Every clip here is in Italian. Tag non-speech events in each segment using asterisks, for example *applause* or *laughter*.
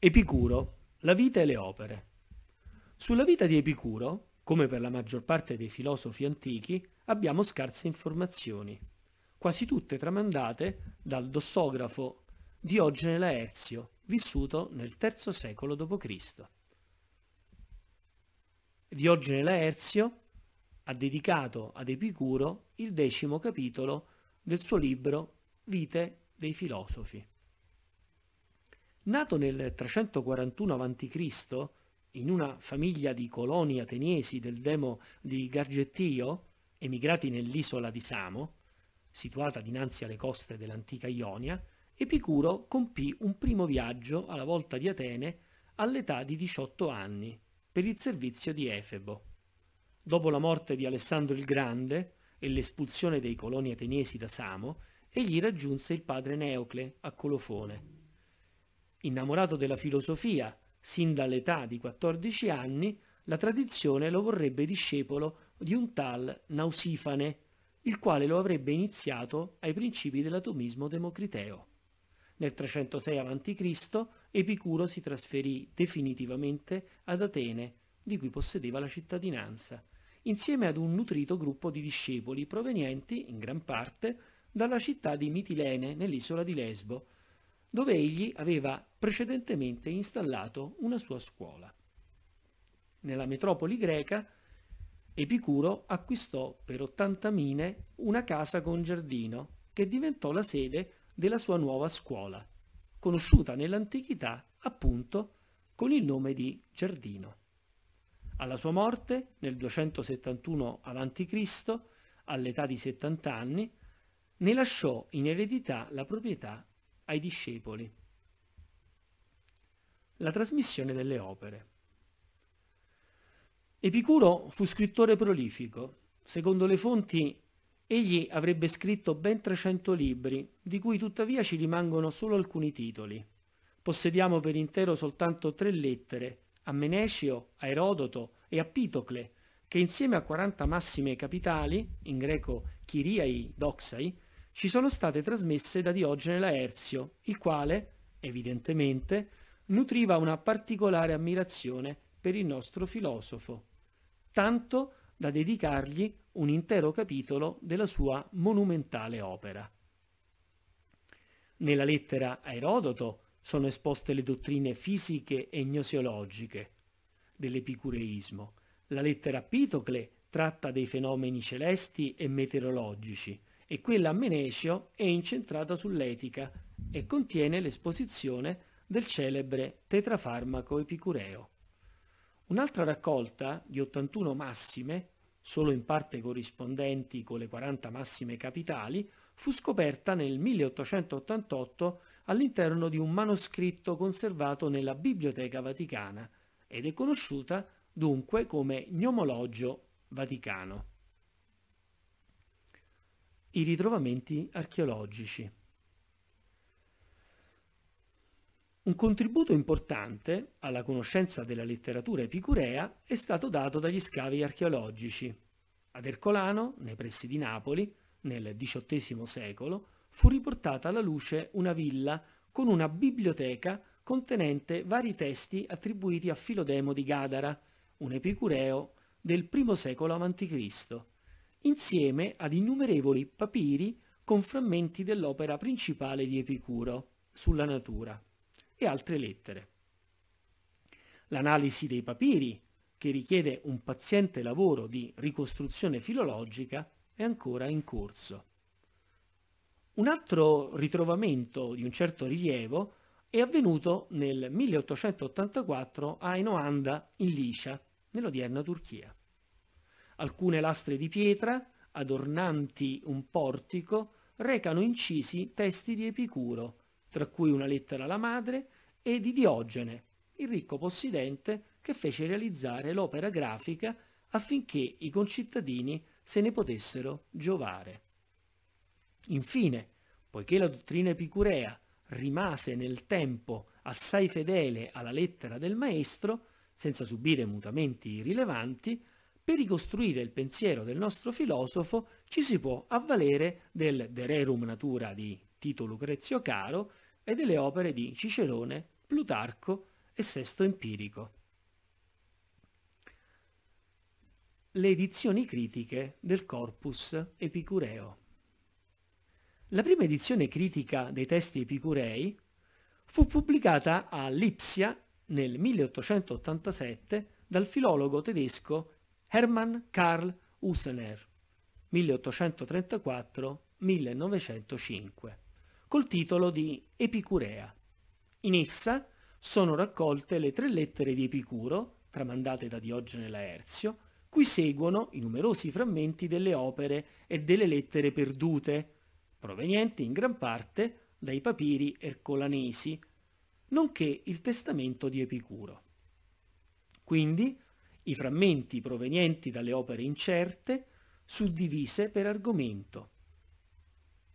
Epicuro, la vita e le opere. Sulla vita di Epicuro, come per la maggior parte dei filosofi antichi, abbiamo scarse informazioni, quasi tutte tramandate dal dossografo Diogene Laerzio, vissuto nel III secolo d.C. Diogene Laerzio ha dedicato ad Epicuro il decimo capitolo del suo libro Vite dei filosofi. Nato nel 341 a.C., in una famiglia di coloni ateniesi del demo di Gargettio, emigrati nell'isola di Samo, situata dinanzi alle coste dell'antica Ionia, Epicuro compì un primo viaggio alla volta di Atene all'età di 18 anni per il servizio di Efebo. Dopo la morte di Alessandro il Grande e l'espulsione dei coloni ateniesi da Samo, egli raggiunse il padre Neocle a Colofone Innamorato della filosofia sin dall'età di 14 anni, la tradizione lo vorrebbe discepolo di un tal Nausifane, il quale lo avrebbe iniziato ai principi dell'atomismo democriteo. Nel 306 a.C. Epicuro si trasferì definitivamente ad Atene, di cui possedeva la cittadinanza, insieme ad un nutrito gruppo di discepoli provenienti, in gran parte, dalla città di Mitilene, nell'isola di Lesbo, dove egli aveva precedentemente installato una sua scuola. Nella metropoli greca Epicuro acquistò per 80 mine una casa con giardino che diventò la sede della sua nuova scuola, conosciuta nell'antichità appunto con il nome di Giardino. Alla sua morte, nel 271 a.C., all'età di 70 anni, ne lasciò in eredità la proprietà ai discepoli. La trasmissione delle opere. Epicuro fu scrittore prolifico. Secondo le fonti, egli avrebbe scritto ben 300 libri, di cui tuttavia ci rimangono solo alcuni titoli. Possediamo per intero soltanto tre lettere, a Menecio, a Erodoto e a Pitocle, che insieme a 40 massime capitali, in greco chiriai doxai, ci sono state trasmesse da Diogene Laerzio, il quale, evidentemente, nutriva una particolare ammirazione per il nostro filosofo, tanto da dedicargli un intero capitolo della sua monumentale opera. Nella lettera a Erodoto sono esposte le dottrine fisiche e gnoseologiche dell'epicureismo. La lettera a Pitocle tratta dei fenomeni celesti e meteorologici, e quella a Menesio è incentrata sull'etica e contiene l'esposizione del celebre tetrafarmaco epicureo. Un'altra raccolta di 81 massime, solo in parte corrispondenti con le 40 massime capitali, fu scoperta nel 1888 all'interno di un manoscritto conservato nella Biblioteca Vaticana ed è conosciuta dunque come Gnomologio Vaticano i ritrovamenti archeologici. Un contributo importante alla conoscenza della letteratura epicurea è stato dato dagli scavi archeologici. Ad Ercolano, nei pressi di Napoli, nel XVIII secolo, fu riportata alla luce una villa con una biblioteca contenente vari testi attribuiti a Filodemo di Gadara, un epicureo del I secolo a.C insieme ad innumerevoli papiri con frammenti dell'opera principale di Epicuro, sulla natura, e altre lettere. L'analisi dei papiri, che richiede un paziente lavoro di ricostruzione filologica, è ancora in corso. Un altro ritrovamento di un certo rilievo è avvenuto nel 1884 a Enoanda, in Licia, nell'odierna Turchia. Alcune lastre di pietra, adornanti un portico, recano incisi testi di Epicuro, tra cui una lettera alla madre, e di Diogene, il ricco possidente che fece realizzare l'opera grafica affinché i concittadini se ne potessero giovare. Infine, poiché la dottrina epicurea rimase nel tempo assai fedele alla lettera del maestro, senza subire mutamenti rilevanti, per ricostruire il pensiero del nostro filosofo ci si può avvalere del De Rerum Natura di Tito Lucrezio Caro e delle opere di Cicerone, Plutarco e Sesto Empirico. Le edizioni critiche del corpus epicureo. La prima edizione critica dei testi epicurei fu pubblicata a Lipsia nel 1887 dal filologo tedesco Hermann Karl Hussener, 1834-1905, col titolo di Epicurea. In essa sono raccolte le tre lettere di Epicuro, tramandate da Diogene Laerzio, cui seguono i numerosi frammenti delle opere e delle lettere perdute, provenienti in gran parte dai papiri ercolanesi, nonché il testamento di Epicuro. Quindi i frammenti provenienti dalle opere incerte, suddivise per argomento.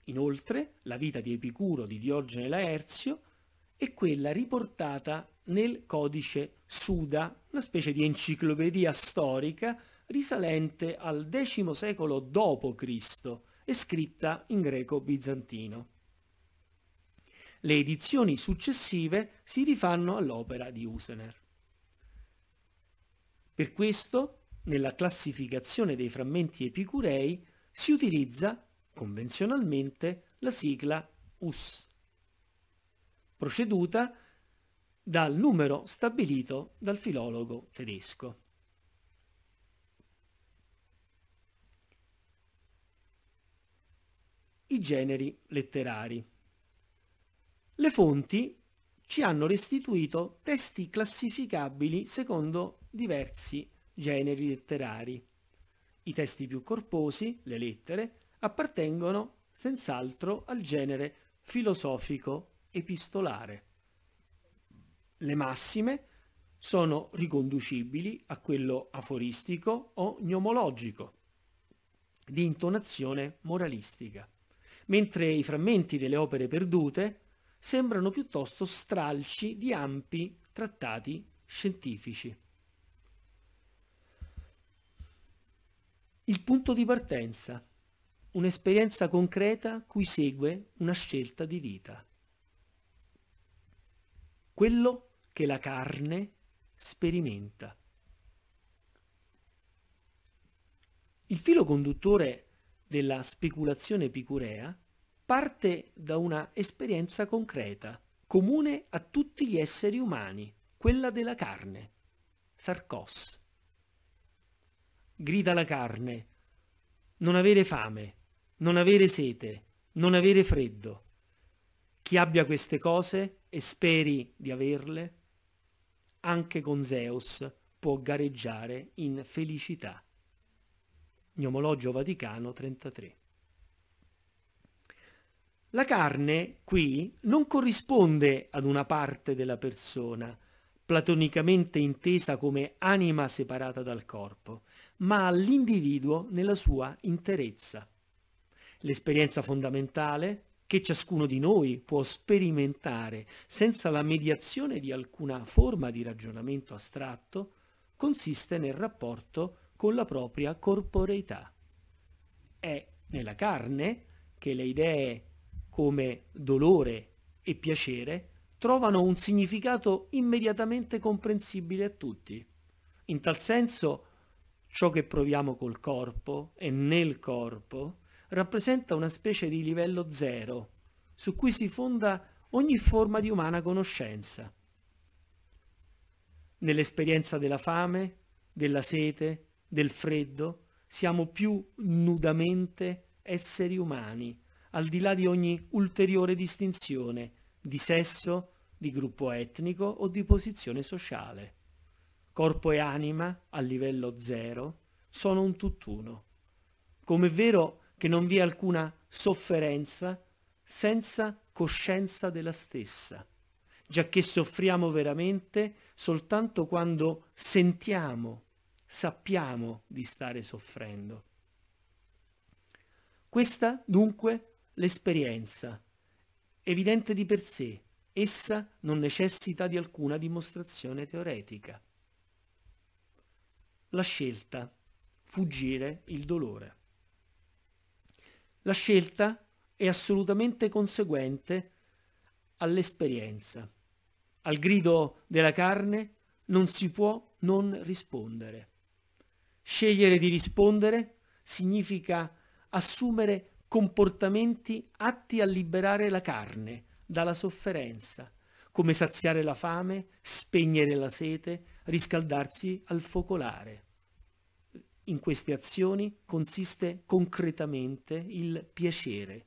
Inoltre, la vita di Epicuro di Diogene Laerzio è quella riportata nel codice Suda, una specie di enciclopedia storica risalente al X secolo d.C. e scritta in greco bizantino. Le edizioni successive si rifanno all'opera di Usener. Per questo, nella classificazione dei frammenti epicurei si utilizza, convenzionalmente, la sigla US, proceduta dal numero stabilito dal filologo tedesco. I generi letterari. Le fonti ci hanno restituito testi classificabili secondo diversi generi letterari. I testi più corposi, le lettere, appartengono senz'altro al genere filosofico epistolare. Le massime sono riconducibili a quello aforistico o gnomologico, di intonazione moralistica, mentre i frammenti delle opere perdute sembrano piuttosto stralci di ampi trattati scientifici. Il punto di partenza, un'esperienza concreta cui segue una scelta di vita. Quello che la carne sperimenta. Il filo conduttore della speculazione epicurea parte da una esperienza concreta, comune a tutti gli esseri umani, quella della carne, sarcos grida la carne, non avere fame, non avere sete, non avere freddo. Chi abbia queste cose e speri di averle, anche con Zeus può gareggiare in felicità. Gnomologio Vaticano 33. La carne qui non corrisponde ad una parte della persona, platonicamente intesa come anima separata dal corpo, ma all'individuo nella sua interezza. L'esperienza fondamentale che ciascuno di noi può sperimentare senza la mediazione di alcuna forma di ragionamento astratto consiste nel rapporto con la propria corporeità. È nella carne che le idee come dolore e piacere trovano un significato immediatamente comprensibile a tutti. In tal senso ciò che proviamo col corpo e nel corpo rappresenta una specie di livello zero su cui si fonda ogni forma di umana conoscenza. Nell'esperienza della fame, della sete, del freddo, siamo più nudamente esseri umani, al di là di ogni ulteriore distinzione di sesso, di gruppo etnico o di posizione sociale corpo e anima a livello zero sono un tutt'uno. Come è vero che non vi è alcuna sofferenza senza coscienza della stessa, giacché soffriamo veramente soltanto quando sentiamo, sappiamo di stare soffrendo. Questa dunque l'esperienza, evidente di per sé, essa non necessita di alcuna dimostrazione teoretica la scelta, fuggire il dolore. La scelta è assolutamente conseguente all'esperienza. Al grido della carne non si può non rispondere. Scegliere di rispondere significa assumere comportamenti atti a liberare la carne dalla sofferenza, come saziare la fame, spegnere la sete, riscaldarsi al focolare. In queste azioni consiste concretamente il piacere.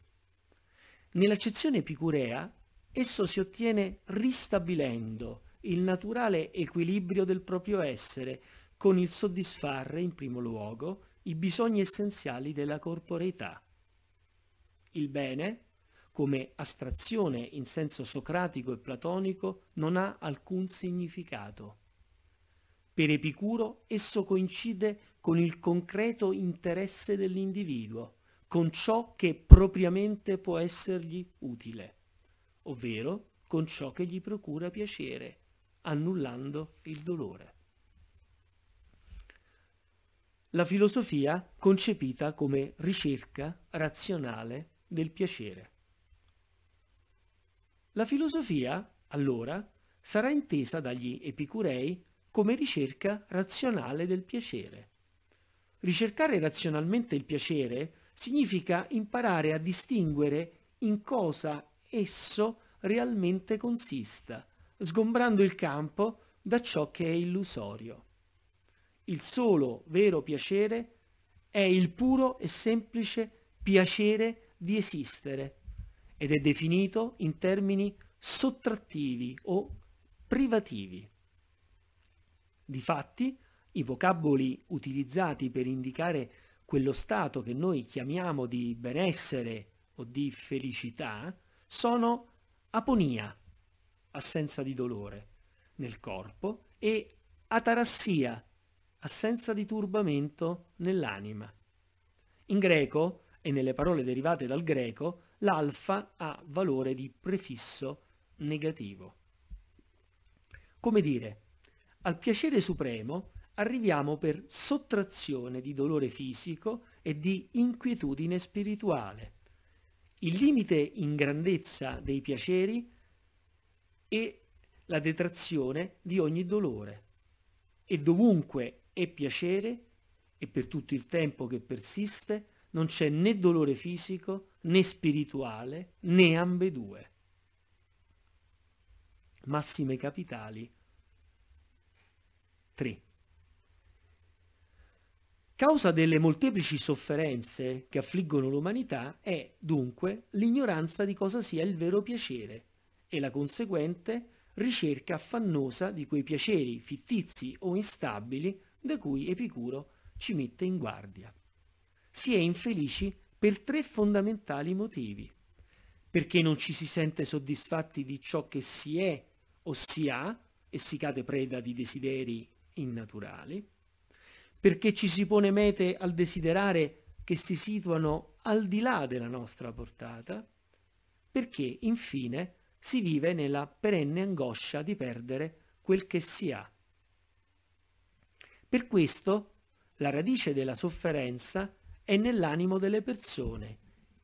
Nell'accezione epicurea esso si ottiene ristabilendo il naturale equilibrio del proprio essere con il soddisfare in primo luogo i bisogni essenziali della corporeità. Il bene, come astrazione in senso socratico e platonico, non ha alcun significato. Per Epicuro esso coincide con il concreto interesse dell'individuo, con ciò che propriamente può essergli utile, ovvero con ciò che gli procura piacere, annullando il dolore. La filosofia concepita come ricerca razionale del piacere. La filosofia, allora, sarà intesa dagli epicurei come ricerca razionale del piacere, Ricercare razionalmente il piacere significa imparare a distinguere in cosa esso realmente consista, sgombrando il campo da ciò che è illusorio. Il solo vero piacere è il puro e semplice piacere di esistere ed è definito in termini sottrattivi o privativi. Difatti, i vocaboli utilizzati per indicare quello stato che noi chiamiamo di benessere o di felicità sono aponia, assenza di dolore nel corpo, e atarassia, assenza di turbamento nell'anima. In greco e nelle parole derivate dal greco, l'alfa ha valore di prefisso negativo. Come dire, al piacere supremo arriviamo per sottrazione di dolore fisico e di inquietudine spirituale. Il limite in grandezza dei piaceri e la detrazione di ogni dolore. E dovunque è piacere, e per tutto il tempo che persiste, non c'è né dolore fisico né spirituale né ambedue. Massime capitali 3. Causa delle molteplici sofferenze che affliggono l'umanità è dunque l'ignoranza di cosa sia il vero piacere e la conseguente ricerca affannosa di quei piaceri fittizi o instabili da cui Epicuro ci mette in guardia. Si è infelici per tre fondamentali motivi. Perché non ci si sente soddisfatti di ciò che si è o si ha e si cade preda di desideri innaturali perché ci si pone mete al desiderare che si situano al di là della nostra portata, perché infine si vive nella perenne angoscia di perdere quel che si ha. Per questo la radice della sofferenza è nell'animo delle persone,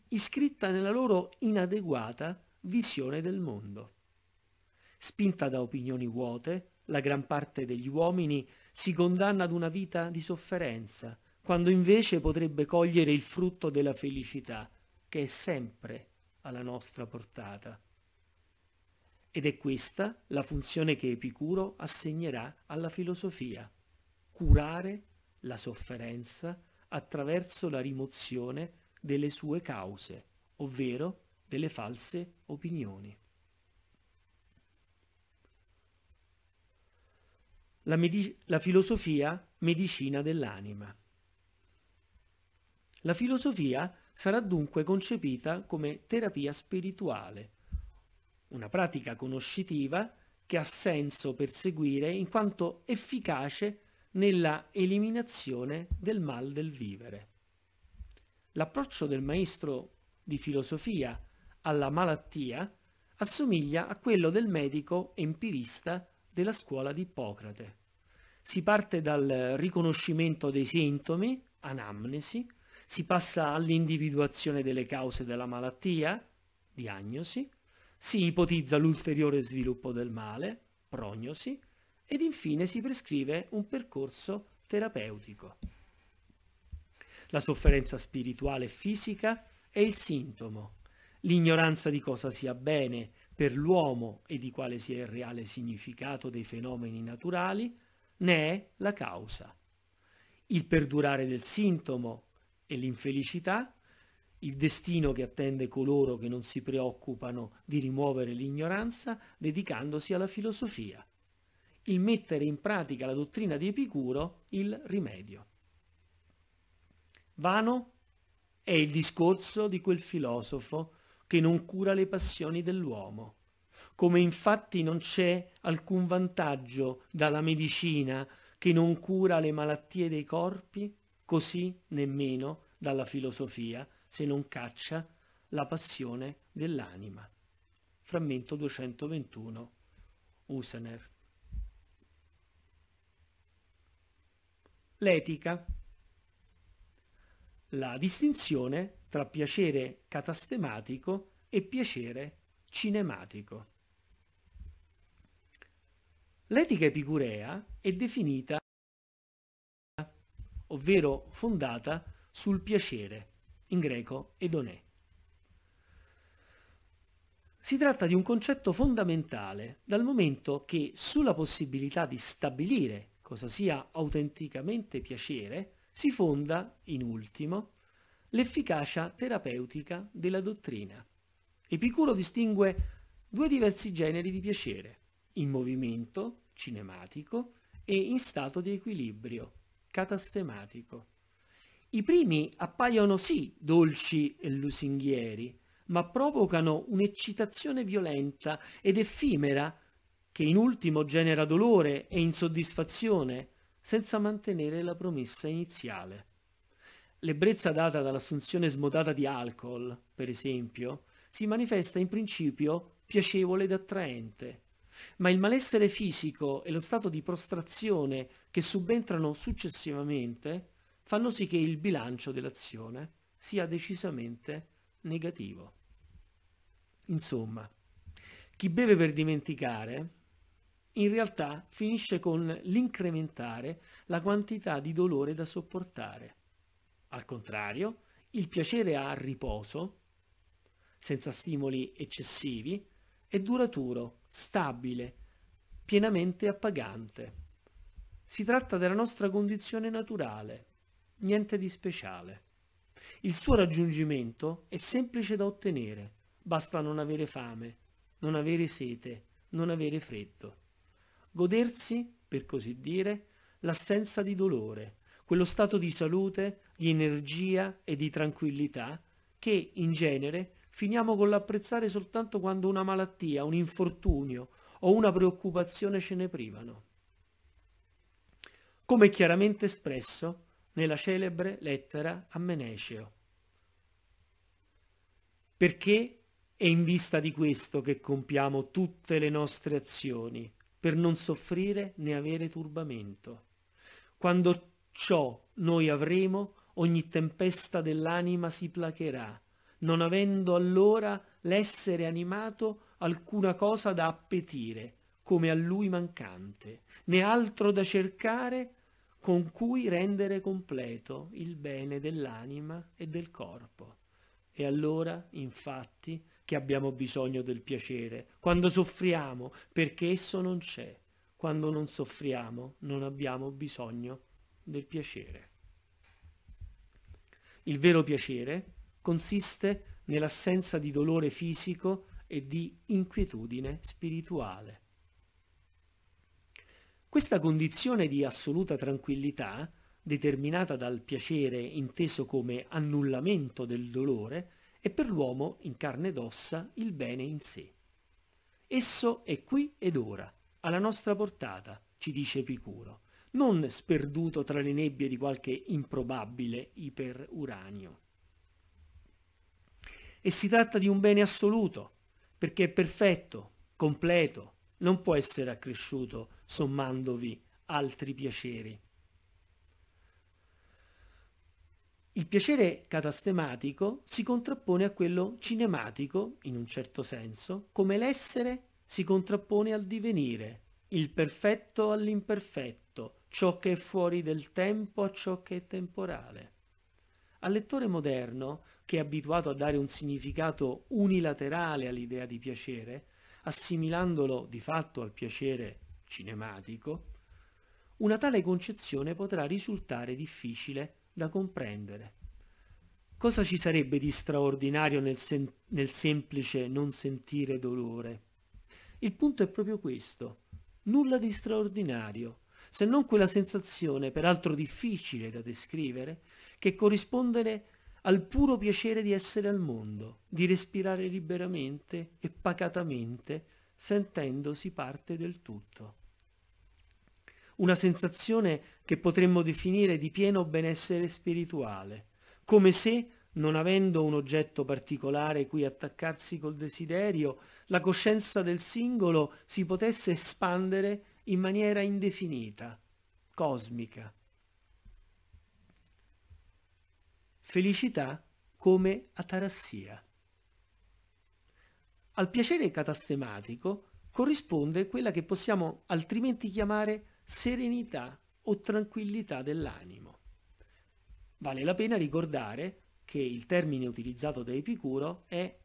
iscritta nella loro inadeguata visione del mondo. Spinta da opinioni vuote, la gran parte degli uomini si condanna ad una vita di sofferenza, quando invece potrebbe cogliere il frutto della felicità, che è sempre alla nostra portata. Ed è questa la funzione che Epicuro assegnerà alla filosofia, curare la sofferenza attraverso la rimozione delle sue cause, ovvero delle false opinioni. La, medic- la filosofia medicina dell'anima. La filosofia sarà dunque concepita come terapia spirituale, una pratica conoscitiva che ha senso perseguire in quanto efficace nella eliminazione del mal del vivere. L'approccio del maestro di filosofia alla malattia assomiglia a quello del medico empirista della scuola di Ippocrate. Si parte dal riconoscimento dei sintomi, anamnesi, si passa all'individuazione delle cause della malattia, diagnosi, si ipotizza l'ulteriore sviluppo del male, prognosi, ed infine si prescrive un percorso terapeutico. La sofferenza spirituale e fisica è il sintomo, l'ignoranza di cosa sia bene per l'uomo e di quale sia il reale significato dei fenomeni naturali, ne è la causa. Il perdurare del sintomo e l'infelicità, il destino che attende coloro che non si preoccupano di rimuovere l'ignoranza dedicandosi alla filosofia, il mettere in pratica la dottrina di Epicuro, il rimedio. Vano è il discorso di quel filosofo che non cura le passioni dell'uomo. Come infatti non c'è alcun vantaggio dalla medicina che non cura le malattie dei corpi, così nemmeno dalla filosofia se non caccia la passione dell'anima. Frammento 221 Usener. L'etica. La distinzione tra piacere catastematico e piacere cinematico. L'etica epicurea è definita, ovvero fondata sul piacere, in greco edonè. Si tratta di un concetto fondamentale dal momento che sulla possibilità di stabilire cosa sia autenticamente piacere si fonda, in ultimo, l'efficacia terapeutica della dottrina. Epicuro distingue due diversi generi di piacere, in movimento, cinematico, e in stato di equilibrio, catastematico. I primi appaiono sì dolci e lusinghieri, ma provocano un'eccitazione violenta ed effimera che in ultimo genera dolore e insoddisfazione senza mantenere la promessa iniziale l'ebbrezza data dall'assunzione smodata di alcol, per esempio, si manifesta in principio piacevole ed attraente, ma il malessere fisico e lo stato di prostrazione che subentrano successivamente fanno sì che il bilancio dell'azione sia decisamente negativo. Insomma, chi beve per dimenticare in realtà finisce con l'incrementare la quantità di dolore da sopportare al contrario, il piacere a riposo, senza stimoli eccessivi, è duraturo, stabile, pienamente appagante. Si tratta della nostra condizione naturale, niente di speciale. Il suo raggiungimento è semplice da ottenere, basta non avere fame, non avere sete, non avere freddo. Godersi, per così dire, l'assenza di dolore, quello stato di salute di energia e di tranquillità che in genere finiamo con l'apprezzare soltanto quando una malattia, un infortunio o una preoccupazione ce ne privano. Come chiaramente espresso nella celebre lettera a Meneceo. Perché è in vista di questo che compiamo tutte le nostre azioni, per non soffrire né avere turbamento. Quando ciò noi avremo, ogni tempesta dell'anima si placherà, non avendo allora l'essere animato alcuna cosa da appetire, come a lui mancante, né altro da cercare con cui rendere completo il bene dell'anima e del corpo. E allora, infatti, che abbiamo bisogno del piacere, quando soffriamo, perché esso non c'è, quando non soffriamo non abbiamo bisogno del piacere. Il vero piacere consiste nell'assenza di dolore fisico e di inquietudine spirituale. Questa condizione di assoluta tranquillità, determinata dal piacere inteso come annullamento del dolore, è per l'uomo in carne ed ossa il bene in sé. Esso è qui ed ora, alla nostra portata, ci dice Epicuro non sperduto tra le nebbie di qualche improbabile iperuranio. E si tratta di un bene assoluto, perché è perfetto, completo, non può essere accresciuto sommandovi altri piaceri. Il piacere catastematico si contrappone a quello cinematico, in un certo senso, come l'essere si contrappone al divenire, il perfetto all'imperfetto ciò che è fuori del tempo a ciò che è temporale. Al lettore moderno, che è abituato a dare un significato unilaterale all'idea di piacere, assimilandolo di fatto al piacere cinematico, una tale concezione potrà risultare difficile da comprendere. Cosa ci sarebbe di straordinario nel, sem nel semplice non sentire dolore? Il punto è proprio questo. Nulla di straordinario, se non quella sensazione, peraltro difficile da descrivere, che corrisponde al puro piacere di essere al mondo, di respirare liberamente e pacatamente, sentendosi parte del tutto. Una sensazione che potremmo definire di pieno benessere spirituale, come se, non avendo un oggetto particolare cui attaccarsi col desiderio, la coscienza del singolo si potesse espandere in maniera indefinita, cosmica. Felicità come atarassia. Al piacere catastematico corrisponde quella che possiamo altrimenti chiamare serenità o tranquillità dell'animo. Vale la pena ricordare che il termine utilizzato da Epicuro è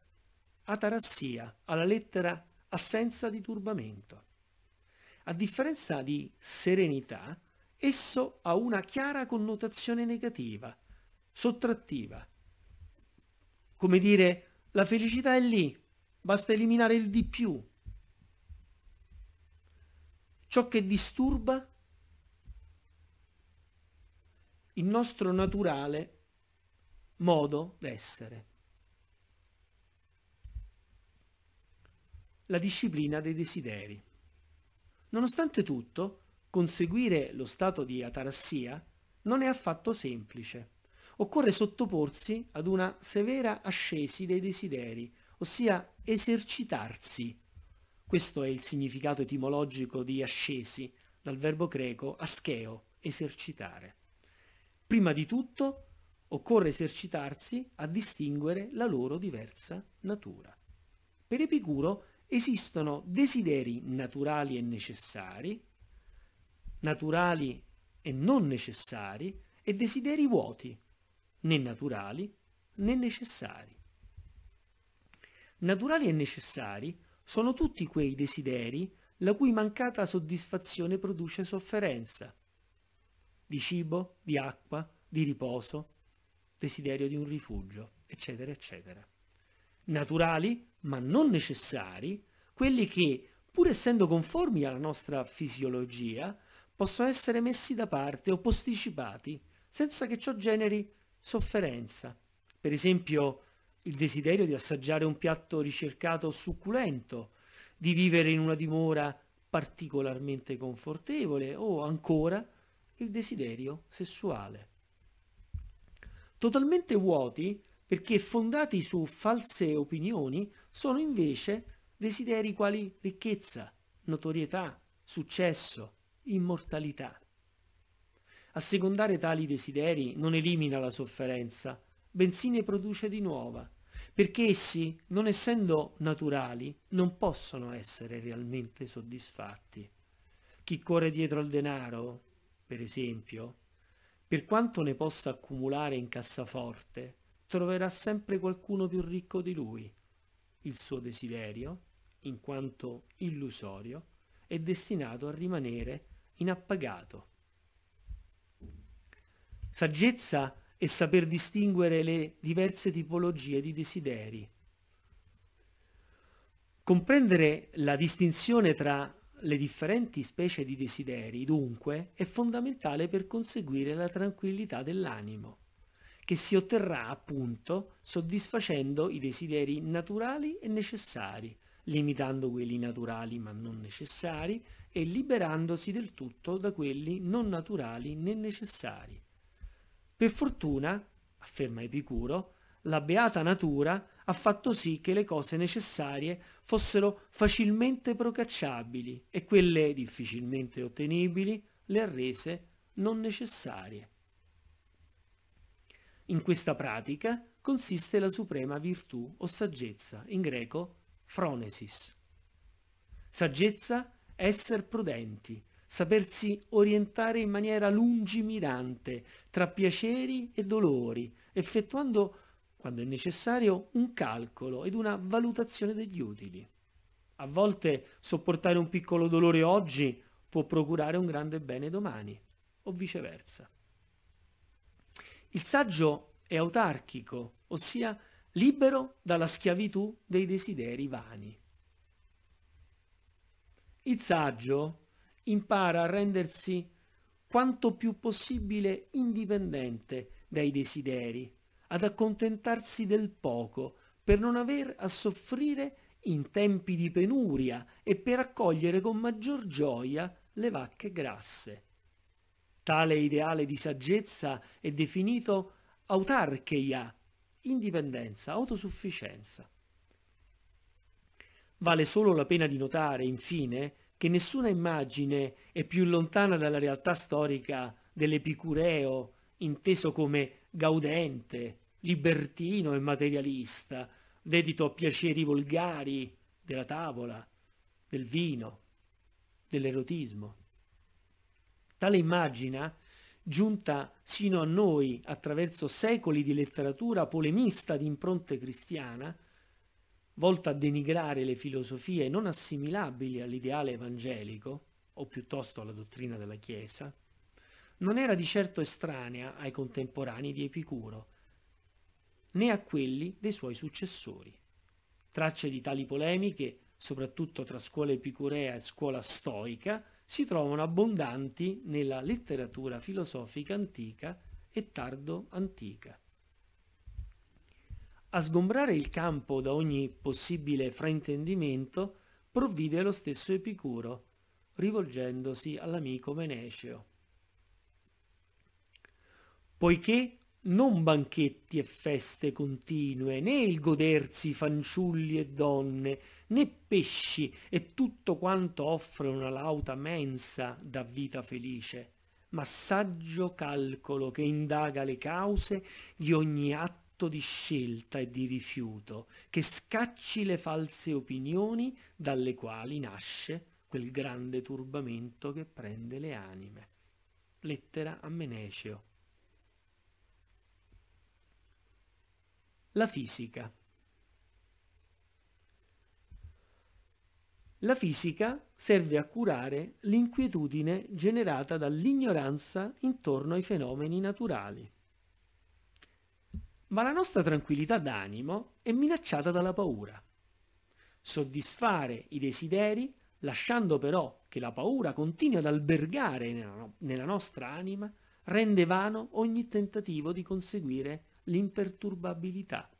atarassia, alla lettera assenza di turbamento. A differenza di serenità, esso ha una chiara connotazione negativa, sottrattiva. Come dire, la felicità è lì, basta eliminare il di più. Ciò che disturba il nostro naturale modo d'essere. La disciplina dei desideri. Nonostante tutto, conseguire lo stato di atarassia non è affatto semplice. Occorre sottoporsi ad una severa ascesi dei desideri, ossia esercitarsi. Questo è il significato etimologico di ascesi, dal verbo greco ascheo, esercitare. Prima di tutto occorre esercitarsi a distinguere la loro diversa natura. Per Epicuro esistono desideri naturali e necessari, naturali e non necessari, e desideri vuoti, né naturali né necessari. Naturali e necessari sono tutti quei desideri la cui mancata soddisfazione produce sofferenza, di cibo, di acqua, di riposo, desiderio di un rifugio, eccetera, eccetera naturali, ma non necessari, quelli che, pur essendo conformi alla nostra fisiologia, possono essere messi da parte o posticipati, senza che ciò generi sofferenza. Per esempio, il desiderio di assaggiare un piatto ricercato succulento, di vivere in una dimora particolarmente confortevole o ancora il desiderio sessuale. Totalmente vuoti perché fondati su false opinioni sono invece desideri quali ricchezza, notorietà, successo, immortalità. Assecondare tali desideri non elimina la sofferenza, bensì ne produce di nuova, perché essi, non essendo naturali, non possono essere realmente soddisfatti. Chi corre dietro al denaro, per esempio, per quanto ne possa accumulare in cassaforte, troverà sempre qualcuno più ricco di lui. Il suo desiderio, in quanto illusorio, è destinato a rimanere inappagato. Saggezza è saper distinguere le diverse tipologie di desideri. Comprendere la distinzione tra le differenti specie di desideri, dunque, è fondamentale per conseguire la tranquillità dell'animo che si otterrà appunto soddisfacendo i desideri naturali e necessari, limitando quelli naturali ma non necessari e liberandosi del tutto da quelli non naturali né necessari. Per fortuna, afferma Epicuro, la beata natura ha fatto sì che le cose necessarie fossero facilmente procacciabili e quelle difficilmente ottenibili le ha rese non necessarie. In questa pratica consiste la suprema virtù o saggezza, in greco phronesis. Saggezza, essere prudenti, sapersi orientare in maniera lungimirante tra piaceri e dolori, effettuando, quando è necessario, un calcolo ed una valutazione degli utili. A volte sopportare un piccolo dolore oggi può procurare un grande bene domani, o viceversa. Il saggio è autarchico, ossia libero dalla schiavitù dei desideri vani. Il saggio impara a rendersi quanto più possibile indipendente dai desideri, ad accontentarsi del poco, per non aver a soffrire in tempi di penuria e per accogliere con maggior gioia le vacche grasse. Tale ideale di saggezza è definito autarcheia, indipendenza, autosufficienza. Vale solo la pena di notare, infine, che nessuna immagine è più lontana dalla realtà storica dell'epicureo, inteso come gaudente, libertino e materialista, dedito a piaceri volgari della tavola, del vino, dell'erotismo. Tale immagine, giunta sino a noi attraverso secoli di letteratura polemista di impronte cristiana, volta a denigrare le filosofie non assimilabili all'ideale evangelico, o piuttosto alla dottrina della Chiesa, non era di certo estranea ai contemporanei di Epicuro, né a quelli dei suoi successori. Tracce di tali polemiche, soprattutto tra scuola epicurea e scuola stoica, si trovano abbondanti nella letteratura filosofica antica e tardo antica. A sgombrare il campo da ogni possibile fraintendimento provvide lo stesso Epicuro, rivolgendosi all'amico Menescio. Poiché non banchetti e feste continue, né il godersi fanciulli e donne, né pesci e tutto quanto offre una lauta mensa da vita felice, ma saggio calcolo che indaga le cause di ogni atto di scelta e di rifiuto, che scacci le false opinioni dalle quali nasce quel grande turbamento che prende le anime. Lettera a Menesio. La fisica. La fisica serve a curare l'inquietudine generata dall'ignoranza intorno ai fenomeni naturali. Ma la nostra tranquillità d'animo è minacciata dalla paura. Soddisfare i desideri, lasciando però che la paura continui ad albergare nella, nostra anima, rende vano ogni tentativo di conseguire l'imperturbabilità.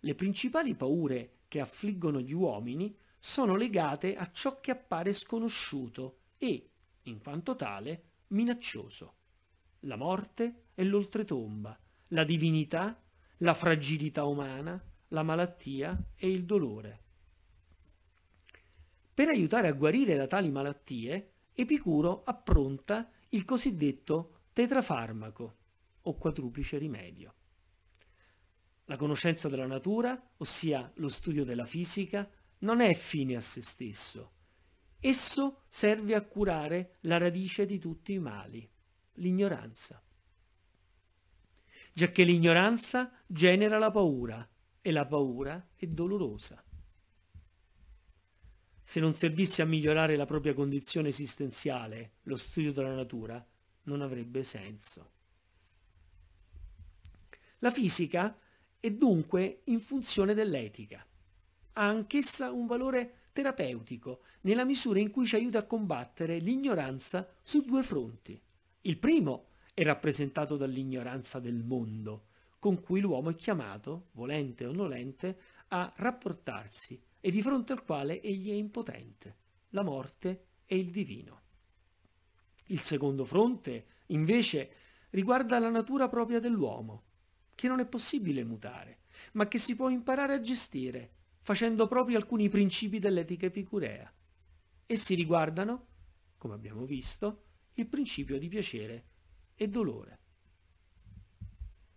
Le principali paure che affliggono gli uomini sono legate a ciò che appare sconosciuto e, in quanto tale, minaccioso. La morte e l'oltretomba, la divinità, la fragilità umana, la malattia e il dolore. Per aiutare a guarire da tali malattie, Epicuro appronta il cosiddetto tetrafarmaco o quadruplice rimedio. La conoscenza della natura, ossia lo studio della fisica, non è fine a se stesso. Esso serve a curare la radice di tutti i mali, l'ignoranza. Giacché l'ignoranza genera la paura e la paura è dolorosa. Se non servisse a migliorare la propria condizione esistenziale, lo studio della natura non avrebbe senso. La fisica è dunque in funzione dell'etica ha anch'essa un valore terapeutico, nella misura in cui ci aiuta a combattere l'ignoranza su due fronti. Il primo è rappresentato dall'ignoranza del mondo, con cui l'uomo è chiamato, volente o nolente, a rapportarsi e di fronte al quale egli è impotente, la morte e il divino. Il secondo fronte, invece, riguarda la natura propria dell'uomo, che non è possibile mutare, ma che si può imparare a gestire facendo proprio alcuni principi dell'etica epicurea. Essi riguardano, come abbiamo visto, il principio di piacere e dolore.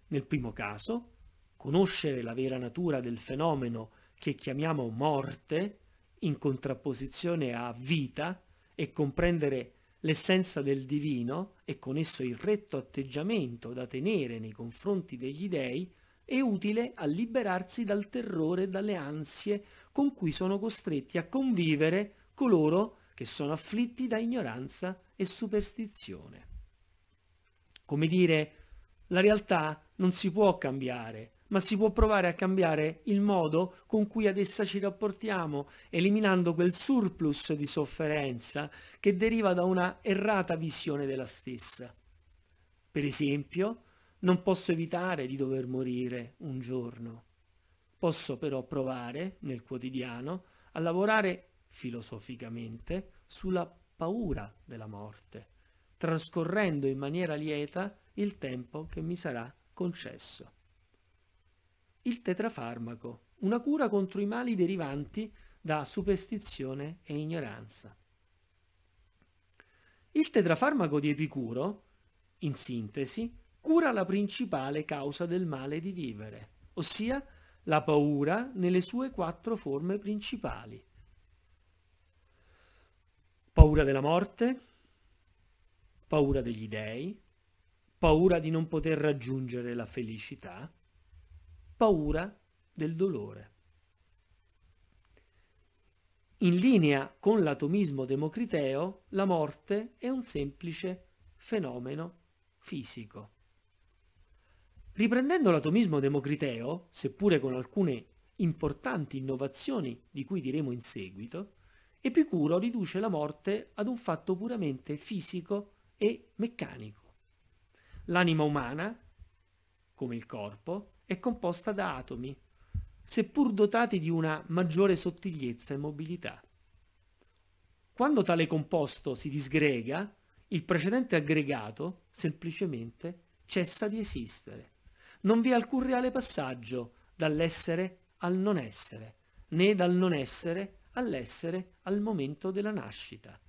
Nel primo caso, conoscere la vera natura del fenomeno che chiamiamo morte, in contrapposizione a vita, e comprendere l'essenza del divino e con esso il retto atteggiamento da tenere nei confronti degli dei, è utile a liberarsi dal terrore e dalle ansie con cui sono costretti a convivere coloro che sono afflitti da ignoranza e superstizione. Come dire, la realtà non si può cambiare, ma si può provare a cambiare il modo con cui ad essa ci rapportiamo, eliminando quel surplus di sofferenza che deriva da una errata visione della stessa. Per esempio, non posso evitare di dover morire un giorno. Posso però provare, nel quotidiano, a lavorare filosoficamente sulla paura della morte, trascorrendo in maniera lieta il tempo che mi sarà concesso. Il tetrafarmaco, una cura contro i mali derivanti da superstizione e ignoranza. Il tetrafarmaco di Epicuro, in sintesi, cura la principale causa del male di vivere, ossia la paura nelle sue quattro forme principali. Paura della morte, paura degli dèi, paura di non poter raggiungere la felicità, paura del dolore. In linea con l'atomismo democriteo, la morte è un semplice fenomeno fisico. Riprendendo l'atomismo democriteo, seppure con alcune importanti innovazioni di cui diremo in seguito, Epicuro riduce la morte ad un fatto puramente fisico e meccanico. L'anima umana, come il corpo, è composta da atomi, seppur dotati di una maggiore sottigliezza e mobilità. Quando tale composto si disgrega, il precedente aggregato semplicemente cessa di esistere non vi è alcun reale passaggio dall'essere al non essere, né dal non essere all'essere al momento della nascita,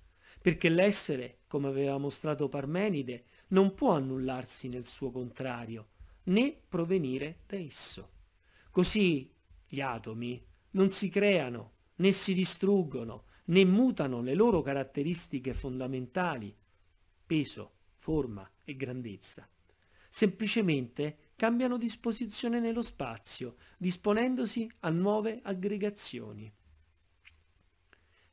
perché l'essere, come aveva mostrato Parmenide, non può annullarsi nel suo contrario, né provenire da esso. Così gli atomi non si creano, né si distruggono, né mutano le loro caratteristiche fondamentali, peso, forma e grandezza. Semplicemente cambiano disposizione nello spazio, disponendosi a nuove aggregazioni.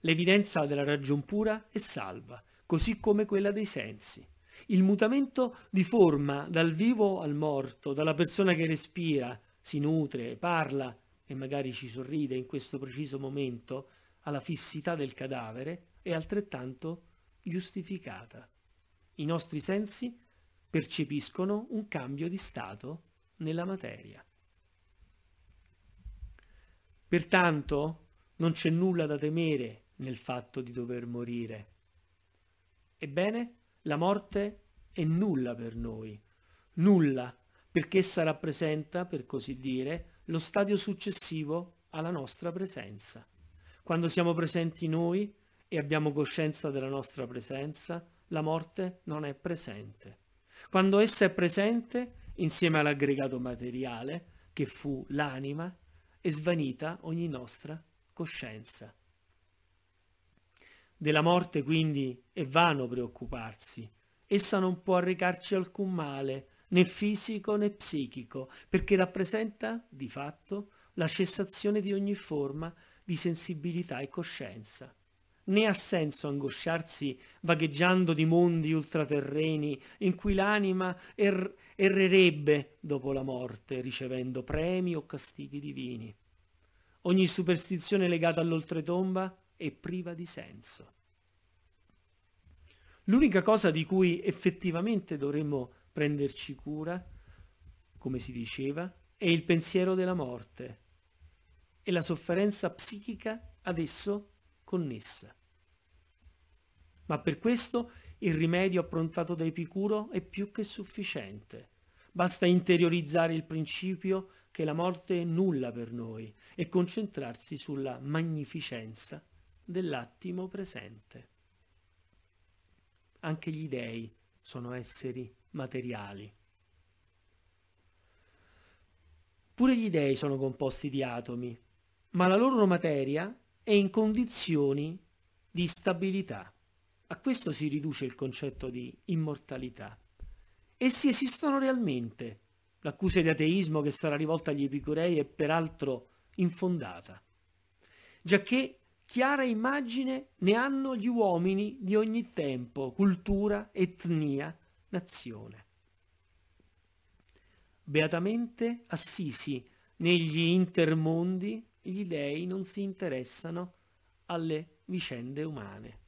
L'evidenza della ragion pura è salva, così come quella dei sensi. Il mutamento di forma dal vivo al morto, dalla persona che respira, si nutre, parla e magari ci sorride in questo preciso momento, alla fissità del cadavere, è altrettanto giustificata. I nostri sensi percepiscono un cambio di stato nella materia. Pertanto non c'è nulla da temere nel fatto di dover morire. Ebbene, la morte è nulla per noi, nulla, perché essa rappresenta, per così dire, lo stadio successivo alla nostra presenza. Quando siamo presenti noi e abbiamo coscienza della nostra presenza, la morte non è presente quando essa è presente insieme all'aggregato materiale, che fu l'anima, è svanita ogni nostra coscienza. Della morte quindi è vano preoccuparsi, essa non può arrecarci alcun male, né fisico né psichico, perché rappresenta, di fatto, la cessazione di ogni forma di sensibilità e coscienza. Né ha senso angosciarsi vagheggiando di mondi ultraterreni in cui l'anima er- errerebbe dopo la morte ricevendo premi o castighi divini. Ogni superstizione legata all'oltretomba è priva di senso. L'unica cosa di cui effettivamente dovremmo prenderci cura, come si diceva, è il pensiero della morte e la sofferenza psichica ad esso connessa ma per questo il rimedio approntato da Epicuro è più che sufficiente. Basta interiorizzare il principio che la morte è nulla per noi e concentrarsi sulla magnificenza dell'attimo presente. Anche gli dei sono esseri materiali. Pure gli dei sono composti di atomi, ma la loro materia è in condizioni di stabilità. A questo si riduce il concetto di immortalità. Essi esistono realmente. L'accusa di ateismo che sarà rivolta agli epicurei è peraltro infondata, giacché chiara immagine ne hanno gli uomini di ogni tempo, cultura, etnia, nazione. Beatamente assisi negli intermondi gli dei non si interessano alle vicende umane.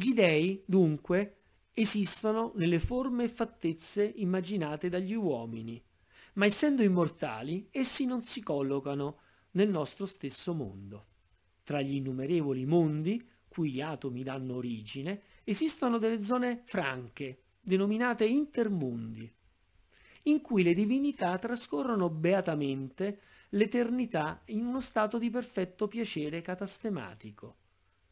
Gli dèi, dunque, esistono nelle forme e fattezze immaginate dagli uomini, ma essendo immortali, essi non si collocano nel nostro stesso mondo. Tra gli innumerevoli mondi, cui gli atomi danno origine, esistono delle zone franche, denominate intermondi, in cui le divinità trascorrono beatamente l'eternità in uno stato di perfetto piacere catastematico.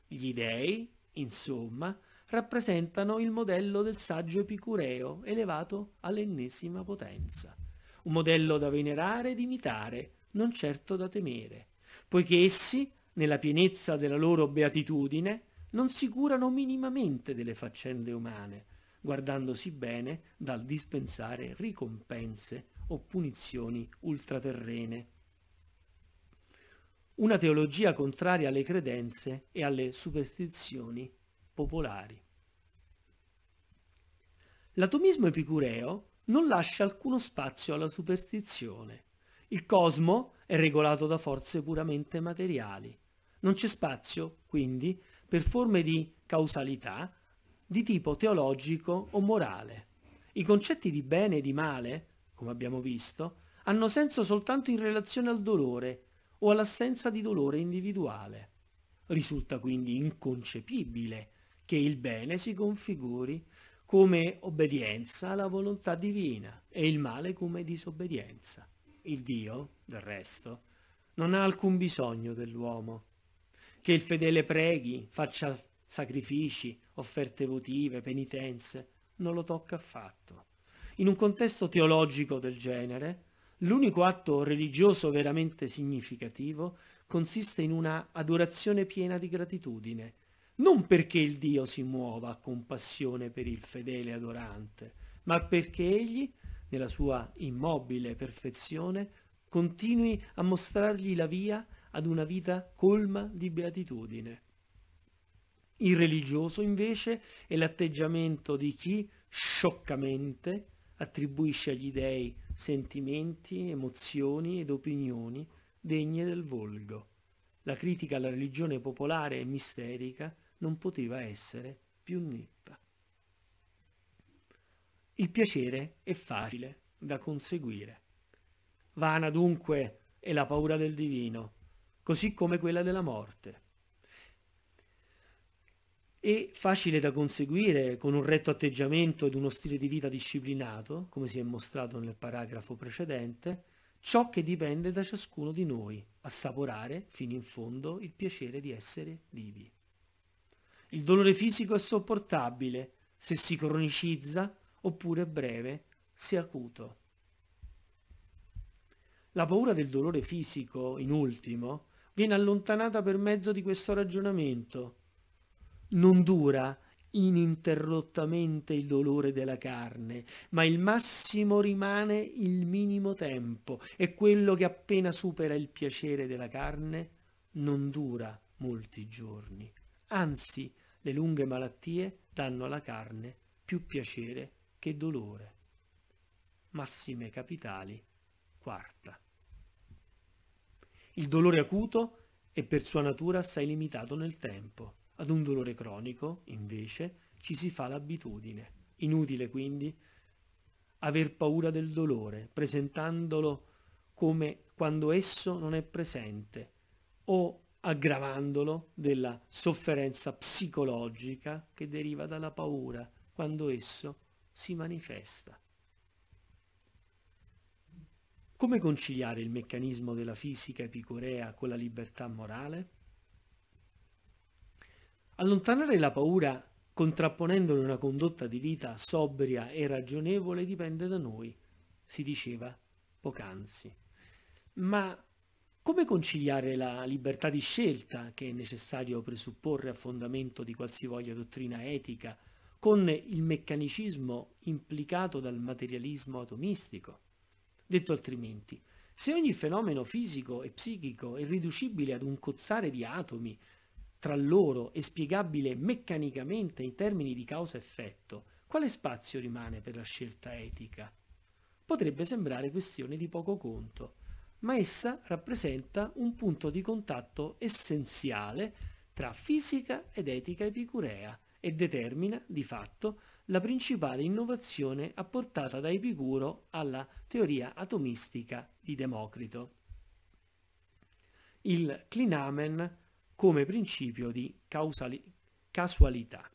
Gli dèi, Insomma, rappresentano il modello del saggio epicureo elevato all'ennesima potenza. Un modello da venerare ed imitare, non certo da temere, poiché essi, nella pienezza della loro beatitudine, non si curano minimamente delle faccende umane, guardandosi bene dal dispensare ricompense o punizioni ultraterrene una teologia contraria alle credenze e alle superstizioni popolari. L'atomismo epicureo non lascia alcuno spazio alla superstizione. Il cosmo è regolato da forze puramente materiali. Non c'è spazio, quindi, per forme di causalità di tipo teologico o morale. I concetti di bene e di male, come abbiamo visto, hanno senso soltanto in relazione al dolore o all'assenza di dolore individuale. Risulta quindi inconcepibile che il bene si configuri come obbedienza alla volontà divina e il male come disobbedienza. Il Dio, del resto, non ha alcun bisogno dell'uomo. Che il fedele preghi, faccia sacrifici, offerte votive, penitenze, non lo tocca affatto. In un contesto teologico del genere, L'unico atto religioso veramente significativo consiste in una adorazione piena di gratitudine, non perché il Dio si muova a compassione per il fedele adorante, ma perché egli, nella sua immobile perfezione, continui a mostrargli la via ad una vita colma di beatitudine. Il religioso invece è l'atteggiamento di chi scioccamente attribuisce agli dei sentimenti, emozioni ed opinioni degne del volgo. La critica alla religione popolare e misterica non poteva essere più netta. Il piacere è facile da conseguire. Vana dunque è la paura del divino, così come quella della morte e facile da conseguire con un retto atteggiamento ed uno stile di vita disciplinato, come si è mostrato nel paragrafo precedente, ciò che dipende da ciascuno di noi, assaporare fino in fondo il piacere di essere vivi. Il dolore fisico è sopportabile se si cronicizza oppure breve se acuto. La paura del dolore fisico, in ultimo, viene allontanata per mezzo di questo ragionamento, non dura ininterrottamente il dolore della carne, ma il massimo rimane il minimo tempo e quello che appena supera il piacere della carne non dura molti giorni. Anzi, le lunghe malattie danno alla carne più piacere che dolore. Massime capitali, quarta. Il dolore acuto è per sua natura assai limitato nel tempo ad un dolore cronico, invece, ci si fa l'abitudine. Inutile quindi aver paura del dolore, presentandolo come quando esso non è presente o aggravandolo della sofferenza psicologica che deriva dalla paura quando esso si manifesta. Come conciliare il meccanismo della fisica epicorea con la libertà morale? Allontanare la paura contrapponendone una condotta di vita sobria e ragionevole dipende da noi, si diceva poc'anzi. Ma come conciliare la libertà di scelta che è necessario presupporre a fondamento di qualsivoglia dottrina etica con il meccanicismo implicato dal materialismo atomistico? Detto altrimenti, se ogni fenomeno fisico e psichico è riducibile ad un cozzare di atomi tra loro e spiegabile meccanicamente in termini di causa-effetto, quale spazio rimane per la scelta etica? Potrebbe sembrare questione di poco conto, ma essa rappresenta un punto di contatto essenziale tra fisica ed etica epicurea e determina, di fatto, la principale innovazione apportata da Epicuro alla teoria atomistica di Democrito. Il clinamen come principio di causali- casualità.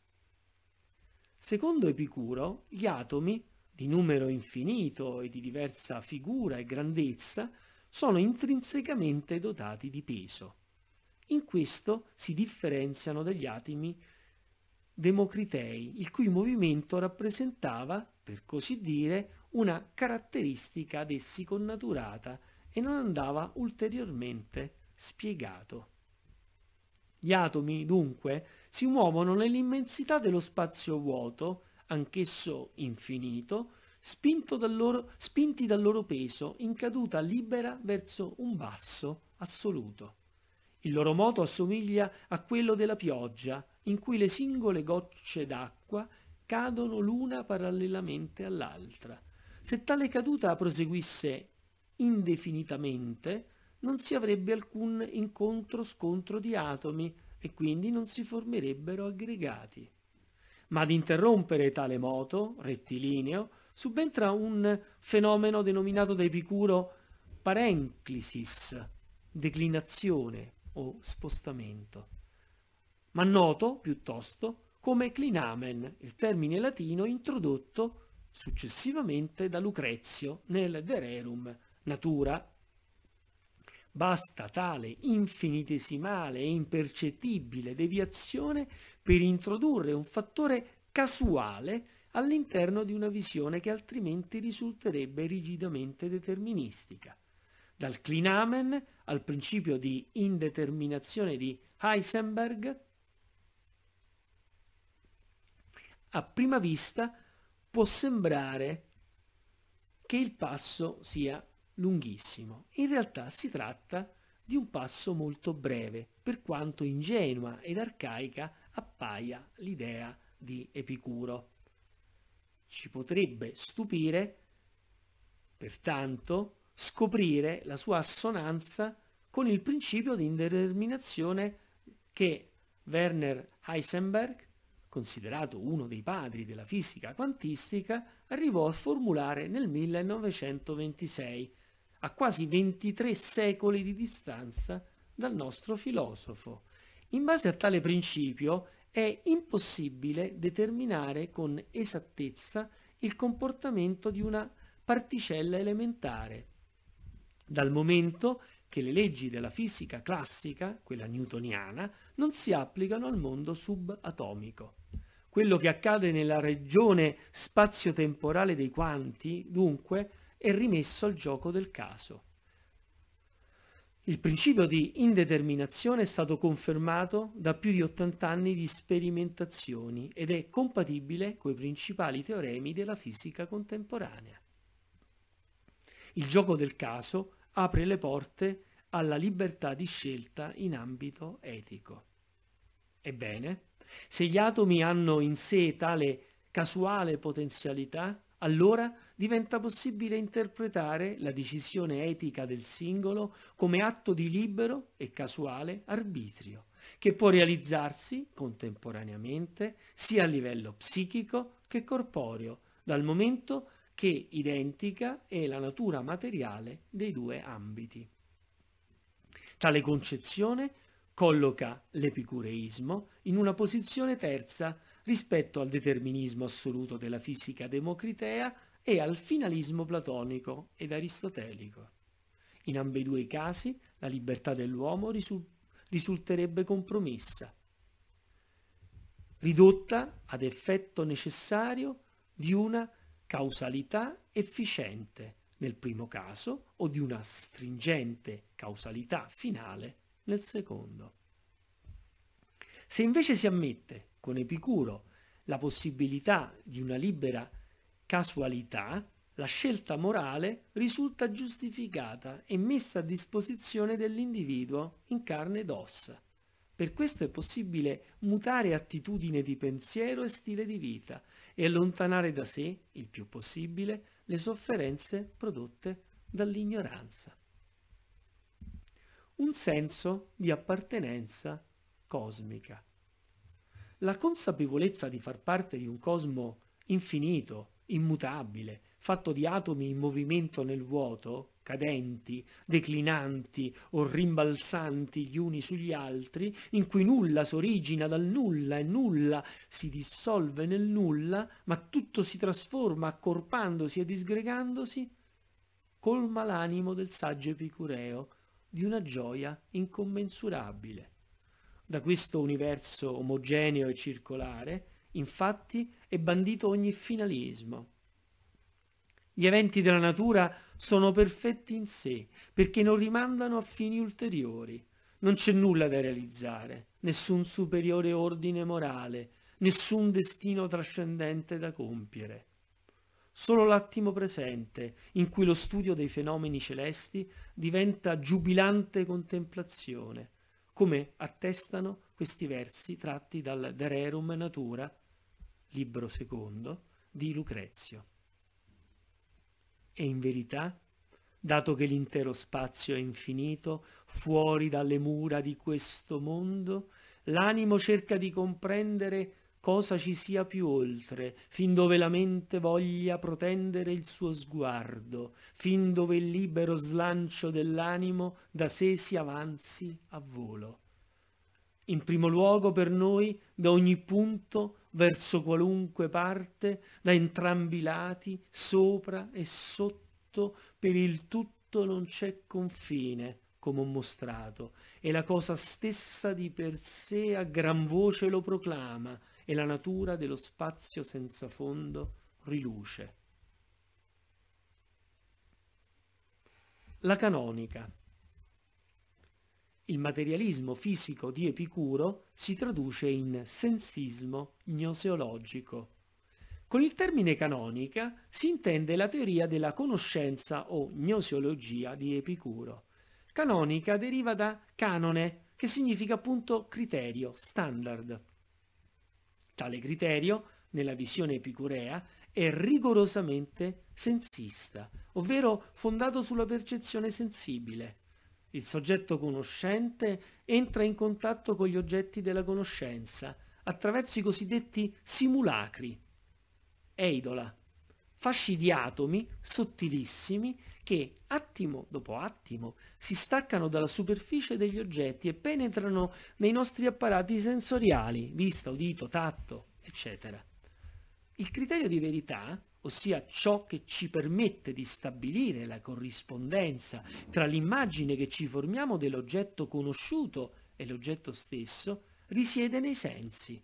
Secondo Epicuro, gli atomi, di numero infinito e di diversa figura e grandezza, sono intrinsecamente dotati di peso. In questo si differenziano dagli atomi democritei, il cui movimento rappresentava, per così dire, una caratteristica ad essi connaturata e non andava ulteriormente spiegato. Gli atomi, dunque, si muovono nell'immensità dello spazio vuoto, anch'esso infinito, dal loro, spinti dal loro peso in caduta libera verso un basso assoluto. Il loro moto assomiglia a quello della pioggia, in cui le singole gocce d'acqua cadono l'una parallelamente all'altra. Se tale caduta proseguisse indefinitamente, non si avrebbe alcun incontro-scontro di atomi e quindi non si formerebbero aggregati. Ma ad interrompere tale moto rettilineo subentra un fenomeno denominato da Epicuro parenclisis, declinazione o spostamento, ma noto piuttosto come clinamen, il termine latino introdotto successivamente da Lucrezio nel De Rerum Natura Basta tale infinitesimale e impercettibile deviazione per introdurre un fattore casuale all'interno di una visione che altrimenti risulterebbe rigidamente deterministica. Dal clinamen al principio di indeterminazione di Heisenberg, a prima vista può sembrare che il passo sia lunghissimo. In realtà si tratta di un passo molto breve, per quanto ingenua ed arcaica appaia l'idea di Epicuro. Ci potrebbe stupire, pertanto, scoprire la sua assonanza con il principio di indeterminazione che Werner Heisenberg, considerato uno dei padri della fisica quantistica, arrivò a formulare nel 1926 a quasi 23 secoli di distanza dal nostro filosofo. In base a tale principio è impossibile determinare con esattezza il comportamento di una particella elementare, dal momento che le leggi della fisica classica, quella newtoniana, non si applicano al mondo subatomico. Quello che accade nella regione spazio-temporale dei quanti, dunque, e rimesso al gioco del caso. Il principio di indeterminazione è stato confermato da più di 80 anni di sperimentazioni ed è compatibile con i principali teoremi della fisica contemporanea. Il gioco del caso apre le porte alla libertà di scelta in ambito etico. Ebbene, se gli atomi hanno in sé tale casuale potenzialità, allora diventa possibile interpretare la decisione etica del singolo come atto di libero e casuale arbitrio, che può realizzarsi contemporaneamente sia a livello psichico che corporeo, dal momento che identica è la natura materiale dei due ambiti. Tale concezione colloca l'epicureismo in una posizione terza rispetto al determinismo assoluto della fisica democritea e al finalismo platonico ed aristotelico. In ambedue i casi la libertà dell'uomo risul- risulterebbe compromessa, ridotta ad effetto necessario di una causalità efficiente nel primo caso o di una stringente causalità finale nel secondo. Se invece si ammette con Epicuro la possibilità di una libera casualità, la scelta morale risulta giustificata e messa a disposizione dell'individuo in carne ed ossa. Per questo è possibile mutare attitudine di pensiero e stile di vita e allontanare da sé, il più possibile, le sofferenze prodotte dall'ignoranza. Un senso di appartenenza cosmica. La consapevolezza di far parte di un cosmo infinito immutabile, fatto di atomi in movimento nel vuoto, cadenti, declinanti o rimbalzanti gli uni sugli altri, in cui nulla s'origina dal nulla e nulla si dissolve nel nulla, ma tutto si trasforma accorpandosi e disgregandosi, colma l'animo del saggio epicureo di una gioia incommensurabile. Da questo universo omogeneo e circolare, infatti, e bandito ogni finalismo. Gli eventi della natura sono perfetti in sé, perché non rimandano a fini ulteriori. Non c'è nulla da realizzare, nessun superiore ordine morale, nessun destino trascendente da compiere. Solo l'attimo presente, in cui lo studio dei fenomeni celesti diventa giubilante contemplazione, come attestano questi versi tratti dal De Rerum Natura libro secondo, di Lucrezio. E in verità, dato che l'intero spazio è infinito, fuori dalle mura di questo mondo, l'animo cerca di comprendere cosa ci sia più oltre, fin dove la mente voglia protendere il suo sguardo, fin dove il libero slancio dell'animo da sé si avanzi a volo. In primo luogo per noi, da ogni punto, verso qualunque parte, da entrambi i lati, sopra e sotto, per il tutto non c'è confine, come ho mostrato, e la cosa stessa di per sé a gran voce lo proclama, e la natura dello spazio senza fondo riluce. La canonica il materialismo fisico di Epicuro si traduce in sensismo gnoseologico. Con il termine canonica si intende la teoria della conoscenza o gnoseologia di Epicuro. Canonica deriva da canone, che significa appunto criterio, standard. Tale criterio, nella visione epicurea, è rigorosamente sensista, ovvero fondato sulla percezione sensibile. Il soggetto conoscente entra in contatto con gli oggetti della conoscenza attraverso i cosiddetti simulacri. Eidola, fasci di atomi sottilissimi che attimo dopo attimo si staccano dalla superficie degli oggetti e penetrano nei nostri apparati sensoriali, vista, udito, tatto, eccetera. Il criterio di verità ossia ciò che ci permette di stabilire la corrispondenza tra l'immagine che ci formiamo dell'oggetto conosciuto e l'oggetto stesso, risiede nei sensi.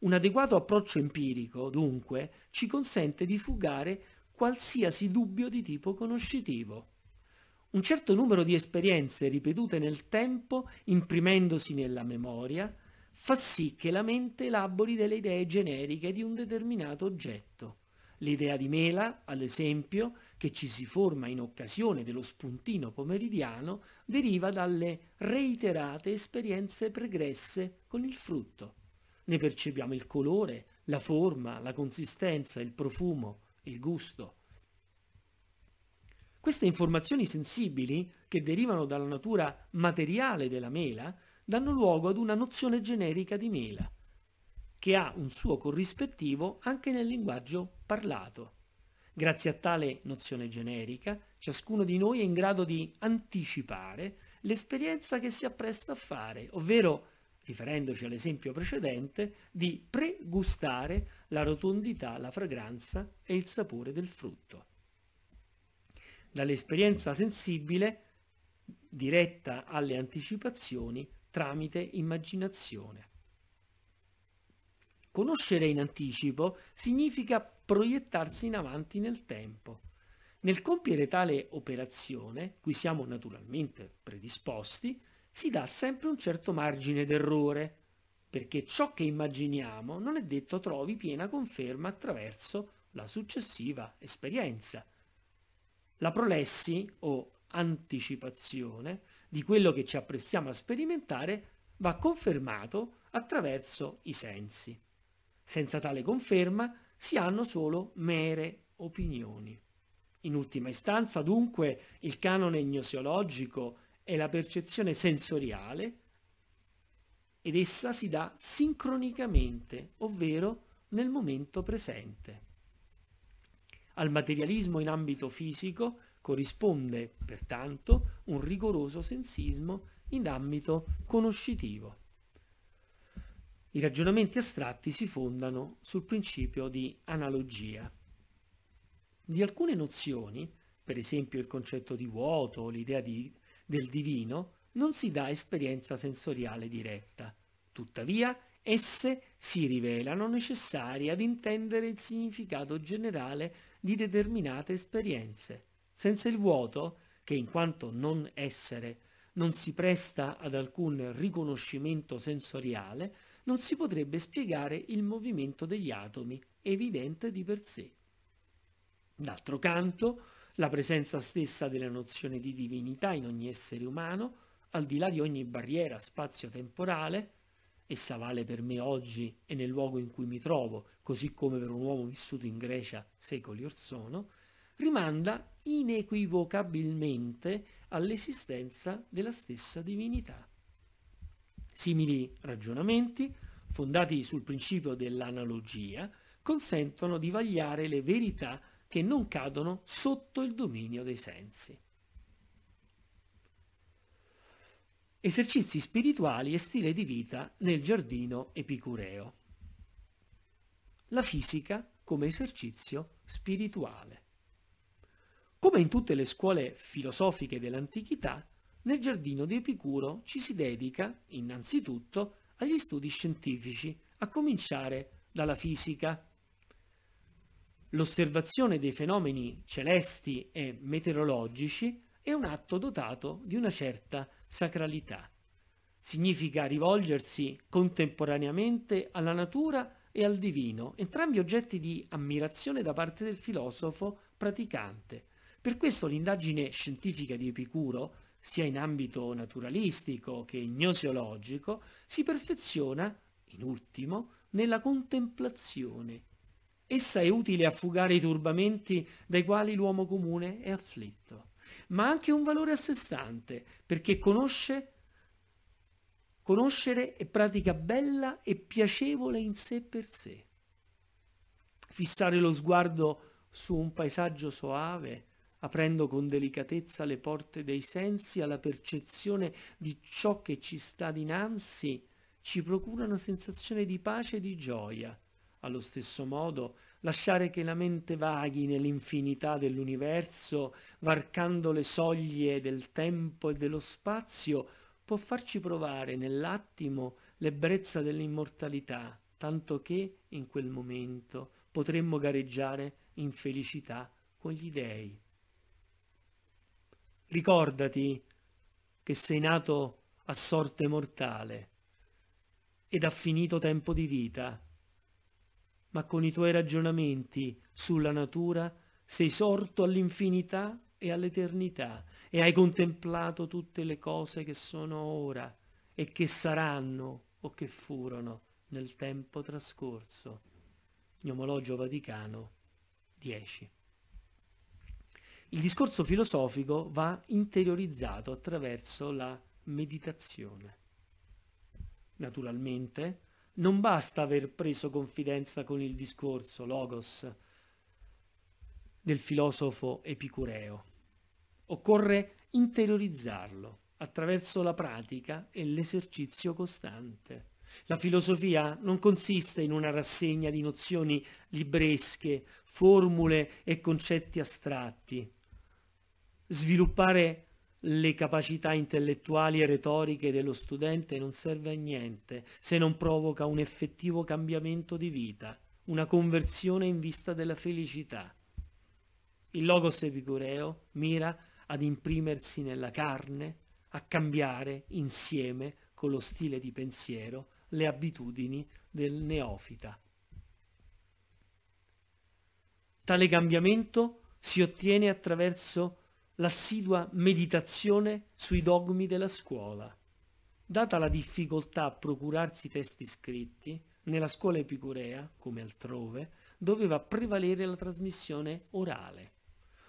Un adeguato approccio empirico, dunque, ci consente di fugare qualsiasi dubbio di tipo conoscitivo. Un certo numero di esperienze ripetute nel tempo, imprimendosi nella memoria, fa sì che la mente elabori delle idee generiche di un determinato oggetto. L'idea di mela, ad esempio, che ci si forma in occasione dello spuntino pomeridiano, deriva dalle reiterate esperienze pregresse con il frutto. Ne percepiamo il colore, la forma, la consistenza, il profumo, il gusto. Queste informazioni sensibili, che derivano dalla natura materiale della mela, danno luogo ad una nozione generica di mela, che ha un suo corrispettivo anche nel linguaggio parlato. Grazie a tale nozione generica, ciascuno di noi è in grado di anticipare l'esperienza che si appresta a fare, ovvero, riferendoci all'esempio precedente, di pregustare la rotondità, la fragranza e il sapore del frutto. Dall'esperienza sensibile, diretta alle anticipazioni tramite immaginazione. Conoscere in anticipo significa proiettarsi in avanti nel tempo. Nel compiere tale operazione, cui siamo naturalmente predisposti, si dà sempre un certo margine d'errore, perché ciò che immaginiamo non è detto trovi piena conferma attraverso la successiva esperienza. La prolessi o anticipazione di quello che ci apprestiamo a sperimentare va confermato attraverso i sensi. Senza tale conferma si hanno solo mere opinioni. In ultima istanza, dunque, il canone gnosiologico è la percezione sensoriale ed essa si dà sincronicamente, ovvero nel momento presente. Al materialismo in ambito fisico corrisponde, pertanto, un rigoroso sensismo in ambito conoscitivo. I ragionamenti astratti si fondano sul principio di analogia. Di alcune nozioni, per esempio il concetto di vuoto o l'idea di, del divino, non si dà esperienza sensoriale diretta. Tuttavia, esse si rivelano necessarie ad intendere il significato generale di determinate esperienze. Senza il vuoto, che in quanto non essere non si presta ad alcun riconoscimento sensoriale, non si potrebbe spiegare il movimento degli atomi, evidente di per sé. D'altro canto, la presenza stessa della nozione di divinità in ogni essere umano, al di là di ogni barriera spazio-temporale, essa vale per me oggi e nel luogo in cui mi trovo, così come per un uomo vissuto in Grecia secoli or sono, rimanda inequivocabilmente all'esistenza della stessa divinità. Simili ragionamenti, fondati sul principio dell'analogia, consentono di vagliare le verità che non cadono sotto il dominio dei sensi. Esercizi spirituali e stile di vita nel giardino epicureo. La fisica come esercizio spirituale. Come in tutte le scuole filosofiche dell'antichità, nel giardino di Epicuro ci si dedica, innanzitutto, agli studi scientifici, a cominciare dalla fisica. L'osservazione dei fenomeni celesti e meteorologici è un atto dotato di una certa sacralità. Significa rivolgersi contemporaneamente alla natura e al divino, entrambi oggetti di ammirazione da parte del filosofo praticante. Per questo l'indagine scientifica di Epicuro sia in ambito naturalistico che gnoseologico, si perfeziona, in ultimo, nella contemplazione. Essa è utile a fugare i turbamenti dai quali l'uomo comune è afflitto, ma ha anche un valore a sé stante, perché conosce conoscere è pratica bella e piacevole in sé per sé. Fissare lo sguardo su un paesaggio soave, aprendo con delicatezza le porte dei sensi alla percezione di ciò che ci sta dinanzi, ci procura una sensazione di pace e di gioia. Allo stesso modo, lasciare che la mente vaghi nell'infinità dell'universo, varcando le soglie del tempo e dello spazio, può farci provare nell'attimo l'ebbrezza dell'immortalità, tanto che, in quel momento, potremmo gareggiare in felicità con gli dei ricordati che sei nato a sorte mortale ed a finito tempo di vita, ma con i tuoi ragionamenti sulla natura sei sorto all'infinità e all'eternità e hai contemplato tutte le cose che sono ora e che saranno o che furono nel tempo trascorso. Gnomologio Vaticano 10. Il discorso filosofico va interiorizzato attraverso la meditazione. Naturalmente, non basta aver preso confidenza con il discorso logos del filosofo epicureo. Occorre interiorizzarlo attraverso la pratica e l'esercizio costante. La filosofia non consiste in una rassegna di nozioni libresche, formule e concetti astratti, sviluppare le capacità intellettuali e retoriche dello studente non serve a niente se non provoca un effettivo cambiamento di vita, una conversione in vista della felicità. Il logos epicureo mira ad imprimersi nella carne, a cambiare insieme con lo stile di pensiero le abitudini del neofita. Tale cambiamento si ottiene attraverso l'assidua meditazione sui dogmi della scuola. Data la difficoltà a procurarsi testi scritti, nella scuola epicurea, come altrove, doveva prevalere la trasmissione orale.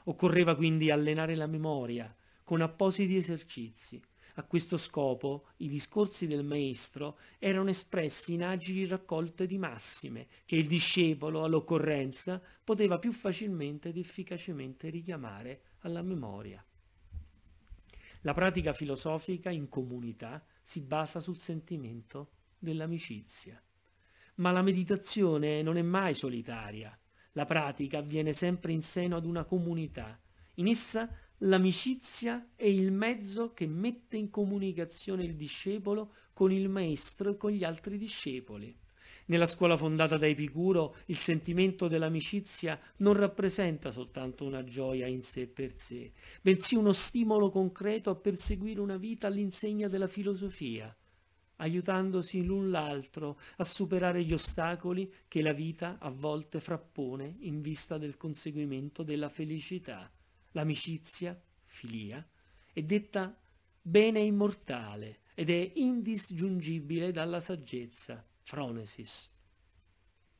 Occorreva quindi allenare la memoria con appositi esercizi. A questo scopo i discorsi del maestro erano espressi in agili raccolte di massime che il discepolo all'occorrenza poteva più facilmente ed efficacemente richiamare alla memoria. La pratica filosofica in comunità si basa sul sentimento dell'amicizia. Ma la meditazione non è mai solitaria. La pratica avviene sempre in seno ad una comunità. In essa l'amicizia è il mezzo che mette in comunicazione il discepolo con il maestro e con gli altri discepoli. Nella scuola fondata da Epicuro il sentimento dell'amicizia non rappresenta soltanto una gioia in sé per sé, bensì uno stimolo concreto a perseguire una vita all'insegna della filosofia, aiutandosi l'un l'altro a superare gli ostacoli che la vita a volte frappone in vista del conseguimento della felicità. L'amicizia, filia, è detta bene immortale ed è indisgiungibile dalla saggezza. Fronesis,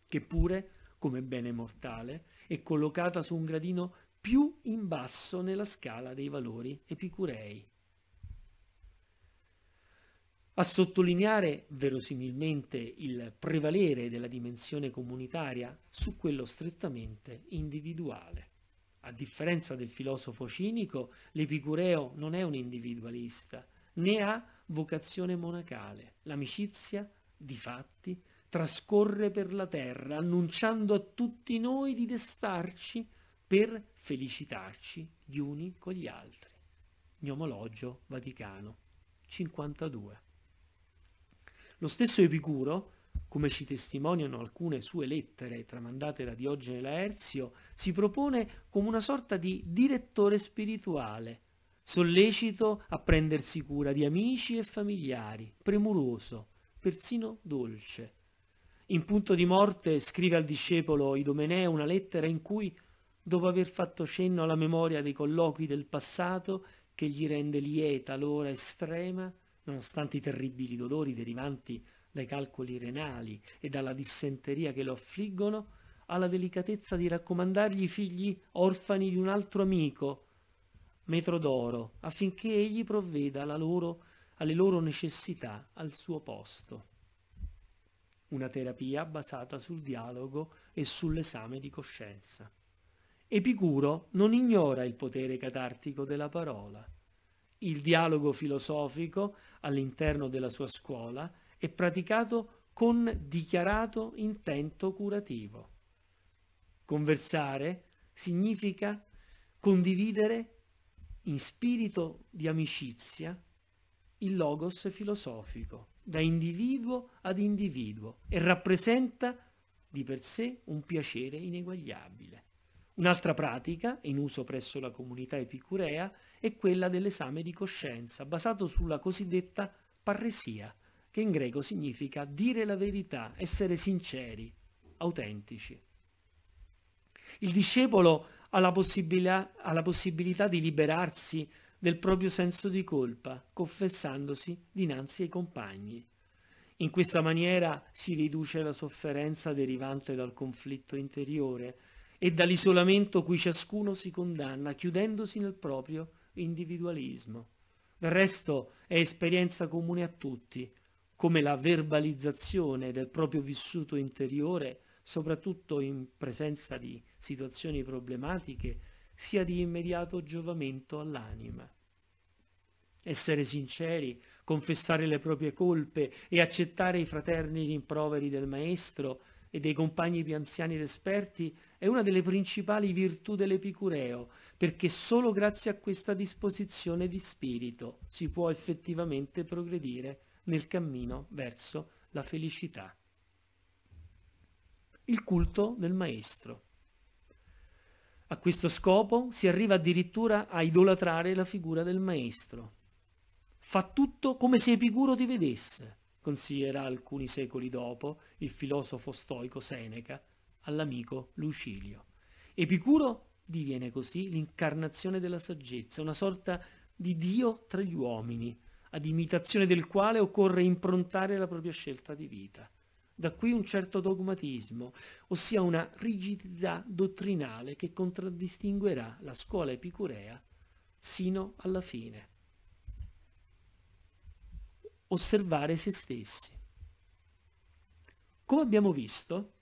che pure, come bene mortale, è collocata su un gradino più in basso nella scala dei valori epicurei. A sottolineare verosimilmente il prevalere della dimensione comunitaria su quello strettamente individuale. A differenza del filosofo cinico, l'epicureo non è un individualista, né ha vocazione monacale. L'amicizia Difatti, trascorre per la terra, annunciando a tutti noi di destarci per felicitarci gli uni con gli altri. Gnomologio Vaticano 52. Lo stesso Epicuro, come ci testimoniano alcune sue lettere tramandate da Diogene Laerzio, si propone come una sorta di direttore spirituale, sollecito a prendersi cura di amici e familiari, premuroso, persino dolce. In punto di morte scrive al discepolo Idomeneo una lettera in cui, dopo aver fatto cenno alla memoria dei colloqui del passato, che gli rende lieta l'ora estrema, nonostante i terribili dolori derivanti dai calcoli renali e dalla dissenteria che lo affliggono, ha la delicatezza di raccomandargli i figli orfani di un altro amico, Metrodoro, affinché egli provveda alla loro alle loro necessità al suo posto. Una terapia basata sul dialogo e sull'esame di coscienza. Epicuro non ignora il potere catartico della parola. Il dialogo filosofico all'interno della sua scuola è praticato con dichiarato intento curativo. Conversare significa condividere in spirito di amicizia il logos filosofico, da individuo ad individuo, e rappresenta di per sé un piacere ineguagliabile. Un'altra pratica, in uso presso la comunità epicurea, è quella dell'esame di coscienza, basato sulla cosiddetta parresia, che in greco significa dire la verità, essere sinceri, autentici. Il discepolo ha la, ha la possibilità di liberarsi del proprio senso di colpa, confessandosi dinanzi ai compagni. In questa maniera si riduce la sofferenza derivante dal conflitto interiore e dall'isolamento cui ciascuno si condanna, chiudendosi nel proprio individualismo. Del resto è esperienza comune a tutti, come la verbalizzazione del proprio vissuto interiore, soprattutto in presenza di situazioni problematiche, sia di immediato giovamento all'anima. Essere sinceri, confessare le proprie colpe e accettare i fraterni rimproveri del maestro e dei compagni più anziani ed esperti è una delle principali virtù dell'Epicureo, perché solo grazie a questa disposizione di spirito si può effettivamente progredire nel cammino verso la felicità. Il culto del maestro. A questo scopo si arriva addirittura a idolatrare la figura del maestro. Fa tutto come se Epicuro ti vedesse, consiglierà alcuni secoli dopo il filosofo stoico Seneca all'amico Lucilio. Epicuro diviene così l'incarnazione della saggezza, una sorta di Dio tra gli uomini, ad imitazione del quale occorre improntare la propria scelta di vita. Da qui un certo dogmatismo, ossia una rigidità dottrinale che contraddistinguerà la scuola epicurea sino alla fine. Osservare se stessi. Come abbiamo visto,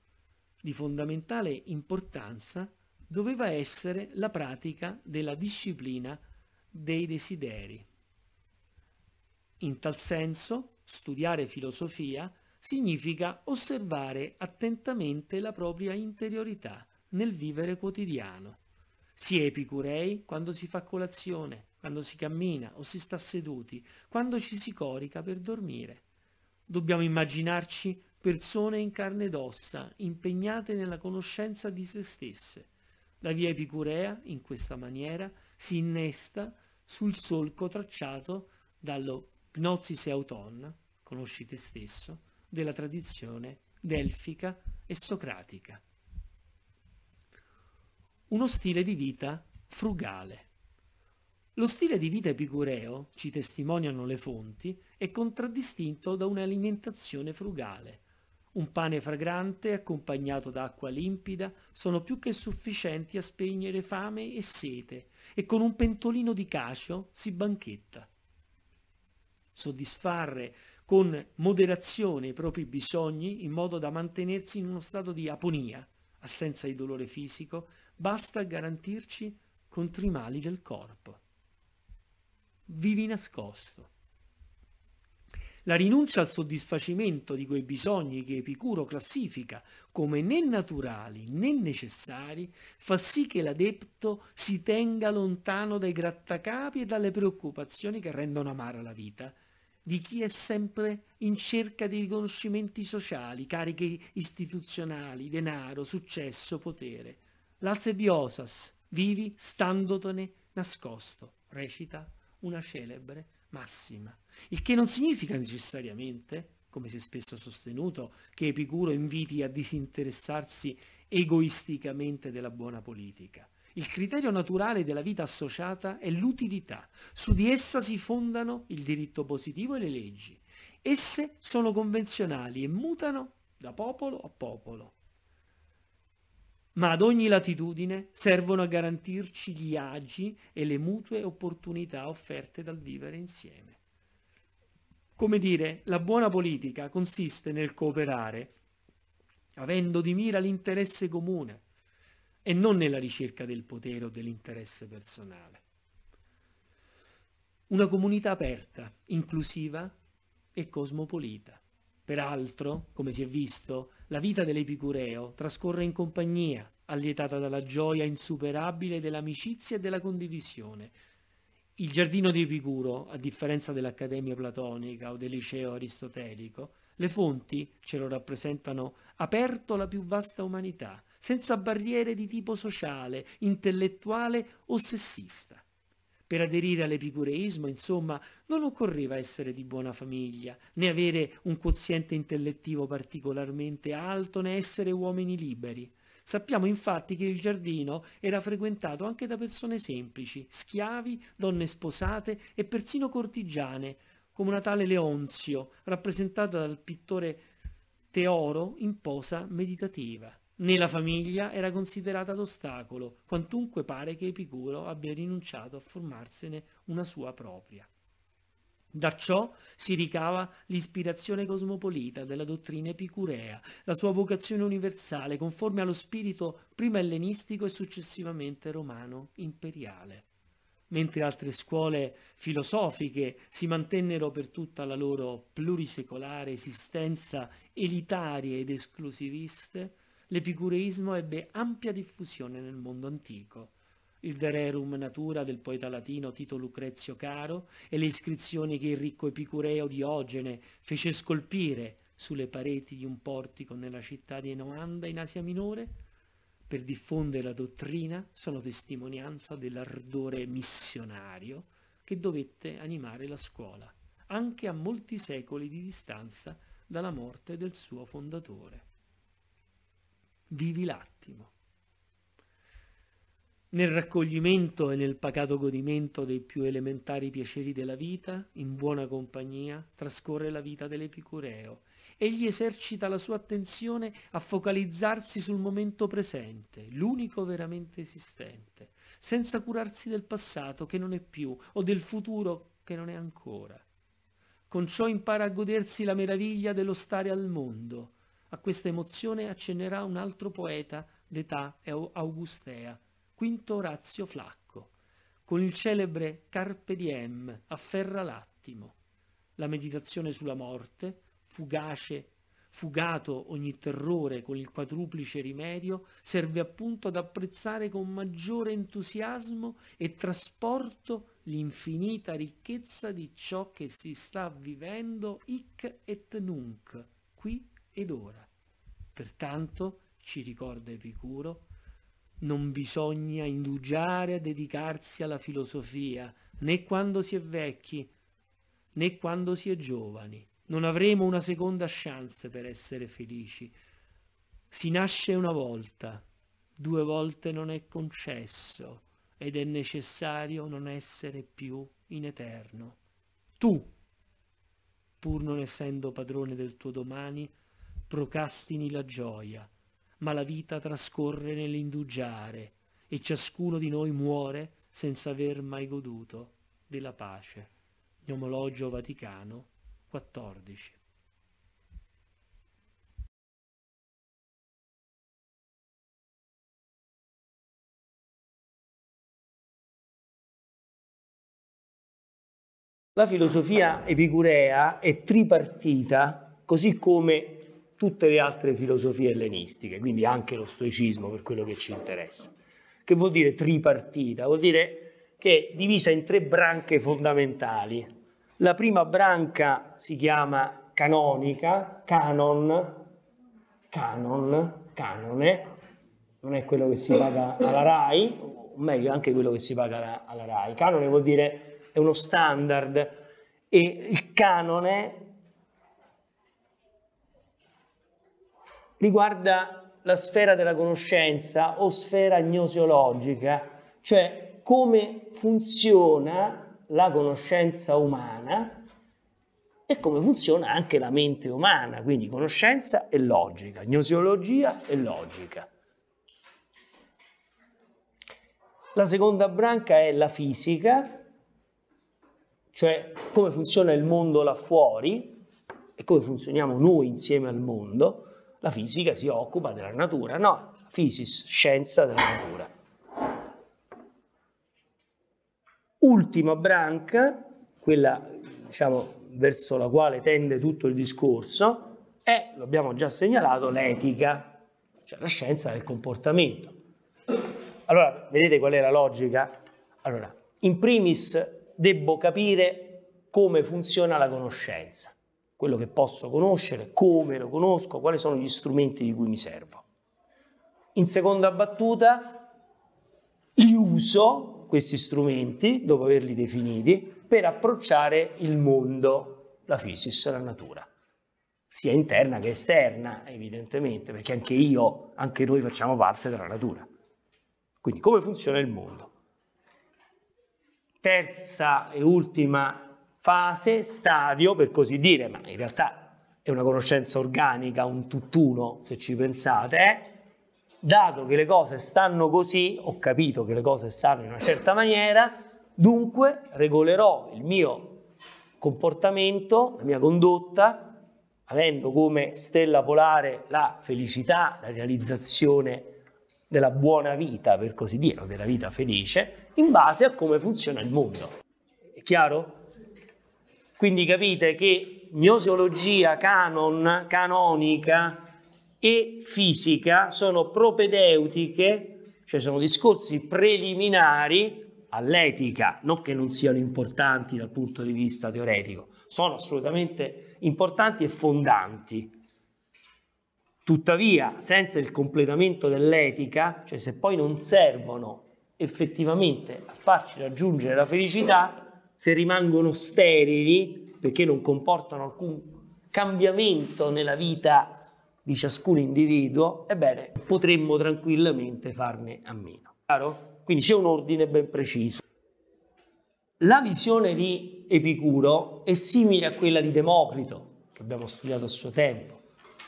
di fondamentale importanza doveva essere la pratica della disciplina dei desideri. In tal senso, studiare filosofia significa osservare attentamente la propria interiorità nel vivere quotidiano. Si è epicurei quando si fa colazione, quando si cammina o si sta seduti, quando ci si corica per dormire. Dobbiamo immaginarci persone in carne ed ossa, impegnate nella conoscenza di se stesse. La via epicurea, in questa maniera, si innesta sul solco tracciato dallo Gnosis Auton, conosci te stesso, della tradizione delfica e socratica. Uno stile di vita frugale. Lo stile di vita epicureo, ci testimoniano le fonti, è contraddistinto da un'alimentazione frugale. Un pane fragrante accompagnato da acqua limpida sono più che sufficienti a spegnere fame e sete e con un pentolino di cacio si banchetta. Soddisfare con moderazione i propri bisogni in modo da mantenersi in uno stato di aponia, assenza di dolore fisico, basta garantirci contro i mali del corpo. Vivi nascosto. La rinuncia al soddisfacimento di quei bisogni che Epicuro classifica come né naturali né necessari fa sì che l'adepto si tenga lontano dai grattacapi e dalle preoccupazioni che rendono amara la vita di chi è sempre in cerca di riconoscimenti sociali, cariche istituzionali, denaro, successo, potere. L'alzebiosas vivi standotone nascosto, recita una celebre massima. Il che non significa necessariamente, come si è spesso sostenuto, che Epicuro inviti a disinteressarsi egoisticamente della buona politica. Il criterio naturale della vita associata è l'utilità. Su di essa si fondano il diritto positivo e le leggi. Esse sono convenzionali e mutano da popolo a popolo. Ma ad ogni latitudine servono a garantirci gli agi e le mutue opportunità offerte dal vivere insieme. Come dire, la buona politica consiste nel cooperare, avendo di mira l'interesse comune, e non nella ricerca del potere o dell'interesse personale. Una comunità aperta, inclusiva e cosmopolita. Peraltro, come si è visto, la vita dell'Epicureo trascorre in compagnia, allietata dalla gioia insuperabile dell'amicizia e della condivisione. Il giardino di Epicuro, a differenza dell'Accademia Platonica o del liceo aristotelico, le fonti ce lo rappresentano aperto alla più vasta umanità, senza barriere di tipo sociale, intellettuale o sessista. Per aderire all'epicureismo, insomma, non occorreva essere di buona famiglia, né avere un quoziente intellettivo particolarmente alto, né essere uomini liberi. Sappiamo infatti che il giardino era frequentato anche da persone semplici, schiavi, donne sposate e persino cortigiane, come una tale Leonzio, rappresentata dal pittore Teoro in posa meditativa nella famiglia era considerata d'ostacolo, quantunque pare che Epicuro abbia rinunciato a formarsene una sua propria. Da ciò si ricava l'ispirazione cosmopolita della dottrina epicurea, la sua vocazione universale conforme allo spirito prima ellenistico e successivamente romano imperiale. Mentre altre scuole filosofiche si mantennero per tutta la loro plurisecolare esistenza elitarie ed esclusiviste, l'epicureismo ebbe ampia diffusione nel mondo antico. Il De Rerum Natura del poeta latino Tito Lucrezio Caro e le iscrizioni che il ricco epicureo Diogene fece scolpire sulle pareti di un portico nella città di Enoanda in Asia Minore per diffondere la dottrina sono testimonianza dell'ardore missionario che dovette animare la scuola, anche a molti secoli di distanza dalla morte del suo fondatore vivi l'attimo. Nel raccoglimento e nel pacato godimento dei più elementari piaceri della vita, in buona compagnia, trascorre la vita dell'Epicureo. Egli esercita la sua attenzione a focalizzarsi sul momento presente, l'unico veramente esistente, senza curarsi del passato che non è più o del futuro che non è ancora. Con ciò impara a godersi la meraviglia dello stare al mondo, a questa emozione accennerà un altro poeta d'età augustea, Quinto Orazio Flacco, con il celebre Carpe diem, afferra l'attimo. La meditazione sulla morte, fugace, fugato ogni terrore con il quadruplice rimedio, serve appunto ad apprezzare con maggiore entusiasmo e trasporto l'infinita ricchezza di ciò che si sta vivendo hic et nunc, qui ed ora. Pertanto, ci ricorda Epicuro, non bisogna indugiare a dedicarsi alla filosofia, né quando si è vecchi, né quando si è giovani. Non avremo una seconda chance per essere felici. Si nasce una volta, due volte non è concesso ed è necessario non essere più in eterno. Tu, pur non essendo padrone del tuo domani, procrastini la gioia, ma la vita trascorre nell'indugiare e ciascuno di noi muore senza aver mai goduto della pace. Gnomologio Vaticano 14. La filosofia epicurea è tripartita, così come tutte le altre filosofie ellenistiche, quindi anche lo stoicismo per quello che ci interessa. Che vuol dire tripartita? Vuol dire che è divisa in tre branche fondamentali. La prima branca si chiama canonica, canon, canon, canone, non è quello che si paga alla RAI, o meglio anche quello che si paga alla, alla RAI. Canone vuol dire è uno standard e il canone riguarda la sfera della conoscenza o sfera gnoseologica, cioè come funziona la conoscenza umana e come funziona anche la mente umana, quindi conoscenza e logica, gnoseologia e logica. La seconda branca è la fisica, cioè come funziona il mondo là fuori e come funzioniamo noi insieme al mondo. La fisica si occupa della natura, no? Physis, scienza della natura. Ultima branca, quella diciamo verso la quale tende tutto il discorso, è, lo abbiamo già segnalato, l'etica, cioè la scienza del comportamento. Allora, vedete qual è la logica? Allora, in primis debbo capire come funziona la conoscenza quello che posso conoscere, come lo conosco, quali sono gli strumenti di cui mi servo. In seconda battuta, li uso questi strumenti, dopo averli definiti, per approcciare il mondo, la physis, la natura, sia interna che esterna, evidentemente, perché anche io, anche noi facciamo parte della natura. Quindi come funziona il mondo? Terza e ultima fase, stadio, per così dire, ma in realtà è una conoscenza organica, un tutt'uno, se ci pensate, è, eh? dato che le cose stanno così, ho capito che le cose stanno in una certa maniera, dunque regolerò il mio comportamento, la mia condotta, avendo come stella polare la felicità, la realizzazione della buona vita, per così dire, o della vita felice, in base a come funziona il mondo. È chiaro? Quindi capite che gnoseologia canon, canonica e fisica sono propedeutiche, cioè sono discorsi preliminari all'etica, non che non siano importanti dal punto di vista teoretico, sono assolutamente importanti e fondanti. Tuttavia, senza il completamento dell'etica, cioè se poi non servono effettivamente a farci raggiungere la felicità, se rimangono sterili, perché non comportano alcun cambiamento nella vita di ciascun individuo, ebbene potremmo tranquillamente farne a meno. Chiaro? Quindi c'è un ordine ben preciso. La visione di Epicuro è simile a quella di Democrito, che abbiamo studiato a suo tempo,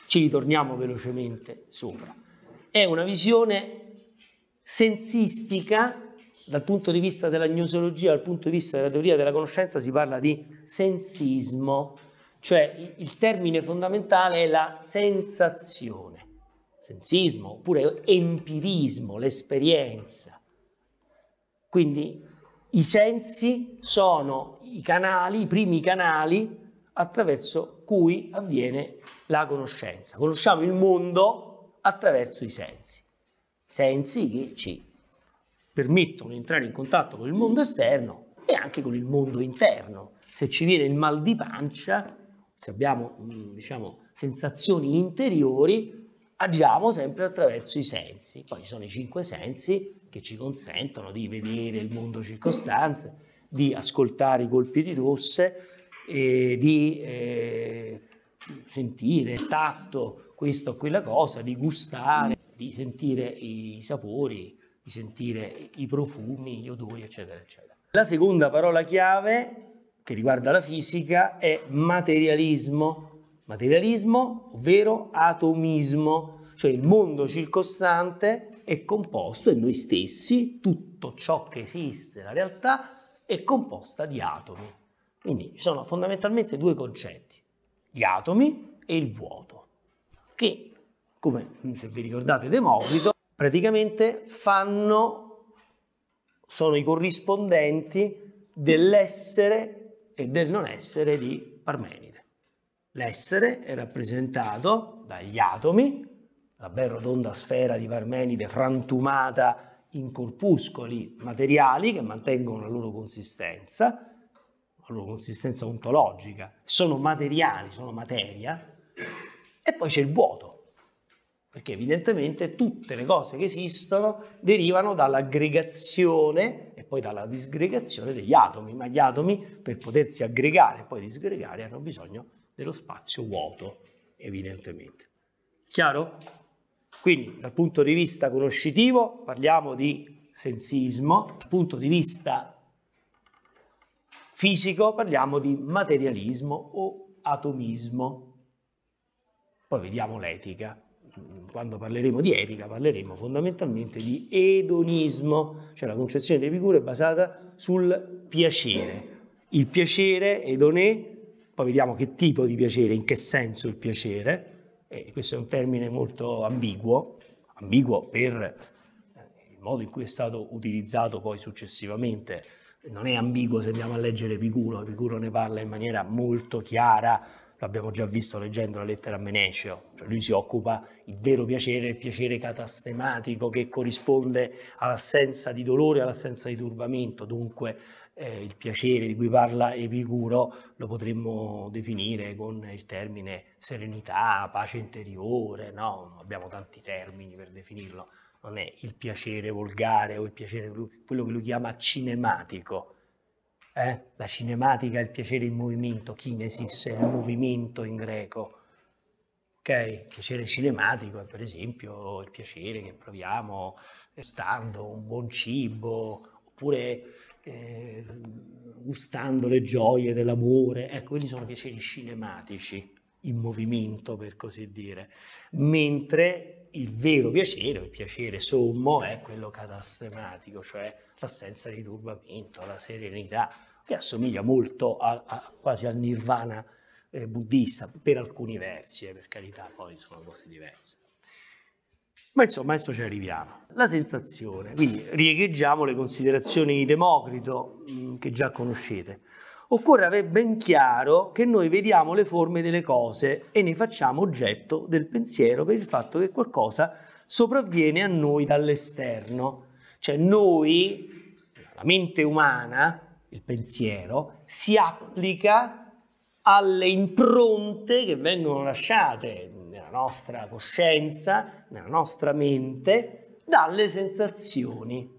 ci ritorniamo velocemente sopra. È una visione sensistica dal punto di vista della gnoseologia, dal punto di vista della teoria della conoscenza, si parla di sensismo, cioè il termine fondamentale è la sensazione, sensismo oppure empirismo, l'esperienza. Quindi i sensi sono i canali, i primi canali attraverso cui avviene la conoscenza. Conosciamo il mondo attraverso i sensi, sensi che ci permettono di entrare in contatto con il mondo esterno e anche con il mondo interno. Se ci viene il mal di pancia, se abbiamo mm, diciamo, sensazioni interiori, agiamo sempre attraverso i sensi. Poi ci sono i cinque sensi che ci consentono di vedere il mondo circostanze, di ascoltare i colpi di tosse, eh, di eh, sentire tatto questa o quella cosa, di gustare, di sentire i sapori, di sentire i profumi, gli odori, eccetera, eccetera. La seconda parola chiave che riguarda la fisica è materialismo. Materialismo, ovvero atomismo, cioè il mondo circostante è composto e noi stessi, tutto ciò che esiste, la realtà, è composta di atomi. Quindi ci sono fondamentalmente due concetti, gli atomi e il vuoto, che, come se vi ricordate Democrito, praticamente fanno, sono i corrispondenti dell'essere e del non essere di Parmenide. L'essere è rappresentato dagli atomi, la ben rotonda sfera di Parmenide frantumata in corpuscoli materiali che mantengono la loro consistenza, la loro consistenza ontologica, sono materiali, sono materia, e poi c'è il vuoto, perché evidentemente tutte le cose che esistono derivano dall'aggregazione e poi dalla disgregazione degli atomi, ma gli atomi per potersi aggregare e poi disgregare hanno bisogno dello spazio vuoto, evidentemente. Chiaro? Quindi dal punto di vista conoscitivo parliamo di sensismo, dal punto di vista fisico parliamo di materialismo o atomismo. Poi vediamo l'etica quando parleremo di etica, parleremo fondamentalmente di edonismo, cioè la concezione di Epicuro è basata sul piacere. Il piacere, edonè, poi vediamo che tipo di piacere, in che senso il piacere, e questo è un termine molto ambiguo, ambiguo per eh, il modo in cui è stato utilizzato poi successivamente, non è ambiguo se andiamo a leggere Epicuro, Epicuro ne parla in maniera molto chiara, l'abbiamo già visto leggendo la lettera a Meneceo, cioè lui si occupa il vero piacere, il piacere catastematico che corrisponde all'assenza di dolore, all'assenza di turbamento, dunque eh, il piacere di cui parla Epicuro lo potremmo definire con il termine serenità, pace interiore, no? abbiamo tanti termini per definirlo, non è il piacere volgare o il piacere, quello che lui chiama cinematico, eh? La cinematica è il piacere in movimento, kinesis è il movimento in greco. Okay? Il piacere cinematico è per esempio il piacere che proviamo gustando eh, un buon cibo, oppure eh, gustando le gioie dell'amore. Ecco, quelli sono piaceri cinematici in movimento, per così dire. Mentre il vero piacere, il piacere sommo, è quello catastematico, cioè l'assenza di turbamento, la serenità, che assomiglia molto a, a, quasi al nirvana eh, buddista, per alcuni versi, eh, per carità, poi sono cose diverse. Ma insomma, adesso ci arriviamo. La sensazione, quindi riecheggiamo le considerazioni di Democrito mh, mm, che già conoscete. Occorre avere ben chiaro che noi vediamo le forme delle cose e ne facciamo oggetto del pensiero per il fatto che qualcosa sopravviene a noi dall'esterno. Cioè noi, la mente umana, il pensiero, si applica alle impronte che vengono lasciate nella nostra coscienza, nella nostra mente, dalle sensazioni.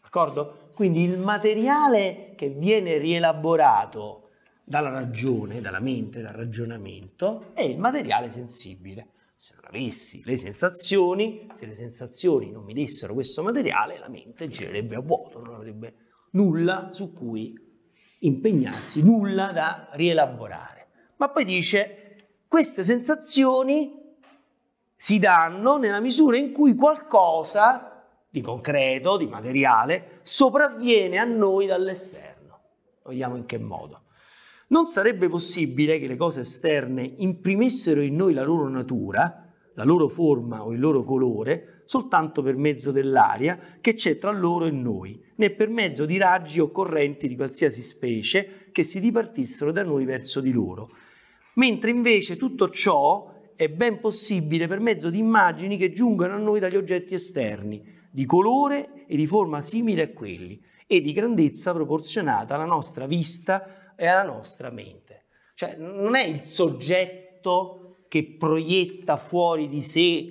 D'accordo? Quindi il materiale che viene rielaborato dalla ragione, dalla mente, dal ragionamento, è il materiale sensibile. Se non avessi le sensazioni, se le sensazioni non mi dessero questo materiale, la mente girerebbe a vuoto, non avrebbe nulla su cui impegnarsi, nulla da rielaborare. Ma poi dice, queste sensazioni si danno nella misura in cui qualcosa di concreto, di materiale, sopravviene a noi dall'esterno. Vediamo in che modo. Non sarebbe possibile che le cose esterne imprimessero in noi la loro natura, la loro forma o il loro colore soltanto per mezzo dell'aria che c'è tra loro e noi, né per mezzo di raggi o correnti di qualsiasi specie che si dipartissero da noi verso di loro. Mentre invece tutto ciò è ben possibile per mezzo di immagini che giungono a noi dagli oggetti esterni, di colore e di forma simile a quelli, e di grandezza proporzionata alla nostra vista e alla nostra mente. Cioè non è il soggetto che proietta fuori di sé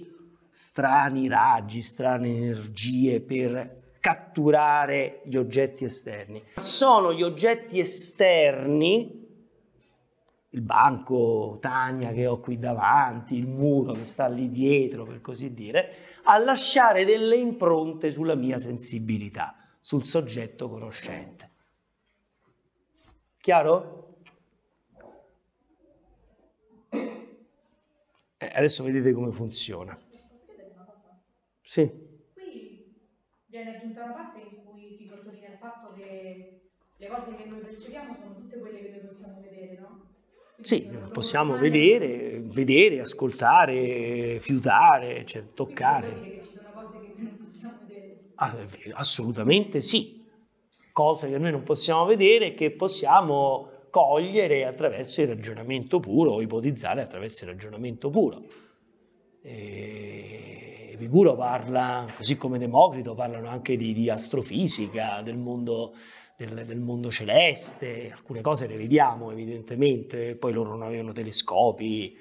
strani raggi, strane energie per catturare gli oggetti esterni. Sono gli oggetti esterni, il banco Tania che ho qui davanti, il muro che sta lì dietro, per così dire, a lasciare delle impronte sulla mia sensibilità, sul soggetto conoscente. Chiaro? Eh, adesso vedete come funziona. Sì. Qui viene aggiunta una parte in cui si sottolinea il fatto che le cose che noi percepiamo sono tutte quelle che noi possiamo vedere, no? Sì, possiamo vedere, vedere, ascoltare, fiutare, cioè, toccare. Ah, assolutamente sì. Cose che noi non possiamo vedere e che possiamo cogliere attraverso il ragionamento puro o ipotizzare attraverso il ragionamento puro. Epicuro parla, così come Democrito, parlano anche di, di astrofisica, del mondo, del, del mondo, celeste, alcune cose le vediamo evidentemente, poi loro non avevano telescopi,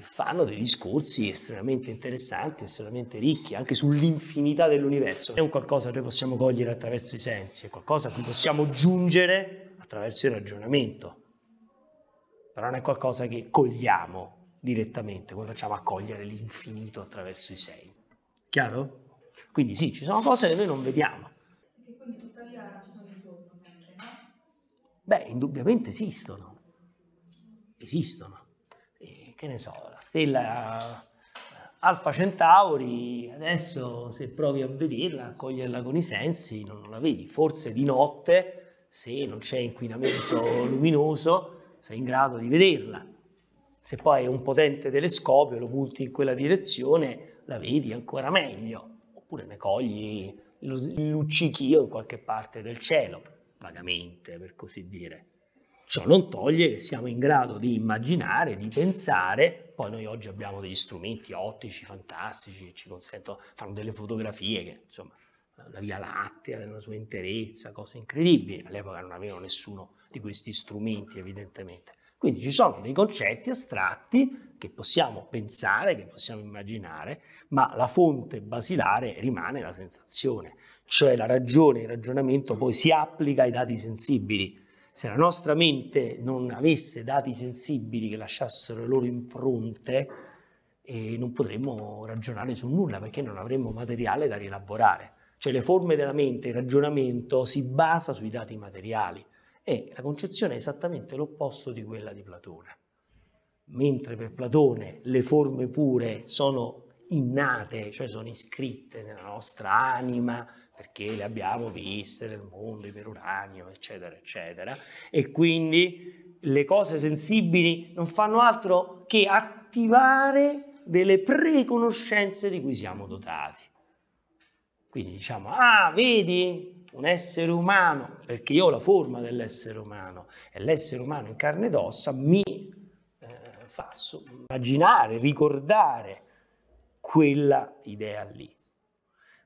fanno dei discorsi estremamente interessanti, estremamente ricchi, anche sull'infinità dell'universo. È un qualcosa che noi possiamo cogliere attraverso i sensi, è qualcosa a cui possiamo giungere attraverso il ragionamento, però non è qualcosa che cogliamo direttamente, come facciamo a cogliere l'infinito attraverso i segni. Chiaro? Quindi sì, ci sono cose che noi non vediamo. E quindi tuttavia ci sono intorno sempre, no? Beh, indubbiamente esistono. Esistono. E, che ne so, la stella eh, Alfa Centauri, adesso se provi a vederla, a coglierla con i sensi, non la vedi. Forse di notte se non c'è inquinamento luminoso, sei in grado di vederla. Se poi hai un potente telescopio, lo punti in quella direzione, la vedi ancora meglio. Oppure ne cogli il luccichio in qualche parte del cielo, vagamente per così dire. Ciò non toglie che siamo in grado di immaginare, di pensare, poi noi oggi abbiamo degli strumenti ottici fantastici che ci consentono, di fare delle fotografie che insomma la Via Lattea nella sua interezza, cose incredibili. All'epoca non avevano nessuno di questi strumenti, evidentemente. Quindi ci sono dei concetti astratti che possiamo pensare, che possiamo immaginare, ma la fonte basilare rimane la sensazione, cioè la ragione, il ragionamento poi si applica ai dati sensibili. Se la nostra mente non avesse dati sensibili che lasciassero le loro impronte, eh, non potremmo ragionare su nulla perché non avremmo materiale da rielaborare. Cioè le forme della mente, il ragionamento si basa sui dati materiali e la concezione è esattamente l'opposto di quella di Platone. Mentre per Platone le forme pure sono innate, cioè sono iscritte nella nostra anima, perché le abbiamo viste nel mondo iperuranio, eccetera, eccetera, e quindi le cose sensibili non fanno altro che attivare delle preconoscenze di cui siamo dotati. Quindi diciamo, ah, vedi, un essere umano, perché io ho la forma dell'essere umano, e l'essere umano in carne ed ossa mi eh, fa immaginare, ricordare quella idea lì.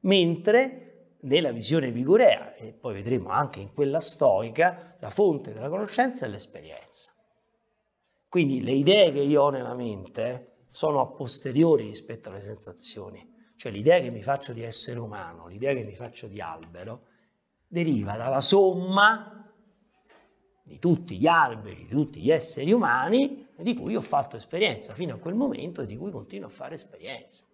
Mentre nella visione epicurea, e poi vedremo anche in quella stoica, la fonte della conoscenza è l'esperienza. Quindi le idee che io ho nella mente sono a posteriori rispetto alle sensazioni cioè l'idea che mi faccio di essere umano, l'idea che mi faccio di albero, deriva dalla somma di tutti gli alberi, di tutti gli esseri umani di cui ho fatto esperienza fino a quel momento e di cui continuo a fare esperienza.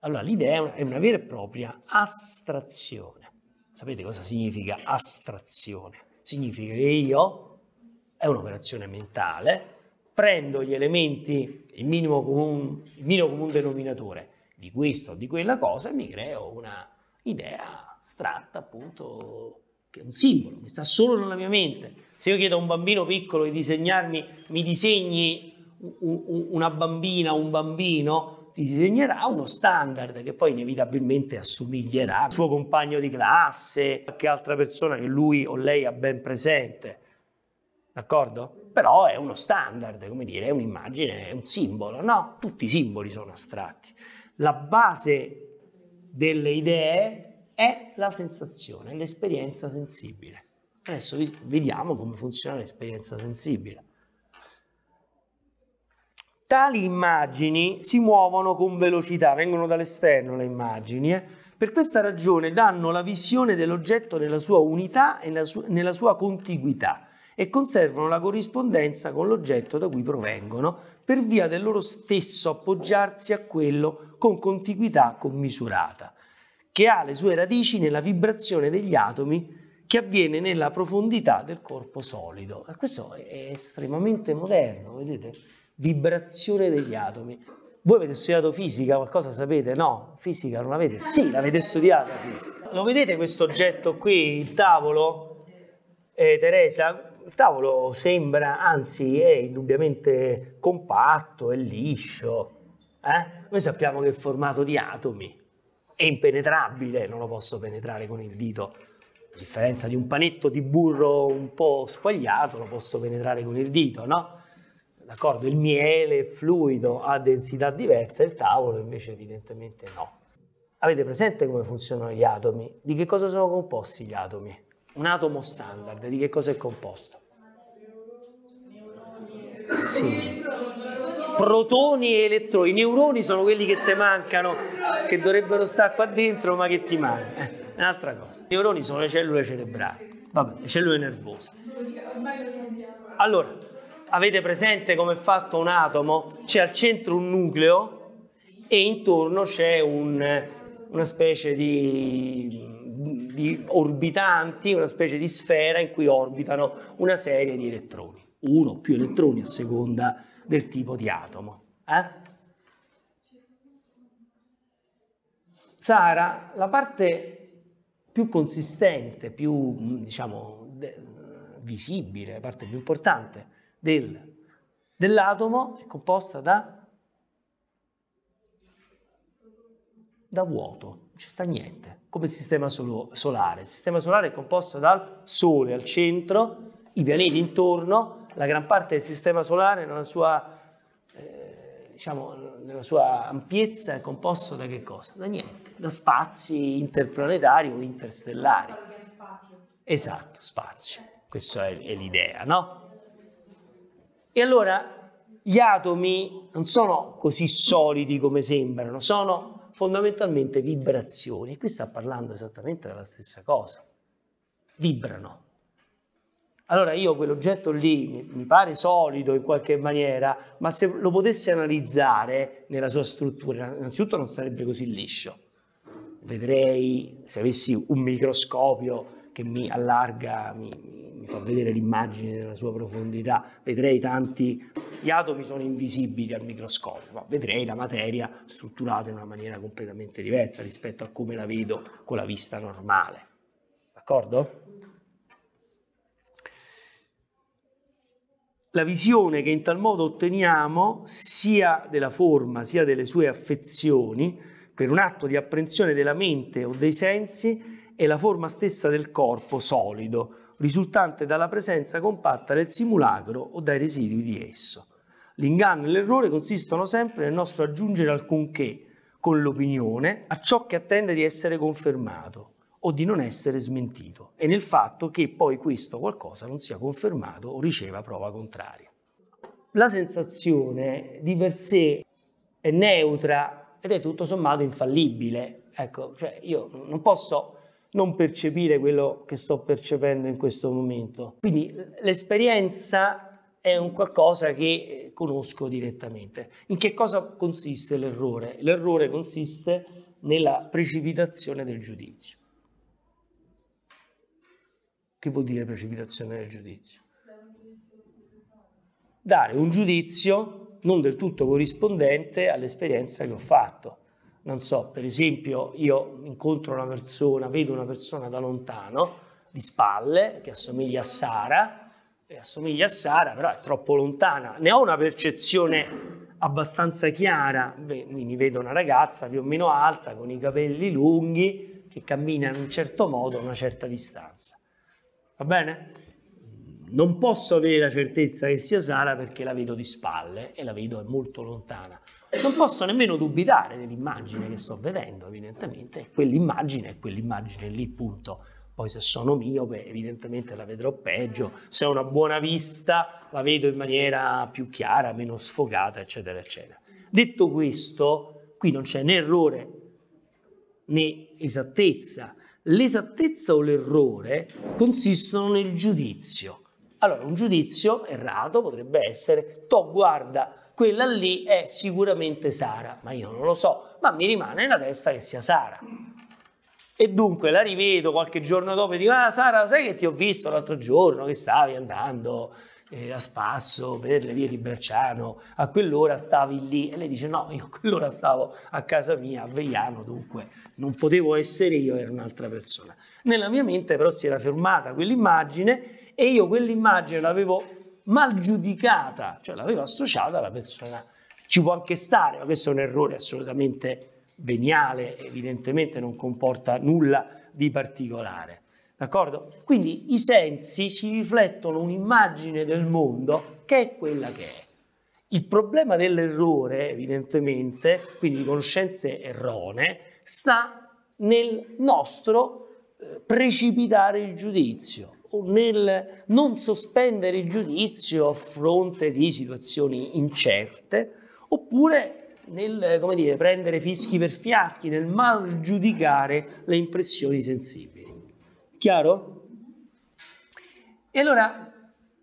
Allora l'idea è una vera e propria astrazione. Sapete cosa significa astrazione? Significa che io, è un'operazione mentale, prendo gli elementi, il minimo comune, il denominatore, di questa o di quella cosa e mi creo una idea astratta, appunto, che è un simbolo, che sta solo nella mia mente. Se io chiedo a un bambino piccolo di disegnarmi, mi disegni una bambina, un bambino, ti disegnerà uno standard che poi inevitabilmente assomiglierà al suo compagno di classe, a qualche altra persona che lui o lei ha ben presente. D'accordo? Però è uno standard, come dire, è un'immagine, è un simbolo, no? Tutti i simboli sono astratti la base delle idee è la sensazione, l'esperienza sensibile. Adesso vediamo come funziona l'esperienza sensibile. Tali immagini si muovono con velocità, vengono dall'esterno le immagini. Eh? Per questa ragione danno la visione dell'oggetto nella sua unità e nella sua contiguità e conservano la corrispondenza con l'oggetto da cui provengono per via del loro stesso appoggiarsi a quello con contiguità commisurata, che ha le sue radici nella vibrazione degli atomi che avviene nella profondità del corpo solido. E questo è estremamente moderno, vedete? Vibrazione degli atomi. Voi avete studiato fisica, qualcosa sapete? No, fisica non l'avete? Sì, l'avete studiata fisica. Lo vedete questo oggetto qui, il tavolo? Eh, Teresa, il tavolo sembra, anzi è indubbiamente compatto, è liscio. Eh? Noi sappiamo che è formato di atomi, è impenetrabile, non lo posso penetrare con il dito. A differenza di un panetto di burro un po' squagliato, lo posso penetrare con il dito, no? D'accordo, il miele è fluido, ha densità diversa, il tavolo invece evidentemente no. Avete presente come funzionano gli atomi? Di che cosa sono composti gli atomi? Un atomo standard, di che cosa è composto? Sì. Protoni e elettroni. I neuroni sono quelli che ti mancano, che dovrebbero stare qua dentro, ma che ti mancano. Eh, un'altra cosa. I neuroni sono le cellule cerebrali, vabbè, le cellule nervose. Allora, avete presente come è fatto un atomo? C'è al centro un nucleo e intorno c'è un, una specie di di orbitanti, una specie di sfera in cui orbitano una serie di elettroni, uno o più elettroni a seconda del tipo di atomo. Eh? Sara, la parte più consistente, più diciamo, visibile, la parte più importante del, dell'atomo è composta da, da vuoto, non ci sta niente come il sistema solo, solare. Il sistema solare è composto dal Sole al centro, i pianeti intorno, la gran parte del sistema solare nella sua, eh, diciamo, nella sua ampiezza è composto da che cosa? Da niente, da spazi interplanetari o interstellari. Esatto, spazio. Questa è, è l'idea, no? E allora gli atomi non sono così solidi come sembrano, sono fondamentalmente vibrazioni. E qui sta parlando esattamente della stessa cosa. Vibrano. Allora io quell'oggetto lì mi pare solido in qualche maniera, ma se lo potessi analizzare nella sua struttura, innanzitutto non sarebbe così liscio. Vedrei, se avessi un microscopio che mi allarga, mi, fa vedere l'immagine nella sua profondità, vedrei tanti, gli atomi sono invisibili al microscopio, ma vedrei la materia strutturata in una maniera completamente diversa rispetto a come la vedo con la vista normale. D'accordo? La visione che in tal modo otteniamo sia della forma sia delle sue affezioni, per un atto di apprensione della mente o dei sensi, è la forma stessa del corpo solido, risultante dalla presenza compatta del simulacro o dai residui di esso. L'inganno e l'errore consistono sempre nel nostro aggiungere alcunché con l'opinione a ciò che attende di essere confermato o di non essere smentito e nel fatto che poi questo qualcosa non sia confermato o riceva prova contraria. La sensazione di per sé è neutra ed è tutto sommato infallibile. Ecco, cioè io non posso non percepire quello che sto percependo in questo momento. Quindi l'esperienza è un qualcosa che eh, conosco direttamente. In che cosa consiste l'errore? L'errore consiste nella precipitazione del giudizio. Che vuol dire precipitazione del giudizio? Dare un giudizio non del tutto corrispondente all'esperienza che ho fatto non so, per esempio io incontro una persona, vedo una persona da lontano, di spalle, che assomiglia a Sara, e assomiglia a Sara, però è troppo lontana, ne ho una percezione abbastanza chiara, quindi vedo una ragazza più o meno alta, con i capelli lunghi, che cammina in un certo modo a una certa distanza. Va bene? Non posso avere la certezza che sia Sara perché la vedo di spalle e la vedo è molto lontana non posso nemmeno dubitare dell'immagine che sto vedendo, evidentemente, quell'immagine è quell'immagine lì, punto. Poi se sono miope evidentemente la vedrò peggio, se ho una buona vista la vedo in maniera più chiara, meno sfogata, eccetera, eccetera. Detto questo, qui non c'è né errore né esattezza. L'esattezza o l'errore consistono nel giudizio. Allora, un giudizio errato potrebbe essere, to guarda quella lì è sicuramente Sara, ma io non lo so, ma mi rimane nella testa che sia Sara. E dunque la rivedo qualche giorno dopo e dico, ah Sara, sai che ti ho visto l'altro giorno che stavi andando eh, a spasso per le vie di Bracciano, a quell'ora stavi lì? E lei dice, no, io a quell'ora stavo a casa mia, a Vegliano, dunque non potevo essere io, era un'altra persona. Nella mia mente però si era fermata quell'immagine e io quell'immagine l'avevo mal giudicata, cioè l'aveva associata alla persona. Ci può anche stare, ma questo è un errore assolutamente veniale, evidentemente non comporta nulla di particolare. D'accordo? Quindi i sensi ci riflettono un'immagine del mondo che è quella che è. Il problema dell'errore, evidentemente, quindi di conoscenze erronee, sta nel nostro eh, precipitare il giudizio nel non sospendere il giudizio a fronte di situazioni incerte, oppure nel dire, prendere fischi per fiaschi, nel mal giudicare le impressioni sensibili. Chiaro? E allora,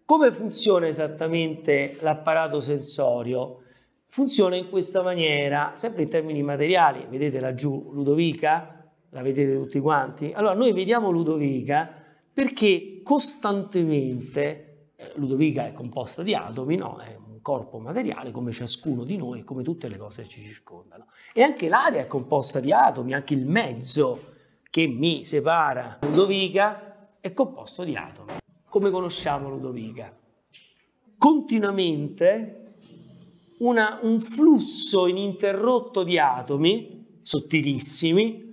come funziona esattamente l'apparato sensorio? Funziona in questa maniera, sempre in termini materiali, vedete laggiù Ludovica, la vedete tutti quanti? Allora, noi vediamo Ludovica perché costantemente, eh, Ludovica è composta di atomi, no? è un corpo materiale come ciascuno di noi, come tutte le cose che ci circondano. E anche l'aria è composta di atomi, anche il mezzo che mi separa Ludovica è composto di atomi. Come conosciamo Ludovica? Continuamente una, un flusso ininterrotto di atomi sottilissimi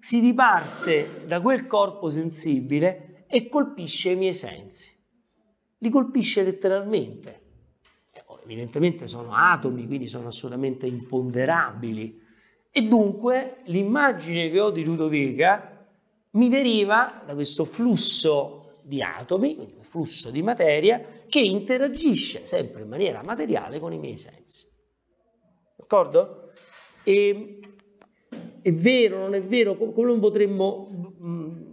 si diparte da quel corpo sensibile e colpisce i miei sensi. Li colpisce letteralmente. Eh, oh, evidentemente sono atomi, quindi sono assolutamente imponderabili. E dunque l'immagine che ho di Ludovica mi deriva da questo flusso di atomi, quindi un flusso di materia, che interagisce sempre in maniera materiale con i miei sensi. D'accordo? E, è vero, non è vero, come non potremmo mm,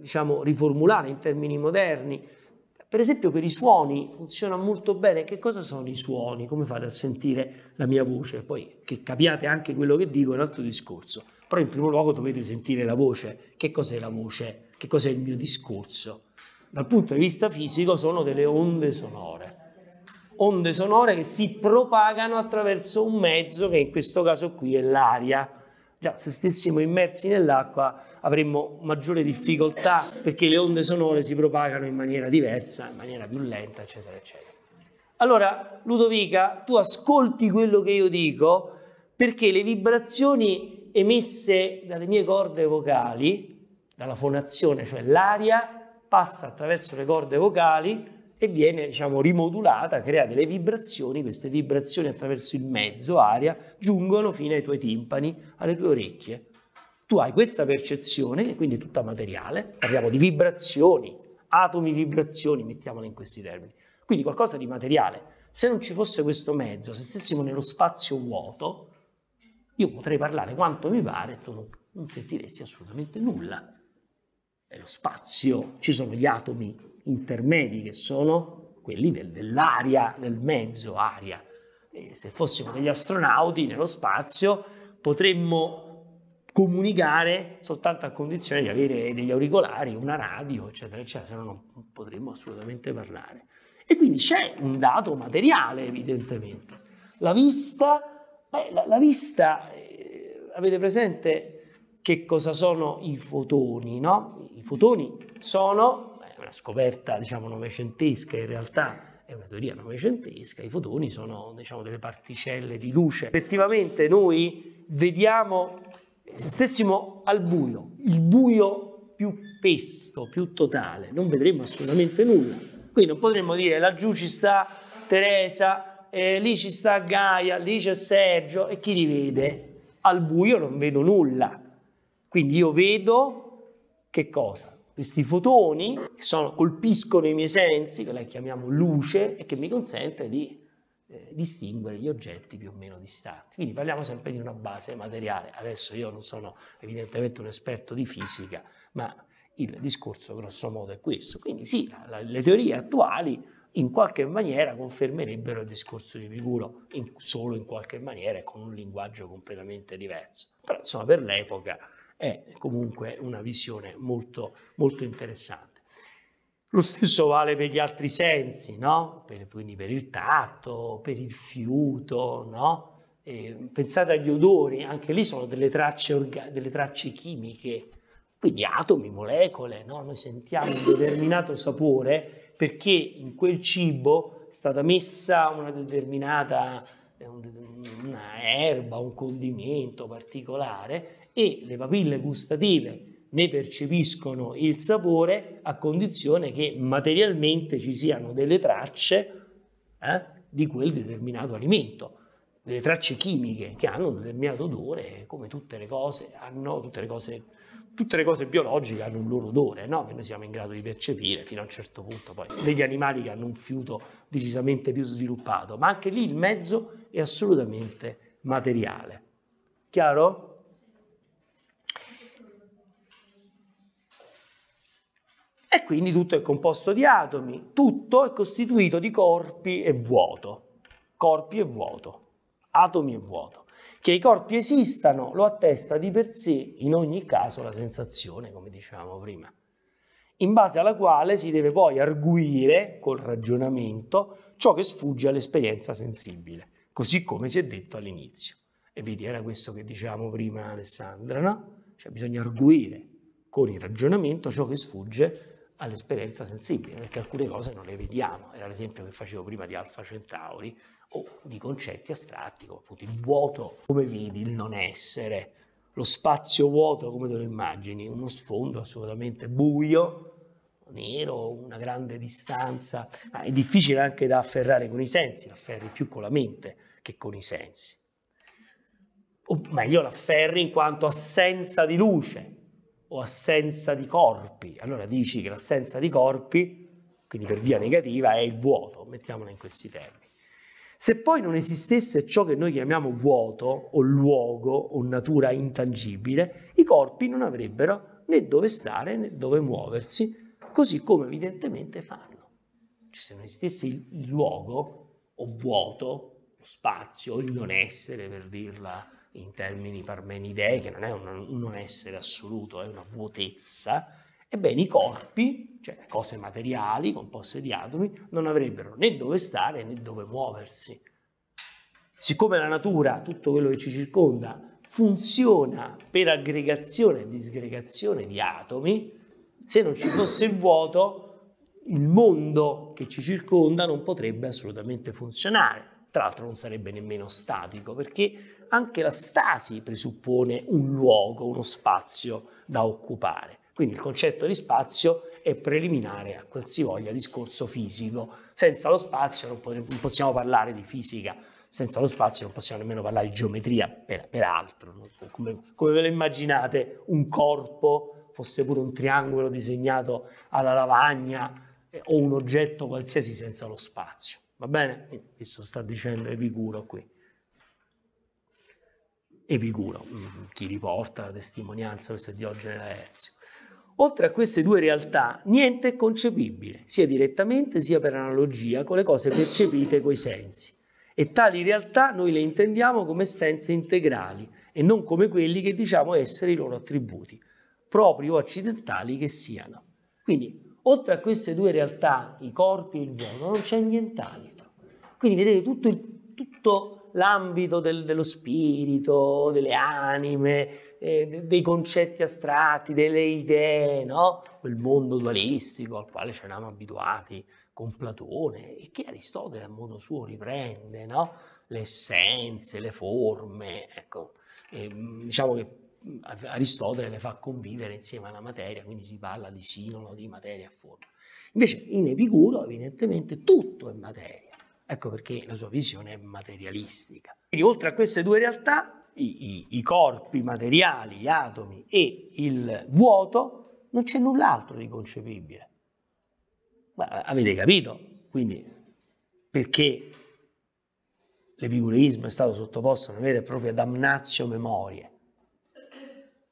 diciamo, riformulare in termini moderni. Per esempio per i suoni funziona molto bene. Che cosa sono i suoni? Come fate a sentire la mia voce? Poi che capiate anche quello che dico è un altro discorso. Però in primo luogo dovete sentire la voce. Che cos'è la voce? Che cos'è il mio discorso? Dal punto di vista fisico sono delle onde sonore. Onde sonore che si propagano attraverso un mezzo che in questo caso qui è l'aria. Già, se stessimo immersi nell'acqua avremmo maggiore difficoltà perché le onde sonore si propagano in maniera diversa, in maniera più lenta, eccetera, eccetera. Allora, Ludovica, tu ascolti quello che io dico perché le vibrazioni emesse dalle mie corde vocali, dalla fonazione, cioè l'aria, passa attraverso le corde vocali e viene diciamo, rimodulata, crea delle vibrazioni, queste vibrazioni attraverso il mezzo, aria, giungono fino ai tuoi timpani, alle tue orecchie tu hai questa percezione, che quindi è tutta materiale, parliamo di vibrazioni, atomi vibrazioni, mettiamole in questi termini, quindi qualcosa di materiale. Se non ci fosse questo mezzo, se stessimo nello spazio vuoto, io potrei parlare quanto mi pare e tu non, non sentiresti assolutamente nulla. È lo spazio, ci sono gli atomi intermedi che sono quelli del, dell'aria, del mezzo aria. E se fossimo degli astronauti nello spazio potremmo comunicare soltanto a condizione di avere degli auricolari, una radio, eccetera, eccetera, se no non potremmo assolutamente parlare. E quindi c'è un dato materiale, evidentemente. La vista, beh, la, la vista, eh, avete presente che cosa sono i fotoni, no? I fotoni sono, è una scoperta, diciamo, novecentesca in realtà, è una teoria novecentesca, i fotoni sono diciamo, delle particelle di luce. Effettivamente noi vediamo se stessimo al buio, il buio più pesto, più totale, non vedremmo assolutamente nulla. Quindi non potremmo dire laggiù ci sta Teresa, eh, lì ci sta Gaia, lì c'è Sergio e chi li vede? Al buio non vedo nulla. Quindi io vedo che cosa? Questi fotoni che sono, colpiscono i miei sensi, che noi chiamiamo luce, e che mi consente di eh, distinguere gli oggetti più o meno distanti. Quindi parliamo sempre di una base materiale. Adesso io non sono evidentemente un esperto di fisica, ma il discorso grosso modo è questo. Quindi sì, la, la, le teorie attuali in qualche maniera confermerebbero il discorso di Picuro, solo in qualche maniera e con un linguaggio completamente diverso. Però insomma per l'epoca è comunque una visione molto, molto interessante. Lo stesso vale per gli altri sensi, no? per, quindi per il tatto, per il fiuto, no? pensate agli odori, anche lì sono delle tracce, orga- delle tracce chimiche, quindi atomi, molecole, no? noi sentiamo un determinato sapore perché in quel cibo è stata messa una determinata eh, una erba, un condimento particolare e le papille gustative ne percepiscono il sapore a condizione che materialmente ci siano delle tracce eh, di quel determinato alimento, delle tracce chimiche che hanno un determinato odore, come tutte le cose hanno, tutte le cose, tutte le cose biologiche hanno un loro odore, no? che noi siamo in grado di percepire fino a un certo punto, poi degli animali che hanno un fiuto decisamente più sviluppato, ma anche lì il mezzo è assolutamente materiale. Chiaro? E quindi tutto è composto di atomi, tutto è costituito di corpi e vuoto, corpi e vuoto, atomi e vuoto. Che i corpi esistano lo attesta di per sé in ogni caso la sensazione, come dicevamo prima, in base alla quale si deve poi arguire col ragionamento ciò che sfugge all'esperienza sensibile, così come si è detto all'inizio. E vedi, era questo che dicevamo prima Alessandra, no? Cioè bisogna arguire con il ragionamento ciò che sfugge all'esperienza sensibile, perché alcune cose non le vediamo. Era l'esempio che facevo prima di Alfa Centauri o di concetti astratti come appunto il vuoto come vedi, il non essere, lo spazio vuoto come te lo immagini, uno sfondo assolutamente buio, nero, una grande distanza. Ma è difficile anche da afferrare con i sensi, afferri più con la mente che con i sensi. O meglio, l'afferri in quanto assenza di luce, o assenza di corpi. Allora dici che l'assenza di corpi, quindi per via negativa, è il vuoto, mettiamola in questi termini. Se poi non esistesse ciò che noi chiamiamo vuoto o luogo o natura intangibile, i corpi non avrebbero né dove stare né dove muoversi, così come evidentemente fanno. Cioè, se non esistesse il luogo o vuoto, lo spazio, il non essere per dirla in termini parmenidei, che non è un, un essere assoluto, è una vuotezza, ebbene i corpi, cioè le cose materiali composte di atomi, non avrebbero né dove stare né dove muoversi. Siccome la natura, tutto quello che ci circonda, funziona per aggregazione e disgregazione di atomi, se non ci fosse il vuoto, il mondo che ci circonda non potrebbe assolutamente funzionare. Tra l'altro non sarebbe nemmeno statico, perché anche la stasi presuppone un luogo, uno spazio da occupare. Quindi il concetto di spazio è preliminare a qualsivoglia discorso fisico. Senza lo spazio non, potremmo, non possiamo parlare di fisica, senza lo spazio non possiamo nemmeno parlare di geometria, per, peraltro. Come, come ve lo immaginate un corpo, fosse pure un triangolo disegnato alla lavagna eh, o un oggetto qualsiasi senza lo spazio? Va bene? Questo sta dicendo Epicuro qui. Epicuro, mm, chi riporta la testimonianza, questo è Diogene Laerzio. Oltre a queste due realtà, niente è concepibile, sia direttamente sia per analogia, con le cose percepite coi sensi. E tali realtà noi le intendiamo come sensi integrali e non come quelli che diciamo essere i loro attributi, propri o accidentali che siano. Quindi, oltre a queste due realtà, i corpi e il vuoto, non c'è nient'altro. Quindi vedete tutto, il, tutto l'ambito del, dello spirito, delle anime, eh, dei concetti astratti, delle idee, no? quel mondo dualistico al quale ci eravamo abituati con Platone e che Aristotele a modo suo riprende, no? le essenze, le forme, ecco. E, mm, diciamo che mm, Aristotele le fa convivere insieme alla materia, quindi si parla di sinolo, di materia e forma. Invece in Epicuro evidentemente tutto è materia Ecco perché la sua visione è materialistica. Quindi oltre a queste due realtà, i, i, i corpi materiali, gli atomi e il vuoto, non c'è null'altro di concepibile. Ma eh, avete capito? Quindi perché l'epicureismo è stato sottoposto a una vera e propria damnazio memoria?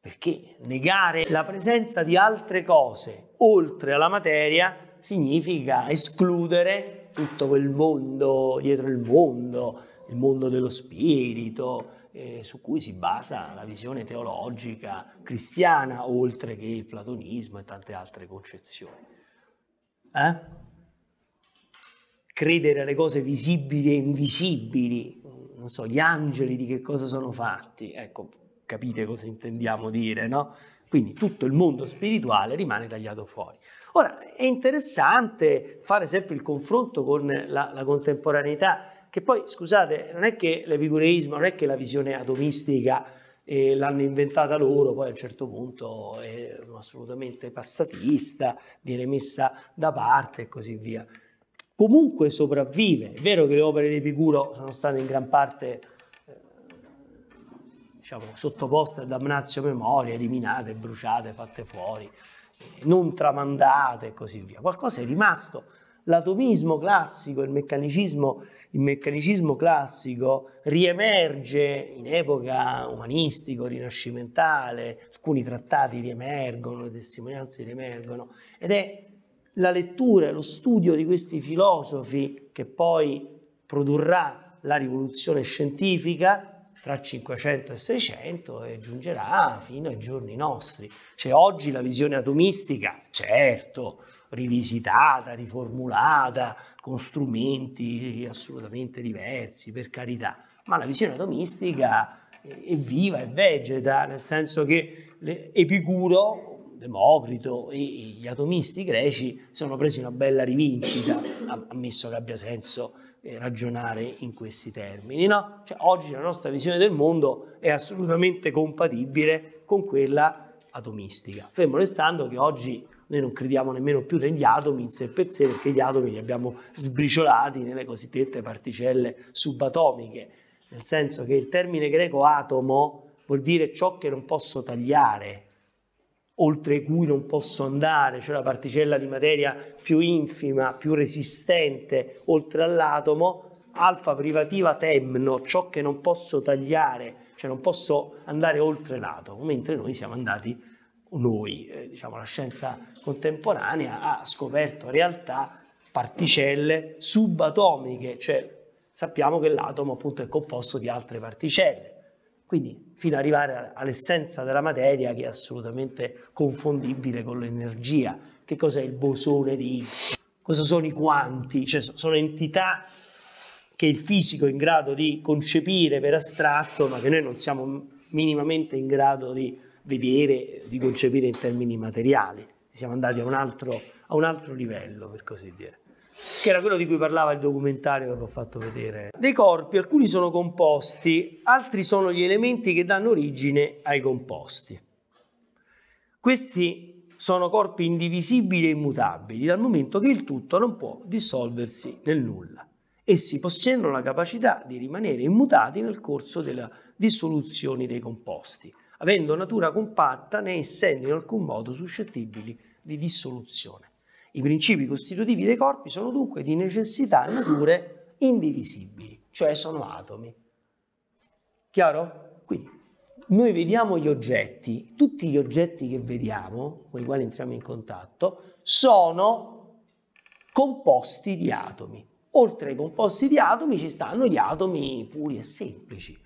Perché negare la presenza di altre cose oltre alla materia significa escludere tutto quel mondo dietro il mondo, il mondo dello spirito, eh, su cui si basa la visione teologica cristiana, oltre che il platonismo e tante altre concezioni. Eh? Credere alle cose visibili e invisibili, non so, gli angeli di che cosa sono fatti, ecco, capite cosa intendiamo dire, no? Quindi tutto il mondo spirituale rimane tagliato fuori. Ora, è interessante fare sempre il confronto con la, la contemporaneità, che poi, scusate, non è che l'epicureismo, non è che la visione atomistica eh, l'hanno inventata loro, poi a un certo punto è assolutamente passatista, viene messa da parte e così via. Comunque sopravvive, è vero che le opere di Epicuro sono state in gran parte eh, diciamo, sottoposte a damnazio memoria, eliminate, bruciate, fatte fuori, non tramandate e così via. Qualcosa è rimasto. L'atomismo classico, il meccanicismo, il meccanicismo classico riemerge in epoca umanistico, rinascimentale, alcuni trattati riemergono, le testimonianze riemergono, ed è la lettura, e lo studio di questi filosofi che poi produrrà la rivoluzione scientifica tra 500 e 600 e giungerà fino ai giorni nostri. Cioè oggi la visione atomistica, certo, rivisitata, riformulata, con strumenti assolutamente diversi, per carità, ma la visione atomistica è viva, è vegeta, nel senso che Epicuro, Democrito e gli atomisti greci sono presi una bella rivincita, ammesso che abbia senso eh, ragionare in questi termini. No? Cioè, oggi la nostra visione del mondo è assolutamente compatibile con quella atomistica, fermo restando che oggi noi non crediamo nemmeno più negli atomi in sé per sé perché gli atomi li abbiamo sbriciolati nelle cosiddette particelle subatomiche, nel senso che il termine greco atomo vuol dire ciò che non posso tagliare, oltre cui non posso andare, cioè la particella di materia più infima, più resistente, oltre all'atomo, alfa privativa temno, ciò che non posso tagliare, cioè non posso andare oltre l'atomo, mentre noi siamo andati, noi, eh, diciamo la scienza contemporanea ha scoperto realtà particelle subatomiche, cioè sappiamo che l'atomo appunto è composto di altre particelle quindi fino ad arrivare all'essenza della materia che è assolutamente confondibile con l'energia. Che cos'è il bosone di X? Cosa sono i quanti? Cioè, sono entità che il fisico è in grado di concepire per astratto, ma che noi non siamo minimamente in grado di vedere, di concepire in termini materiali. Siamo andati a un altro, a un altro livello, per così dire che era quello di cui parlava il documentario che vi ho fatto vedere. Dei corpi, alcuni sono composti, altri sono gli elementi che danno origine ai composti. Questi sono corpi indivisibili e immutabili, dal momento che il tutto non può dissolversi nel nulla. Essi possiedono la capacità di rimanere immutati nel corso della dissoluzione dei composti, avendo natura compatta né essendo in alcun modo suscettibili di dissoluzione. I principi costitutivi dei corpi sono dunque di necessità nature indivisibili, cioè sono atomi. Chiaro? Quindi noi vediamo gli oggetti, tutti gli oggetti che vediamo, con i quali entriamo in contatto, sono composti di atomi. Oltre ai composti di atomi ci stanno gli atomi puri e semplici.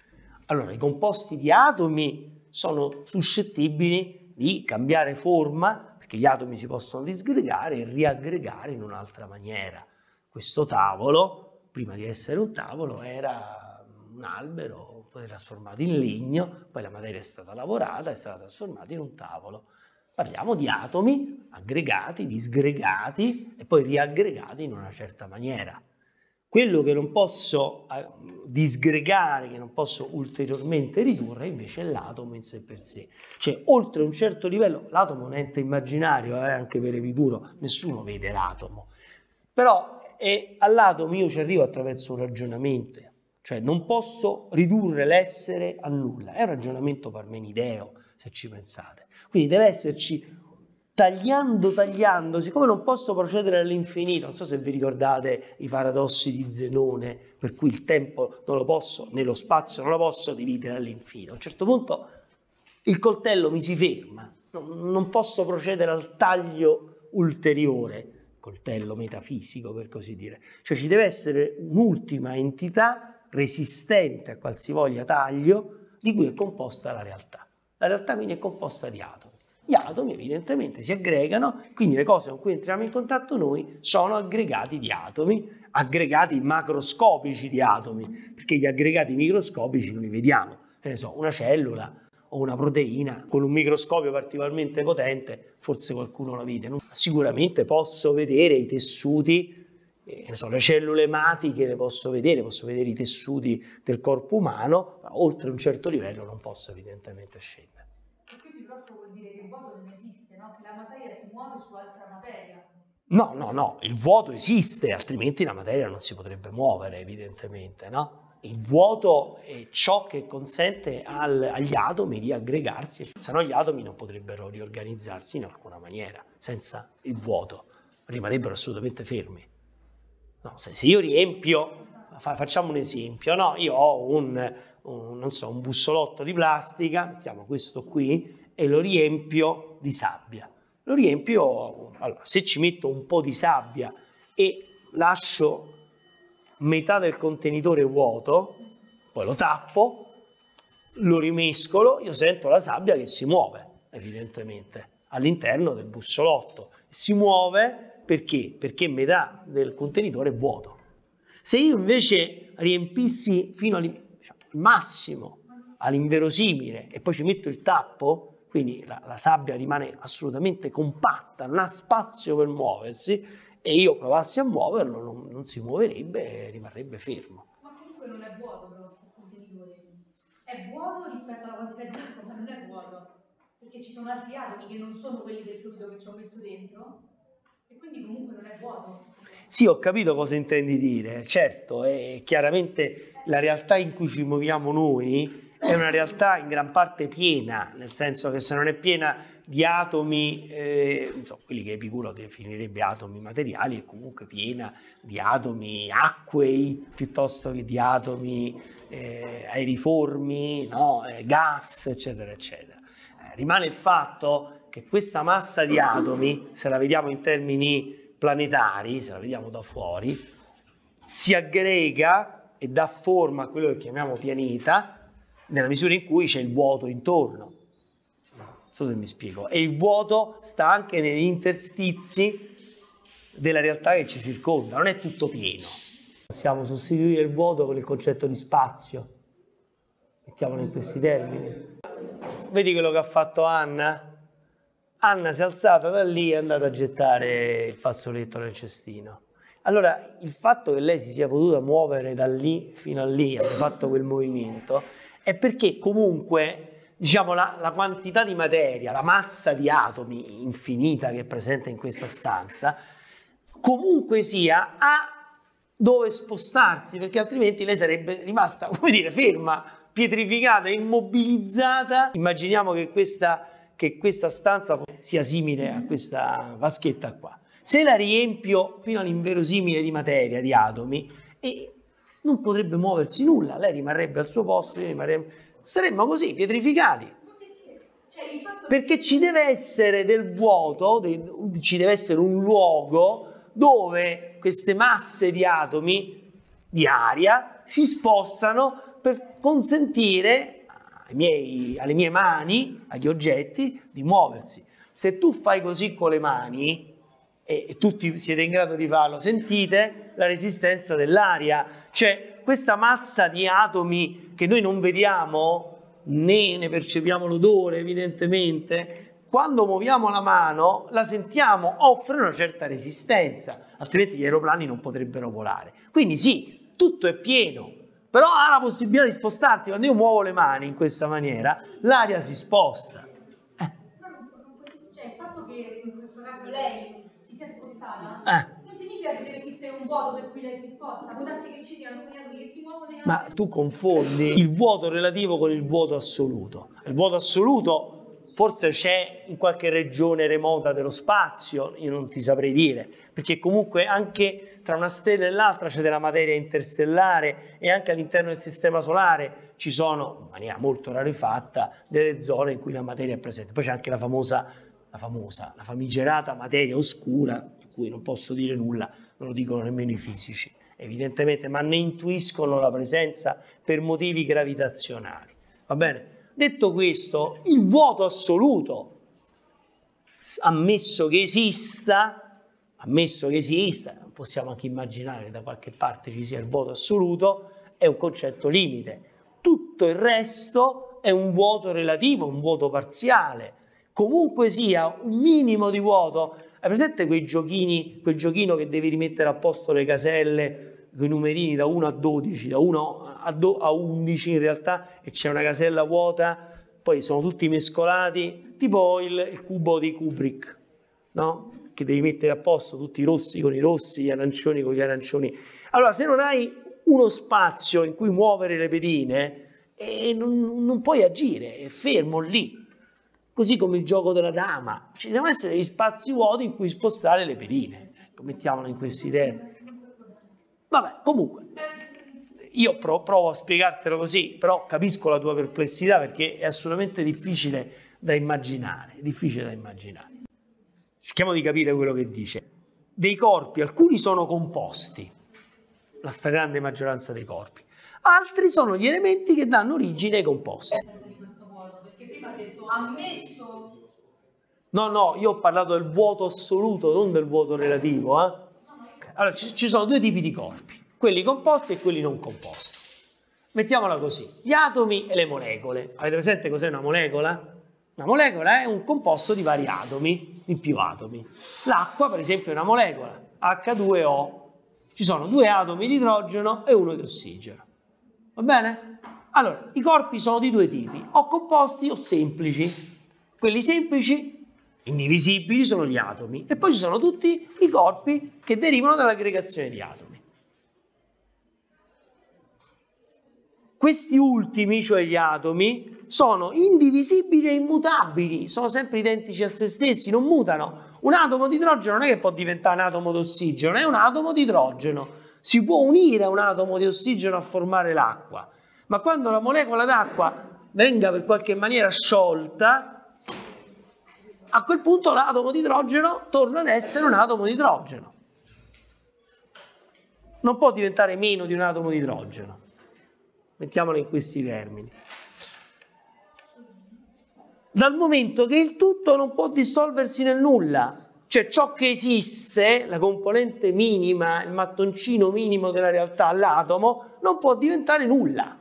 Allora, i composti di atomi sono suscettibili di cambiare forma perché gli atomi si possono disgregare e riaggregare in un'altra maniera. Questo tavolo, prima di essere un tavolo, era un albero, poi trasformato in legno, poi la materia è stata lavorata e è stata trasformata in un tavolo. Parliamo di atomi aggregati, disgregati e poi riaggregati in una certa maniera. Quello che non posso eh, disgregare, che non posso ulteriormente ridurre, invece è l'atomo in sé per sé. Cioè, oltre un certo livello, l'atomo è un ente immaginario, eh, anche per Epicuro, nessuno vede l'atomo. Però eh, all'atomo io ci arrivo attraverso un ragionamento, cioè non posso ridurre l'essere a nulla. È un ragionamento parmenideo, se ci pensate. Quindi deve esserci tagliando, tagliando, siccome non posso procedere all'infinito, non so se vi ricordate i paradossi di Zenone, per cui il tempo non lo posso, né lo spazio non lo posso dividere all'infinito. A un certo punto il coltello mi si ferma, non posso procedere al taglio ulteriore, coltello metafisico per così dire. Cioè ci deve essere un'ultima entità resistente a qualsivoglia taglio di cui è composta la realtà. La realtà quindi è composta di atomi gli atomi evidentemente si aggregano, quindi le cose con cui entriamo in contatto noi sono aggregati di atomi, aggregati macroscopici di atomi, perché gli aggregati microscopici non li vediamo, che ne so, una cellula o una proteina con un microscopio particolarmente potente, forse qualcuno la vede. Sicuramente posso vedere i tessuti eh, So, le cellule ematiche le posso vedere, posso vedere i tessuti del corpo umano, ma oltre un certo livello non posso evidentemente scendere. Perché più prof vuol dire che il vuoto non esiste, no? Che la materia si muove su altra materia. No, no, no, il vuoto esiste, altrimenti la materia non si potrebbe muovere, evidentemente, no? Il vuoto è ciò che consente al, agli atomi di aggregarsi, se no gli atomi non potrebbero riorganizzarsi in alcuna maniera, senza il vuoto, rimarrebbero assolutamente fermi. No, se, se io riempio, fa, facciamo un esempio, no? Io ho un, un, so, un bussolotto di plastica, mettiamo questo qui, e lo riempio di sabbia. Lo riempio, allora, se ci metto un po' di sabbia e lascio metà del contenitore vuoto, poi lo tappo, lo rimescolo, io sento la sabbia che si muove, evidentemente, all'interno del bussolotto. Si muove perché? Perché metà del contenitore è vuoto. Se io invece riempissi fino a massimo all'inverosimile e poi ci metto il tappo, quindi la, la sabbia rimane assolutamente compatta, non ha spazio per muoversi e io provassi a muoverlo non, non si muoverebbe e rimarrebbe fermo. Ma comunque non è vuoto però il contenitore, è vuoto rispetto alla quantità di acqua ma non è vuoto, perché ci sono altri atomi che non sono quelli del fluido che ci ho messo dentro e quindi comunque non è vuoto. Sì, ho capito cosa intendi dire, certo, è chiaramente la realtà in cui ci muoviamo noi è una realtà in gran parte piena, nel senso che se non è piena di atomi, eh, insomma, quelli che Epicuro definirebbe atomi materiali, è comunque piena di atomi acquei piuttosto che di atomi eh, aeriformi, no? eh, gas, eccetera, eccetera. Eh, rimane il fatto che questa massa di atomi, se la vediamo in termini planetari, se la vediamo da fuori, si aggrega e dà forma a quello che chiamiamo pianeta nella misura in cui c'è il vuoto intorno. Non so se mi spiego. E il vuoto sta anche negli interstizi della realtà che ci circonda, non è tutto pieno. Possiamo sostituire il vuoto con il concetto di spazio. Mettiamolo in questi termini. Vedi quello che ha fatto Anna? Anna si è alzata da lì e è andata a gettare il fazzoletto nel cestino. Allora, il fatto che lei si sia potuta muovere da lì fino a lì, abbia fatto quel movimento, è perché comunque diciamo, la, la, quantità di materia, la massa di atomi infinita che è presente in questa stanza, comunque sia, ha dove spostarsi, perché altrimenti lei sarebbe rimasta, *laughs* come dire, ferma, pietrificata, immobilizzata. Immaginiamo che questa, che questa stanza sia simile a questa vaschetta qua. Se la riempio fino all'inverosimile di materia, di atomi, e non potrebbe muoversi nulla, lei rimarrebbe al suo posto, io rimarrebbe... saremmo così, pietrificati. Perché ci deve essere del vuoto, ci deve essere un luogo dove queste masse di atomi di aria si spostano per consentire miei, alle mie mani, agli oggetti, di muoversi. Se tu fai così con le mani, e tutti siete in grado di farlo, sentite la resistenza dell'aria, cioè questa massa di atomi che noi non vediamo né ne percepiamo l'odore evidentemente, quando muoviamo la mano la sentiamo, offre una certa resistenza, altrimenti gli aeroplani non potrebbero volare. Quindi sì, tutto è pieno, però ha la possibilità di spostarti, Quando io muovo le mani in questa maniera, l'aria si sposta. spostati. Eh. Non significa che deve esistere un vuoto per cui lei si sposta, può darsi che ci siano alcuni angoli che si muovono. Ma tu confondi il vuoto relativo con il vuoto assoluto. Il vuoto assoluto forse c'è in qualche regione remota dello spazio, io non ti saprei dire, perché comunque anche tra una stella e l'altra c'è della materia interstellare e anche all'interno del sistema solare ci sono, in maniera molto rarefatta, delle zone in cui la materia è presente. Poi c'è anche la famosa, la famosa, la famigerata materia oscura, cui non posso dire nulla, non lo dicono nemmeno i fisici, evidentemente, ma ne intuiscono la presenza per motivi gravitazionali. Va bene? Detto questo, il vuoto assoluto, ammesso che esista, ammesso che esista, possiamo anche immaginare che da qualche parte ci sia il vuoto assoluto, è un concetto limite. Tutto il resto è un vuoto relativo, un vuoto parziale. Comunque sia un minimo di vuoto, hai presente quei giochini, quel giochino che devi rimettere a posto le caselle, quei numerini da 1 a 12, da 1 a, do, a 11 in realtà, e c'è una casella vuota, poi sono tutti mescolati, tipo il, il cubo di Kubrick, no? che devi mettere a posto tutti i rossi con i rossi, gli arancioni con gli arancioni. Allora, se non hai uno spazio in cui muovere le pedine, eh, non, non puoi agire, è fermo lì. Così come il gioco della dama, ci devono essere gli spazi vuoti in cui spostare le perine. mettiamolo in queste idee. Vabbè, comunque, io provo a spiegartelo così, però capisco la tua perplessità perché è assolutamente difficile da immaginare, difficile da immaginare. Cerchiamo di capire quello che dice. Dei corpi, alcuni sono composti, la stragrande maggioranza dei corpi, altri sono gli elementi che danno origine ai composti detto ammesso. No, no, io ho parlato del vuoto assoluto, non del vuoto relativo. Eh? Allora, ci, ci sono due tipi di corpi, quelli composti e quelli non composti. Mettiamola così, gli atomi e le molecole. Avete presente cos'è una molecola? Una molecola è un composto di vari atomi, di più atomi. L'acqua, per esempio, è una molecola, H2O. Ci sono due atomi di idrogeno e uno di ossigeno. Va bene? Allora, i corpi sono di due tipi, o composti o semplici. Quelli semplici, indivisibili, sono gli atomi. E poi ci sono tutti i corpi che derivano dall'aggregazione di atomi. Questi ultimi, cioè gli atomi, sono indivisibili e immutabili, sono sempre identici a se stessi, non mutano. Un atomo di idrogeno non è che può diventare un atomo d'ossigeno, è un atomo di idrogeno. Si può unire un atomo di ossigeno a formare l'acqua ma quando la molecola d'acqua venga per qualche maniera sciolta, a quel punto l'atomo di idrogeno torna ad essere un atomo di idrogeno. Non può diventare meno di un atomo di idrogeno. Mettiamolo in questi termini. Dal momento che il tutto non può dissolversi nel nulla, cioè ciò che esiste, la componente minima, il mattoncino minimo della realtà, l'atomo, non può diventare nulla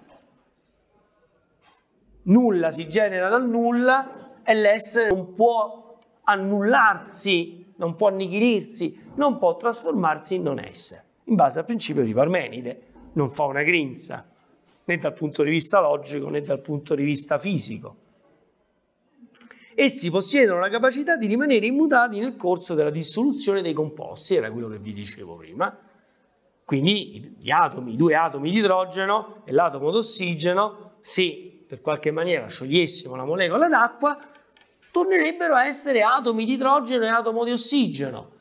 nulla si genera dal nulla e l'essere non può annullarsi, non può annichilirsi, non può trasformarsi in non essere, in base al principio di Parmenide. Non fa una grinza, né dal punto di vista logico né dal punto di vista fisico. Essi possiedono la capacità di rimanere immutati nel corso della dissoluzione dei composti, era quello che vi dicevo prima. Quindi gli atomi, i due atomi di idrogeno e l'atomo d'ossigeno si per qualche maniera sciogliessimo la molecola d'acqua, tornerebbero a essere atomi di idrogeno e atomo di ossigeno,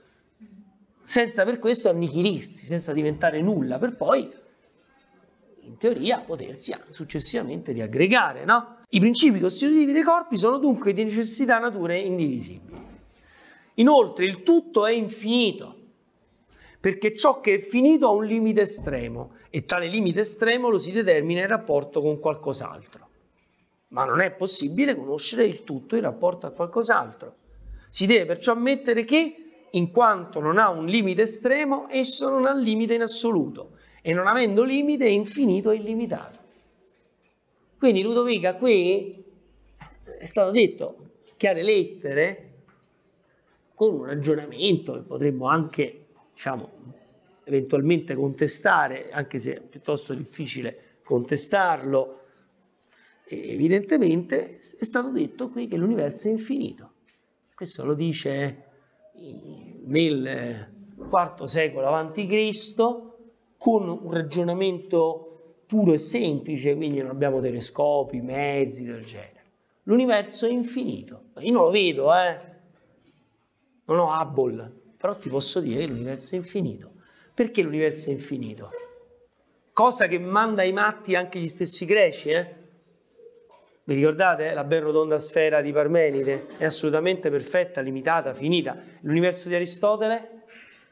senza per questo annichilirsi, senza diventare nulla, per poi, in teoria, potersi successivamente riaggregare. No? I principi costitutivi dei corpi sono dunque di necessità nature indivisibili. Inoltre il tutto è infinito, perché ciò che è finito ha un limite estremo e tale limite estremo lo si determina in rapporto con qualcos'altro ma non è possibile conoscere il tutto in rapporto a qualcos'altro. Si deve perciò ammettere che, in quanto non ha un limite estremo, esso non ha limite in assoluto e non avendo limite è infinito e illimitato. Quindi Ludovica qui eh, è stato detto chiare lettere con un ragionamento che potremmo anche, diciamo, eventualmente contestare, anche se è piuttosto difficile contestarlo, e evidentemente è stato detto qui che l'universo è infinito. Questo lo dice eh, nel IV eh, secolo a.C. con un ragionamento puro e semplice, quindi non abbiamo telescopi, mezzi del genere. L'universo è infinito. Io non lo vedo, eh? Non ho Hubble, però ti posso dire che l'universo è infinito. Perché l'universo è infinito? Cosa che manda i matti anche gli stessi greci, eh? Vi ricordate la ben rotonda sfera di Parmenide? È assolutamente perfetta, limitata, finita. L'universo di Aristotele?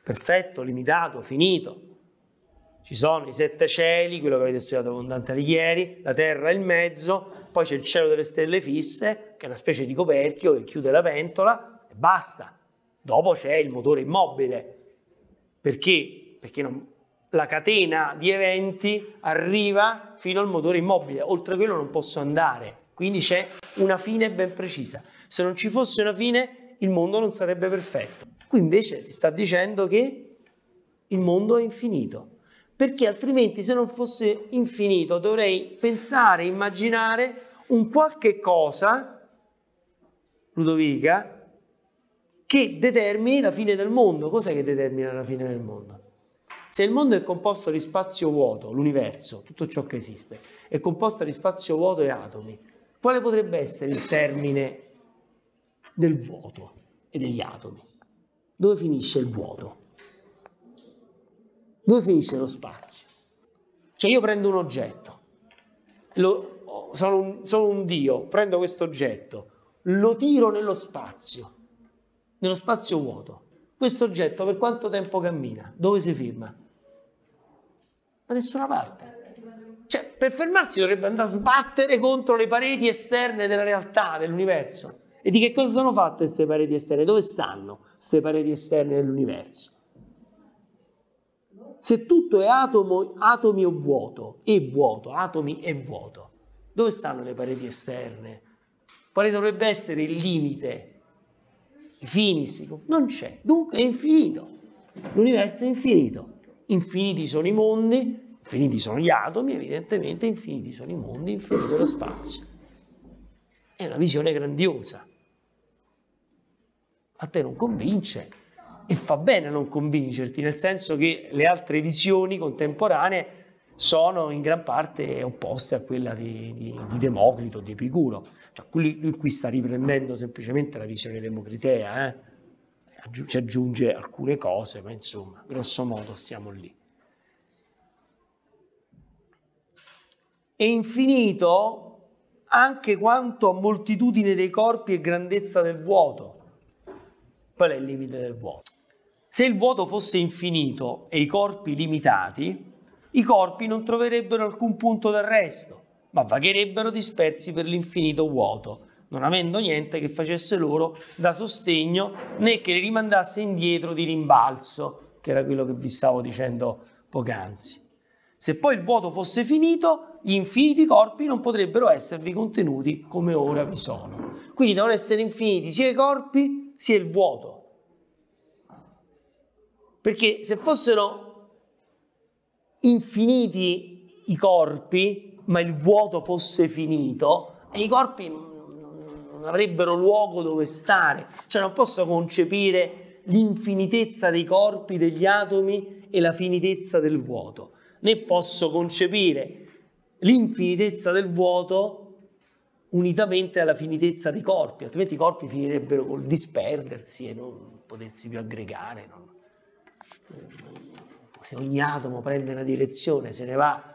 Perfetto, limitato, finito. Ci sono i sette cieli, quello che avete studiato con Dante Alighieri, la terra e il mezzo, poi c'è il cielo delle stelle fisse, che è una specie di coperchio che chiude la pentola e basta. Dopo c'è il motore immobile. Perché? Perché non, la catena di eventi arriva fino al motore immobile, oltre a quello non posso andare. Quindi c'è una fine ben precisa. Se non ci fosse una fine, il mondo non sarebbe perfetto. Qui invece ti sta dicendo che il mondo è infinito. Perché altrimenti, se non fosse infinito, dovrei pensare, immaginare un qualche cosa, Ludovica, che determini la fine del mondo. Cos'è che determina la fine del mondo? Se il mondo è composto di spazio vuoto, l'universo, tutto ciò che esiste, è composto di spazio vuoto e atomi, quale potrebbe essere il termine del vuoto e degli atomi? Dove finisce il vuoto? Dove finisce lo spazio? Cioè io prendo un oggetto, lo, sono, un, sono un Dio, prendo questo oggetto, lo tiro nello spazio, nello spazio vuoto. Questo oggetto per quanto tempo cammina? Dove si ferma? Da nessuna parte. Cioè, per fermarsi dovrebbe andare a sbattere contro le pareti esterne della realtà, dell'universo. E di che cosa sono fatte queste pareti esterne? Dove stanno queste pareti esterne dell'universo? Se tutto è atomo, atomi o vuoto, e vuoto, atomi e vuoto, dove stanno le pareti esterne? Quale dovrebbe essere il limite? I fini, non c'è, dunque è infinito. L'universo è infinito. Infiniti sono i mondi, Infiniti sono gli atomi, evidentemente infiniti sono i mondi, infinito lo spazio. È una visione grandiosa. A te non convince e fa bene a non convincerti, nel senso che le altre visioni contemporanee sono in gran parte opposte a quella di, di, di Democrito, di Epicuro. Cioè, lui, qui sta riprendendo semplicemente la visione democritea, eh? ci aggiunge alcune cose, ma insomma, grosso modo stiamo lì. è infinito anche quanto a moltitudine dei corpi e grandezza del vuoto. Qual è il limite del vuoto? Se il vuoto fosse infinito e i corpi limitati, i corpi non troverebbero alcun punto d'arresto, ma vagherebbero dispersi per l'infinito vuoto, non avendo niente che facesse loro da sostegno né che li rimandasse indietro di rimbalzo, che era quello che vi stavo dicendo poc'anzi. Se poi il vuoto fosse finito, gli infiniti corpi non potrebbero esservi contenuti come ora vi sono. Quindi devono essere infiniti sia i corpi sia il vuoto. Perché se fossero infiniti i corpi, ma il vuoto fosse finito, e i corpi non avrebbero luogo dove stare, cioè non posso concepire l'infinitezza dei corpi, degli atomi e la finitezza del vuoto, né posso concepire l'infinitezza del vuoto unitamente alla finitezza dei corpi, altrimenti i corpi finirebbero col disperdersi e non potersi più aggregare. Non... Se ogni atomo prende una direzione, se ne va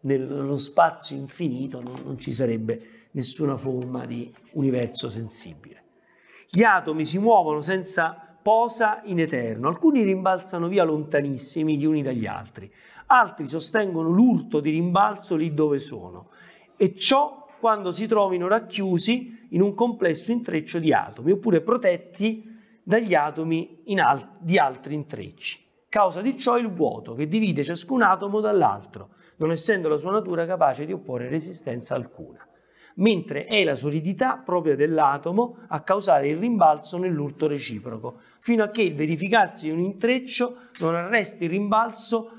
nello spazio infinito, non, non ci sarebbe nessuna forma di universo sensibile. Gli atomi si muovono senza posa in eterno, alcuni rimbalzano via lontanissimi gli uni dagli altri, altri sostengono l'urto di rimbalzo lì dove sono e ciò quando si trovino racchiusi in un complesso intreccio di atomi oppure protetti dagli atomi al di altri intrecci. Causa di ciò il vuoto che divide ciascun atomo dall'altro, non essendo la sua natura capace di opporre resistenza alcuna, mentre è la solidità propria dell'atomo a causare il rimbalzo nell'urto reciproco, fino a che il verificarsi di un intreccio non arresti il rimbalzo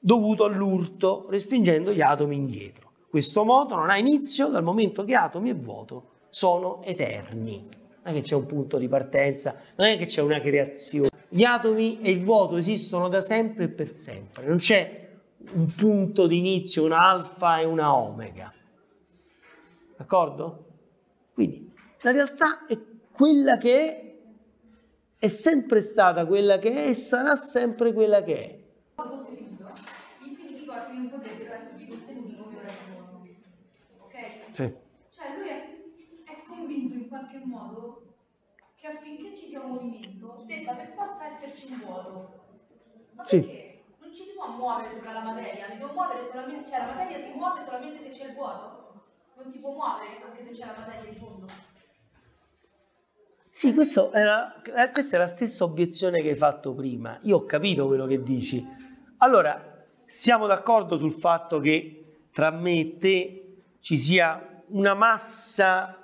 dovuto all'urto, respingendo gli atomi indietro. Questo moto non ha inizio dal momento che atomi e vuoto sono eterni. Non è che c'è un punto di partenza, non è che c'è una creazione. Gli atomi e il vuoto esistono da sempre e per sempre. Non c'è un punto di inizio, un alfa e una omega. D'accordo? Quindi la realtà è quella che è, è sempre stata quella che è e sarà sempre quella che è non potrebbero esservi contenuti come ora sono. Ok? Sì. Cioè lui è, è, convinto in qualche modo che affinché ci sia un movimento debba per forza esserci un vuoto. Ma sì. perché? Non ci si può muovere sopra la materia, ne può muovere solamente, cioè la materia si muove solamente se c'è il vuoto. Non si può muovere anche se c'è la materia in fondo. Sì, era, eh, questa è la stessa obiezione che hai fatto prima. Io ho capito quello che dici. Allora, siamo d'accordo sul fatto che tra me e te ci sia una massa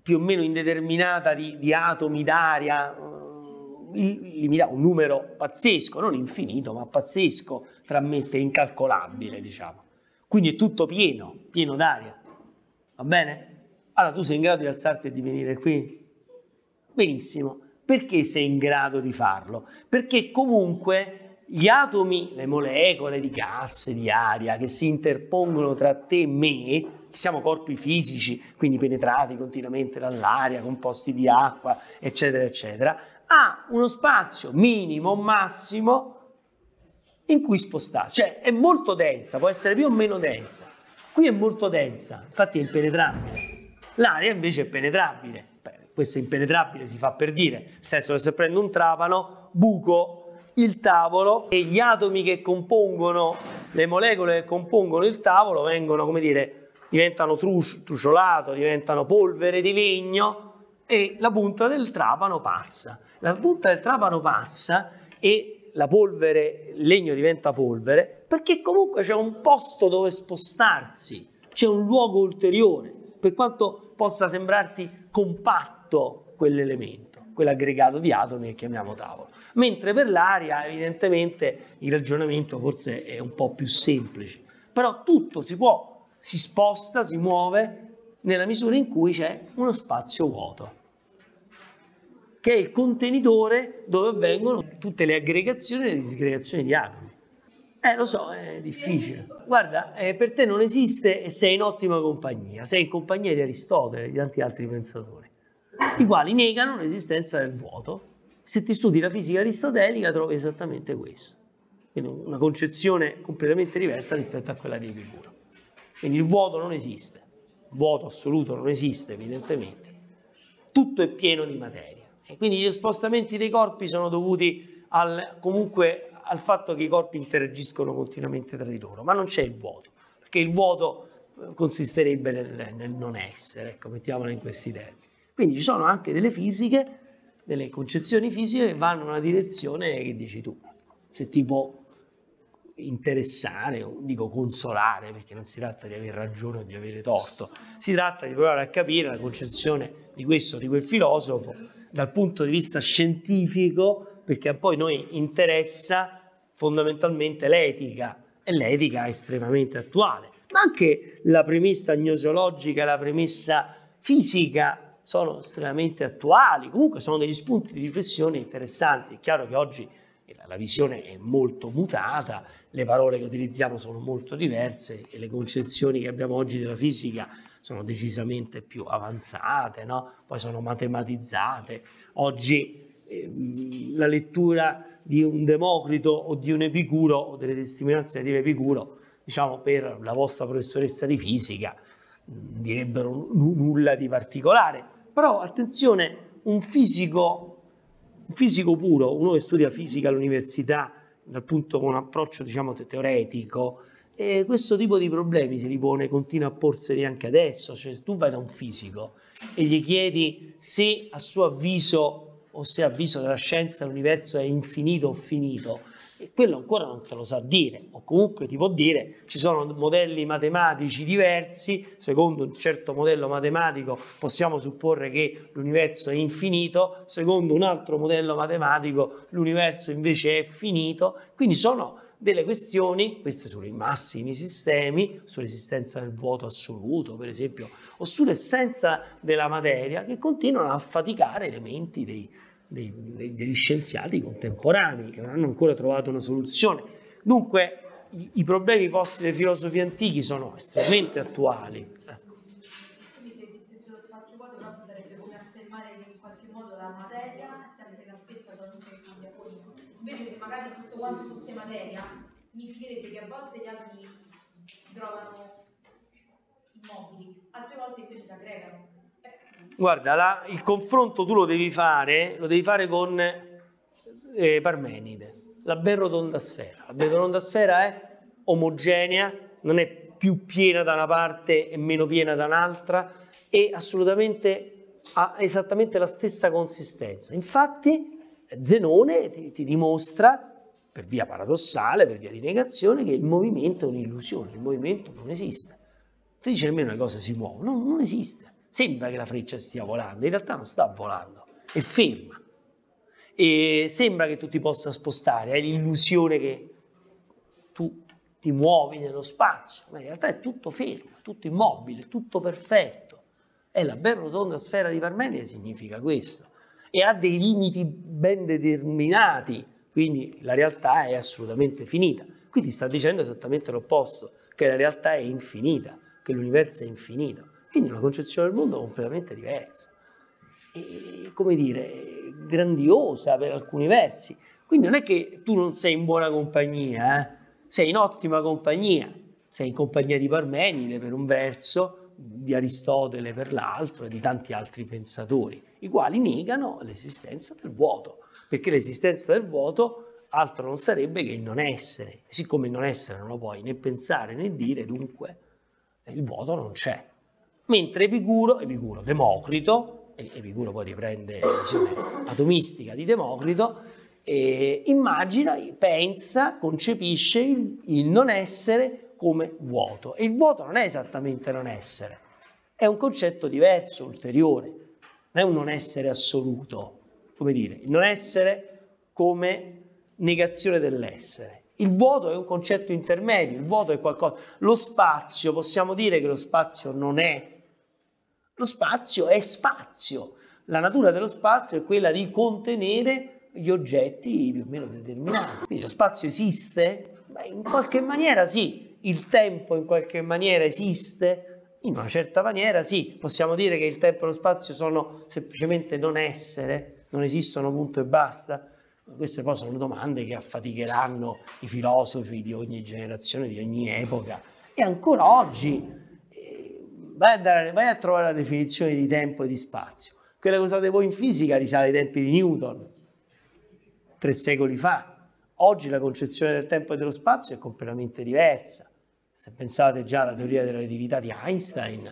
più o meno indeterminata di, di atomi d'aria, mm, un numero pazzesco, non infinito, ma pazzesco, tra me e te, incalcolabile, diciamo. Quindi è tutto pieno, pieno d'aria. Va bene? Allora tu sei in grado di alzarti e di venire qui? Benissimo. Perché sei in grado di farlo? Perché comunque gli atomi, le molecole di gas, di aria che si interpongono tra te e me, siamo corpi fisici, quindi penetrati continuamente dall'aria, composti di acqua, eccetera, eccetera, ha uno spazio minimo, massimo, in cui spostarsi. Cioè è molto densa, può essere più o meno densa. Qui è molto densa, infatti è impenetrabile. L'aria invece è penetrabile. Beh, questo impenetrabile si fa per dire, nel senso che se prendo un trapano, buco il tavolo e gli atomi che compongono, le molecole che compongono il tavolo vengono, come dire, diventano truciolato, diventano polvere di legno e la punta del trapano passa. La punta del trapano passa e la polvere, il legno diventa polvere, perché comunque c'è un posto dove spostarsi, c'è un luogo ulteriore, per quanto possa sembrarti compatto quell'elemento, quell'aggregato di atomi che chiamiamo tavolo mentre per l'aria evidentemente il ragionamento forse è un po' più semplice. Però tutto si può, si sposta, si muove nella misura in cui c'è uno spazio vuoto, che è il contenitore dove avvengono tutte le aggregazioni e le disgregazioni di atomi. Eh, lo so, è difficile. Guarda, eh, per te non esiste e sei in ottima compagnia. Sei in compagnia di Aristotele e di tanti altri pensatori, i quali negano l'esistenza del vuoto se ti studi la fisica aristotelica trovi esattamente questo. Quindi una concezione completamente diversa rispetto a quella di Epicuro. Quindi il vuoto non esiste, il vuoto assoluto non esiste evidentemente. Tutto è pieno di materia. E quindi gli spostamenti dei corpi sono dovuti al, comunque al fatto che i corpi interagiscono continuamente tra di loro, ma non c'è il vuoto, perché il vuoto eh, consisterebbe nel, nel non essere, ecco, mettiamola in questi termini. Quindi ci sono anche delle fisiche delle concezioni fisiche che vanno in una direzione che dici tu, se ti può interessare, dico consolare, perché non si tratta di avere ragione o di avere torto, si tratta di provare a capire la concezione di questo o di quel filosofo dal punto di vista scientifico, perché a poi noi interessa fondamentalmente l'etica, e l'etica è estremamente attuale, ma anche la premessa gnoseologica, la premessa fisica sono estremamente attuali, comunque sono degli spunti di riflessione interessanti. È chiaro che oggi eh, la visione è molto mutata, le parole che utilizziamo sono molto diverse e le concezioni che abbiamo oggi della fisica sono decisamente più avanzate, no? poi sono matematizzate. Oggi ehm, la lettura di un Democrito o di un Epicuro o delle testimonianze di Epicuro, diciamo per la vostra professoressa di fisica, direbbero nulla di particolare. Però attenzione, un fisico, un fisico puro, uno che studia fisica all'università, appunto con un approccio diciamo teoretico, e eh, questo tipo di problemi se li pone, continua a porseli anche adesso, cioè se tu vai da un fisico e gli chiedi se a suo avviso o se a avviso della scienza l'universo è infinito o finito, e quello ancora non te lo sa dire, o comunque ti può dire ci sono modelli matematici diversi, secondo un certo modello matematico possiamo supporre che l'universo è infinito, secondo un altro modello matematico l'universo invece è finito, quindi sono delle questioni, queste sui massimi sistemi, sull'esistenza del vuoto assoluto, per esempio, o sull'essenza della materia, che continuano a faticare elementi menti dei, dei, degli scienziati contemporanei che non hanno ancora trovato una soluzione. Dunque i, i problemi posti dai filosofi antichi sono estremamente attuali. Quindi se esistessero spazi vuoti sarebbe come affermare che in qualche modo la materia è sempre la stessa qualunque cambia Invece se magari tutto quanto fosse materia, mi fiderebbe che a volte gli atomi trovano immobili, altre volte invece si aggregano. Guarda, la, il confronto tu lo devi fare, lo devi fare con eh, Parmenide, la berrodonda sfera. La berrodonda sfera è omogenea, non è più piena da una parte e meno piena da un'altra e assolutamente ha esattamente la stessa consistenza. Infatti Zenone ti, ti dimostra, per via paradossale, per via di negazione, che il movimento è un'illusione, il movimento non esiste. Ti dice almeno le cose si muovono, non, non esiste sembra che la freccia stia volando, in realtà non sta volando, è ferma. E sembra che tu ti possa spostare, hai l'illusione che tu ti muovi nello spazio, ma in realtà è tutto fermo, tutto immobile, tutto perfetto. E la ben rotonda sfera di Parmenide significa questo. E ha dei limiti ben determinati, quindi la realtà è assolutamente finita. Qui ti sta dicendo esattamente l'opposto, che la realtà è infinita, che l'universo è infinito. Quindi una concezione del mondo completamente diversa, e, come dire, grandiosa per alcuni versi. Quindi non è che tu non sei in buona compagnia, eh? sei in ottima compagnia, sei in compagnia di Parmenide per un verso, di Aristotele per l'altro e di tanti altri pensatori, i quali negano l'esistenza del vuoto, perché l'esistenza del vuoto altro non sarebbe che il non essere. Siccome il non essere non lo puoi né pensare né dire, dunque eh, il vuoto non c'è mentre Epicuro, Epicuro Democrito, Epicuro poi riprende la visione atomistica di Democrito, eh, immagina, pensa, concepisce il, il non essere come vuoto. E il vuoto non è esattamente non essere, è un concetto diverso, ulteriore, non è un non essere assoluto, come dire, il non essere come negazione dell'essere. Il vuoto è un concetto intermedio, il vuoto è qualcosa. Lo spazio, possiamo dire che lo spazio non è lo spazio è spazio. La natura dello spazio è quella di contenere gli oggetti più o meno determinati. Quindi lo spazio esiste? Beh, in qualche maniera sì. Il tempo in qualche maniera esiste? In una certa maniera sì. Possiamo dire che il tempo e lo spazio sono semplicemente non essere, non esistono punto e basta. Queste poi sono domande che affaticheranno i filosofi di ogni generazione, di ogni epoca. E ancora oggi vai a, dare, vai a trovare la definizione di tempo e di spazio. Quella che usate voi in fisica risale ai tempi di Newton, tre secoli fa. Oggi la concezione del tempo e dello spazio è completamente diversa. Se pensate già alla teoria della relatività di Einstein,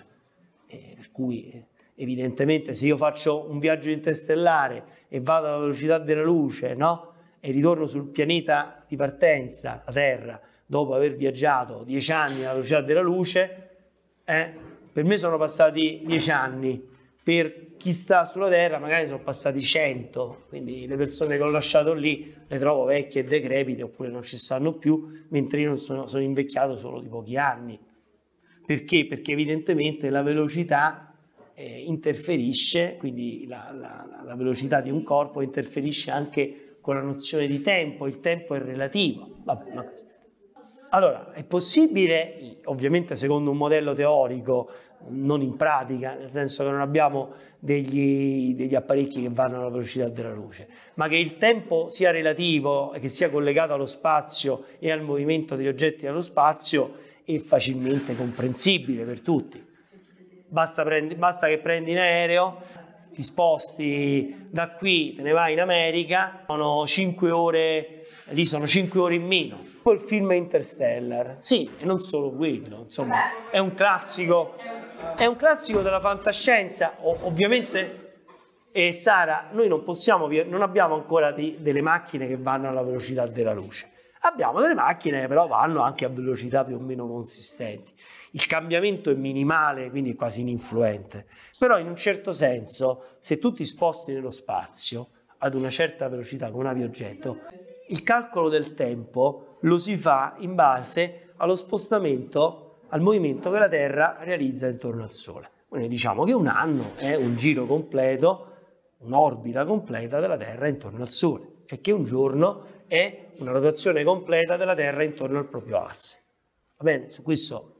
eh, per cui eh, evidentemente se io faccio un viaggio interstellare e vado alla velocità della luce, no? E ritorno sul pianeta di partenza, la Terra, dopo aver viaggiato dieci anni alla velocità della luce, eh, per me sono passati dieci anni, per chi sta sulla terra magari sono passati cento, quindi le persone che ho lasciato lì le trovo vecchie e decrepite oppure non ci stanno più, mentre io sono, sono invecchiato solo di pochi anni. Perché? Perché evidentemente la velocità eh, interferisce, quindi la, la, la velocità di un corpo interferisce anche con la nozione di tempo, il tempo è relativo. Vabbè, ma... Allora, è possibile, ovviamente secondo un modello teorico, non in pratica, nel senso che non abbiamo degli, degli, apparecchi che vanno alla velocità della luce, ma che il tempo sia relativo e che sia collegato allo spazio e al movimento degli oggetti nello spazio è facilmente comprensibile per tutti. Basta, prendi, basta che prendi in aereo, ti sposti da qui, te ne vai in America, sono 5 ore, lì sono 5 ore in meno. Poi il film Interstellar, sì, e non solo quello, insomma, è un classico. È un classico della fantascienza, o- ovviamente e Sara, noi non possiamo, non abbiamo ancora di, delle macchine che vanno alla velocità della luce. Abbiamo delle macchine che però vanno anche a velocità più o meno consistenti. Il cambiamento è minimale, quindi è quasi ininfluente. Però in un certo senso, se tu ti sposti nello spazio ad una certa velocità con un avioggetto, il calcolo del tempo lo si fa in base allo spostamento al movimento che la Terra realizza intorno al Sole. Quindi diciamo che un anno è un giro completo, un'orbita completa della Terra intorno al Sole e che un giorno è una rotazione completa della Terra intorno al proprio asse. Va bene, su questo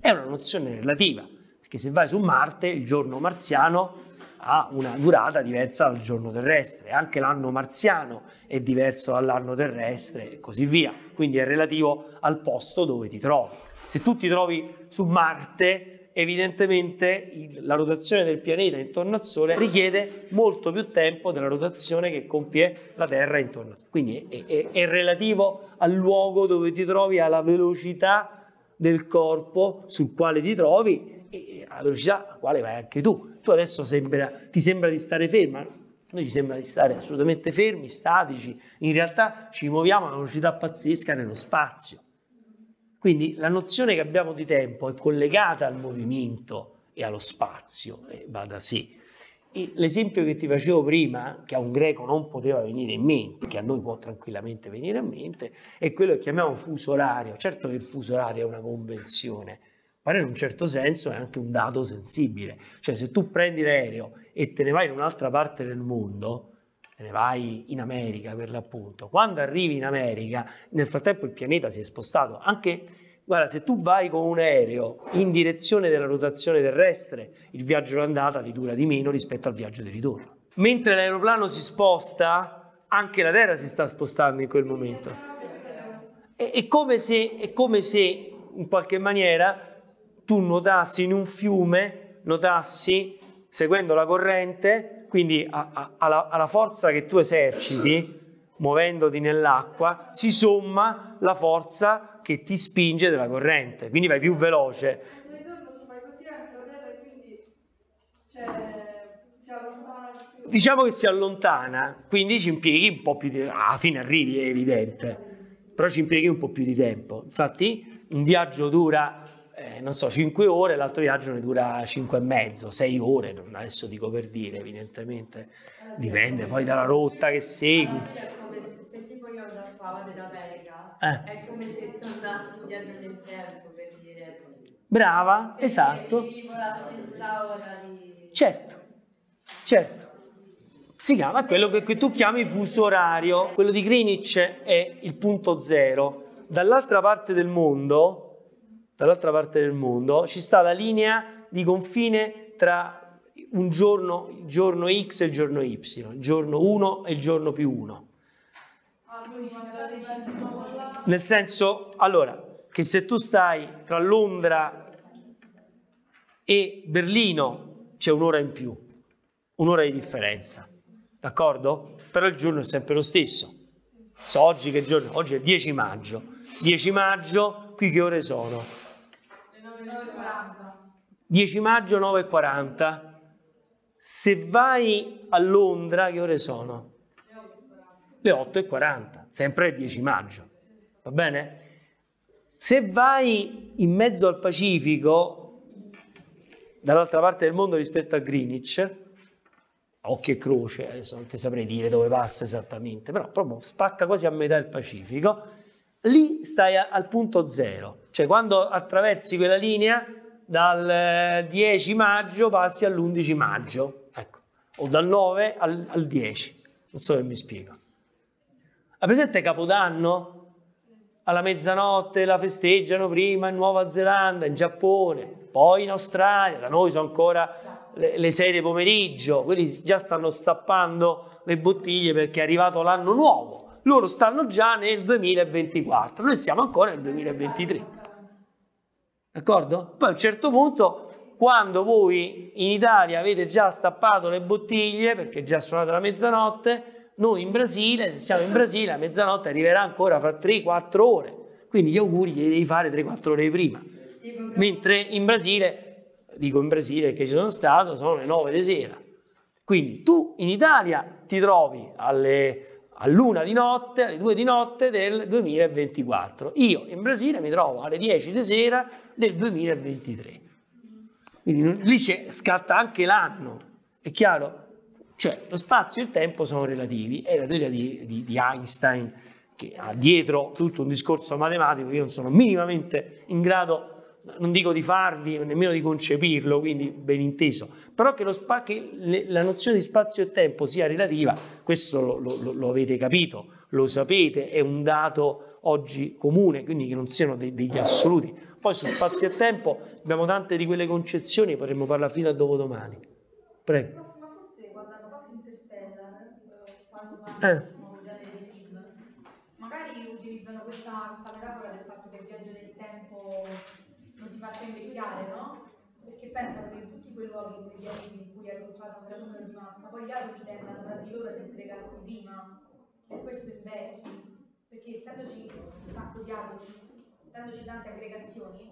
è una nozione relativa, perché se vai su Marte il giorno marziano ha una durata diversa dal giorno terrestre, anche l'anno marziano è diverso dall'anno terrestre e così via, quindi è relativo al posto dove ti trovi. Se tu ti trovi su Marte, evidentemente la rotazione del pianeta intorno al Sole richiede molto più tempo della rotazione che compie la Terra intorno al Sole. Quindi è, è, è relativo al luogo dove ti trovi, alla velocità del corpo sul quale ti trovi e alla velocità alla quale vai anche tu. Tu adesso sembra, ti sembra di stare ferma, noi ci sembra di stare assolutamente fermi, statici, in realtà ci muoviamo a una velocità pazzesca nello spazio. Quindi la nozione che abbiamo di tempo è collegata al movimento e allo spazio, e va da sé. E l'esempio che ti facevo prima, che a un greco non poteva venire in mente, che a noi può tranquillamente venire in mente, è quello che chiamiamo fuso orario. Certo che il fuso orario è una convenzione, ma in un certo senso è anche un dato sensibile. Cioè se tu prendi l'aereo e te ne vai in un'altra parte del mondo, te ne vai in America per l'appunto. Quando arrivi in America, nel frattempo il pianeta si è spostato. Anche, guarda, se tu vai con un aereo in direzione della rotazione terrestre, il viaggio d'andata ti dura di meno rispetto al viaggio di ritorno. Mentre l'aeroplano si sposta, anche la Terra si sta spostando in quel momento. È, è, come, se, è come se, in qualche maniera, tu nuotassi in un fiume, nuotassi seguendo la corrente, quindi a, a, alla, alla forza che tu eserciti, muovendoti nell'acqua, si somma la forza che ti spinge della corrente, quindi vai più veloce. Eh, cioè, diciamo che si allontana, quindi ci impieghi un po' più di tempo, alla fine arrivi è evidente, però ci impieghi un po' più di tempo. Infatti un viaggio dura eh, non so, 5 ore, l'altro viaggio ne dura 5 e mezzo, 6 ore, non adesso dico per dire, evidentemente dipende poi dalla rotta che segui. Ah, cioè, come se, se tipo io da qua vado da America, eh. è come se tornassi dietro nel tempo per dire... Brava, Perché esatto. Vivo la stessa ora di... Certo, certo. Si chiama quello che, che tu chiami fuso orario, quello di Greenwich è il punto zero. Dall'altra parte del mondo dall'altra parte del mondo, ci sta la linea di confine tra un giorno, il giorno X e il giorno Y, il giorno 1 e il giorno più 1. Nel senso, allora, che se tu stai tra Londra e Berlino c'è un'ora in più, un'ora di differenza, d'accordo? Però il giorno è sempre lo stesso. So oggi che giorno? Oggi è 10 maggio. 10 maggio, qui che ore sono? 10 maggio 9.40. Se vai a Londra, che ore sono? Le 8.40, sempre il 10 maggio, va bene? Se vai in mezzo al Pacifico, dall'altra parte del mondo rispetto a Greenwich, occhio e croce, adesso eh, non ti saprei dire dove passa esattamente, però proprio spacca quasi a metà il Pacifico, lì stai a, al punto zero. Cioè quando attraversi quella linea dal 10 eh, maggio passi all'11 maggio, ecco, o dal 9 al, al 10, non so se mi spiego. Ha presente Capodanno? Alla mezzanotte la festeggiano prima in Nuova Zelanda, in Giappone, poi in Australia, da noi sono ancora le, le 6 di pomeriggio, quelli già stanno stappando le bottiglie perché è arrivato l'anno nuovo loro stanno già nel 2024, noi siamo ancora nel 2023. D'accordo? Poi a un certo punto, quando voi in Italia avete già stappato le bottiglie, perché è già suonata la mezzanotte, noi in Brasile, se siamo in Brasile, a mezzanotte arriverà ancora fra 3-4 ore. Quindi gli auguri li devi fare 3-4 ore prima. Mentre in Brasile, dico in Brasile che ci sono stato, sono le 9 di sera. Quindi tu in Italia ti trovi alle all'una di notte, alle due di notte del 2024. Io in Brasile mi trovo alle 10 di sera del 2023. Quindi lì scatta anche l'anno, è chiaro? Cioè lo spazio e il tempo sono relativi, è la teoria di, di, di Einstein che ha dietro tutto un discorso matematico, che io non sono minimamente in grado non dico di farvi, nemmeno di concepirlo, quindi ben inteso, però che, spa, che le, la nozione di spazio e tempo sia relativa, questo lo, lo, lo, avete capito, lo sapete, è un dato oggi comune, quindi che non siano dei, degli assoluti. Poi su spazio e tempo abbiamo tante di quelle concezioni, potremmo parlare fino a dopodomani. Prego. Eh. eh. Magari utilizzano questa, questa metafora del fatto che il viaggio del tempo non ti faccia invecchiare, no? Perché pensano che in tutti quei luoghi in cui hai cocciato la granulo di massa, poi gli altri tendano tra di loro a disgregarsi prima, e questo invecchi, perché essendoci un sacco di altri, essendoci tante aggregazioni,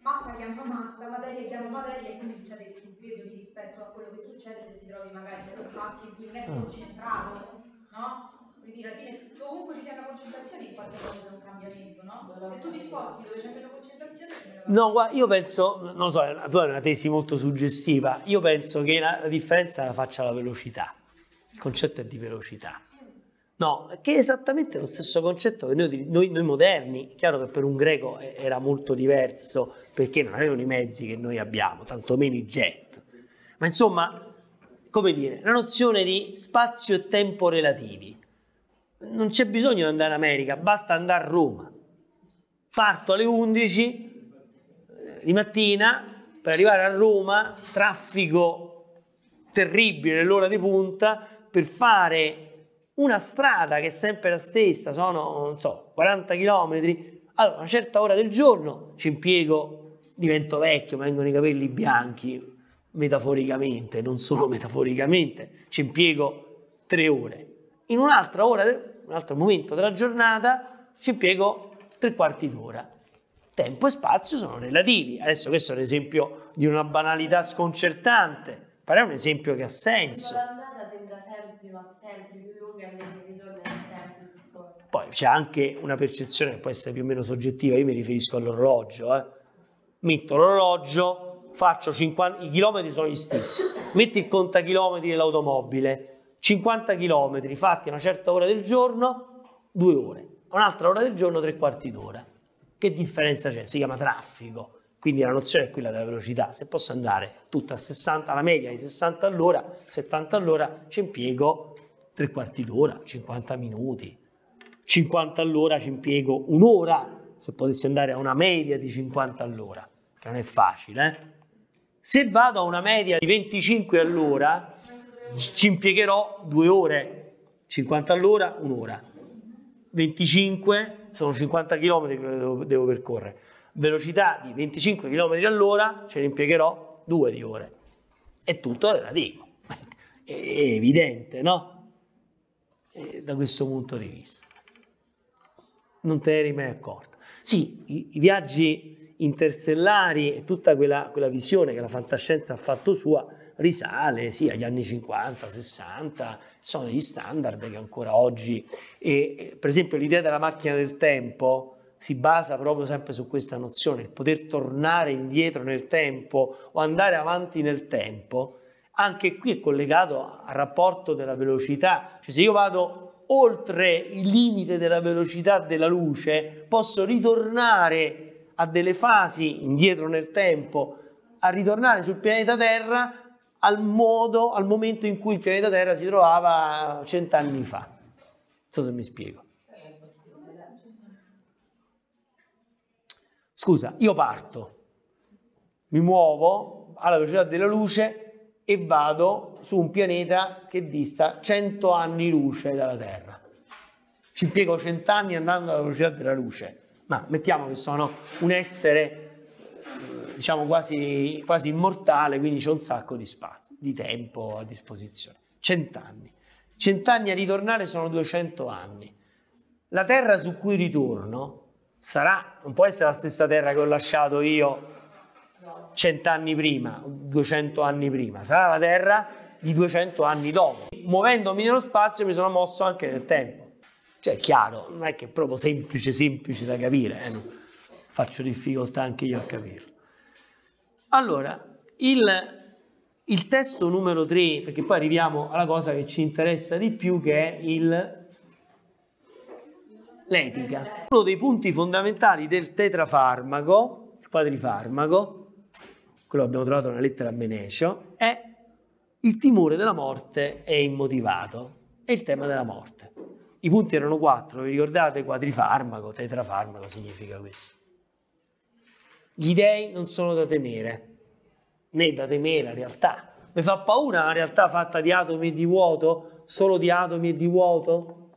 massa chiama massa, materia chiama materia e quindi succede il disgredo rispetto a quello che succede se ti trovi magari nello spazio in cui non è ah. concentrato, no? come alla fine dovunque ci siano concentrazioni in qualche modo c'è un cambiamento, no? Se tu disposti dove c'è meno concentrazione... No, io penso, non lo so, è una, è una tesi molto suggestiva, io penso che la, la differenza la faccia la velocità, il concetto è di velocità. No, che è esattamente lo stesso concetto che noi, noi, noi moderni, chiaro che per un greco era molto diverso perché non avevano i mezzi che noi abbiamo, tantomeno i jet. Ma insomma, come dire, la nozione di spazio e tempo relativi non c'è bisogno di andare in America, basta andare a Roma. Parto alle 11 eh, di mattina per arrivare a Roma, traffico terribile, l'ora di punta, per fare una strada che è sempre la stessa, sono, non so, 40 km, allora, una certa ora del giorno ci impiego, divento vecchio, mi vengono i capelli bianchi, metaforicamente, non solo metaforicamente, ci impiego tre ore in un'altra ora, un altro momento della giornata, ci impiego tre quarti d'ora. Tempo e spazio sono relativi. Adesso questo è un esempio di una banalità sconcertante, però è un esempio che ha senso. La giornata sembra sempre, più lunga, Poi c'è anche una percezione che può essere più o meno soggettiva, io mi riferisco all'orologio, eh. Metto l'orologio, faccio 50, i chilometri sono gli stessi, metti il contachilometri dell'automobile, 50 km fatti a una certa ora del giorno, due ore, a un'altra ora del giorno, tre quarti d'ora. Che differenza c'è? Si chiama traffico. Quindi la nozione è quella della velocità. Se posso andare tutta a 60, alla media di 60 all'ora, 70 all'ora, ci impiego tre quarti d'ora, 50 minuti. 50 all'ora ci impiego un'ora, se potessi andare a una media di 50 all'ora, che non è facile. Eh? Se vado a una media di 25 all'ora, ci impiegherò due ore, 50 all'ora, un'ora. 25 sono 50 km che devo, devo percorrere. Velocità di 25 km all'ora ce ne impiegherò due di ore. È tutto relativo, è evidente, no? E da questo punto di vista. Non te ne eri mai accorto. Sì, i, i viaggi interstellari e tutta quella, quella visione che la fantascienza ha fatto sua risale sì, agli anni 50, 60, sono gli standard che ancora oggi, e, eh, per esempio l'idea della macchina del tempo si basa proprio sempre su questa nozione, il poter tornare indietro nel tempo o andare avanti nel tempo, anche qui è collegato al rapporto della velocità, cioè se io vado oltre il limite della velocità della luce, posso ritornare a delle fasi indietro nel tempo, a ritornare sul pianeta Terra al modo, al momento in cui il pianeta Terra si trovava cent'anni fa. Non so se mi spiego. Scusa, io parto, mi muovo alla velocità della luce e vado su un pianeta che dista 100 anni luce dalla Terra. Ci impiego 100 anni andando alla velocità della luce, ma mettiamo che sono un essere diciamo quasi, quasi immortale, quindi c'è un sacco di spazio, di tempo a disposizione. Cent'anni. Cent'anni a ritornare sono 200 anni. La terra su cui ritorno sarà, non può essere la stessa terra che ho lasciato io cent'anni prima, 200 anni prima, sarà la terra di 200 anni dopo. Muovendomi nello spazio mi sono mosso anche nel tempo. Cioè, è chiaro, non è che è proprio semplice, semplice da capire, eh? faccio difficoltà anche io a capirlo. Allora, il, il testo numero 3, perché poi arriviamo alla cosa che ci interessa di più, che è il l'etica. Uno dei punti fondamentali del tetrafarmaco, il quadrifarmaco, quello abbiamo trovato nella lettera a Menecio, è il timore della morte è immotivato, è il tema della morte. I punti erano quattro, vi ricordate? Quadrifarmaco, tetrafarmaco significa questo. Gli dèi non sono da temere, né da temere la realtà. Mi fa paura una realtà fatta di atomi e di vuoto, solo di atomi e di vuoto?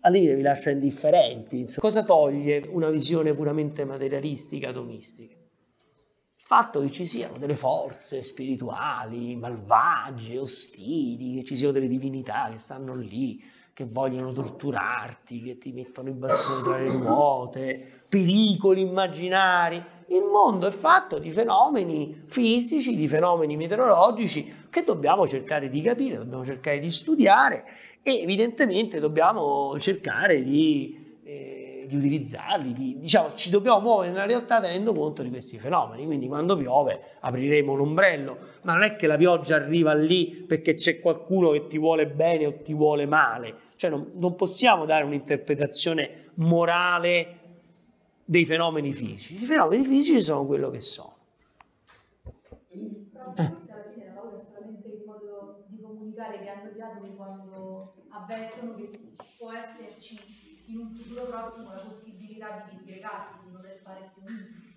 Al limite vi lascia indifferenti. Insomma. Cosa toglie una visione puramente materialistica, atomistica? Il fatto che ci siano delle forze spirituali, malvagie, ostili, che ci siano delle divinità che stanno lì, che vogliono torturarti, che ti mettono i bastoni tra le ruote, pericoli immaginari. Il mondo è fatto di fenomeni fisici, di fenomeni meteorologici che dobbiamo cercare di capire, dobbiamo cercare di studiare e evidentemente dobbiamo cercare di di utilizzarli, di, diciamo ci dobbiamo muovere nella realtà tenendo conto di questi fenomeni, quindi quando piove apriremo l'ombrello, ma non è che la pioggia arriva lì perché c'è qualcuno che ti vuole bene o ti vuole male, cioè non, non possiamo dare un'interpretazione morale dei fenomeni fisici, i fenomeni fisici sono quello che sono. Eh. avvertono che può esserci in un futuro prossimo la possibilità di disgregarsi, di non restare più uniti.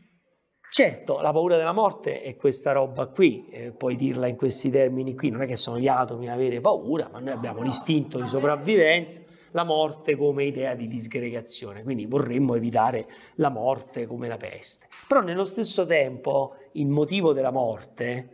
Certo, la paura della morte è questa roba qui, eh, puoi dirla in questi termini qui, non è che sono gli atomi a avere paura, ma noi abbiamo l'istinto di sopravvivenza, la morte come idea di disgregazione, quindi vorremmo evitare la morte come la peste. Però nello stesso tempo il motivo della morte,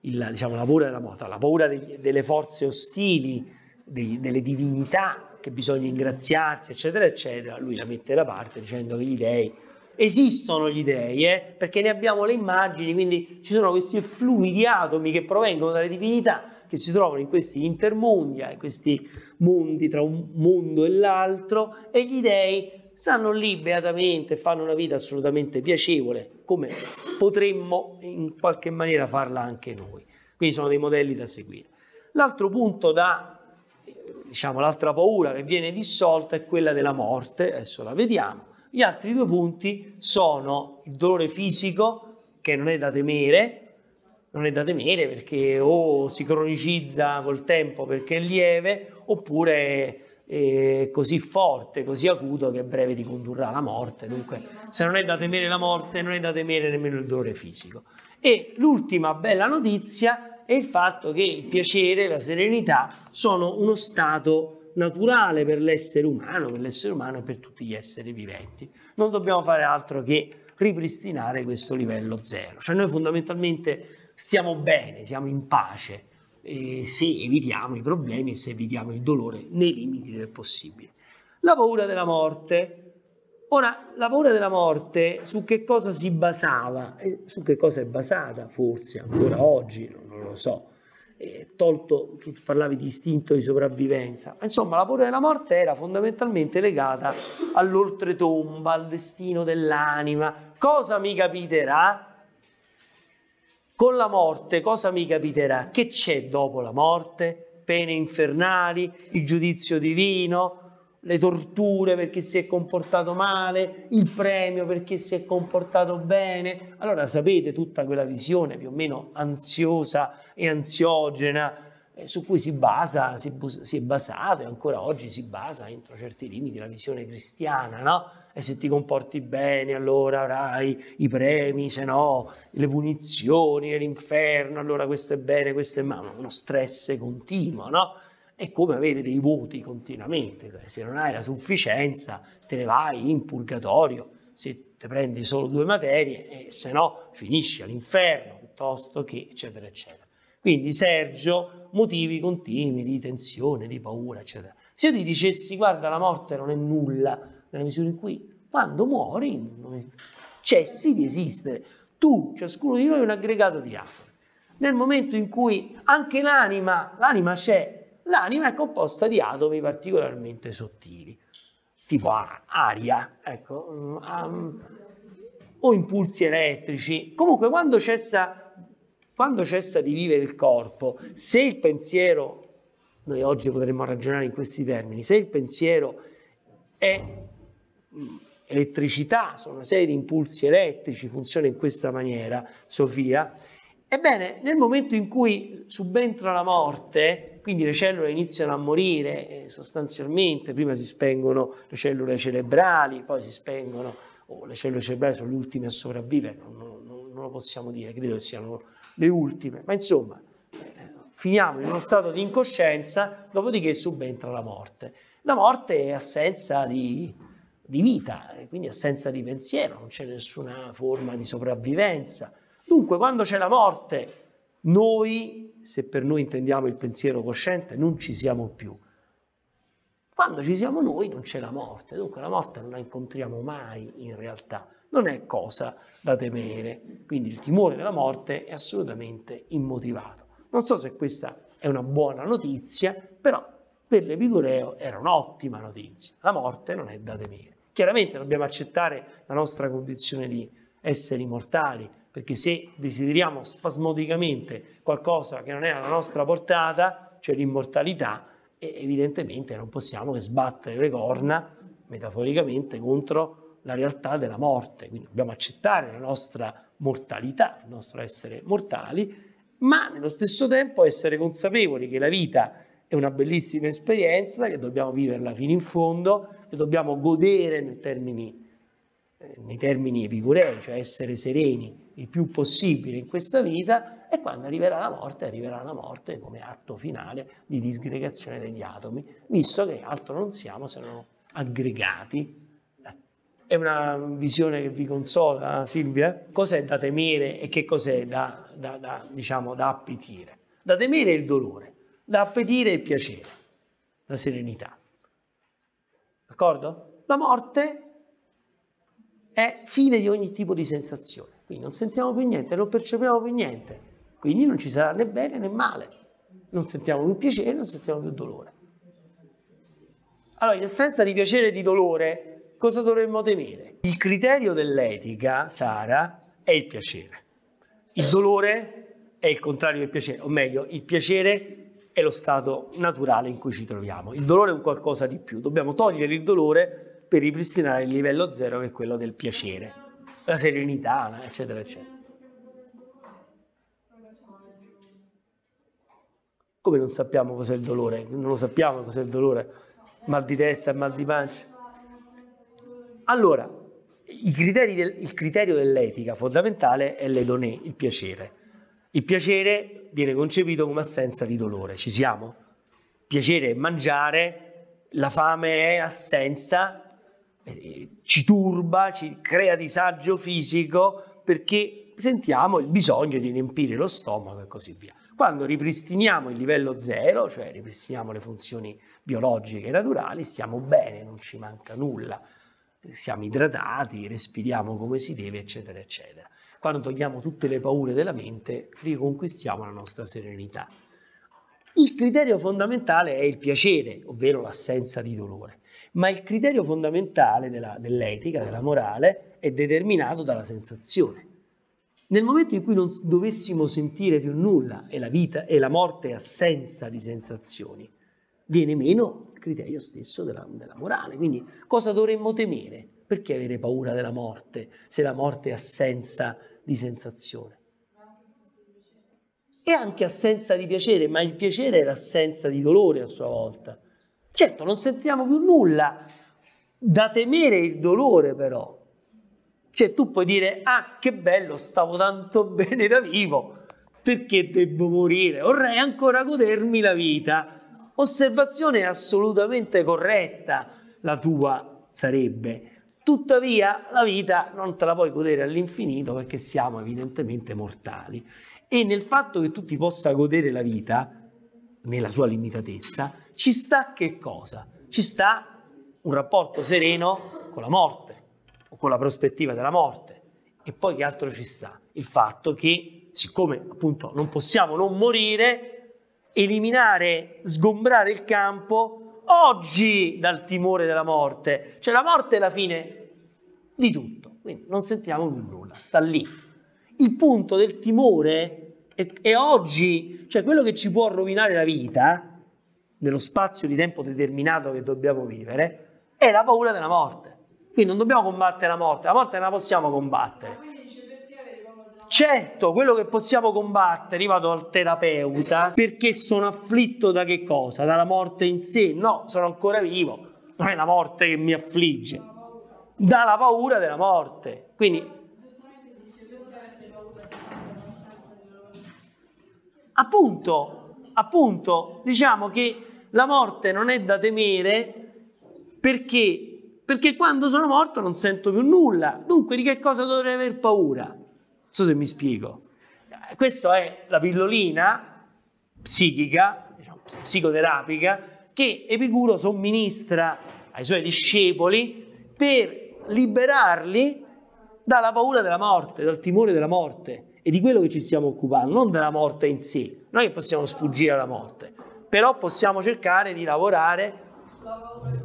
il, diciamo, la paura della morte, la paura degli, delle forze ostili, degli, delle divinità che bisogna ingraziarsi, eccetera, eccetera, lui la mette da parte dicendo che gli dèi esistono gli dèi, eh? perché ne abbiamo le immagini, quindi ci sono questi effluvi di atomi che provengono dalle divinità che si trovano in questi intermondia, eh, in questi mondi tra un mondo e l'altro, e gli dèi stanno lì beatamente, fanno una vita assolutamente piacevole, come potremmo in qualche maniera farla anche noi. Quindi sono dei modelli da seguire. L'altro punto da diciamo, l'altra paura che viene dissolta è quella della morte, adesso la vediamo. Gli altri due punti sono il dolore fisico, che non è da temere, non è da temere perché o si cronicizza col tempo perché è lieve, oppure è eh, così forte, così acuto che breve ti condurrà alla morte. Dunque, se non è da temere la morte, non è da temere nemmeno il dolore fisico. E l'ultima bella notizia e il fatto che il piacere e la serenità sono uno stato naturale per l'essere umano, per l'essere umano e per tutti gli esseri viventi. Non dobbiamo fare altro che ripristinare questo livello zero. Cioè noi fondamentalmente stiamo bene, siamo in pace eh, se evitiamo i problemi se evitiamo il dolore nei limiti del possibile. La paura della morte Ora, la paura della morte su che cosa si basava? Eh, su che cosa è basata, forse, ancora oggi, non, lo so. Eh, tolto, tu parlavi di istinto di sopravvivenza. Insomma, la paura della morte era fondamentalmente legata all'oltretomba, al destino dell'anima. Cosa mi capiterà? Con la morte cosa mi capiterà? Che c'è dopo la morte? Pene infernali, il giudizio divino, le torture perché si è comportato male, il premio perché si è comportato bene. Allora sapete tutta quella visione più o meno ansiosa e ansiogena eh, su cui si basa, si, è basata e ancora oggi si basa entro certi limiti la visione cristiana, no? E se ti comporti bene allora avrai i premi, se no le punizioni, l'inferno, allora questo è bene, questo è male, uno stress continuo, no? è come avere dei voti continuamente, cioè, se non hai la sufficienza te ne vai in purgatorio, se te prendi solo due materie e se no finisci all'inferno piuttosto che eccetera eccetera. Quindi Sergio, motivi continui di tensione, di paura eccetera. Se io ti dicessi guarda la morte non è nulla, nella misura in cui quando muori cessi cioè, di esistere, tu, ciascuno di noi è un aggregato di atomi. Nel momento in cui anche l'anima, l'anima c'è, L'anima è composta di atomi particolarmente sottili, tipo aria, ecco, um, o impulsi elettrici. Comunque quando cessa, quando cessa di vivere il corpo, se il pensiero, noi oggi potremmo ragionare in questi termini, se il pensiero è mm, elettricità, sono una serie di impulsi elettrici, funziona in questa maniera, Sofia, ebbene nel momento in cui subentra la morte, quindi le cellule iniziano a morire eh, sostanzialmente, prima si spengono le cellule cerebrali, poi si spengono, oh, le cellule cerebrali sono le ultime a sopravvivere, non, non, non lo possiamo dire, credo che siano le ultime, ma insomma eh, finiamo in uno stato di incoscienza, dopodiché subentra la morte. La morte è assenza di, di vita, eh, quindi assenza di pensiero, non c'è nessuna forma di sopravvivenza. Dunque, quando c'è la morte, noi se per noi intendiamo il pensiero cosciente, non ci siamo più. Quando ci siamo noi non c'è la morte, dunque la morte non la incontriamo mai in realtà, non è cosa da temere, quindi il timore della morte è assolutamente immotivato. Non so se questa è una buona notizia, però per l'Epicureo era un'ottima notizia, la morte non è da temere. Chiaramente dobbiamo accettare la nostra condizione di esseri mortali, perché se desideriamo spasmodicamente qualcosa che non è alla nostra portata, cioè l'immortalità, evidentemente non possiamo che sbattere le corna, metaforicamente, contro la realtà della morte. Quindi dobbiamo accettare la nostra mortalità, il nostro essere mortali, ma nello stesso tempo essere consapevoli che la vita è una bellissima esperienza, che dobbiamo viverla fino in fondo, che dobbiamo godere nei termini eh, nei termini epicurei, cioè essere sereni il più possibile in questa vita e quando arriverà la morte, arriverà la morte come atto finale di disgregazione degli atomi, visto che altro non siamo se non aggregati. È una visione che vi consola, Silvia? Cos'è da temere e che cos'è da, da, da, diciamo, da appetire? Da temere il dolore, da appetire il piacere, la serenità. D'accordo? La morte è fine di ogni tipo di sensazione. Quindi non sentiamo più niente, non percepiamo più niente. Quindi non ci sarà né bene né male. Non sentiamo più piacere, non sentiamo più dolore. Allora, in assenza di piacere e di dolore, cosa dovremmo temere? Il criterio dell'etica, Sara, è il piacere. Il dolore è il contrario del piacere, o meglio, il piacere è lo stato naturale in cui ci troviamo. Il dolore è un qualcosa di più. Dobbiamo togliere il dolore per ripristinare il livello zero che è quello del piacere, la serenità, eccetera, eccetera. Come non sappiamo cos'è il dolore? Non lo sappiamo cos'è il dolore, mal di testa, mal di pancia. Allora, del, il criterio dell'etica fondamentale è l'edonè, il piacere. Il piacere viene concepito come assenza di dolore, ci siamo? Piacere è mangiare, la fame è assenza eh, ci turba, ci crea disagio fisico perché sentiamo il bisogno di riempire lo stomaco e così via. Quando ripristiniamo il livello zero, cioè ripristiniamo le funzioni biologiche e naturali, stiamo bene, non ci manca nulla, siamo idratati, respiriamo come si deve, eccetera, eccetera. Quando togliamo tutte le paure della mente, riconquistiamo la nostra serenità. Il criterio fondamentale è il piacere, ovvero l'assenza di dolore ma il criterio fondamentale della, dell'etica, della morale, è determinato dalla sensazione. Nel momento in cui non dovessimo sentire più nulla e la vita e la morte è assenza di sensazioni, viene meno il criterio stesso della, della morale. Quindi cosa dovremmo temere? Perché avere paura della morte se la morte è assenza di sensazione? E anche assenza di piacere, ma il piacere è l'assenza di dolore a sua volta. Certo, non sentiamo più nulla, da temere il dolore però. Cioè tu puoi dire, ah che bello, stavo tanto *laughs* bene da vivo, perché devo morire? Vorrei ancora godermi la vita. Osservazione assolutamente corretta la tua sarebbe. Tuttavia la vita non te la puoi godere all'infinito perché siamo evidentemente mortali. E nel fatto che tu ti possa godere la vita, nella sua limitatezza, ci sta che cosa? Ci sta un rapporto sereno con la morte o con la prospettiva della morte. E poi che altro ci sta? Il fatto che, siccome appunto non possiamo non morire, eliminare, sgombrare il campo oggi dal timore della morte. Cioè la morte è la fine di tutto, quindi non sentiamo più nulla, sta lì. Il punto del timore è, è oggi, cioè quello che ci può rovinare la vita, nello spazio di tempo determinato che dobbiamo vivere, è la paura della morte. Quindi non dobbiamo combattere la morte, la morte non la possiamo combattere. Certo, quello che possiamo combattere, vado al terapeuta, perché sono afflitto da che cosa? Dalla morte in sé? No, sono ancora vivo, non è la morte che mi affligge, dalla paura della morte. Quindi... Appunto, appunto, diciamo che la morte non è da temere perché? Perché quando sono morto non sento più nulla. Dunque di che cosa dovrei aver paura? Non so se mi spiego. Questa è la pillolina psichica, psicoterapica, che Epicuro somministra ai suoi discepoli per liberarli dalla paura della morte, dal timore della morte e di quello che ci stiamo occupando, non della morte in sé. Noi possiamo sfuggire alla morte, però possiamo cercare di lavorare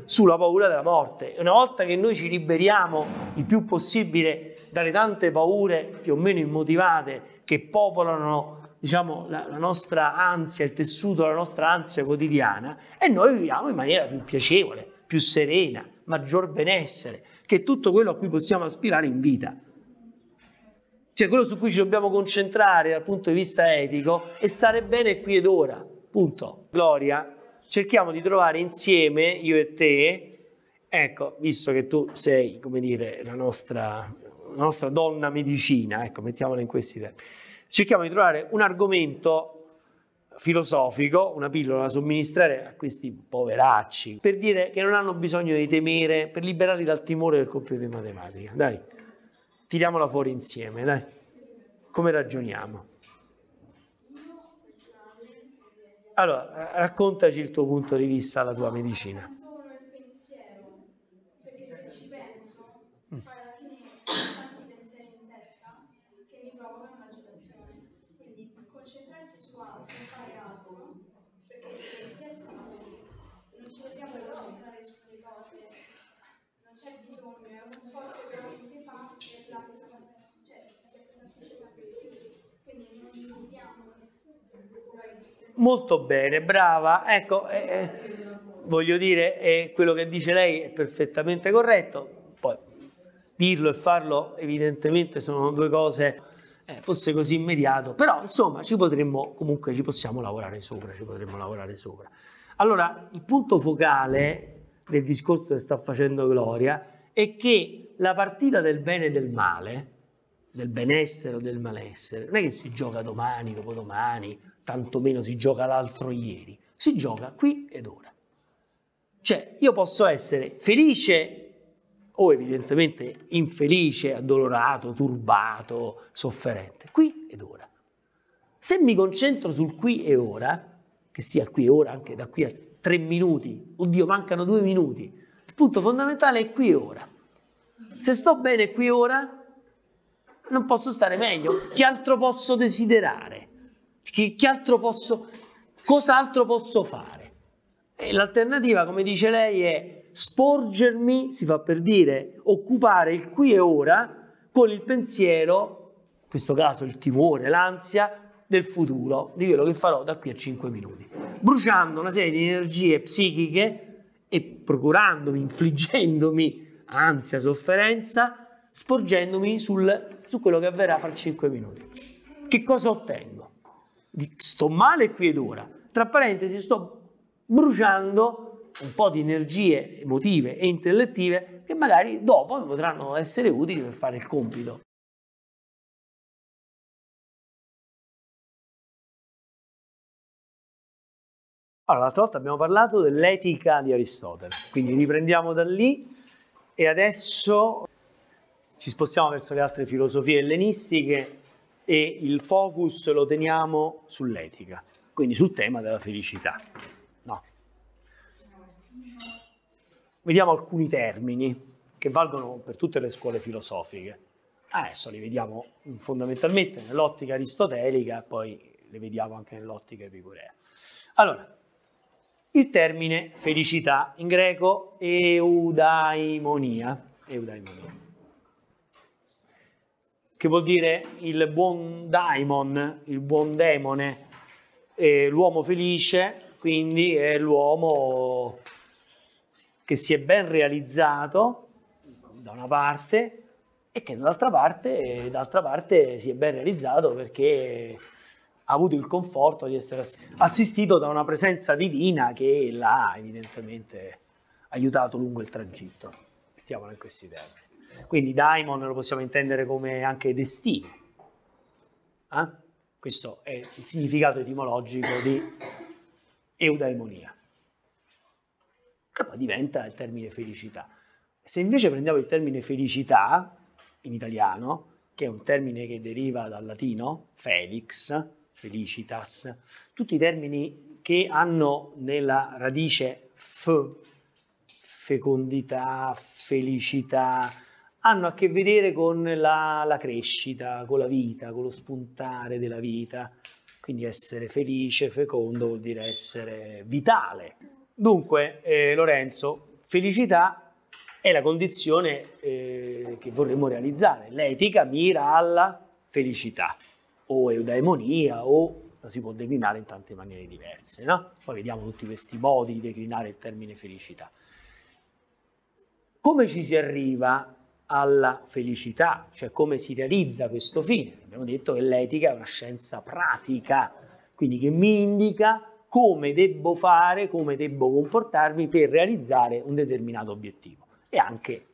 sulla paura della morte. Una volta che noi ci liberiamo il più possibile dalle tante paure più o meno immotivate che popolano diciamo, la, la, nostra ansia, il tessuto la nostra ansia quotidiana, e noi viviamo in maniera più piacevole, più serena, maggior benessere, che è tutto quello a cui possiamo aspirare in vita. Cioè quello su cui ci dobbiamo concentrare dal punto di vista etico è stare bene qui ed ora, Punto. Gloria, cerchiamo di trovare insieme, io e te, ecco, visto che tu sei, come dire, la nostra, la nostra donna medicina, ecco, mettiamola in questi termini, cerchiamo di trovare un argomento filosofico, una pillola da somministrare a questi poveracci, per dire che non hanno bisogno di temere, per liberarli dal timore del compito di matematica. Dai, tiriamola fuori insieme, dai. Come ragioniamo? Allora, raccontaci il tuo punto di vista, la tua medicina. Molto bene, brava. Ecco, eh, eh, voglio dire, eh, quello che dice lei è perfettamente corretto. Poi dirlo e farlo evidentemente sono due cose eh, fosse così immediato, però insomma ci potremmo comunque ci possiamo lavorare sopra, ci potremmo lavorare sopra. Allora, il punto focale del discorso che sta facendo Gloria è che la partita del bene e del male, del benessere o del malessere, non è che si gioca domani, dopodomani, tantomeno si gioca l'altro ieri, si gioca qui ed ora. Cioè, io posso essere felice o evidentemente infelice, addolorato, turbato, sofferente, qui ed ora. Se mi concentro sul qui e ora, che sia qui e ora anche da qui a tre minuti, oddio mancano due minuti, il punto fondamentale è qui e ora. Se sto bene qui e ora, non posso stare meglio, che altro posso desiderare? Che, che altro posso, cos'altro posso fare? E l'alternativa, come dice lei, è sporgermi, si fa per dire, occupare il qui e ora con il pensiero, in questo caso il timore, l'ansia, del futuro, di quello che farò da qui a 5 minuti, bruciando una serie di energie psichiche e procurandomi, infliggendomi ansia, sofferenza, sporgendomi sul, su quello che avverrà fra 5 minuti. Che cosa ottengo? sto male qui ed ora. Tra parentesi, sto bruciando un po' di energie emotive e intellettive che magari dopo mi potranno essere utili per fare il compito. Allora, l'altra volta abbiamo parlato dell'etica di Aristotele, quindi riprendiamo da lì e adesso ci spostiamo verso le altre filosofie ellenistiche e il focus lo teniamo sull'etica, quindi sul tema della felicità. No. Vediamo alcuni termini che valgono per tutte le scuole filosofiche. Adesso li vediamo fondamentalmente nell'ottica aristotelica, poi li vediamo anche nell'ottica epicurea. Allora, il termine felicità in greco eudaimonia. eudaimonia che vuol dire il buon daimon, il buon demone, l'uomo felice, quindi è l'uomo che si è ben realizzato da una parte e che dall'altra parte, d'altra parte si è ben realizzato perché ha avuto il conforto di essere assistito da una presenza divina che l'ha evidentemente aiutato lungo il tragitto. Mettiamola in questi termini. Quindi daimon lo possiamo intendere come anche destino. Eh? Questo è il significato etimologico di eudaimonia, che poi diventa il termine felicità. Se invece prendiamo il termine felicità in italiano, che è un termine che deriva dal latino, felix, felicitas, tutti i termini che hanno nella radice f, fecondità, felicità, hanno a che vedere con la, la, crescita, con la vita, con lo spuntare della vita. Quindi essere felice, fecondo vuol dire essere vitale. Dunque, eh, Lorenzo, felicità è la condizione eh, che vorremmo realizzare. L'etica mira alla felicità, o eudaimonia, o la si può declinare in tante maniere diverse. No? Poi vediamo tutti questi modi di declinare il termine felicità. Come ci si arriva alla felicità, cioè come si realizza questo fine. Abbiamo detto che l'etica è una scienza pratica, quindi che mi indica come debbo fare, come debbo comportarmi per realizzare un determinato obiettivo e anche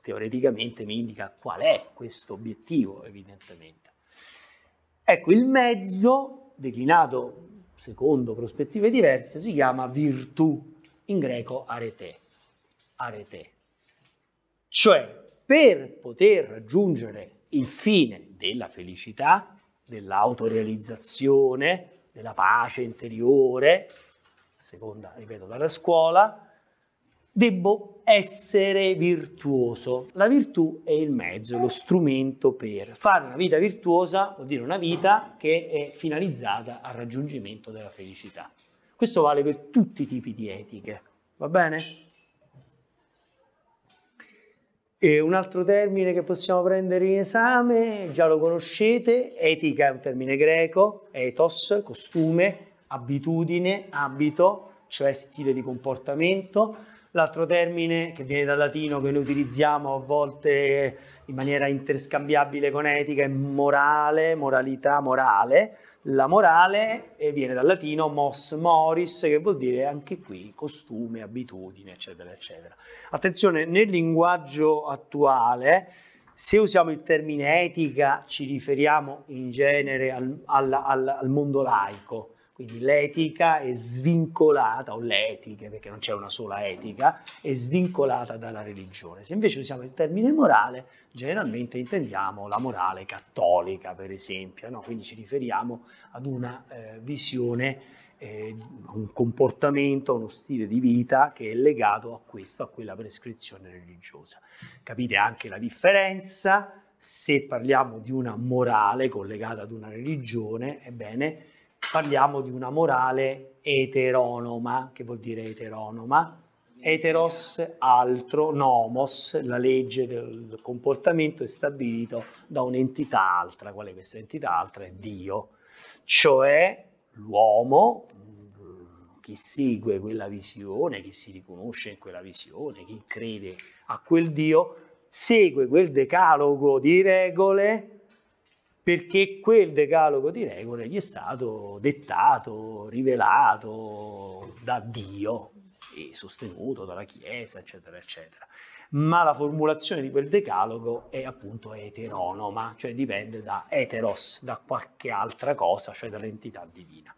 teoreticamente mi indica qual è questo obiettivo evidentemente. Ecco, il mezzo, declinato secondo prospettive diverse, si chiama virtù, in greco arete, arete. Cioè per poter raggiungere il fine della felicità, dell'autorealizzazione, della pace interiore, a seconda, ripeto, dalla scuola, debbo essere virtuoso. La virtù è il mezzo, lo strumento per fare una vita virtuosa, vuol dire una vita che è finalizzata al raggiungimento della felicità. Questo vale per tutti i tipi di etiche, va bene? E un altro termine che possiamo prendere in esame, già lo conoscete, etica è un termine greco, ethos, costume, abitudine, abito, cioè stile di comportamento. L'altro termine che viene dal latino che noi utilizziamo a volte in maniera interscambiabile con etica è morale, moralità, morale, la morale viene dal latino mos moris, che vuol dire anche qui costume, abitudine, eccetera, eccetera. Attenzione, nel linguaggio attuale, se usiamo il termine etica, ci riferiamo in genere al, al, al, al mondo laico, quindi l'etica è svincolata, o le etiche, perché non c'è una sola etica, è svincolata dalla religione. Se invece usiamo il termine morale, generalmente intendiamo la morale cattolica, per esempio, no? quindi ci riferiamo ad una eh, visione, eh, un comportamento, uno stile di vita che è legato a questa, a quella prescrizione religiosa. Capite anche la differenza? Se parliamo di una morale collegata ad una religione, ebbene parliamo di una morale eteronoma, che vuol dire eteronoma, eteros altro, nomos, la legge del comportamento è stabilito da un'entità altra, qual è questa entità altra? È Dio, cioè l'uomo, chi segue quella visione, chi si riconosce in quella visione, chi crede a quel Dio, segue quel decalogo di regole perché quel decalogo di regole gli è stato dettato, rivelato da Dio e sostenuto dalla Chiesa, eccetera, eccetera. Ma la formulazione di quel decalogo è appunto eteronoma, cioè dipende da eteros, da qualche altra cosa, cioè dall'entità divina.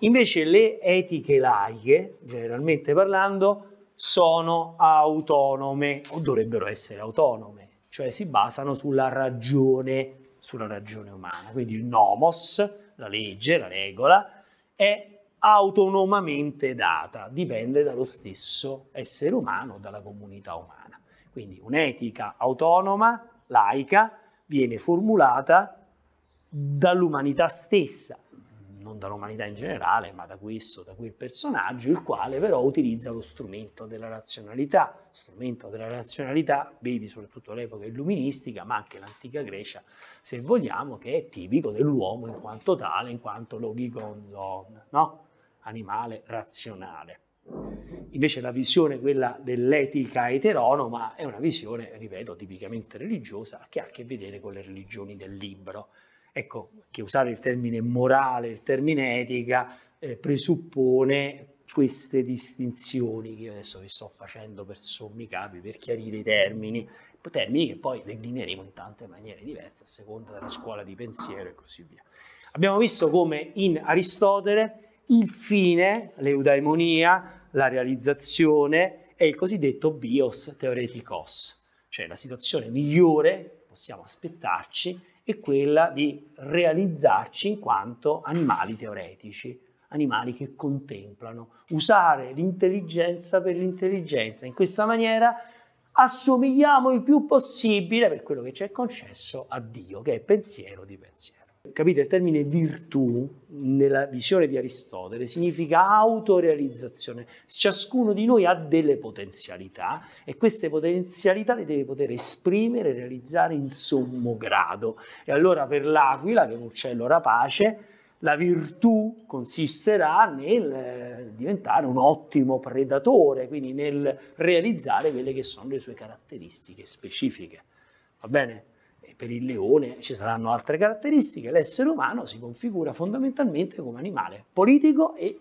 Invece le etiche laiche, generalmente parlando, sono autonome o dovrebbero essere autonome, cioè si basano sulla ragione sulla ragione umana. Quindi il nomos, la legge, la regola, è autonomamente data, dipende dallo stesso essere umano, dalla comunità umana. Quindi un'etica autonoma, laica, viene formulata dall'umanità stessa, non dall'umanità in generale, ma da questo, da quel personaggio, il quale però utilizza lo strumento della razionalità, strumento della razionalità, vedi soprattutto l'epoca illuministica, ma anche l'antica Grecia, se vogliamo, che è tipico dell'uomo in quanto tale, in quanto logiconzon, no? animale razionale. Invece la visione, quella dell'etica eteronoma, è una visione, ripeto, tipicamente religiosa, che ha a che vedere con le religioni del libro, Ecco, che usare il termine morale, il termine etica, eh, presuppone queste distinzioni che io adesso vi sto facendo per sommi capi, per chiarire i termini, termini che poi declineremo in tante maniere diverse a seconda della scuola di pensiero e così via. Abbiamo visto come in Aristotele il fine, l'eudaimonia, la realizzazione è il cosiddetto bios teoreticos, cioè la situazione migliore possiamo aspettarci è quella di realizzarci in quanto animali teoretici, animali che contemplano, usare l'intelligenza per l'intelligenza. In questa maniera assomigliamo il più possibile, per quello che ci è concesso, a Dio, che è pensiero di pensiero. Capite? Il termine virtù nella visione di Aristotele significa autorealizzazione. Ciascuno di noi ha delle potenzialità e queste potenzialità le deve poter esprimere e realizzare in sommo grado. E allora per l'aquila, che è un uccello rapace, la virtù consisterà nel eh, diventare un ottimo predatore, quindi nel realizzare quelle che sono le sue caratteristiche specifiche. Va bene? per il leone ci saranno altre caratteristiche, l'essere umano si configura fondamentalmente come animale politico e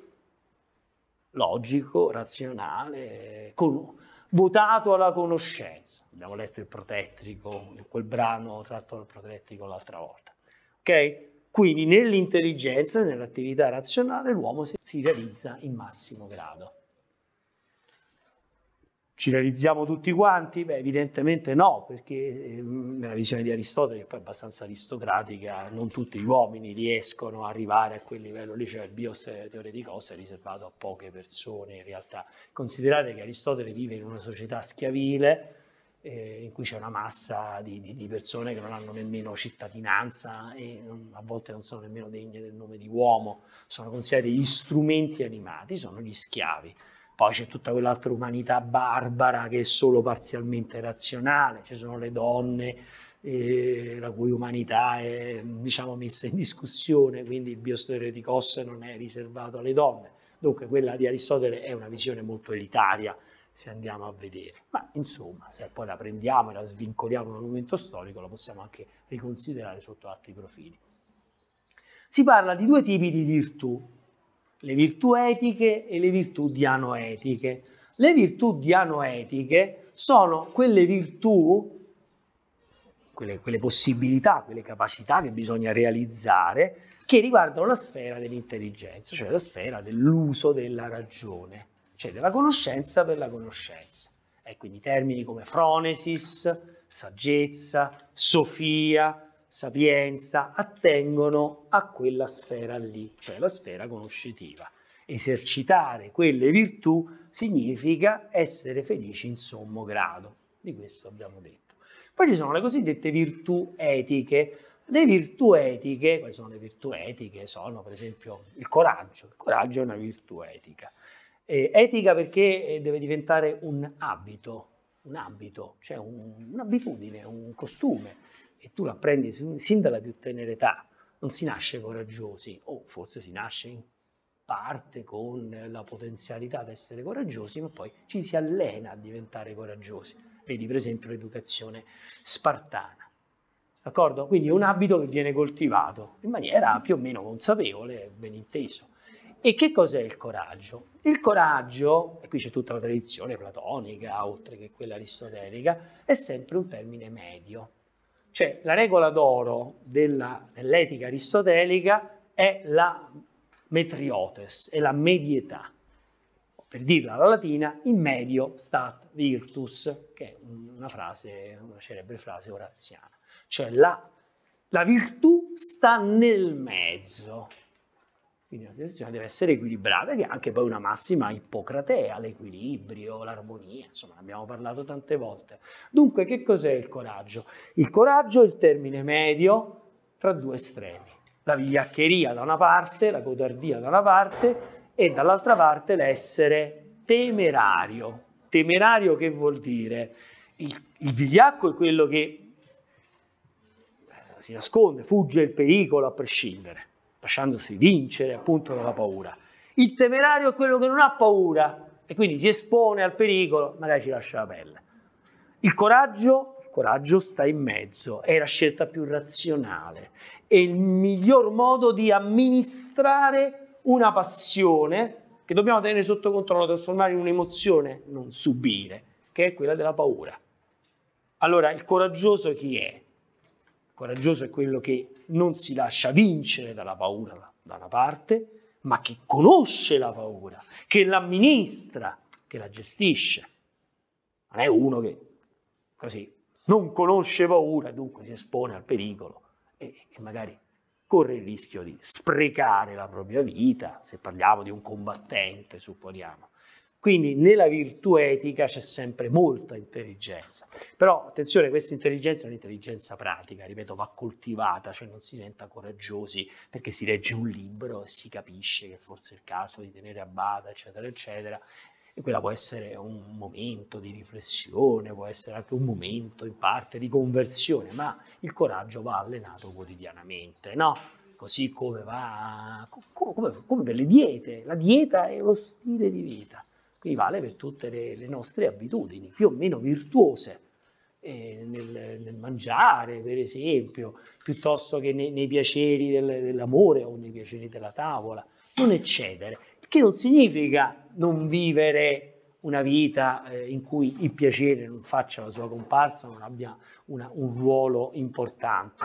logico, razionale, con, votato alla conoscenza. Abbiamo letto il protettrico, quel brano tratto dal protettrico l'altra volta. Okay? Quindi nell'intelligenza nell'attività razionale l'uomo si realizza in massimo grado. Ci realizziamo tutti quanti? Beh, evidentemente no, perché ehm, nella visione di Aristotele, che poi è abbastanza aristocratica, non tutti gli uomini riescono ad arrivare a quel livello lì, cioè il bios teoretico è riservato a poche persone in realtà. Considerate che Aristotele vive in una società schiavile, eh, in cui c'è una massa di, di, di, persone che non hanno nemmeno cittadinanza e non, a volte non sono nemmeno degne del nome di uomo, sono considerati gli strumenti animati, sono gli schiavi poi c'è tutta quell'altra umanità barbara che è solo parzialmente razionale, ci sono le donne eh, la cui umanità è diciamo, messa in discussione, quindi il di biostereoticos non è riservato alle donne. Dunque quella di Aristotele è una visione molto elitaria se andiamo a vedere. Ma insomma, se poi la prendiamo e la svincoliamo dal momento storico, la possiamo anche riconsiderare sotto altri profili. Si parla di due tipi di virtù, le virtù etiche e le virtù dianoetiche. Le virtù dianoetiche sono quelle virtù, quelle, quelle possibilità, quelle capacità che bisogna realizzare che riguardano la sfera dell'intelligenza, cioè la sfera dell'uso della ragione, cioè della conoscenza per la conoscenza. E ecco, quindi termini come fronesis, saggezza, sofia, sapienza attengono a quella sfera lì, cioè la sfera conoscitiva. Esercitare quelle virtù significa essere felici in sommo grado, di questo abbiamo detto. Poi ci sono le cosiddette virtù etiche. Le virtù etiche, quali sono le virtù etiche? Sono per esempio il coraggio, il coraggio è una virtù etica. Eh, etica perché eh, deve diventare un abito, un abito, cioè un, un'abitudine, un costume e tu la prendi sin dalla più tenera età, non si nasce coraggiosi, o forse si nasce in parte con la potenzialità di essere coraggiosi, ma poi ci si allena a diventare coraggiosi. Vedi per esempio l'educazione spartana. D'accordo? Quindi è un abito che viene coltivato in maniera più o meno consapevole, ben inteso. E che cos'è il coraggio? Il coraggio, e qui c'è tutta la tradizione platonica, oltre che quella aristotelica, è sempre un termine medio cioè la regola d'oro dell'etica aristotelica è la metriotes, è la medietà. Per dirla alla latina, in medio stat virtus, che è una frase, una celebre frase oraziana. Cioè la, la virtù sta nel mezzo, quindi la sensazione deve essere equilibrata, che è anche poi una massima ippocratea, l'equilibrio, l'armonia, insomma, ne abbiamo parlato tante volte. Dunque, che cos'è il coraggio? Il coraggio è il termine medio tra due estremi. La vigliaccheria da una parte, la codardia da una parte e dall'altra parte l'essere temerario. Temerario che vuol dire? Il, il vigliacco è quello che eh, si nasconde, fugge il pericolo a prescindere lasciandosi vincere appunto dalla paura. Il temerario è quello che non ha paura e quindi si espone al pericolo, magari ci lascia la pelle. Il coraggio, il coraggio sta in mezzo, è la scelta più razionale, è il miglior modo di amministrare una passione che dobbiamo tenere sotto controllo, trasformare in un'emozione, non subire, che è quella della paura. Allora, il coraggioso chi è? Coraggioso è quello che non si lascia vincere dalla paura da una parte, ma che conosce la paura, che l'amministra, che la gestisce. Non è uno che così non conosce paura e dunque si espone al pericolo e, e magari corre il rischio di sprecare la propria vita, se parliamo di un combattente, supponiamo. Quindi nella virtù etica c'è sempre molta intelligenza. Però attenzione, questa intelligenza è un'intelligenza pratica, ripeto, va coltivata, cioè non si diventa coraggiosi perché si legge un libro e si capisce che forse è il caso di tenere a bada, eccetera, eccetera. E quella può essere un momento di riflessione, può essere anche un momento in parte di conversione, ma il coraggio va allenato quotidianamente, no? Così come va, come, come per le diete, la dieta è lo stile di vita qui vale per tutte le, le nostre abitudini più o meno virtuose eh, nel, nel, mangiare, per esempio, piuttosto che nei, nei piaceri del, dell'amore o nei piaceri della tavola. Non eccedere, che non significa non vivere una vita eh, in cui il piacere non faccia la sua comparsa, non abbia una, un ruolo importante,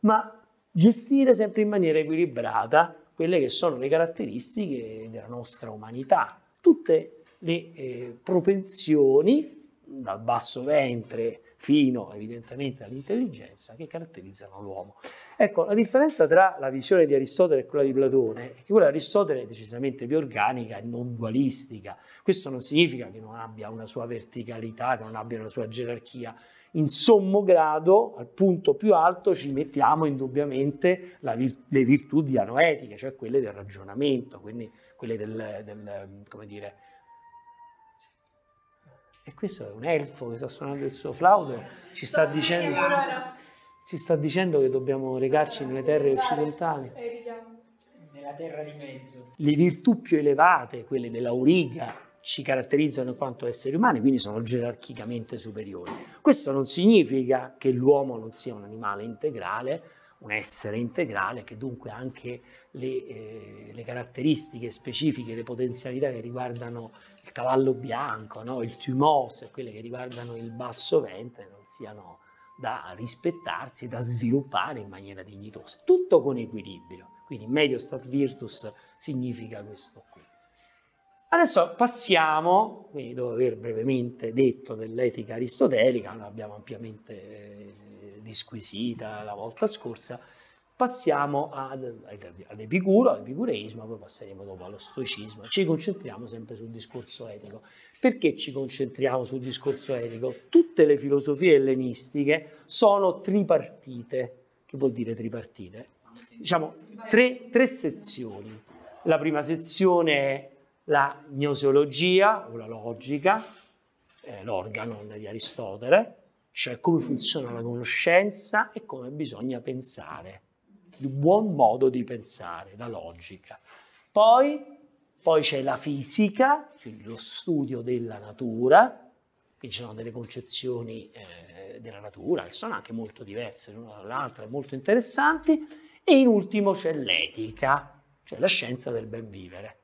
ma gestire sempre in maniera equilibrata quelle che sono le caratteristiche della nostra umanità, tutte le eh, propensioni dal basso ventre fino evidentemente all'intelligenza che caratterizzano l'uomo. Ecco, la differenza tra la visione di Aristotele e quella di Platone è che quella di Aristotele è decisamente più organica e non dualistica. Questo non significa che non abbia una sua verticalità, che non abbia una sua gerarchia. In sommo grado, al punto più alto, ci mettiamo indubbiamente vir le virtù dianoetiche, cioè quelle del ragionamento, quindi quelle del, del come dire, e questo è un elfo che sta suonando il suo flauto, ci sta dicendo, ci sta dicendo che dobbiamo recarci nelle terre occidentali. Nella terra di mezzo. Le virtù più elevate, quelle dell'auriga, ci caratterizzano in quanto esseri umani, quindi sono gerarchicamente superiori. Questo non significa che l'uomo non sia un animale integrale, un essere integrale, che dunque anche le, eh, le caratteristiche specifiche, le potenzialità che riguardano il cavallo bianco, no? il tumos, quelle che riguardano il basso ventre, non siano da rispettarsi, da sviluppare in maniera dignitosa. Tutto con equilibrio. Quindi medio stat virtus significa questo qui. Adesso passiamo, quindi dopo aver brevemente detto dell'etica aristotelica, l'abbiamo ampiamente eh, disquisita la volta scorsa, Passiamo ad, Epicuro, all'epicureismo, poi passeremo dopo allo stoicismo. Ci concentriamo sempre sul discorso etico. Perché ci concentriamo sul discorso etico? Tutte le filosofie ellenistiche sono tripartite. Che vuol dire tripartite? Diciamo tre, tre sezioni. La prima sezione è la gnoseologia o la logica, eh, l'organon di Aristotele, cioè come funziona la conoscenza e come bisogna pensare di buon modo di pensare, la logica. Poi, poi c'è la fisica, quindi lo studio della natura, che ci sono delle concezioni eh, della natura che sono anche molto diverse l'una dall'altra, molto interessanti, e in ultimo c'è l'etica, cioè la scienza del ben vivere.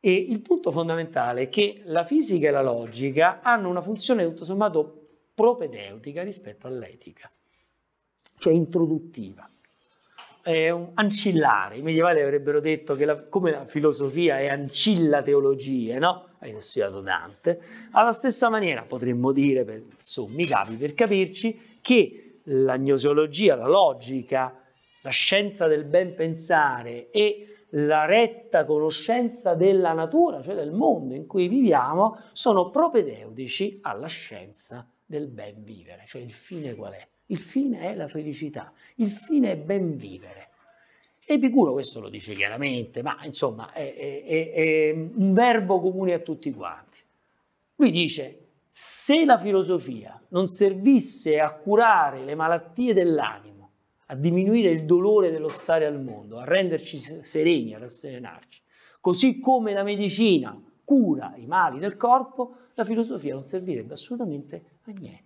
E il punto fondamentale è che la fisica e la logica hanno una funzione tutto sommato propedeutica rispetto all'etica, cioè introduttiva è ancillare. I medievali avrebbero detto che la, come la filosofia è ancilla teologie, no? Hai studiato Dante. Alla stessa maniera potremmo dire, per sommi capi, per capirci, che la gnoseologia, la logica, la scienza del ben pensare e la retta conoscenza della natura, cioè del mondo in cui viviamo, sono propedeutici alla scienza del ben vivere, cioè il fine qual è? Il fine è la felicità, il fine è ben vivere. Epicuro questo lo dice chiaramente, ma insomma è, è, è un verbo comune a tutti quanti. Lui dice, se la filosofia non servisse a curare le malattie dell'animo, a diminuire il dolore dello stare al mondo, a renderci sereni, a rasserenarci, così come la medicina cura i mali del corpo, la filosofia non servirebbe assolutamente a niente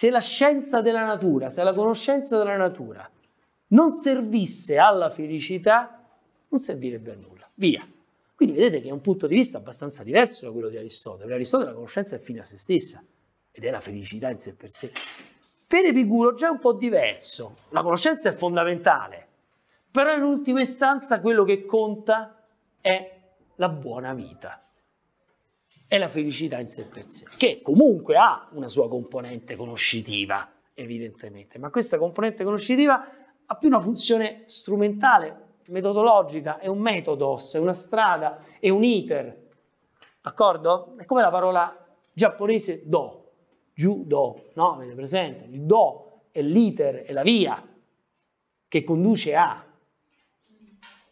se la scienza della natura, se la conoscenza della natura non servisse alla felicità, non servirebbe a nulla. Via. Quindi vedete che è un punto di vista abbastanza diverso da quello di Aristotele. Aristotele la conoscenza è fine a se stessa ed è la felicità in sé per sé. Per Epicuro già è un po' diverso. La conoscenza è fondamentale, però in ultima istanza quello che conta è la buona vita è la felicità in sé per sé, che comunque ha una sua componente conoscitiva, evidentemente, ma questa componente conoscitiva ha più una funzione strumentale, metodologica, è un metodos, è una strada, è un iter, d'accordo? È come la parola giapponese do, judo, no? Avete presente? Il do è l'iter, è la via che conduce a,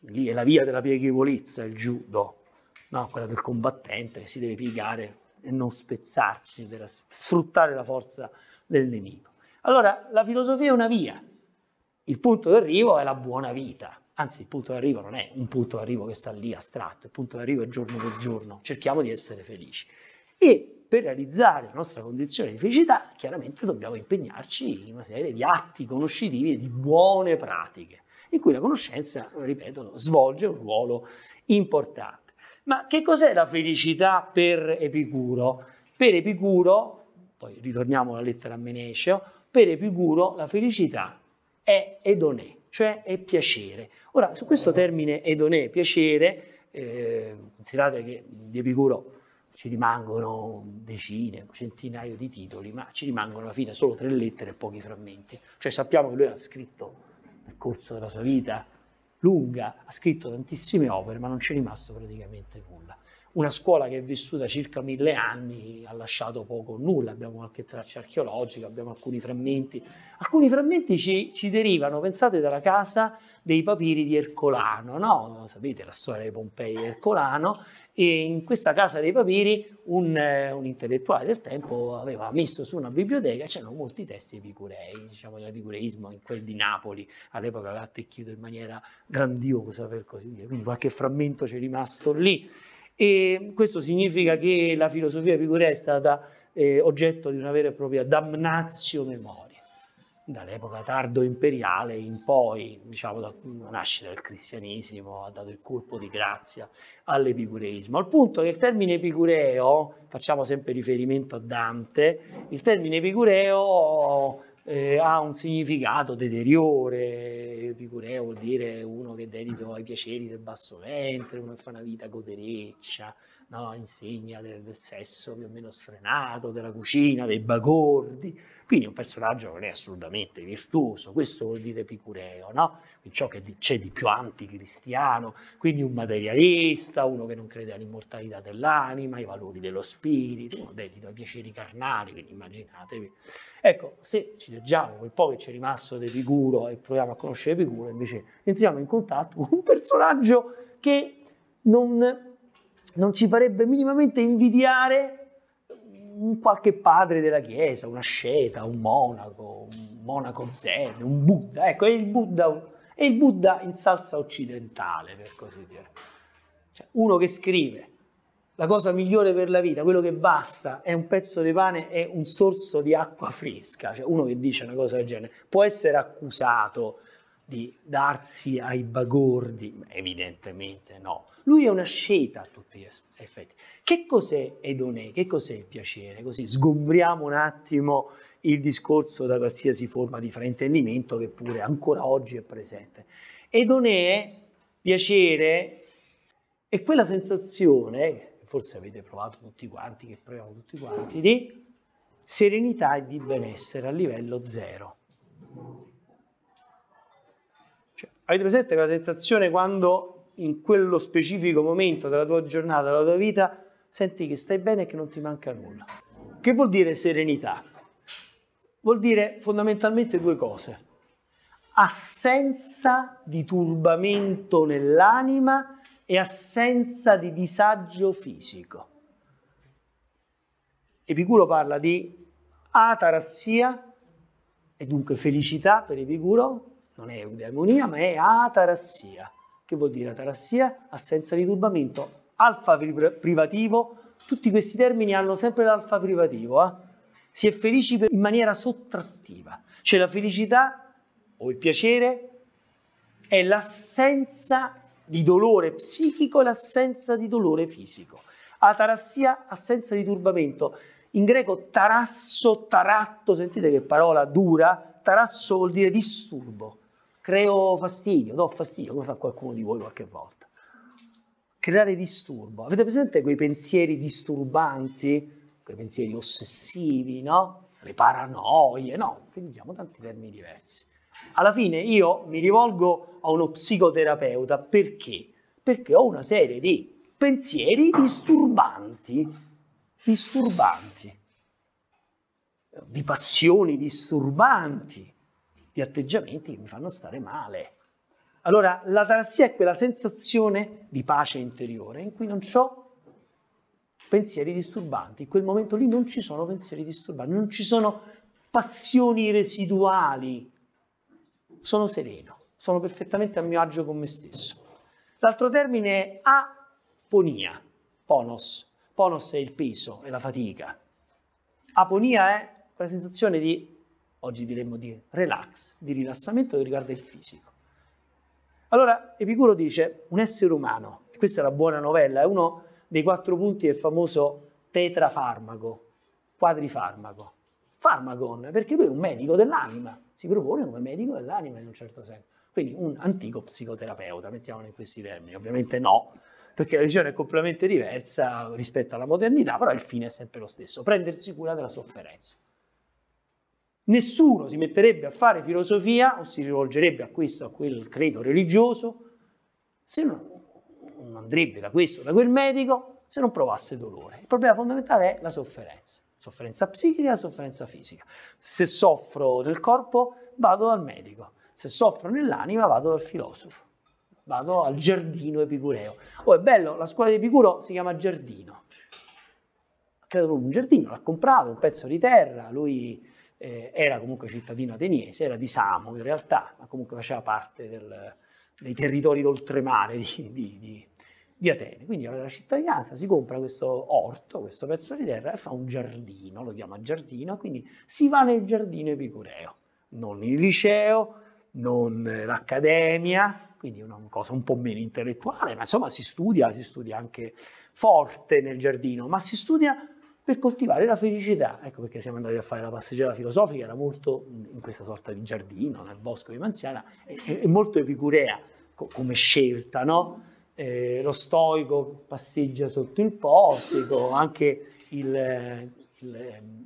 lì è la via della pieghevolezza, il judo, no? quella del combattente che si deve piegare e non spezzarsi, per sfruttare la forza del nemico. Allora, la filosofia è una via, il punto d'arrivo è la buona vita, anzi il punto d'arrivo non è un punto d'arrivo che sta lì astratto, il punto d'arrivo è giorno per giorno, cerchiamo di essere felici. E per realizzare la nostra condizione di felicità, chiaramente dobbiamo impegnarci in una serie di atti conoscitivi e di buone pratiche, in cui la conoscenza, ripeto, svolge un ruolo importante. Ma che cos'è la felicità per Epicuro? Per Epicuro, poi ritorniamo alla lettera a Menescio, per Epicuro la felicità è edonè, cioè è piacere. Ora, su questo termine edonè, piacere, eh, considerate che di Epicuro ci rimangono decine, centinaia di titoli, ma ci rimangono alla fine solo tre lettere e pochi frammenti. Cioè sappiamo che lui ha scritto nel corso della sua vita lunga, ha scritto tantissime opere, ma non c'è rimasto praticamente nulla una scuola che è vissuta circa mille anni, ha lasciato poco o nulla, abbiamo qualche traccia archeologica, abbiamo alcuni frammenti. Alcuni frammenti ci, ci derivano, pensate, dalla casa dei papiri di Ercolano, no? sapete la storia dei Pompei e Ercolano, e in questa casa dei papiri un, eh, un, intellettuale del tempo aveva messo su una biblioteca, c'erano molti testi epicurei, diciamo dell'epicureismo in quel di Napoli, all'epoca aveva attecchito in maniera grandiosa per così dire, quindi qualche frammento c'è rimasto lì. E questo significa che la filosofia epicurea è stata eh, oggetto di una vera e propria damnazio memoria, dall'epoca tardo-imperiale in poi, diciamo dalla nascita del cristianesimo, ha dato il colpo di grazia all'epicureismo, al punto che il termine epicureo, facciamo sempre riferimento a Dante, il termine epicureo eh, ha un significato deteriore, epicureo vuol dire uno che è dedito ai piaceri del basso ventre, uno che fa una vita godereccia, no? insegna del, del, sesso più o meno sfrenato, della cucina, dei bagordi, quindi un personaggio non è assolutamente virtuoso, questo vuol dire epicureo, no? ciò che c'è di più anticristiano, quindi un materialista, uno che non crede all'immortalità dell'anima, ai valori dello spirito, uno dedito ai piaceri carnali, quindi immaginatevi. Ecco, se ci leggiamo quel po' che ci è rimasto di Epicuro e proviamo a conoscere Epicuro, invece entriamo in contatto con un personaggio che non non ci farebbe minimamente invidiare un qualche padre della chiesa, una sceta, un monaco, un monaco zen, un Buddha, ecco, è il Buddha, è il Buddha in salsa occidentale, per così dire. Cioè, uno che scrive, la cosa migliore per la vita, quello che basta, è un pezzo di pane e un sorso di acqua fresca, cioè uno che dice una cosa del genere, può essere accusato di darsi ai bagordi? Evidentemente no. Lui è una sceta a tutti gli effetti. Che cos'è Edonè? Che cos'è il piacere? Così sgombriamo un attimo il discorso da qualsiasi forma di fraintendimento che pure ancora oggi è presente. Edonè, piacere, è quella sensazione, forse avete provato tutti quanti, che proviamo tutti quanti, di serenità e di benessere a livello zero. Avete presente quella sensazione quando in quello specifico momento della tua giornata, della tua vita, senti che stai bene e che non ti manca nulla? Che vuol dire serenità? Vuol dire fondamentalmente due cose. Assenza di turbamento nell'anima e assenza di disagio fisico. Epicuro parla di atarassia, e dunque felicità per Epicuro, non è eudaimonia, ma è atarassia. Che vuol dire atarassia? Assenza di turbamento, alfa privativo. Tutti questi termini hanno sempre l'alfa privativo. Eh? Si è felici in maniera sottrattiva. Cioè la felicità o il piacere è l'assenza di dolore psichico e l'assenza di dolore fisico. Atarassia, assenza di turbamento. In greco tarasso, taratto, sentite che parola dura, tarasso vuol dire disturbo creo fastidio, do fastidio, come fa qualcuno di voi qualche volta. Creare disturbo. Avete presente quei pensieri disturbanti, quei pensieri ossessivi, no? Le paranoie, no? Utilizziamo tanti termini diversi. Alla fine io mi rivolgo a uno psicoterapeuta perché? Perché ho una serie di pensieri disturbanti, disturbanti, di passioni disturbanti, di atteggiamenti che mi fanno stare male. Allora, l'ataraxia è quella sensazione di pace interiore in cui non ho pensieri disturbanti. In quel momento lì non ci sono pensieri disturbanti, non ci sono passioni residuali. Sono sereno, sono perfettamente a mio agio con me stesso. L'altro termine è aponia, ponos. Ponos è il peso, è la fatica. Aponia è quella sensazione di oggi diremmo di relax, di rilassamento che riguarda il fisico. Allora Epicuro dice un essere umano, e questa è la buona novella, è uno dei quattro punti del famoso tetrafarmaco, quadrifarmaco, farmagon, perché lui è un medico dell'anima, si propone come medico dell'anima in un certo senso, quindi un antico psicoterapeuta, mettiamolo in questi termini, ovviamente no, perché la visione è completamente diversa rispetto alla modernità, però il fine è sempre lo stesso, prendersi cura della sofferenza nessuno si metterebbe a fare filosofia o si rivolgerebbe a questo o a quel credo religioso se non, non andrebbe da questo o da quel medico se non provasse dolore. Il problema fondamentale è la sofferenza, sofferenza psichica e sofferenza fisica. Se soffro nel corpo vado dal medico, se soffro nell'anima vado dal filosofo, vado al giardino epicureo. Oh, è bello, la scuola di Epicuro si chiama giardino. Ha creato un giardino, l'ha comprato, un pezzo di terra, lui eh, era comunque cittadino ateniese, era di Samo in realtà, ma comunque faceva parte del, dei territori d'oltremare di, di, di, di, Atene. Quindi aveva la cittadinanza, si compra questo orto, questo pezzo di terra e fa un giardino, lo chiama giardino, quindi si va nel giardino epicureo, non il liceo, non l'accademia, quindi una cosa un po' meno intellettuale, ma insomma si studia, si studia anche forte nel giardino, ma si studia per coltivare la felicità. Ecco perché siamo andati a fare la passeggiata filosofica, era molto mm, in questa sorta di giardino, nel bosco di Manziana, e molto epicurea co come scelta, no? Eh, lo stoico passeggia sotto il portico, anche il, il,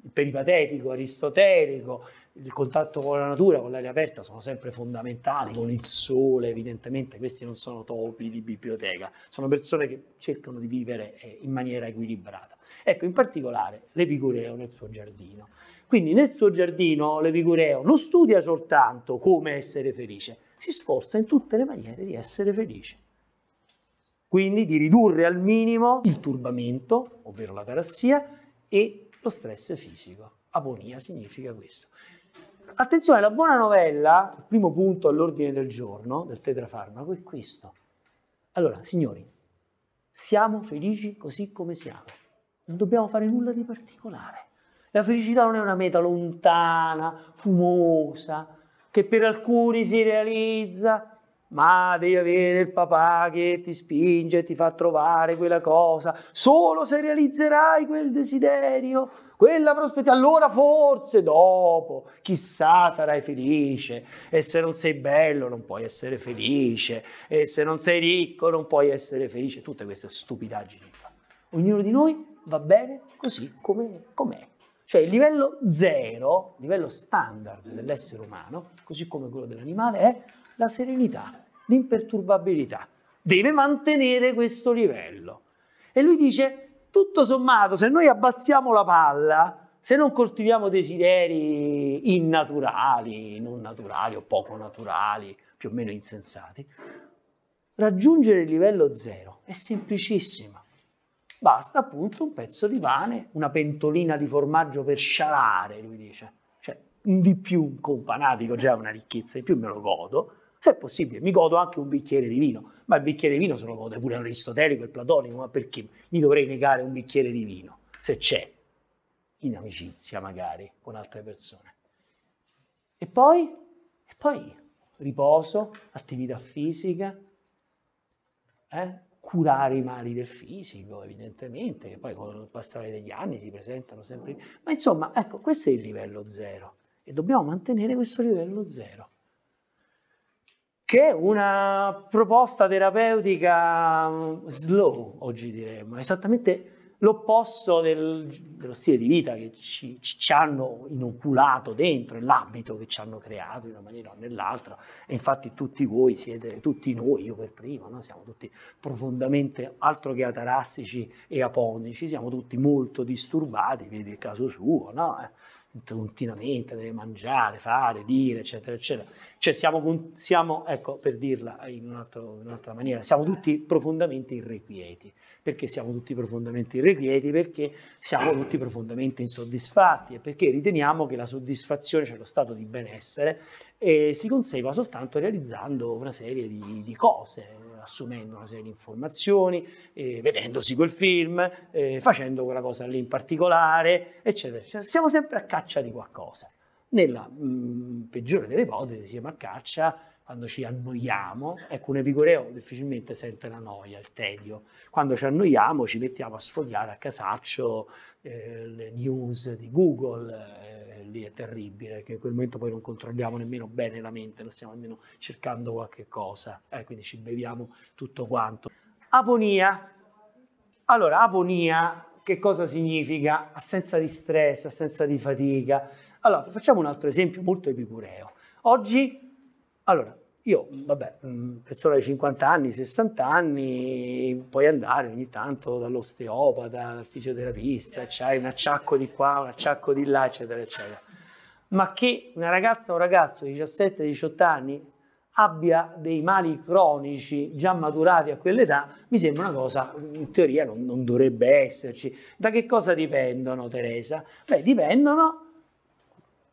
il peripatetico, aristotelico, il contatto con la natura, con l'aria aperta sono sempre fondamentali, con il sole evidentemente, questi non sono topi di biblioteca, sono persone che cercano di vivere eh, in maniera equilibrata. Ecco, in particolare l'epicureo nel suo giardino. Quindi nel suo giardino l'epicureo non studia soltanto come essere felice, si sforza in tutte le maniere di essere felice. Quindi di ridurre al minimo il turbamento, ovvero la tarassia, e lo stress fisico. Aponia significa questo. Attenzione, la buona novella, il primo punto all'ordine del giorno del tetrafarmaco, è questo. Allora, signori, siamo felici così come siamo. Non dobbiamo fare nulla di particolare. La felicità non è una meta lontana, fumosa, che per alcuni si realizza, ma devi avere il papà che ti spinge e ti fa trovare quella cosa. Solo se realizzerai quel desiderio, quella prospettiva, allora forse dopo, chissà, sarai felice. E se non sei bello non puoi essere felice. E se non sei ricco non puoi essere felice. Tutte queste stupidaggini Ognuno di noi va bene così come com'è. Cioè il livello zero, il livello standard dell'essere umano, così come quello dell'animale, è la serenità, l'imperturbabilità. Deve mantenere questo livello. E lui dice, tutto sommato, se noi abbassiamo la palla, se non coltiviamo desideri innaturali, non naturali o poco naturali, più o meno insensati, raggiungere il livello zero è semplicissimo basta appunto un pezzo di pane, una pentolina di formaggio per scialare, lui dice. Cioè, di più con panatico già una ricchezza, di più me lo godo. Se è possibile, mi godo anche un bicchiere di vino, ma il bicchiere di vino se lo gode pure aristotelico e platonico, ma perché mi dovrei negare un bicchiere di vino, se c'è, in amicizia magari, con altre persone. E poi, e poi riposo, attività fisica, eh? curare i mali del fisico, evidentemente, che poi con il passare degli anni si presentano sempre. Ma insomma, ecco, questo è il livello zero e dobbiamo mantenere questo livello zero che è una proposta terapeutica mm, slow, oggi diremmo, esattamente l'opposto del, dello stile di vita che ci, ci, hanno inoculato dentro, l'abito che ci hanno creato in una maniera o nell'altra, e infatti tutti voi siete, tutti noi, io per prima, no? siamo tutti profondamente altro che atarassici e aponici, siamo tutti molto disturbati, vedi il caso suo, no? Eh, continuamente deve mangiare, fare, dire, eccetera, eccetera. Cioè siamo, siamo ecco, per dirla in, un altro, in un'altra maniera, siamo tutti profondamente irrequieti. Perché siamo tutti profondamente irrequieti? Perché siamo tutti profondamente insoddisfatti e perché riteniamo che la soddisfazione, cioè lo stato di benessere, e si consegua soltanto realizzando una serie di, di cose, assumendo una serie di informazioni, eh, vedendosi quel film, eh, facendo quella cosa lì in particolare, eccetera. Cioè, siamo sempre a caccia di qualcosa. Nella mh, mm, peggiore delle ipotesi siamo a caccia quando ci annoiamo, ecco un epicureo difficilmente sente la noia, il tedio, quando ci annoiamo ci mettiamo a sfogliare a casaccio eh, le news di Google, eh, lì è terribile, che in quel momento poi non controlliamo nemmeno bene la mente, non stiamo nemmeno cercando qualche cosa, eh, quindi ci beviamo tutto quanto. Aponia. Allora, aponia che cosa significa? Assenza di stress, assenza di fatica. Allora, facciamo un altro esempio molto epicureo. Oggi allora, io, vabbè, mm, persona di 50 anni, 60 anni, puoi andare ogni tanto dall'osteopata, dal fisioterapista, eh, c'hai un acciacco di qua, un acciacco di là, eccetera, eccetera. Ma che una ragazza o un ragazzo di 17-18 anni abbia dei mali cronici già maturati a quell'età, mi sembra una cosa, mm, in teoria non, non dovrebbe esserci. Da che cosa dipendono, Teresa? Beh, dipendono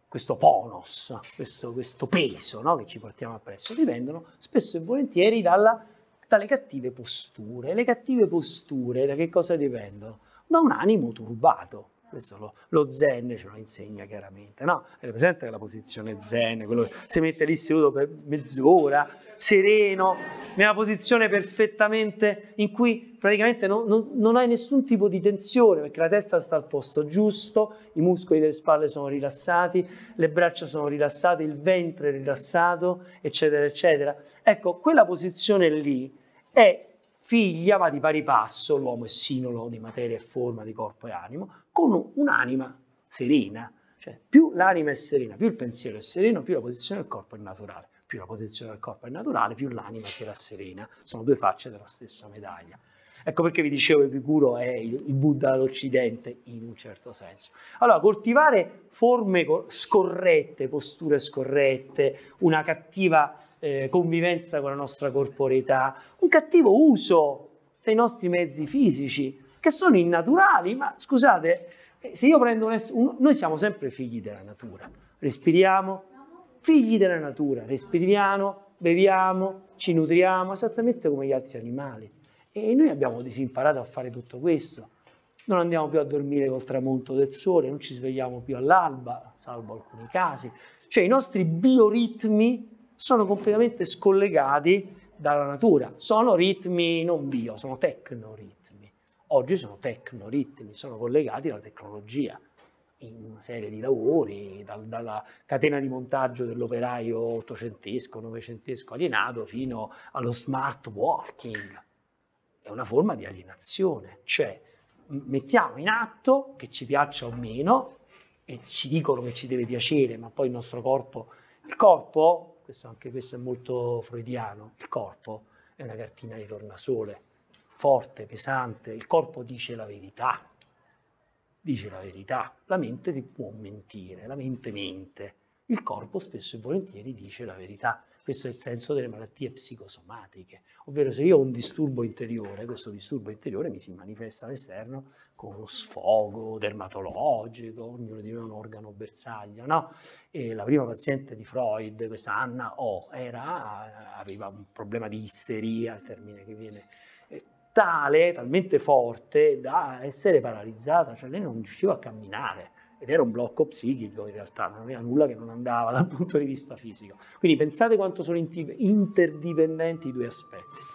questo bonus, questo, questo peso no? che ci portiamo appresso, dipendono spesso e volentieri dalla, dalle cattive posture. Le cattive posture da che cosa dipendono? Da un animo turbato. Questo lo, lo zen ce lo insegna chiaramente, no? È presente la posizione zen, quello che si mette lì seduto per mezz'ora, sereno, nella posizione perfettamente in cui praticamente non, non, non, hai nessun tipo di tensione perché la testa sta al posto giusto, i muscoli delle spalle sono rilassati, le braccia sono rilassate, il ventre è rilassato, eccetera, eccetera. Ecco, quella posizione lì è figlia, va di pari passo, l'uomo è sinolo di materia e forma, di corpo e animo, con un'anima serena. Cioè, più l'anima è serena, più il pensiero è sereno, più la posizione del corpo è naturale più la posizione del corpo è naturale, più l'anima si rasserena. Sono due facce della stessa medaglia. Ecco perché vi dicevo Epicuro è il Buddha dell'Occidente in un certo senso. Allora, coltivare forme scorrette, posture scorrette, una cattiva eh, convivenza con la nostra corporeità, un cattivo uso dei nostri mezzi fisici, che sono innaturali, ma scusate, eh, se io prendo un, un noi siamo sempre figli della natura, respiriamo, figli della natura, respiriamo, beviamo, ci nutriamo esattamente come gli altri animali. E noi abbiamo disimparato a fare tutto questo. Non andiamo più a dormire col tramonto del sole, non ci svegliamo più all'alba, salvo alcuni casi. Cioè i nostri bioritmi sono completamente scollegati dalla natura. Sono ritmi non bio, sono tecnoritmi. Oggi sono tecnoritmi, sono collegati alla tecnologia in una serie di lavori, dal, dalla catena di montaggio dell'operaio ottocentesco, novecentesco alienato fino allo smart working. È una forma di alienazione, cioè mettiamo in atto, che ci piaccia o meno, e ci dicono che ci deve piacere, ma poi il nostro corpo, il corpo, questo, anche questo è molto freudiano, il corpo è una cartina di tornasole, forte, pesante, il corpo dice la verità dice la verità, la mente ti può mentire, la mente mente, il corpo spesso e volentieri dice la verità. Questo è il senso delle malattie psicosomatiche, ovvero se io ho un disturbo interiore, questo disturbo interiore mi si manifesta all'esterno con uno sfogo dermatologico, ognuno di noi è un organo bersaglio, no? E la prima paziente di Freud, questa Anna O, era, aveva un problema di isteria, il termine che viene tale, talmente forte da essere paralizzata, cioè lei non riusciva a camminare ed era un blocco psichico in realtà, non aveva nulla che non andava dal *laughs* punto di vista fisico. Quindi pensate quanto sono interdipendenti i due aspetti.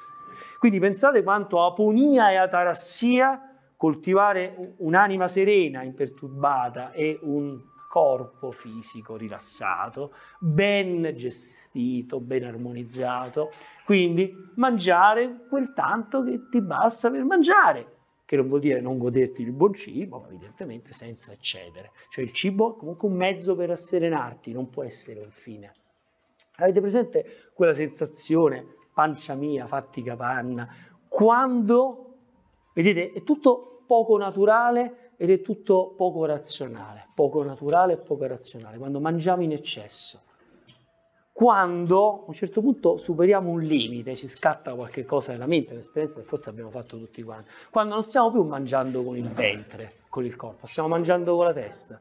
Quindi pensate quanto aponia e atarassia coltivare un'anima serena, imperturbata e un corpo fisico rilassato, ben gestito, ben armonizzato. Quindi mangiare quel tanto che ti basta per mangiare, che non vuol dire non goderti il buon cibo, ma evidentemente senza eccedere. Cioè il cibo è comunque un mezzo per asserenarti, non può essere un fine. Avete presente quella sensazione, pancia mia, fatti capanna, quando, vedete, è tutto poco naturale, ed è tutto poco razionale, poco naturale e poco razionale, quando mangiamo in eccesso. Quando a un certo punto superiamo un limite, ci scatta qualche cosa nella mente, un'esperienza che forse abbiamo fatto tutti quanti, quando non stiamo più mangiando con il ventre, con il corpo, stiamo mangiando con la testa.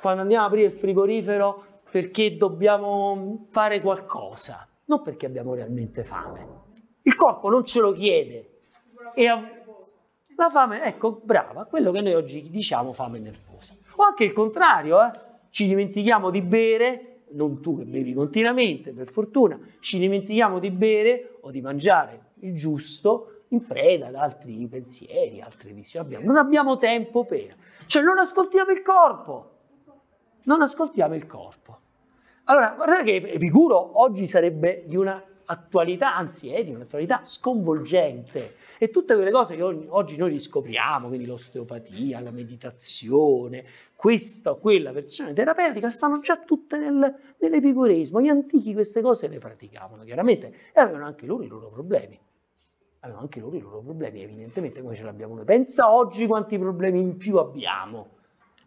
Quando andiamo ad aprire il frigorifero perché dobbiamo fare qualcosa, non perché abbiamo realmente fame. Il corpo non ce lo chiede e, la fame, ecco, brava, quello che noi oggi diciamo fame nervosa. O anche il contrario, eh? ci dimentichiamo di bere, non tu che bevi continuamente, per fortuna, ci dimentichiamo di bere o di mangiare il giusto in preda ad altri pensieri, altre visioni. Non abbiamo tempo per... Cioè non ascoltiamo il corpo. Non ascoltiamo il corpo. Allora, guardate che Epicuro oggi sarebbe di una attualità, anzi è di un'attualità sconvolgente. E tutte quelle cose che oggi noi riscopriamo, quindi l'osteopatia, la meditazione, questa o quella versione terapeutica, stanno già tutte nel, nell'epicureismo. Gli antichi queste cose le praticavano chiaramente e avevano anche loro i loro problemi. Avevano anche loro i loro problemi, evidentemente come ce l'abbiamo noi. Pensa oggi quanti problemi in più abbiamo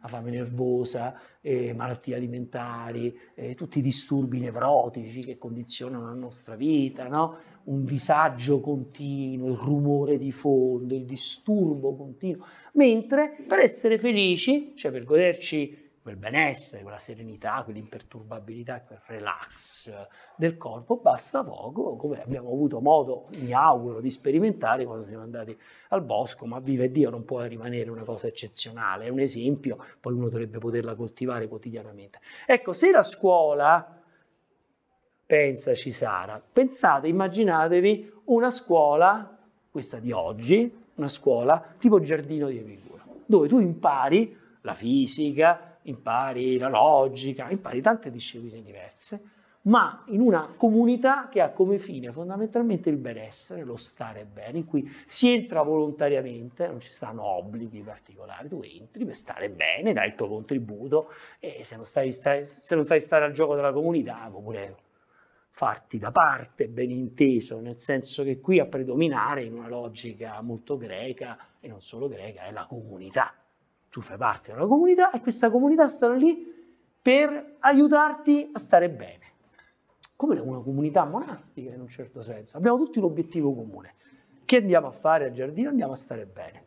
a fame nervosa, eh, malattie alimentari, eh, tutti i disturbi nevrotici che condizionano la nostra vita, no? un disagio continuo, il rumore di fondo, il disturbo continuo. Mentre per essere felici, cioè per goderci quel benessere, quella serenità, quell'imperturbabilità, quel relax del corpo, basta poco, come abbiamo avuto modo, mi auguro, di sperimentare quando siamo andati al bosco, ma viva Dio non può rimanere una cosa eccezionale, è un esempio, poi uno dovrebbe poterla coltivare quotidianamente. Ecco, se la scuola, pensaci Sara, pensate, immaginatevi una scuola, questa di oggi, una scuola tipo giardino di Epicuro, dove tu impari la fisica, impari la logica, impari tante discipline diverse, ma in una comunità che ha come fine fondamentalmente il benessere, lo stare bene, in cui si entra volontariamente, non ci stanno obblighi particolari, tu entri per stare bene, dai il tuo contributo e se non, stai, stai, se non sai stare al gioco della comunità, oppure farti da parte, ben inteso, nel senso che qui a predominare in una logica molto greca e non solo greca è la comunità tu fai parte di una comunità e questa comunità sta lì per aiutarti a stare bene. Come una comunità monastica in un certo senso. Abbiamo tutti un obiettivo comune. Che andiamo a fare al giardino? Andiamo a stare bene.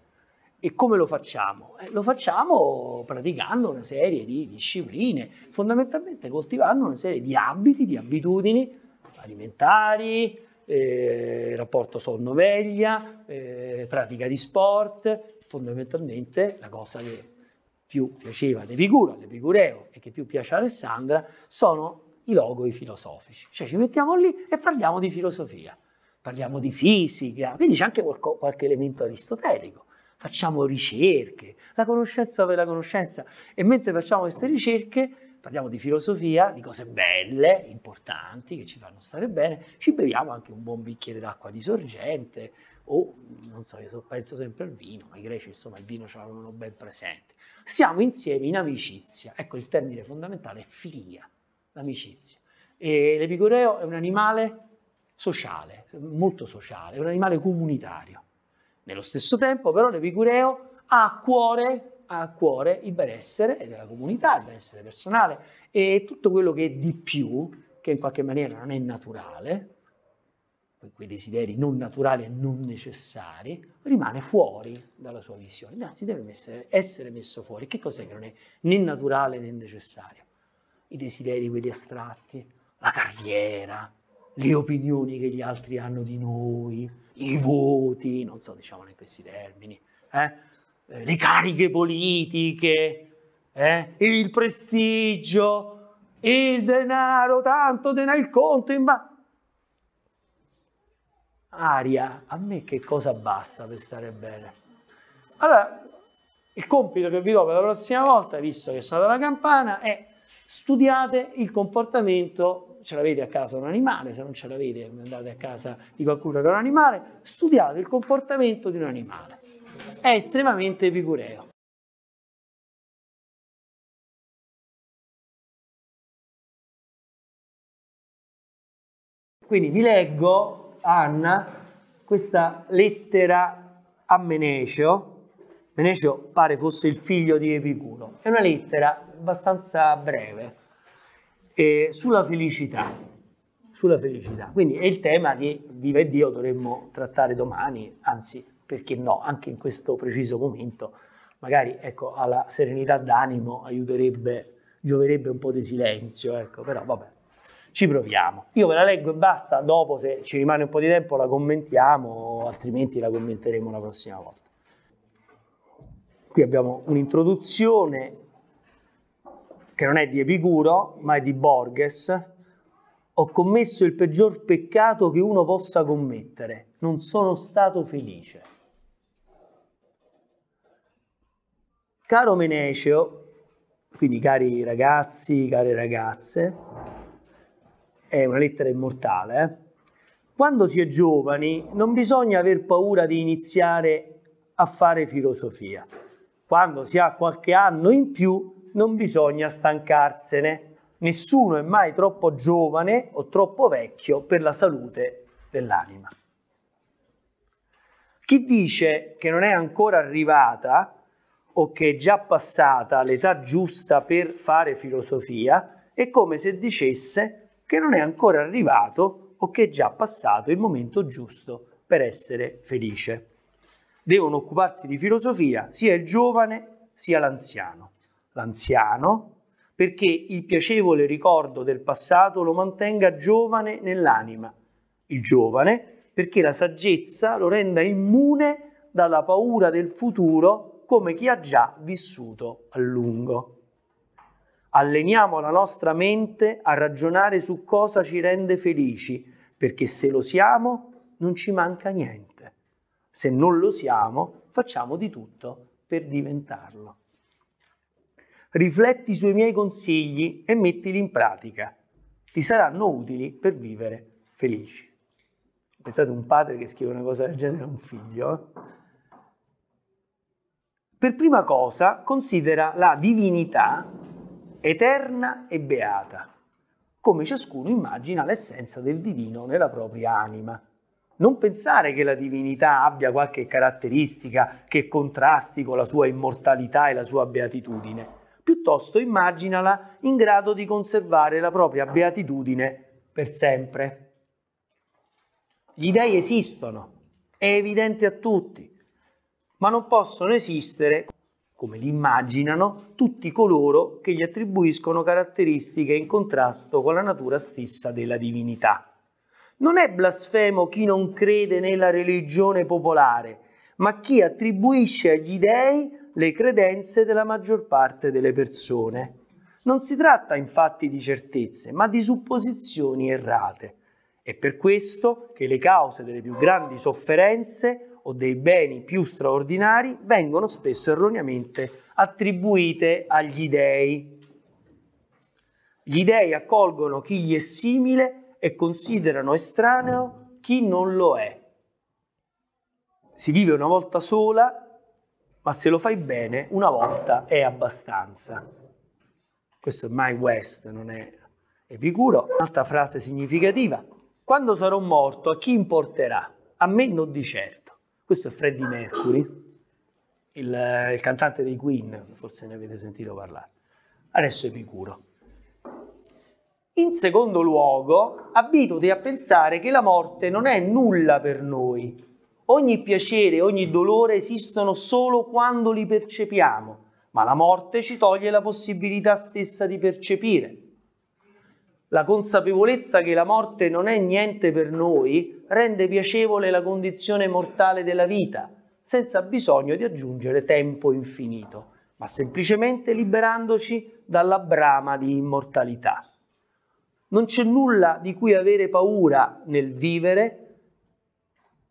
E come lo facciamo? Eh, lo facciamo praticando una serie di discipline, fondamentalmente coltivando una serie di abiti, di abitudini alimentari, eh, rapporto sonno-veglia, eh, pratica di sport, fondamentalmente la cosa che più piaceva ad Epicuro, all'Epicureo e che più piace a Alessandra sono i logoi filosofici. Cioè ci mettiamo lì e parliamo di filosofia, parliamo di fisica, quindi c'è anche qualco, qualche elemento aristotelico. Facciamo ricerche, la conoscenza per la conoscenza e mentre facciamo queste ricerche parliamo di filosofia, di cose belle, importanti, che ci fanno stare bene, ci beviamo anche un buon bicchiere d'acqua di sorgente, o non so, io penso sempre al vino, ma i greci insomma il vino ce l'avevano ben presente. Siamo insieme in amicizia, ecco il termine fondamentale è filia, l'amicizia. E l'epicureo è un animale sociale, molto sociale, è un animale comunitario. Nello stesso tempo però l'epicureo ha a cuore, ha a cuore il benessere della comunità, il benessere personale e tutto quello che è di più, che in qualche maniera non è naturale, quei desideri non naturali e non necessari, rimane fuori dalla sua visione, anzi deve essere, essere messo fuori. Che cos'è che non è né naturale né necessario? I desideri, quelli astratti, la carriera, le opinioni che gli altri hanno di noi, i voti, non so, diciamo in questi termini, eh? eh le cariche politiche, eh? il prestigio, il denaro, tanto denaro, il conto in banca aria, a me che cosa basta per stare bene? Allora, il compito che vi do per la prossima volta, visto che sono dalla campana, è studiate il comportamento, ce l'avete a casa un animale, se non ce l'avete andate a casa di qualcuno che è un animale, studiate il comportamento di un animale. È estremamente epicureo. Quindi vi leggo Anna questa lettera a Menecio. Menecio pare fosse il figlio di Epicuro. È una lettera abbastanza breve eh, sulla felicità. Sulla felicità. Quindi è il tema che viva Dio dovremmo trattare domani, anzi perché no, anche in questo preciso momento, magari ecco, alla serenità d'animo aiuterebbe, gioverebbe un po' di silenzio, ecco, però vabbè. Ci proviamo. Io ve la leggo e basta, dopo se ci rimane un po' di tempo la commentiamo, altrimenti la commenteremo la prossima volta. Qui abbiamo un'introduzione che non è di Epicuro, ma è di Borges. Ho commesso il peggior peccato che uno possa commettere. Non sono stato felice. Caro Meneceo, quindi cari ragazzi, care ragazze, è una lettera immortale. Eh. Quando si è giovani non bisogna aver paura di iniziare a fare filosofia. Quando si ha qualche anno in più non bisogna stancarsene. Nessuno è mai troppo giovane o troppo vecchio per la salute dell'anima. Chi dice che non è ancora arrivata o che è già passata l'età giusta per fare filosofia è come se dicesse che non è ancora arrivato o che è già passato il momento giusto per essere felice. Devono occuparsi di filosofia sia il giovane sia l'anziano. L'anziano perché il piacevole ricordo del passato lo mantenga giovane nell'anima. Il giovane perché la saggezza lo renda immune dalla paura del futuro come chi ha già vissuto a lungo. Alleniamo la nostra mente a ragionare su cosa ci rende felici, perché se lo siamo non ci manca niente. Se non lo siamo, facciamo di tutto per diventarlo. Rifletti sui miei consigli e mettili in pratica. Ti saranno utili per vivere felici. Pensate un padre che scrive una cosa del genere a un figlio. Eh? Per prima cosa considera la divinità eterna e beata, come ciascuno immagina l'essenza del divino nella propria anima. Non pensare che la divinità abbia qualche caratteristica che contrasti con la sua immortalità e la sua beatitudine, piuttosto immaginala in grado di conservare la propria beatitudine per sempre. Gli dei esistono, è evidente a tutti, ma non possono esistere come li immaginano, tutti coloro che gli attribuiscono caratteristiche in contrasto con la natura stessa della divinità. Non è blasfemo chi non crede nella religione popolare, ma chi attribuisce agli dèi le credenze della maggior parte delle persone. Non si tratta infatti di certezze, ma di supposizioni errate. È per questo che le cause delle più grandi sofferenze o dei beni più straordinari vengono spesso erroneamente attribuite agli dei. Gli dei accolgono chi gli è simile e considerano estraneo chi non lo è. Si vive una volta sola, ma se lo fai bene, una volta è abbastanza. Questo è My West, non è Epicuro. Un'altra frase significativa. Quando sarò morto, a chi importerà? A me non di certo. Questo è Freddie Mercury, il, il cantante dei Queen, forse ne avete sentito parlare. Adesso Epicuro. In secondo luogo, abituati a pensare che la morte non è nulla per noi. Ogni piacere, ogni dolore esistono solo quando li percepiamo, ma la morte ci toglie la possibilità stessa di percepire. La consapevolezza che la morte non è niente per noi rende piacevole la condizione mortale della vita, senza bisogno di aggiungere tempo infinito, ma semplicemente liberandoci dalla brama di immortalità. Non c'è nulla di cui avere paura nel vivere,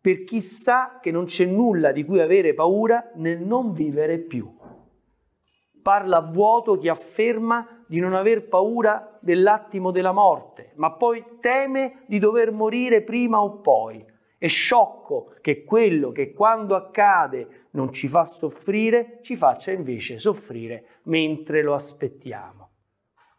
per chi sa che non c'è nulla di cui avere paura nel non vivere più. Parla a vuoto chi afferma di non aver paura dell'attimo della morte, ma poi teme di dover morire prima o poi. È sciocco che quello che quando accade non ci fa soffrire, ci faccia invece soffrire mentre lo aspettiamo.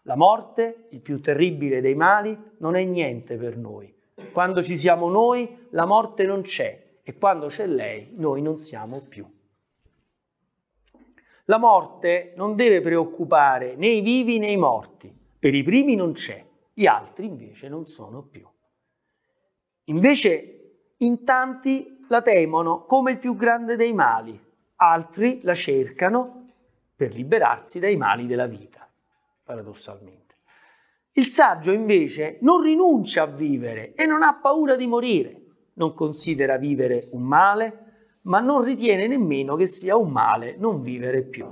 La morte, il più terribile dei mali, non è niente per noi. Quando ci siamo noi, la morte non c'è e quando c'è lei, noi non siamo più. La morte non deve preoccupare né i vivi né i morti. Per i primi non c'è, gli altri invece non sono più. Invece in tanti la temono come il più grande dei mali, altri la cercano per liberarsi dai mali della vita, paradossalmente. Il saggio invece non rinuncia a vivere e non ha paura di morire, non considera vivere un male, ma non ritiene nemmeno che sia un male non vivere più.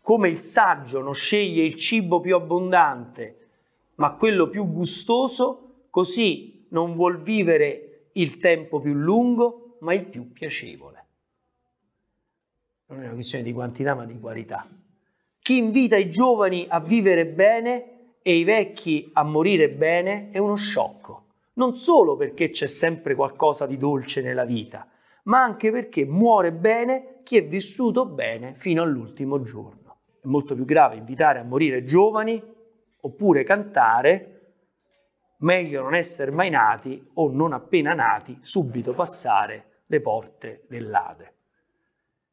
Come il saggio non sceglie il cibo più abbondante, ma quello più gustoso, così non vuol vivere il tempo più lungo, ma il più piacevole. Non è una questione di quantità, ma di qualità. Chi invita i giovani a vivere bene e i vecchi a morire bene è uno sciocco, non solo perché c'è sempre qualcosa di dolce nella vita, ma anche perché muore bene chi è vissuto bene fino all'ultimo giorno. È molto più grave invitare a morire giovani oppure cantare meglio non essere mai nati o non appena nati subito passare le porte dell'Ade.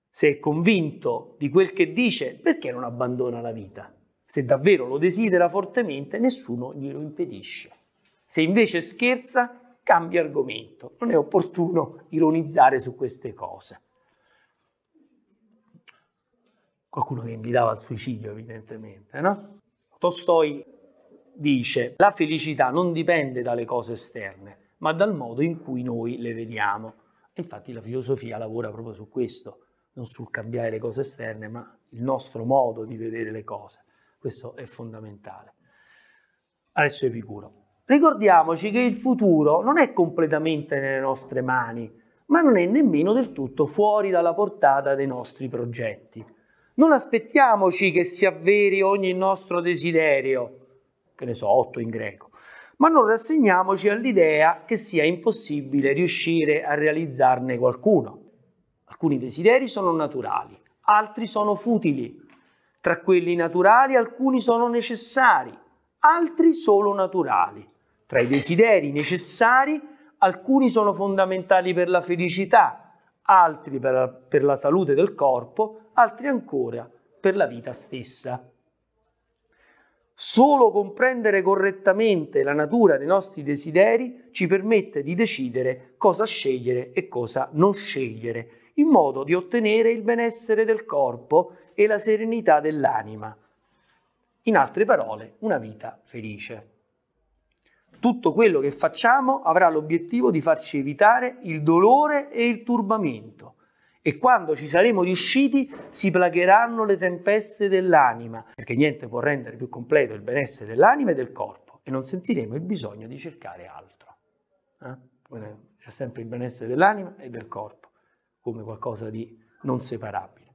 Se è convinto di quel che dice, perché non abbandona la vita? Se davvero lo desidera fortemente, nessuno glielo impedisce. Se invece scherza, cambia argomento. Non è opportuno ironizzare su queste cose. Qualcuno che invitava al suicidio, evidentemente, no? Tolstoi dice la felicità non dipende dalle cose esterne, ma dal modo in cui noi le vediamo. Infatti la filosofia lavora proprio su questo, non sul cambiare le cose esterne, ma il nostro modo di vedere le cose. Questo è fondamentale. Adesso Epicuro. Ricordiamoci che il futuro non è completamente nelle nostre mani, ma non è nemmeno del tutto fuori dalla portata dei nostri progetti. Non aspettiamoci che si avveri ogni nostro desiderio, che ne so, otto in greco, ma non rassegniamoci all'idea che sia impossibile riuscire a realizzarne qualcuno. Alcuni desideri sono naturali, altri sono futili. Tra quelli naturali alcuni sono necessari, altri solo naturali. Tra i desideri necessari, alcuni sono fondamentali per la felicità, altri per la, per la salute del corpo, altri ancora per la vita stessa. Solo comprendere correttamente la natura dei nostri desideri ci permette di decidere cosa scegliere e cosa non scegliere, in modo di ottenere il benessere del corpo e la serenità dell'anima. In altre parole, una vita felice. Tutto quello che facciamo avrà l'obiettivo di farci evitare il dolore e il turbamento e quando ci saremo riusciti si plagheranno le tempeste dell'anima, perché niente può rendere più completo il benessere dell'anima e del corpo e non sentiremo il bisogno di cercare altro. Eh? È sempre il benessere dell'anima e del corpo come qualcosa di non separabile.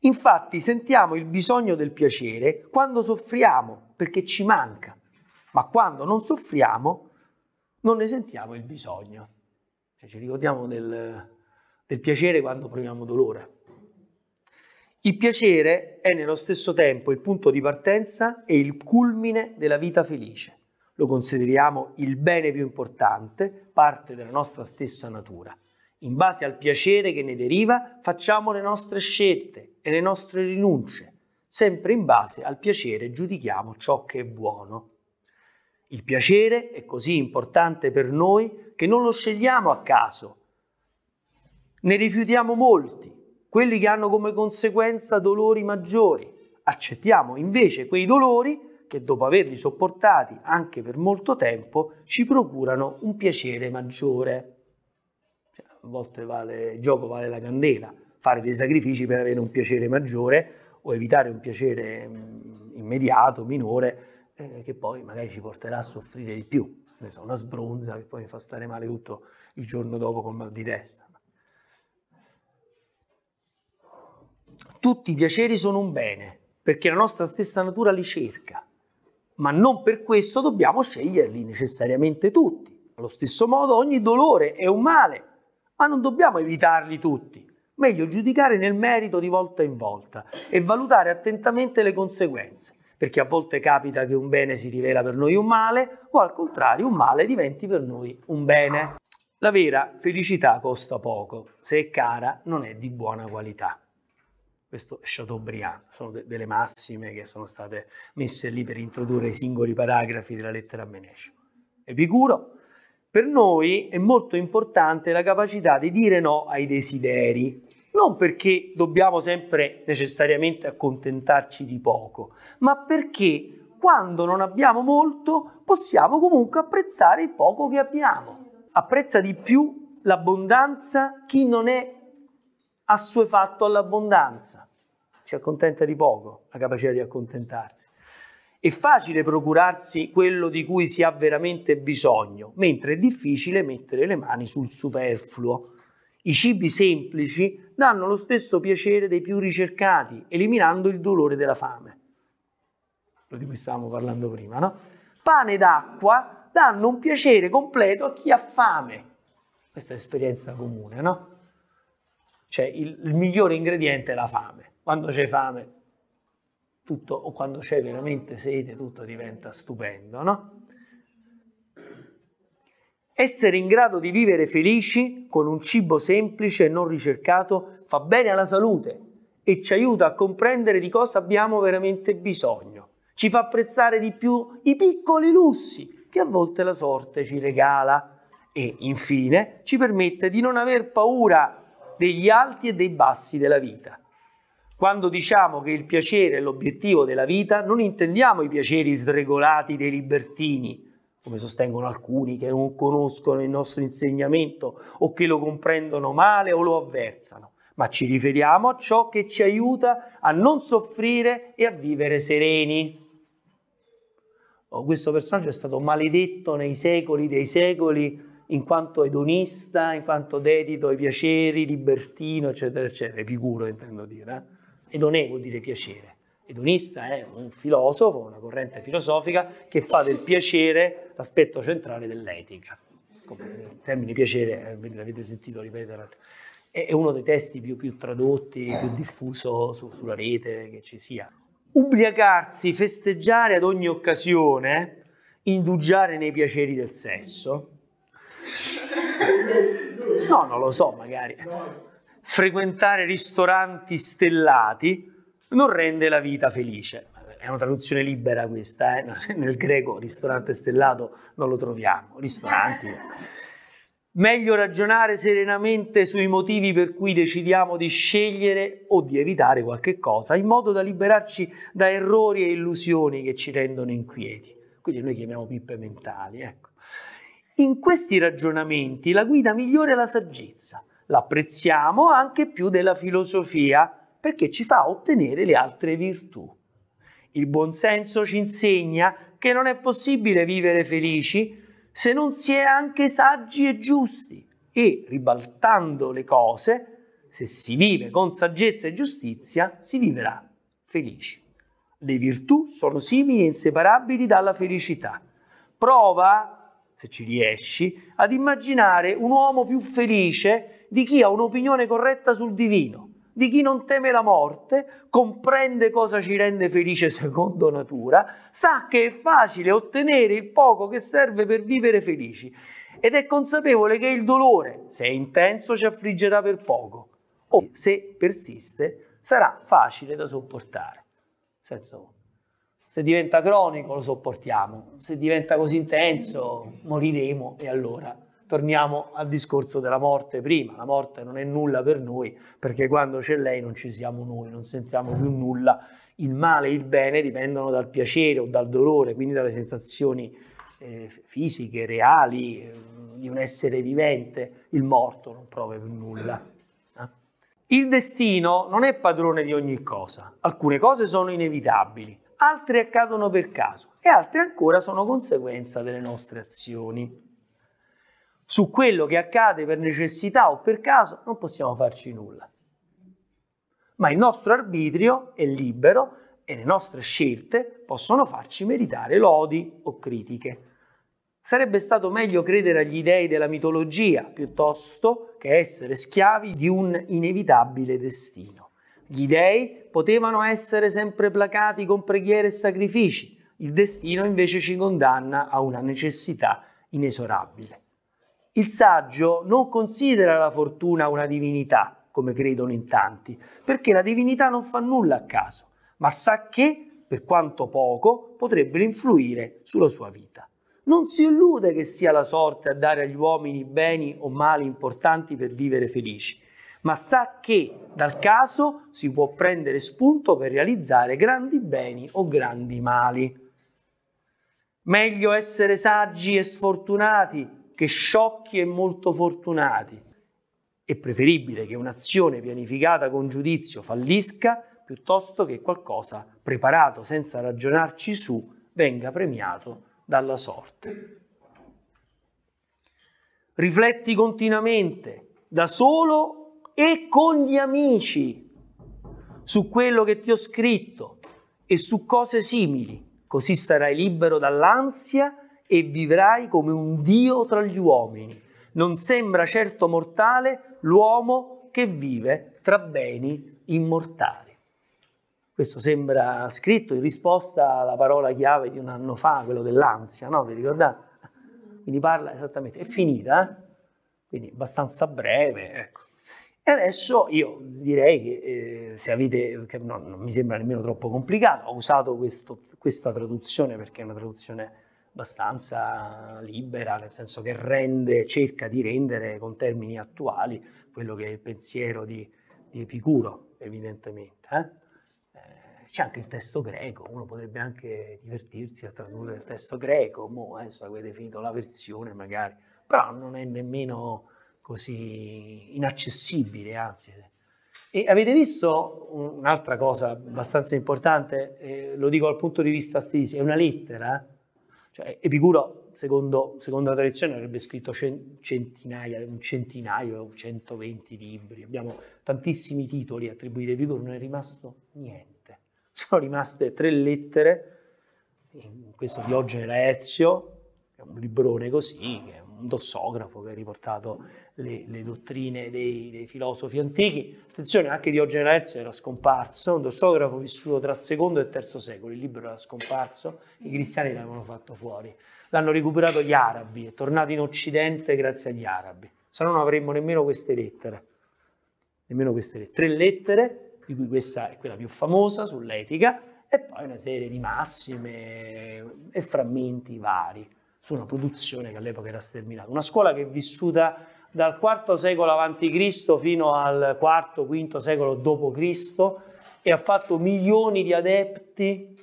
Infatti sentiamo il bisogno del piacere quando soffriamo perché ci manca ma quando non soffriamo non ne sentiamo il bisogno. Cioè, ci ricordiamo del, del piacere quando proviamo dolore. Il piacere è nello stesso tempo il punto di partenza e il culmine della vita felice. Lo consideriamo il bene più importante, parte della nostra stessa natura. In base al piacere che ne deriva, facciamo le nostre scelte e le nostre rinunce. Sempre in base al piacere giudichiamo ciò che è buono. Il piacere è così importante per noi che non lo scegliamo a caso. Ne rifiutiamo molti, quelli che hanno come conseguenza dolori maggiori. Accettiamo invece quei dolori che dopo averli sopportati anche per molto tempo ci procurano un piacere maggiore. Cioè, a volte vale, il gioco vale la candela, fare dei sacrifici per avere un piacere maggiore o evitare un piacere mm, immediato, minore, eh, che poi magari ci porterà a soffrire di più. So, una sbronza che poi mi fa stare male tutto il giorno dopo con mal di testa. Tutti i piaceri sono un bene, perché la nostra stessa natura li cerca, ma non per questo dobbiamo sceglierli necessariamente tutti. Allo stesso modo ogni dolore è un male, ma non dobbiamo evitarli tutti. Meglio giudicare nel merito di volta in volta e valutare attentamente le conseguenze perché a volte capita che un bene si rivela per noi un male o al contrario un male diventi per noi un bene. La vera felicità costa poco, se è cara non è di buona qualità. Questo Chateaubriand, sono de- delle massime che sono state messe lì per introdurre i singoli paragrafi della lettera a Meneccio. Epicuro, per noi è molto importante la capacità di dire no ai desideri, non perché dobbiamo sempre necessariamente accontentarci di poco, ma perché quando non abbiamo molto possiamo comunque apprezzare il poco che abbiamo. Apprezza di più l'abbondanza chi non è assuefatto all'abbondanza, si accontenta di poco, la capacità di accontentarsi. È facile procurarsi quello di cui si ha veramente bisogno, mentre è difficile mettere le mani sul superfluo. I cibi semplici danno lo stesso piacere dei più ricercati, eliminando il dolore della fame. Quello di cui stavamo parlando prima, no? Pane ed acqua danno un piacere completo a chi ha fame. Questa è esperienza comune, no? Cioè il, il migliore ingrediente è la fame. Quando c'è fame, tutto, o quando c'è veramente sete, tutto diventa stupendo, no? Essere in grado di vivere felici con un cibo semplice e non ricercato fa bene alla salute e ci aiuta a comprendere di cosa abbiamo veramente bisogno. Ci fa apprezzare di più i piccoli lussi che a volte la sorte ci regala e infine ci permette di non aver paura degli alti e dei bassi della vita. Quando diciamo che il piacere è l'obiettivo della vita, non intendiamo i piaceri sregolati dei libertini, come sostengono alcuni che non conoscono il nostro insegnamento o che lo comprendono male o lo avversano, ma ci riferiamo a ciò che ci aiuta a non soffrire e a vivere sereni. Oh, questo personaggio è stato maledetto nei secoli dei secoli in quanto edonista, in quanto dedito ai piaceri, libertino, eccetera, eccetera, Epicuro intendo dire, eh? vuol dire piacere. Edonista è un filosofo, una corrente filosofica che fa del piacere l'aspetto centrale dell'etica. Il termine piacere, eh, l'avete sentito ripetere, è uno dei testi più, più tradotti, più diffuso su, sulla rete che ci sia. Ubriacarsi, festeggiare ad ogni occasione, indugiare nei piaceri del sesso. No, non lo so, magari. Frequentare ristoranti stellati non rende la vita felice. È una traduzione libera questa, eh? *laughs* nel greco ristorante stellato non lo troviamo, ristoranti. Meglio ragionare serenamente sui motivi per cui decidiamo di scegliere o di evitare qualche cosa, in modo da liberarci da errori e illusioni che ci rendono inquieti. Quindi noi chiamiamo pippe mentali. Ecco. In questi ragionamenti la guida migliore è la saggezza. L'apprezziamo anche più della filosofia, perché ci fa ottenere le altre virtù. Il buonsenso ci insegna che non è possibile vivere felici se non si è anche saggi e giusti e, ribaltando le cose, se si vive con saggezza e giustizia, si viverà felici. Le virtù sono simili e inseparabili dalla felicità. Prova, se ci riesci, ad immaginare un uomo più felice di chi ha un'opinione corretta sul divino di chi non teme la morte, comprende cosa ci rende felice secondo natura, sa che è facile ottenere il poco che serve per vivere felici ed è consapevole che il dolore, se è intenso, ci affliggerà per poco o se persiste sarà facile da sopportare. Senso, se diventa cronico lo sopportiamo, se diventa così intenso moriremo e allora torniamo al discorso della morte prima. La morte non è nulla per noi, perché quando c'è lei non ci siamo noi, non sentiamo più nulla. Il male e il bene dipendono dal piacere o dal dolore, quindi dalle sensazioni eh, fisiche, reali, eh, di un essere vivente. Il morto non prova più nulla. Eh. Il destino non è padrone di ogni cosa. Alcune cose sono inevitabili, altre accadono per caso e altre ancora sono conseguenza delle nostre azioni su quello che accade per necessità o per caso non possiamo farci nulla. Ma il nostro arbitrio è libero e le nostre scelte possono farci meritare lodi o critiche. Sarebbe stato meglio credere agli dei della mitologia piuttosto che essere schiavi di un inevitabile destino. Gli dei potevano essere sempre placati con preghiere e sacrifici, il destino invece ci condanna a una necessità inesorabile. Il saggio non considera la fortuna una divinità, come credono in tanti, perché la divinità non fa nulla a caso, ma sa che, per quanto poco, potrebbe influire sulla sua vita. Non si illude che sia la sorte a dare agli uomini beni o mali importanti per vivere felici, ma sa che dal caso si può prendere spunto per realizzare grandi beni o grandi mali. Meglio essere saggi e sfortunati che sciocchi e molto fortunati. È preferibile che un'azione pianificata con giudizio fallisca piuttosto che qualcosa preparato senza ragionarci su venga premiato dalla sorte. Rifletti continuamente, da solo e con gli amici, su quello che ti ho scritto e su cose simili, così sarai libero dall'ansia e vivrai come un Dio tra gli uomini. Non sembra certo mortale l'uomo che vive tra beni immortali. Questo sembra scritto in risposta alla parola chiave di un anno fa, quello dell'ansia, no? Vi ricordate? Quindi parla esattamente, è finita, eh? quindi abbastanza breve. Ecco. E adesso io direi che eh, se avete, che no, non mi sembra nemmeno troppo complicato, ho usato questo, questa traduzione perché è una traduzione abbastanza libera, nel senso che rende, cerca di rendere con termini attuali quello che è il pensiero di, di Epicuro, evidentemente. Eh? eh c'è anche il testo greco, uno potrebbe anche divertirsi a tradurre il testo greco, mo adesso eh, avete finito la versione magari, però non è nemmeno così inaccessibile, anzi. E avete visto un'altra cosa abbastanza importante, eh, lo dico dal punto di vista stilistico, è una lettera, cioè, Epicuro, secondo, secondo, la tradizione, avrebbe scritto centinaia, un centinaio, 120 libri. Abbiamo tantissimi titoli attribuiti a Epicuro, non è rimasto niente. *laughs* Sono rimaste tre lettere, questo Diogene Laezio, è un librone così, che è un dossografo che ha riportato le, le dottrine dei, dei, filosofi antichi. Attenzione, anche Diogene Laertio era scomparso, un dossografo vissuto tra secondo e terzo secolo, il libro era scomparso, i cristiani l'avevano fatto fuori. L'hanno recuperato gli arabi, è tornato in Occidente grazie agli arabi, se no non avremmo nemmeno queste lettere. Nemmeno queste Tre lettere, di cui questa è quella più famosa, sull'etica, e poi una serie di massime e frammenti vari su una produzione che all'epoca era sterminata. Una scuola che è vissuta dal IV secolo a.C. fino al IV-V secolo d.C. e ha fatto milioni di adepti,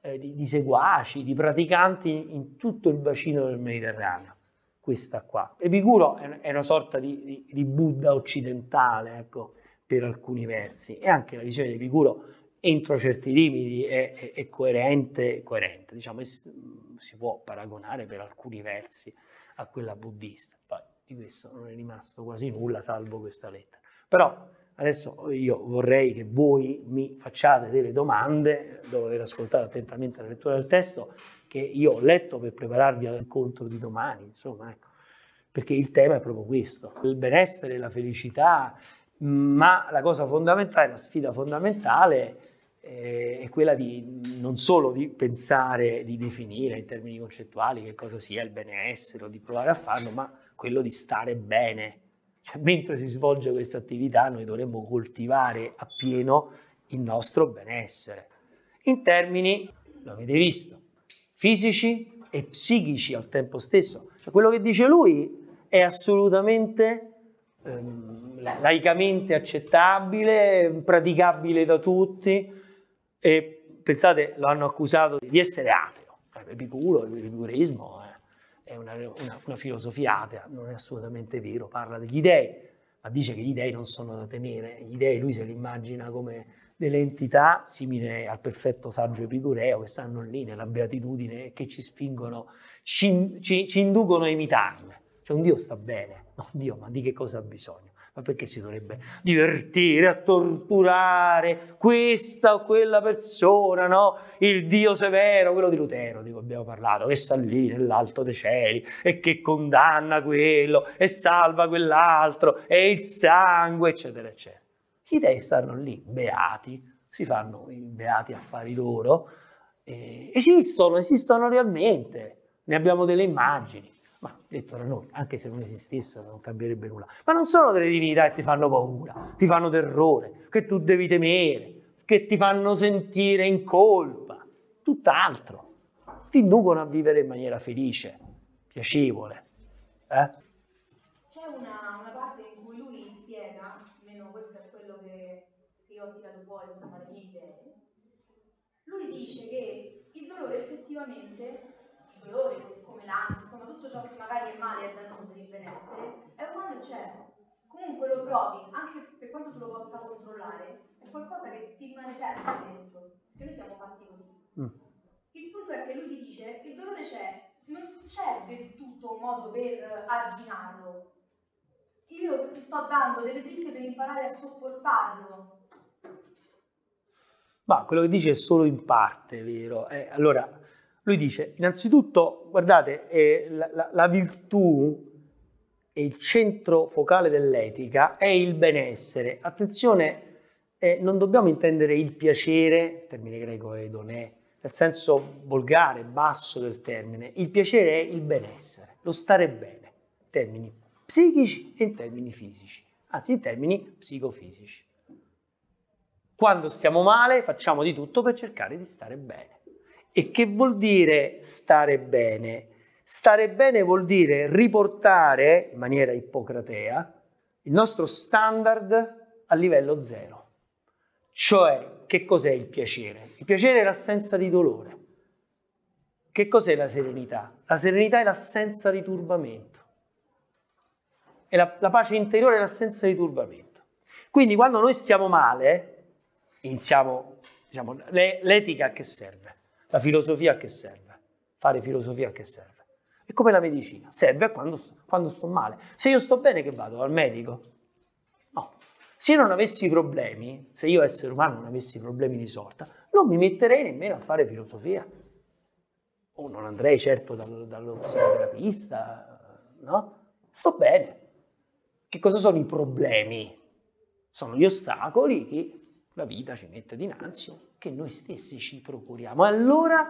eh, di, di seguaci, di praticanti in tutto il bacino del Mediterraneo questa qua. Epicuro è una sorta di, di, di Buddha occidentale, ecco, per alcuni versi, e anche la visione di Epicuro entro certi limiti è, è, è coerente, coerente diciamo, è, si può paragonare per alcuni versi a quella buddista. Poi di questo non è rimasto quasi nulla salvo questa lettera. Però adesso io vorrei che voi mi facciate delle domande, dopo aver ascoltato attentamente la lettura del testo, che io ho letto per prepararvi all'incontro di domani, insomma, ecco. perché il tema è proprio questo, il benessere, la felicità, ma la cosa fondamentale, la sfida fondamentale eh, è quella di non solo di pensare, di definire in termini concettuali che cosa sia il benessere o di provare a farlo, ma quello di stare bene. Cioè, mentre si svolge questa attività noi dovremmo coltivare appieno il nostro benessere in termini, lo avete visto, fisici e psichici al tempo stesso. Cioè, quello che dice lui è assolutamente ehm, laicamente accettabile, praticabile da tutti, e pensate, lo hanno accusato di essere ateo. Cioè, Epicuro, l'epicureismo eh, è una, una, una, filosofia atea, non è assolutamente vero, parla degli dei, ma dice che gli dei non sono da temere, gli dei lui se li immagina come delle entità simili al perfetto saggio epicureo che stanno lì nella beatitudine e che ci spingono, ci, ci, ci inducono a imitarle. Cioè un Dio sta bene, no Dio, ma di che cosa ha bisogno? Ma perché si dovrebbe divertire a torturare questa o quella persona, no? Il Dio severo, quello di Lutero, di cui abbiamo parlato, che sta lì nell'alto dei cieli e che condanna quello e salva quell'altro e il sangue, eccetera, eccetera. Gli dei stanno lì, beati, si fanno i beati affari loro, eh, esistono, esistono realmente, ne abbiamo delle immagini. Ma detto da noi, anche se non esistessero non cambierebbe nulla. Ma non sono delle divinità che ti fanno paura, ti fanno terrore, che tu devi temere, che ti fanno sentire in colpa, tutt'altro. Ti inducono a vivere in maniera felice, piacevole. Eh? C'è una, una, parte in cui lui spiega, almeno questo è quello che io ho tirato fuori, insomma, Lui dice che il dolore effettivamente, il dolore l'ansia, insomma tutto ciò che magari è male e è per il benessere, è umano e c'è. Comunque lo provi, anche per quanto tu lo possa controllare, è qualcosa che ti rimane sempre dentro, che noi siamo fatti così. Mm. Il punto è che lui ti dice che il dolore c'è, non c'è del tutto un modo per eh, arginarlo. Io ti sto dando delle dritte per imparare a sopportarlo. Ma quello che dice è solo in parte, vero? Eh, allora, lui dice, innanzitutto, guardate, eh, la, la, la virtù e il centro focale dell'etica è il benessere. Attenzione, eh, non dobbiamo intendere il piacere, termine greco è donè, nel senso volgare, basso del termine. Il piacere è il benessere, lo stare bene, in termini psichici e in termini fisici, anzi in termini psicofisici. Quando stiamo male facciamo di tutto per cercare di stare bene. E che vuol dire stare bene? Stare bene vuol dire riportare in maniera ippocratea il nostro standard a livello zero. Cioè, che cos'è il piacere? Il piacere è l'assenza di dolore. Che cos'è la serenità? La serenità è l'assenza di turbamento. E la, la pace interiore è l'assenza di turbamento. Quindi quando noi stiamo male, iniziamo, diciamo, l'etica che serve? La filosofia a che serve? Fare filosofia a che serve? È come la medicina, serve quando, quando sto male. Se io sto bene che vado al medico? No. Se io non avessi problemi, se io essere umano non avessi problemi di sorta, non mi metterei nemmeno a fare filosofia. O non andrei certo dallo, dallo psicoterapista, no? Sto bene. Che cosa sono i problemi? Sono gli ostacoli che la vita ci mette dinanzi che noi stessi ci procuriamo. Allora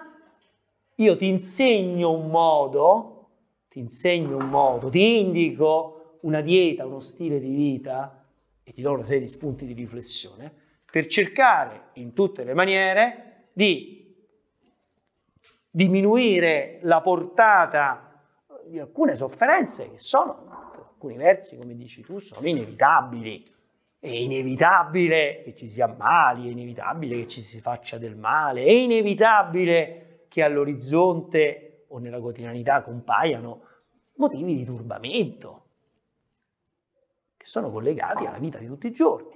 io ti insegno un modo, ti insegno un modo, ti indico una dieta, uno stile di vita e ti do una serie di spunti di riflessione per cercare in tutte le maniere di diminuire la portata di alcune sofferenze che sono, per alcuni versi, come dici tu, sono inevitabili. È inevitabile che ci si ammali, è inevitabile che ci si faccia del male, è inevitabile che all'orizzonte o nella quotidianità compaiano motivi di turbamento che sono collegati alla vita di tutti i giorni.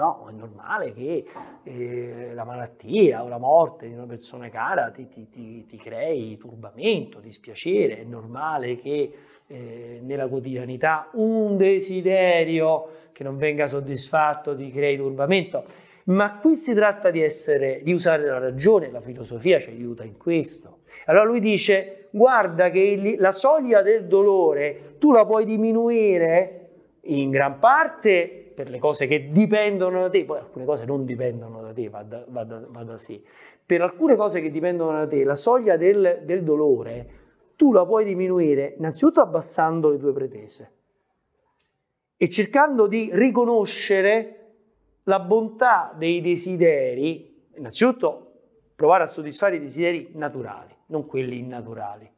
No, è normale che eh, la malattia o la morte di una persona cara ti, ti, ti, ti crei turbamento, dispiacere, è normale che eh, nella quotidianità un desiderio che non venga soddisfatto ti crei turbamento, ma qui si tratta di, essere, di usare la ragione, la filosofia ci aiuta in questo. Allora lui dice, guarda che la soglia del dolore tu la puoi diminuire in gran parte per le cose che dipendono da te, poi alcune cose non dipendono da te, va da, va da, va da sé. Per alcune cose che dipendono da te, la soglia del, del dolore tu la puoi diminuire innanzitutto abbassando le tue pretese e cercando di riconoscere la bontà dei desideri, innanzitutto provare a soddisfare i desideri naturali, non quelli innaturali.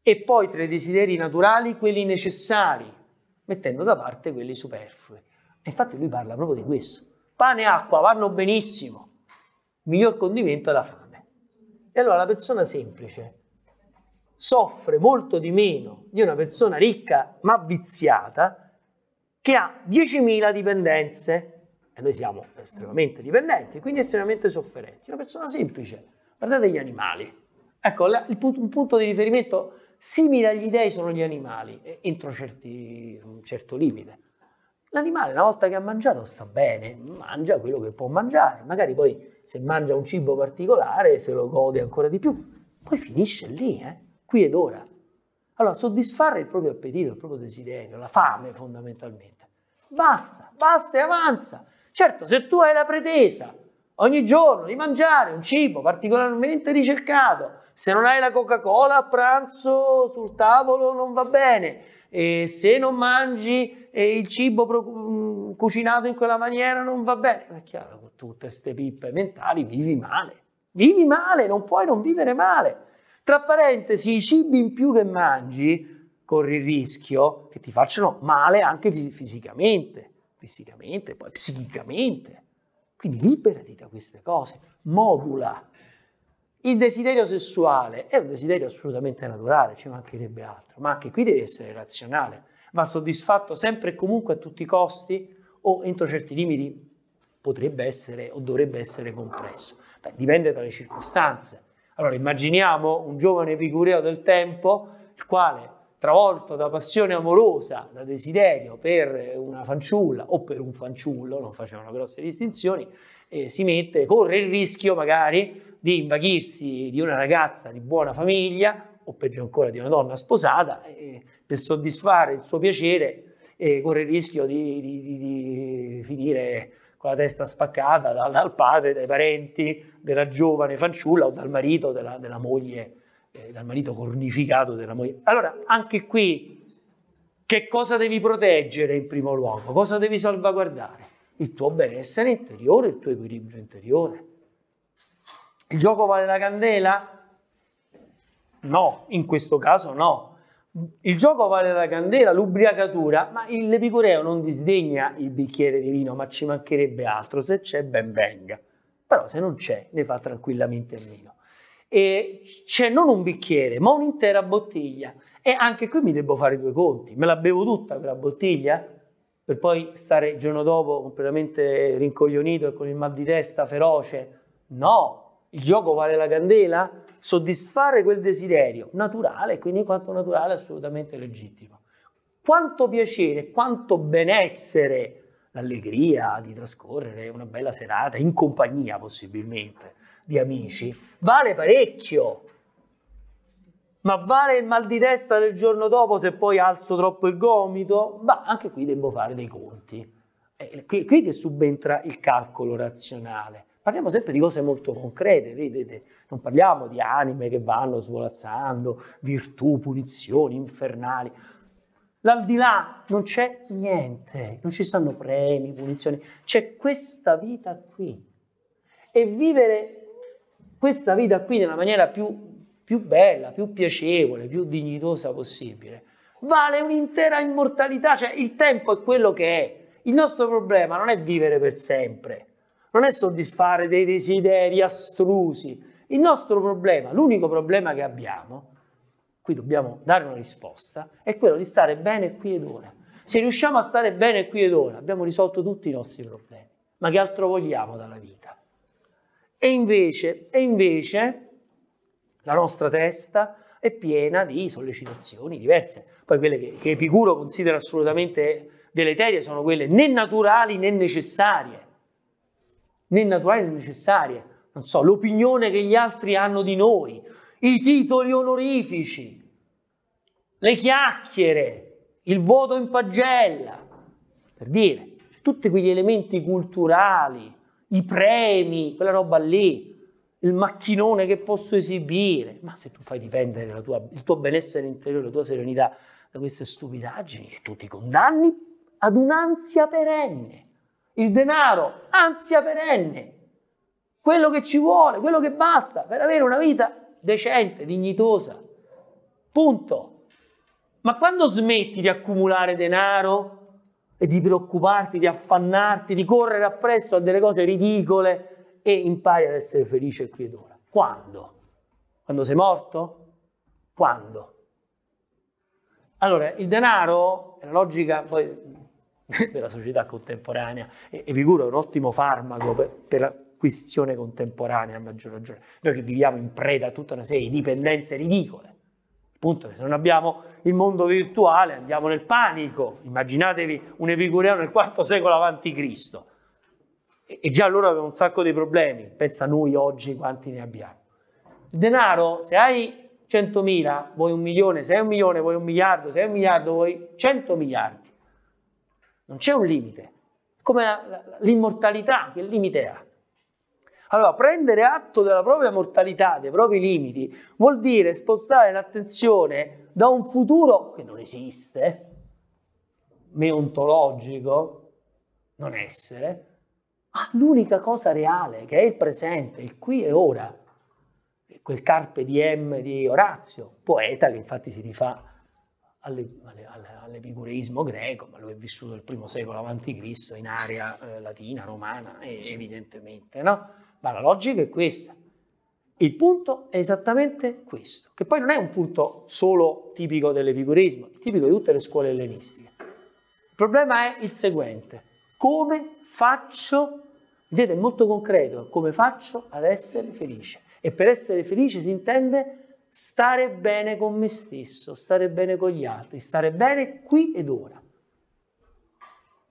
E poi tra i desideri naturali quelli necessari, mettendo da parte quelli superflui. E infatti lui parla proprio di questo. Pane e acqua vanno benissimo, il miglior condimento è la fame. E allora la persona semplice soffre molto di meno di una persona ricca ma viziata che ha 10.000 dipendenze e noi siamo estremamente dipendenti, quindi estremamente sofferenti. Una persona semplice, guardate gli animali. Ecco, un punto di riferimento simili agli dei sono gli animali, eh, entro certi, un certo limite. L'animale una volta che ha mangiato sta bene, mangia quello che può mangiare, magari poi se mangia un cibo particolare se lo gode ancora di più, poi finisce lì, eh? qui ed ora. Allora, soddisfare il proprio appetito, il proprio desiderio, la fame fondamentalmente. Basta, basta e avanza. Certo, se tu hai la pretesa ogni giorno di mangiare un cibo particolarmente ricercato, se non hai la Coca-Cola a pranzo sul tavolo non va bene, e se non mangi il cibo pro- mm, cucinato in quella maniera non va bene. è chiaro, con tutte queste pippe mentali vivi male, vivi male, non puoi non vivere male. Tra parentesi, i cibi in più che mangi corri il rischio che ti facciano male anche fis- fisicamente, fisicamente, poi psichicamente. Quindi liberati da queste cose, modula il desiderio sessuale è un desiderio assolutamente naturale, ci mancherebbe altro, ma anche qui deve essere razionale, va soddisfatto sempre e comunque a tutti i costi o entro certi limiti potrebbe essere o dovrebbe essere compresso. Beh, dipende dalle circostanze. Allora immaginiamo un giovane epicureo del tempo, il quale travolto da passione amorosa, da desiderio per una fanciulla o per un fanciullo, non facevano grosse distinzioni, eh, si mette, corre il rischio magari di invaghirsi di una ragazza di buona famiglia o peggio ancora di una donna sposata eh, per soddisfare il suo piacere eh, corre il rischio di, di, di, di, finire con la testa spaccata dal, dal, padre, dai parenti della giovane fanciulla o dal marito della, della moglie, eh, dal marito cornificato della moglie. Allora, anche qui, che cosa devi proteggere in primo luogo? Cosa devi salvaguardare? Il tuo benessere interiore, il tuo equilibrio interiore. Il gioco vale la candela? No, in questo caso no. Il gioco vale la candela, l'ubriacatura, ma l'epicureo non disdegna il bicchiere di vino, ma ci mancherebbe altro. Se c'è, ben venga. Però se non c'è, ne fa tranquillamente a meno. E c'è non un bicchiere, ma un'intera bottiglia. E anche qui mi devo fare due conti. Me la bevo tutta quella bottiglia? Per poi stare il giorno dopo completamente rincoglionito e con il mal di testa feroce? No, il gioco vale la candela, soddisfare quel desiderio naturale, quindi quanto naturale assolutamente legittimo. Quanto piacere, quanto benessere, l'allegria di trascorrere una bella serata in compagnia possibilmente di amici, vale parecchio. Ma vale il mal di testa del giorno dopo se poi alzo troppo il gomito? Ma anche qui devo fare dei conti. È eh, qui, qui che subentra il calcolo razionale. Parliamo sempre di cose molto concrete, vedete, non parliamo di anime che vanno svolazzando, virtù, punizioni infernali. L'aldilà non c'è niente, non ci stanno premi, punizioni, c'è questa vita qui. E vivere questa vita qui nella maniera più, più bella, più piacevole, più dignitosa possibile, vale un'intera immortalità, cioè il tempo è quello che è. Il nostro problema non è vivere per sempre, non è soddisfare dei desideri astrusi. Il nostro problema, l'unico problema che abbiamo, qui dobbiamo dare una risposta, è quello di stare bene qui ed ora. Se riusciamo a stare bene qui ed ora, abbiamo risolto tutti i nostri problemi. Ma che altro vogliamo dalla vita? E invece, e invece la nostra testa è piena di sollecitazioni diverse. Poi quelle che, che Epicuro considera assolutamente deleterie sono quelle né naturali né necessarie né naturali né necessarie, non so, l'opinione che gli altri hanno di noi, i titoli onorifici, le chiacchiere, il voto in pagella, per dire, tutti quegli elementi culturali, i premi, quella roba lì, il macchinone che posso esibire, ma se tu fai dipendere tua, il tuo benessere interiore, la tua serenità da queste stupidaggini, tu ti condanni ad un'ansia perenne il denaro, ansia perenne, quello che ci vuole, quello che basta per avere una vita decente, dignitosa. Punto. Ma quando smetti di accumulare denaro e di preoccuparti, di affannarti, di correre appresso a delle cose ridicole e impari ad essere felice qui ed ora? Quando? Quando sei morto? Quando? Allora, il denaro, è una logica, poi *laughs* della società contemporanea. Epicuro è un ottimo farmaco per, per la questione contemporanea, a maggior ragione. Noi che viviamo in preda a tutta una serie di dipendenze ridicole. Appunto, se non abbiamo il mondo virtuale andiamo nel panico. Immaginatevi un epicureano nel IV secolo a.C. E già allora aveva un sacco di problemi. Pensa noi oggi quanti ne abbiamo. Il denaro, se hai 100.000, vuoi un milione, se hai un milione, vuoi un miliardo, se hai un miliardo, vuoi 100 miliardi non c'è un limite, come l'immortalità, che limite ha? Allora, prendere atto della propria mortalità, dei propri limiti, vuol dire spostare l'attenzione da un futuro che non esiste, meontologico, non essere, all'unica cosa reale, che è il presente, il qui e ora. Quel carpe diem di Orazio, poeta che infatti si rifà all'epicureismo greco, ma lui è vissuto il primo secolo avanti Cristo in area eh, latina, romana, eh, evidentemente, no? Ma la logica è questa. Il punto è esattamente questo, che poi non è un punto solo tipico dell'epicureismo, è tipico di tutte le scuole ellenistiche. Il problema è il seguente, come faccio, vedete è molto concreto, come faccio ad essere felice? E per essere felice si intende stare bene con me stesso, stare bene con gli altri, stare bene qui ed ora.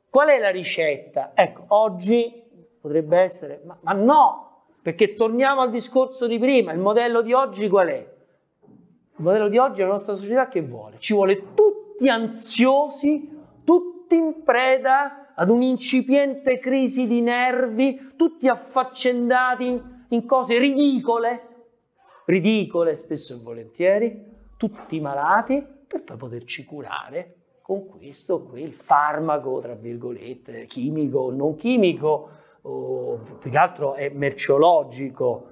Qual è la ricetta? Ecco, oggi potrebbe essere, ma, ma no, perché torniamo al discorso di prima, il modello di oggi qual è? Il modello di oggi è la nostra società che vuole, ci vuole tutti ansiosi, tutti in preda ad un'incipiente crisi di nervi, tutti affaccendati in, in cose ridicole, ridicole spesso e volentieri, tutti malati, per poi poterci curare con questo qui, il farmaco, tra virgolette, chimico o non chimico, o più che altro è merceologico,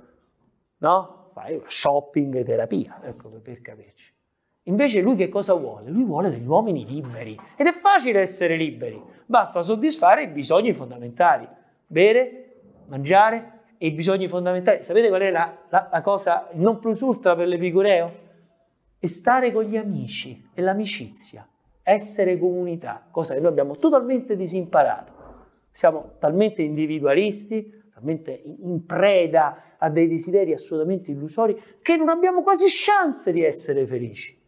no? Fai shopping e terapia, ecco per capirci. Invece lui che cosa vuole? Lui vuole degli uomini liberi. Ed è facile essere liberi, basta soddisfare i bisogni fondamentali. Bere, mangiare, e i bisogni fondamentali. Sapete qual è la, la, la cosa non plus ultra per l'epicureo? È stare con gli amici, è l'amicizia, essere comunità, cosa che noi abbiamo totalmente disimparato. Siamo talmente individualisti, talmente in preda a dei desideri assolutamente illusori, che non abbiamo quasi chance di essere felici.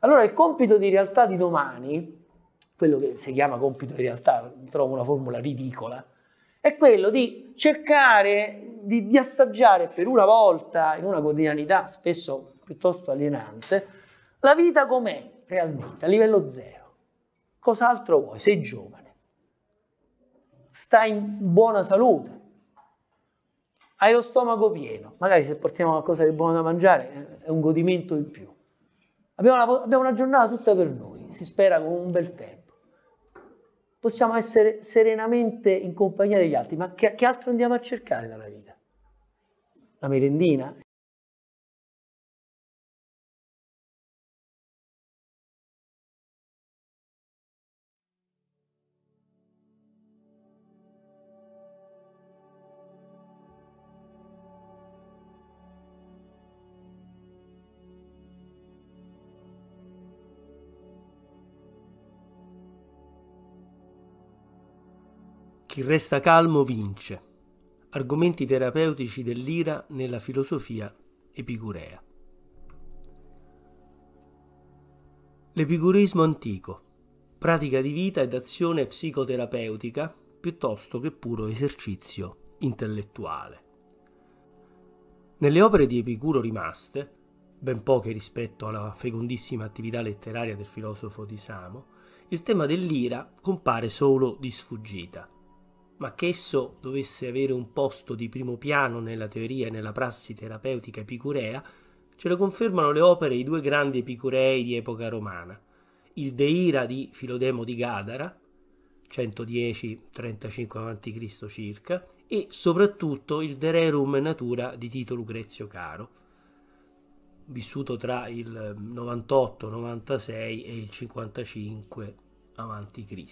Allora il compito di realtà di domani, quello che si chiama compito di realtà, trovo una formula ridicola, è quello di cercare di, di assaggiare per una volta, in una quotidianità spesso piuttosto alienante, la vita com'è realmente, a livello zero. Cos'altro vuoi? Sei giovane, stai in buona salute, hai lo stomaco pieno, magari se portiamo qualcosa di buono da mangiare eh, è un godimento in più. Abbiamo una, abbiamo una giornata tutta per noi, si spera con un bel tempo possiamo essere serenamente in compagnia degli altri, ma che, che altro andiamo a cercare dalla vita? La merendina? Chi resta calmo vince. Argomenti terapeutici dell'ira nella filosofia epicurea. L'epicurismo antico, pratica di vita ed azione psicoterapeutica piuttosto che puro esercizio intellettuale. Nelle opere di Epicuro rimaste, ben poche rispetto alla fecondissima attività letteraria del filosofo di Samo, il tema dell'ira compare solo di sfuggita ma che esso dovesse avere un posto di primo piano nella teoria e nella prassi terapeutica epicurea, ce lo confermano le opere di due grandi epicurei di epoca romana, il Deira di Filodemo di Gadara, 110-35 a.C. circa, e soprattutto il De Rerum Natura di Tito Lucrezio Caro, vissuto tra il 98-96 e il 55 a.C.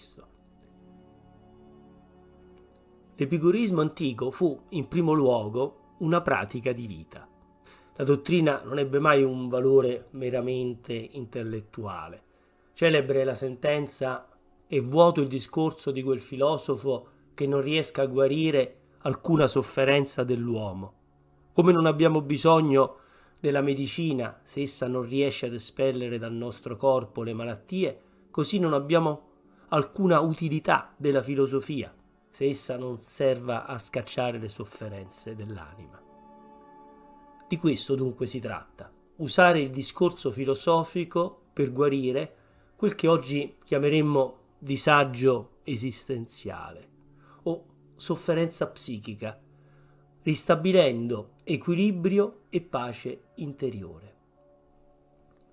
L'epicurismo antico fu, in primo luogo, una pratica di vita. La dottrina non ebbe mai un valore meramente intellettuale. Celebre la sentenza e vuoto il discorso di quel filosofo che non riesca a guarire alcuna sofferenza dell'uomo. Come non abbiamo bisogno della medicina se essa non riesce ad espellere dal nostro corpo le malattie, così non abbiamo alcuna utilità della filosofia se essa non serva a scacciare le sofferenze dell'anima. Di questo dunque si tratta, usare il discorso filosofico per guarire quel che oggi chiameremmo disagio esistenziale o sofferenza psichica, ristabilendo equilibrio e pace interiore.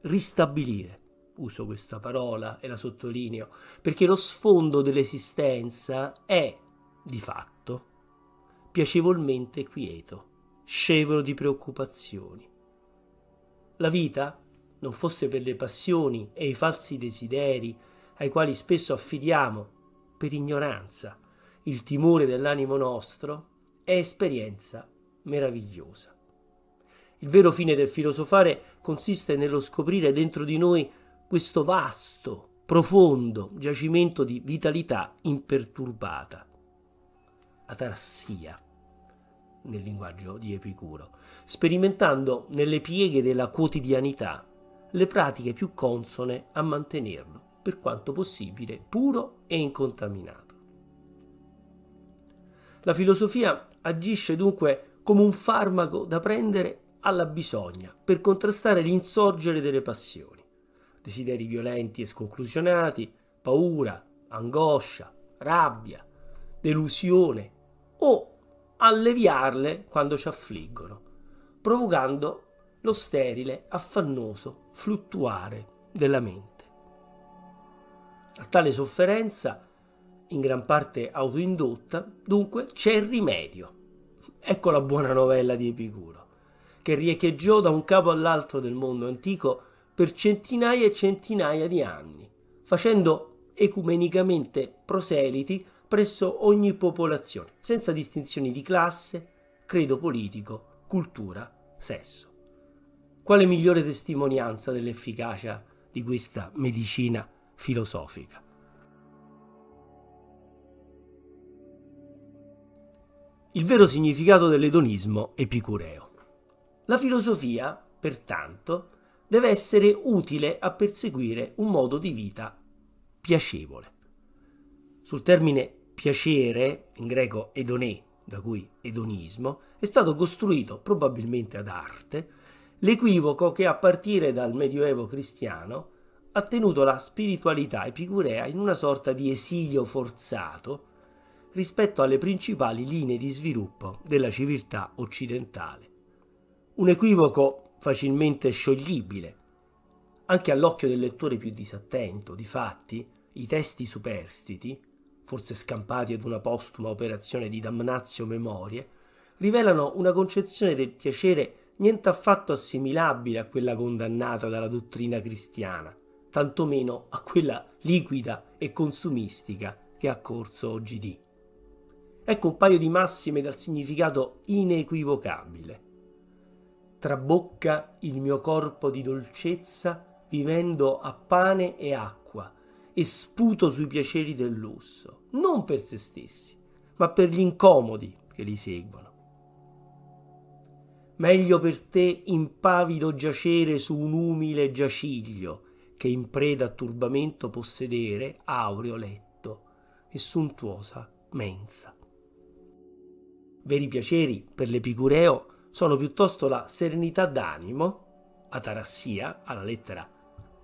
Ristabilire, uso questa parola e la sottolineo, perché lo sfondo dell'esistenza è di fatto, piacevolmente quieto, scevro di preoccupazioni. La vita, non fosse per le passioni e i falsi desideri ai quali spesso affidiamo, per ignoranza, il timore dell'animo nostro, è esperienza meravigliosa. Il vero fine del filosofare consiste nello scoprire dentro di noi questo vasto, profondo giacimento di vitalità imperturbata atarassia nel linguaggio di Epicuro, sperimentando nelle pieghe della quotidianità le pratiche più consone a mantenerlo, per quanto possibile, puro e incontaminato. La filosofia agisce dunque come un farmaco da prendere alla bisogna per contrastare l'insorgere delle passioni, desideri violenti e sconclusionati, paura, angoscia, rabbia, delusione, o alleviarle quando ci affliggono, provocando lo sterile, affannoso fluttuare della mente. A tale sofferenza, in gran parte autoindotta, dunque c'è il rimedio. Ecco la buona novella di Epicuro, che riecheggiò da un capo all'altro del mondo antico per centinaia e centinaia di anni, facendo ecumenicamente proseliti presso ogni popolazione, senza distinzioni di classe, credo politico, cultura, sesso. Quale migliore testimonianza dell'efficacia di questa medicina filosofica? Il vero significato dell'edonismo epicureo. La filosofia, pertanto, deve essere utile a perseguire un modo di vita piacevole. Sul termine piacere, in greco edonè, da cui edonismo, è stato costruito probabilmente ad arte l'equivoco che a partire dal Medioevo cristiano ha tenuto la spiritualità epicurea in una sorta di esilio forzato rispetto alle principali linee di sviluppo della civiltà occidentale. Un equivoco facilmente scioglibile, anche all'occhio del lettore più disattento, difatti, i testi superstiti forse scampati ad una postuma operazione di damnazio memorie, rivelano una concezione del piacere niente affatto assimilabile a quella condannata dalla dottrina cristiana, tantomeno a quella liquida e consumistica che ha corso oggi di. Ecco un paio di massime dal significato inequivocabile. Trabocca il mio corpo di dolcezza vivendo a pane e acqua e sputo sui piaceri del lusso non per se stessi, ma per gli incomodi che li seguono. Meglio per te impavido giacere su un umile giaciglio che in preda a turbamento possedere aureo letto e suntuosa mensa. Veri piaceri per l'epicureo sono piuttosto la serenità d'animo, atarassia alla lettera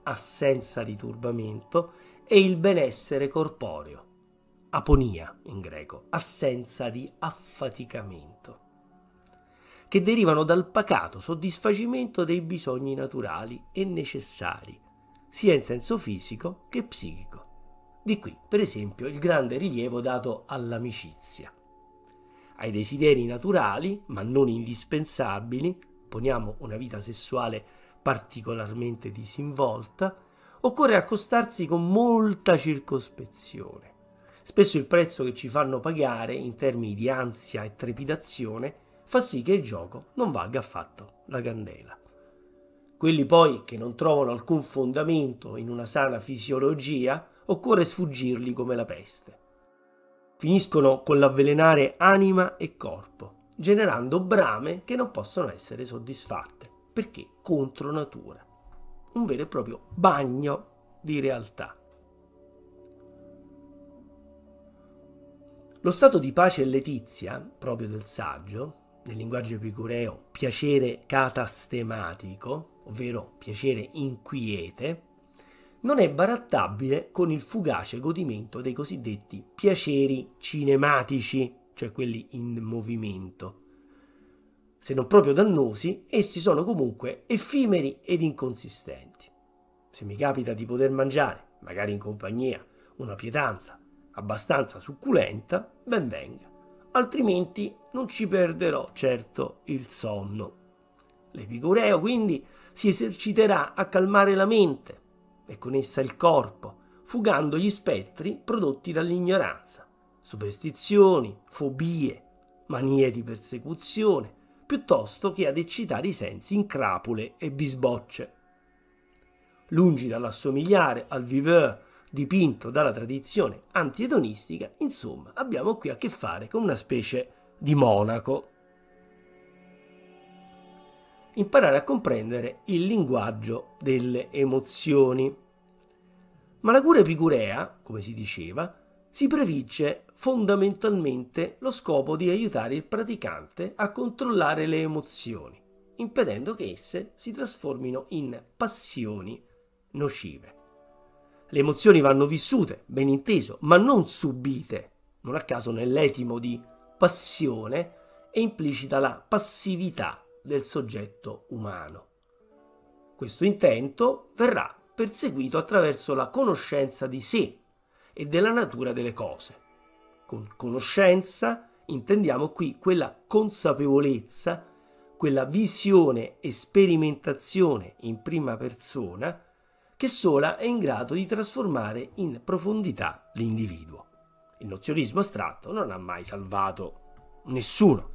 assenza di turbamento, e il benessere corporeo, aponia in greco, assenza di affaticamento, che derivano dal pacato soddisfacimento dei bisogni naturali e necessari, sia in senso fisico che psichico. Di qui, per esempio, il grande rilievo dato all'amicizia. Ai desideri naturali, ma non indispensabili, poniamo una vita sessuale particolarmente disinvolta, occorre accostarsi con molta circospezione Spesso il prezzo che ci fanno pagare in termini di ansia e trepidazione fa sì che il gioco non valga affatto la candela. Quelli poi che non trovano alcun fondamento in una sana fisiologia occorre sfuggirli come la peste. Finiscono con l'avvelenare anima e corpo, generando brame che non possono essere soddisfatte, perché contro natura. Un vero e proprio bagno di realtà. Lo stato di pace e letizia, proprio del saggio, nel linguaggio epicureo piacere catastematico, ovvero piacere inquiete, non è barattabile con il fugace godimento dei cosiddetti piaceri cinematici, cioè quelli in movimento. Se non proprio dannosi, essi sono comunque effimeri ed inconsistenti. Se mi capita di poter mangiare, magari in compagnia, una pietanza abbastanza succulenta, ben venga, altrimenti non ci perderò certo il sonno. L'epicureo quindi si eserciterà a calmare la mente e con essa il corpo, fugando gli spettri prodotti dall'ignoranza, superstizioni, fobie, manie di persecuzione, piuttosto che ad eccitare i sensi in crapule e bisbocce. Lungi dall'assomigliare al viveur dipinto dalla tradizione antiedonistica, insomma abbiamo qui a che fare con una specie di monaco. Imparare a comprendere il linguaggio delle emozioni. Ma la cura epicurea, come si diceva, si prefigge fondamentalmente lo scopo di aiutare il praticante a controllare le emozioni, impedendo che esse si trasformino in passioni nocive. Le emozioni vanno vissute, ben inteso, ma non subite. Non a caso nell'etimo di passione è implicita la passività del soggetto umano. Questo intento verrà perseguito attraverso la conoscenza di sé e della natura delle cose. Con conoscenza intendiamo qui quella consapevolezza, quella visione e sperimentazione in prima persona che sola è in grado di trasformare in profondità l'individuo. Il nozionismo astratto non ha mai salvato nessuno.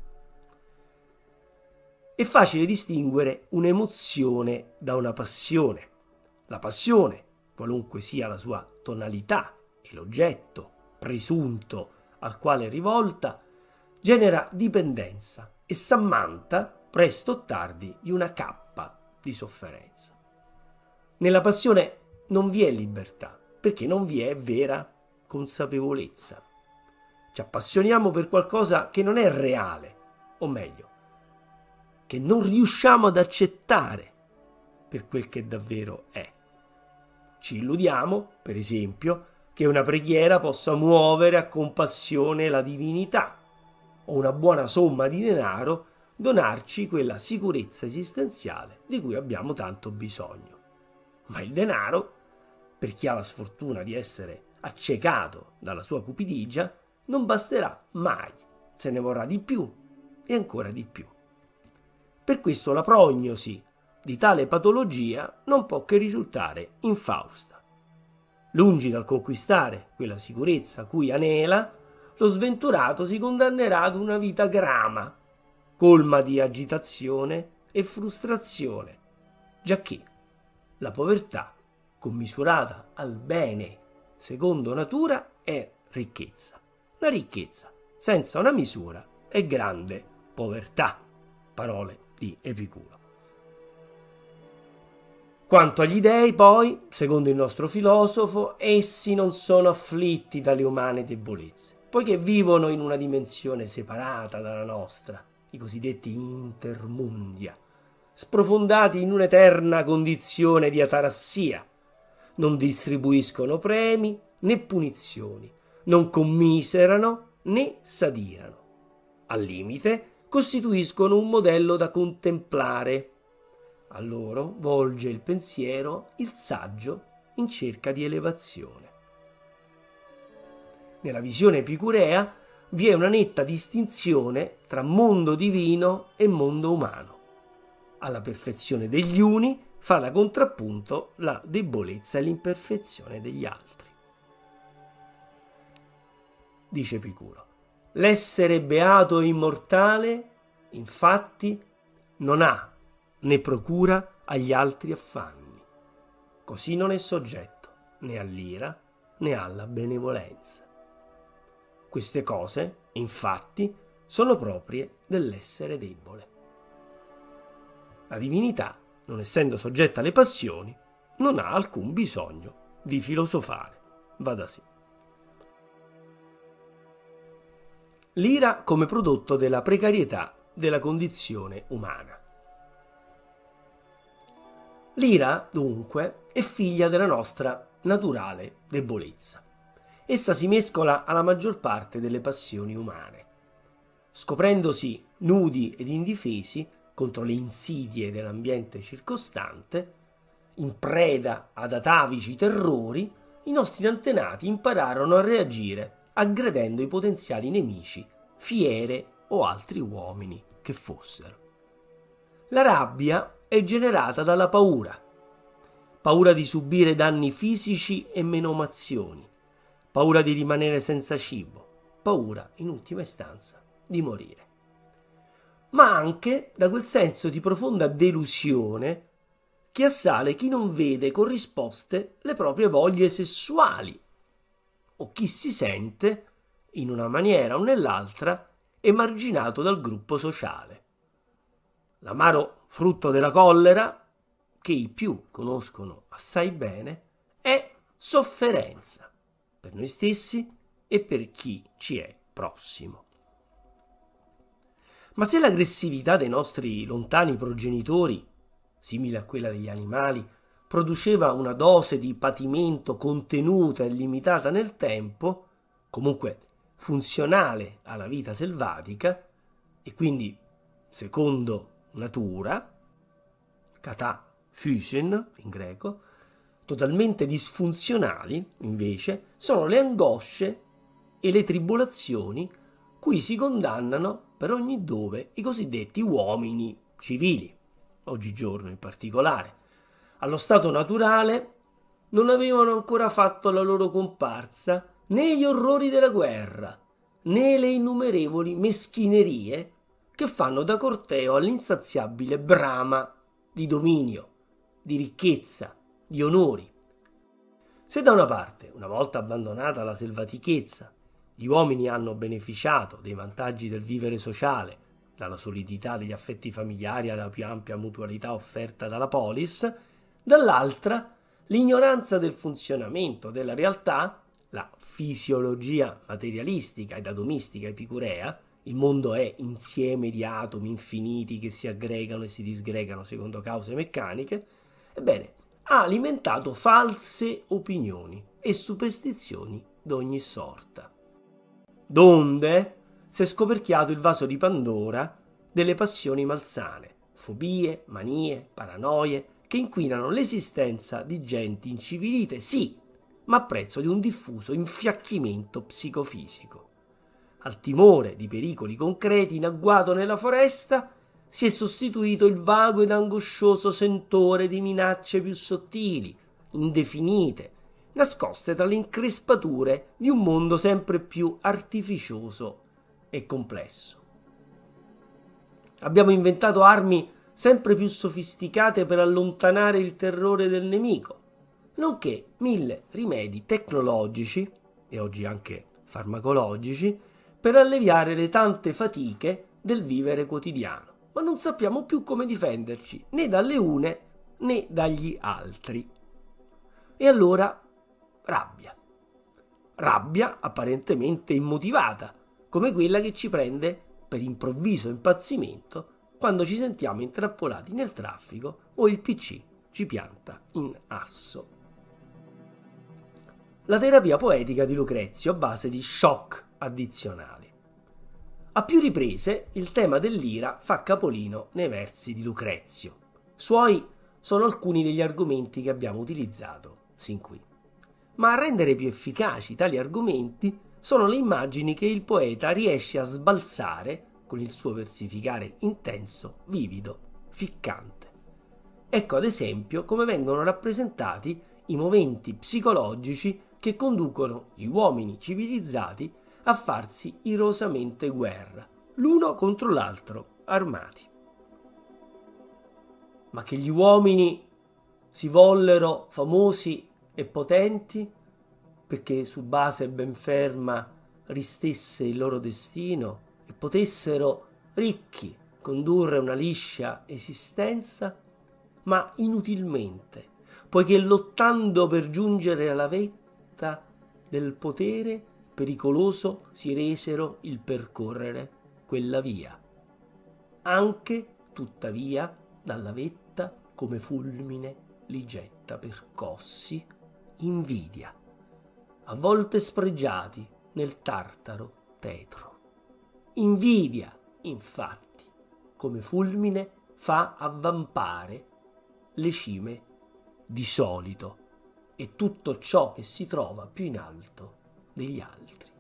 È facile distinguere un'emozione da una passione. La passione, qualunque sia la sua tonalità e l'oggetto presunto al quale è rivolta, genera dipendenza e s'ammanta presto o tardi di una cappa di sofferenza. Nella passione non vi è libertà, perché non vi è vera consapevolezza. Ci appassioniamo per qualcosa che non è reale, o meglio, che non riusciamo ad accettare per quel che davvero è. Ci illudiamo, per esempio, che una preghiera possa muovere a compassione la divinità o una buona somma di denaro donarci quella sicurezza esistenziale di cui abbiamo tanto bisogno ma il denaro, per chi ha la sfortuna di essere accecato dalla sua cupidigia, non basterà mai, se ne vorrà di più e ancora di più. Per questo la prognosi di tale patologia non può che risultare infausta. Lungi dal conquistare quella sicurezza a cui anela, lo sventurato si condannerà ad una vita grama, colma di agitazione e frustrazione, giacché la povertà, commisurata al bene secondo natura, è ricchezza. La ricchezza senza una misura è grande povertà. Parole di Epicuro. Quanto agli dei, poi, secondo il nostro filosofo, essi non sono afflitti dalle umane debolezze, poiché vivono in una dimensione separata dalla nostra, i cosiddetti intermundia, sprofondati in un'eterna condizione di atarassia. Non distribuiscono premi né punizioni, non commiserano né sadirano. Al limite costituiscono un modello da contemplare. A loro volge il pensiero il saggio in cerca di elevazione. Nella visione epicurea vi è una netta distinzione tra mondo divino e mondo umano alla perfezione degli uni, fa da contrappunto la debolezza e l'imperfezione degli altri. Dice Epicuro, l'essere beato e immortale, infatti, non ha né procura agli altri affanni, così non è soggetto né all'ira né alla benevolenza. Queste cose, infatti, sono proprie dell'essere debole. La divinità, non essendo soggetta alle passioni, non ha alcun bisogno di filosofare. Va da sé. L'ira come prodotto della precarietà della condizione umana. L'ira, dunque, è figlia della nostra naturale debolezza. Essa si mescola alla maggior parte delle passioni umane. Scoprendosi nudi ed indifesi, contro le insidie dell'ambiente circostante, in preda ad atavici terrori, i nostri antenati impararono a reagire aggredendo i potenziali nemici, fiere o altri uomini che fossero. La rabbia è generata dalla paura, paura di subire danni fisici e menomazioni, paura di rimanere senza cibo, paura, in ultima istanza, di morire ma anche da quel senso di profonda delusione che assale chi non vede corrisposte le proprie voglie sessuali o chi si sente, in una maniera o nell'altra, emarginato dal gruppo sociale. L'amaro frutto della collera, che i più conoscono assai bene, è sofferenza per noi stessi e per chi ci è prossimo. Ma se l'aggressività dei nostri lontani progenitori, simile a quella degli animali, produceva una dose di patimento contenuta e limitata nel tempo, comunque funzionale alla vita selvatica, e quindi secondo natura, kata fusion in greco, totalmente disfunzionali invece sono le angosce e le tribolazioni cui si condannano per ogni dove i cosiddetti uomini civili, oggigiorno in particolare. Allo stato naturale non avevano ancora fatto la loro comparsa né gli orrori della guerra, né le innumerevoli meschinerie che fanno da corteo all'insaziabile brama di dominio, di ricchezza, di onori. Se da una parte, una volta abbandonata la selvatichezza, gli uomini hanno beneficiato dei vantaggi del vivere sociale, dalla solidità degli affetti familiari alla più ampia mutualità offerta dalla polis, dall'altra l'ignoranza del funzionamento della realtà, la fisiologia materialistica ed atomistica epicurea, il mondo è insieme di atomi infiniti che si aggregano e si disgregano secondo cause meccaniche, ebbene, ha alimentato false opinioni e superstizioni d'ogni sorta donde si è scoperchiato il vaso di Pandora delle passioni malsane, fobie, manie, paranoie, che inquinano l'esistenza di genti incivilite, sì, ma a prezzo di un diffuso infiacchimento psicofisico. Al timore di pericoli concreti in agguato nella foresta si è sostituito il vago ed angoscioso sentore di minacce più sottili, indefinite, nascoste tra le increspature di un mondo sempre più artificioso e complesso. Abbiamo inventato armi sempre più sofisticate per allontanare il terrore del nemico, nonché mille rimedi tecnologici e oggi anche farmacologici per alleviare le tante fatiche del vivere quotidiano, ma non sappiamo più come difenderci né dalle une né dagli altri. E allora rabbia. Rabbia apparentemente immotivata, come quella che ci prende per improvviso impazzimento quando ci sentiamo intrappolati nel traffico o il PC ci pianta in asso. La terapia poetica di Lucrezio a base di shock addizionali. A più riprese il tema dell'ira fa capolino nei versi di Lucrezio. Suoi sono alcuni degli argomenti che abbiamo utilizzato sin qui ma a rendere più efficaci tali argomenti sono le immagini che il poeta riesce a sbalzare con il suo versificare intenso, vivido, ficcante. Ecco ad esempio come vengono rappresentati i moventi psicologici che conducono gli uomini civilizzati a farsi irosamente guerra, l'uno contro l'altro, armati. Ma che gli uomini si vollero famosi e potenti, perché su base ben ferma ristesse il loro destino e potessero ricchi condurre una liscia esistenza, ma inutilmente, poiché lottando per giungere alla vetta del potere pericoloso si resero il percorrere quella via. Anche, tuttavia, dalla vetta come fulmine li getta percossi invidia, a volte spregiati nel tartaro tetro. Invidia, infatti, come fulmine fa avvampare le cime di solito e tutto ciò che si trova più in alto degli altri.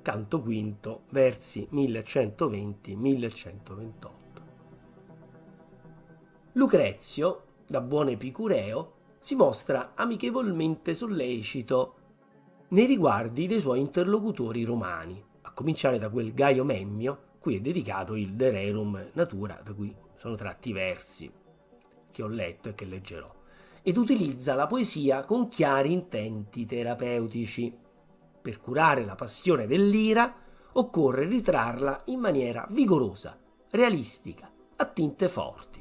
Canto V, versi 1120-1128. Lucrezio, da buon epicureo, si mostra amichevolmente sollecito nei riguardi dei suoi interlocutori romani, a cominciare da quel Gaio Memmio cui è dedicato il De Rerum Natura, da cui sono tratti i versi che ho letto e che leggerò, ed utilizza la poesia con chiari intenti terapeutici. Per curare la passione dell'ira occorre ritrarla in maniera vigorosa, realistica, a tinte forti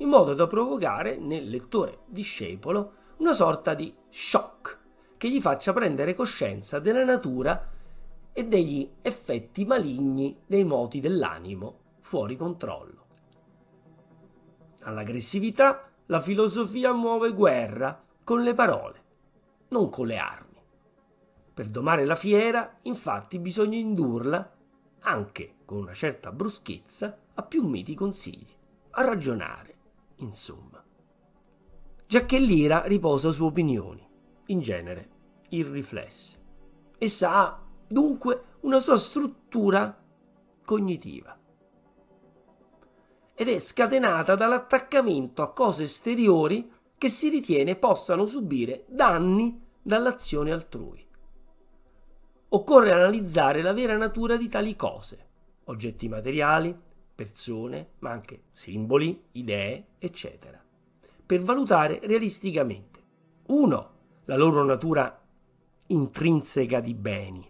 in modo da provocare nel lettore discepolo una sorta di shock che gli faccia prendere coscienza della natura e degli effetti maligni dei moti dell'animo fuori controllo. All'aggressività la filosofia muove guerra con le parole, non con le armi. Per domare la fiera, infatti, bisogna indurla, anche con una certa bruschezza, a più miti consigli, a ragionare, insomma. Giacché Lira riposa su opinioni, in genere irriflesse, essa ha dunque una sua struttura cognitiva ed è scatenata dall'attaccamento a cose esteriori che si ritiene possano subire danni dall'azione altrui. Occorre analizzare la vera natura di tali cose, oggetti materiali, persone, ma anche simboli, idee, eccetera, per valutare realisticamente 1. la loro natura intrinseca di beni,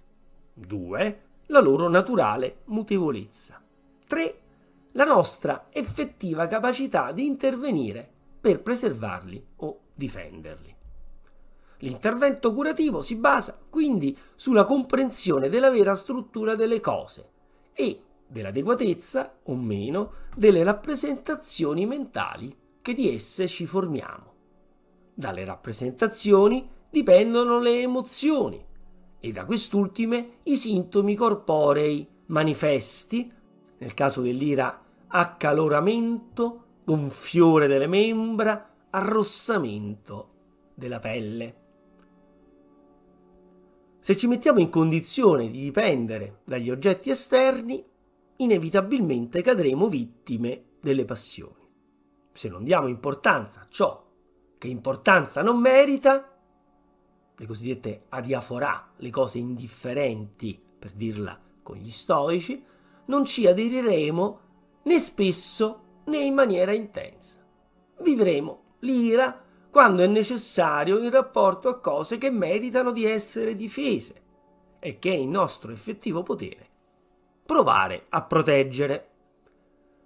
2. la loro naturale mutevolezza, 3. la nostra effettiva capacità di intervenire per preservarli o difenderli. L'intervento curativo si basa quindi sulla comprensione della vera struttura delle cose e dell'adeguatezza o meno delle rappresentazioni mentali che di esse ci formiamo. Dalle rappresentazioni dipendono le emozioni e da quest'ultime i sintomi corporei manifesti, nel caso dell'ira accaloramento, gonfiore delle membra, arrossamento della pelle. Se ci mettiamo in condizione di dipendere dagli oggetti esterni, inevitabilmente cadremo vittime delle passioni. Se non diamo importanza a ciò che importanza non merita, le cosiddette adiaforà, le cose indifferenti, per dirla con gli stoici, non ci aderiremo né spesso né in maniera intensa. Vivremo l'ira quando è necessario in rapporto a cose che meritano di essere difese e che è in nostro effettivo potere provare a proteggere.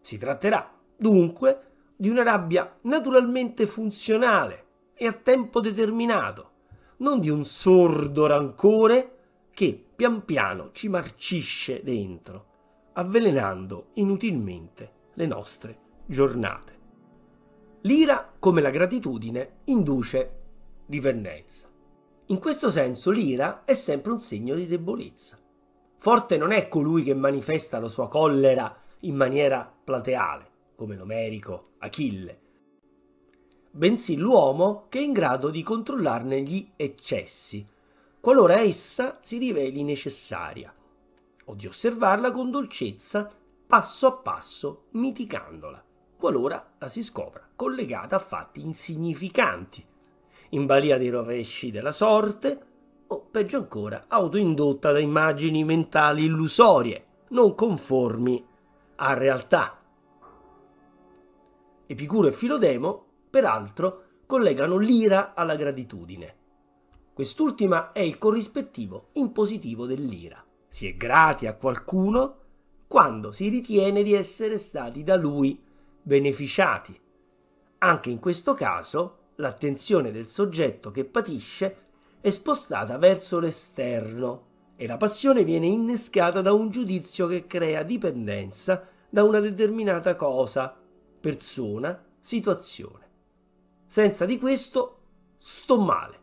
Si tratterà, dunque, di una rabbia naturalmente funzionale e a tempo determinato, non di un sordo rancore che pian piano ci marcisce dentro, avvelenando inutilmente le nostre giornate. L'ira, come la gratitudine, induce dipendenza. In questo senso l'ira è sempre un segno di debolezza. Forte non è colui che manifesta la sua collera in maniera plateale, come l'omerico Achille, bensì l'uomo che è in grado di controllarne gli eccessi, qualora essa si riveli necessaria, o di osservarla con dolcezza, passo a passo, mitigandola, qualora la si scopra collegata a fatti insignificanti, in balia dei rovesci della sorte, o peggio ancora autoindotta da immagini mentali illusorie, non conformi a realtà. Epicuro e Filodemo, peraltro, collegano l'ira alla gratitudine. Quest'ultima è il corrispettivo in positivo dell'ira. Si è grati a qualcuno quando si ritiene di essere stati da lui beneficiati. Anche in questo caso, l'attenzione del soggetto che patisce è spostata verso l'esterno e la passione viene innescata da un giudizio che crea dipendenza da una determinata cosa, persona, situazione. Senza di questo sto male.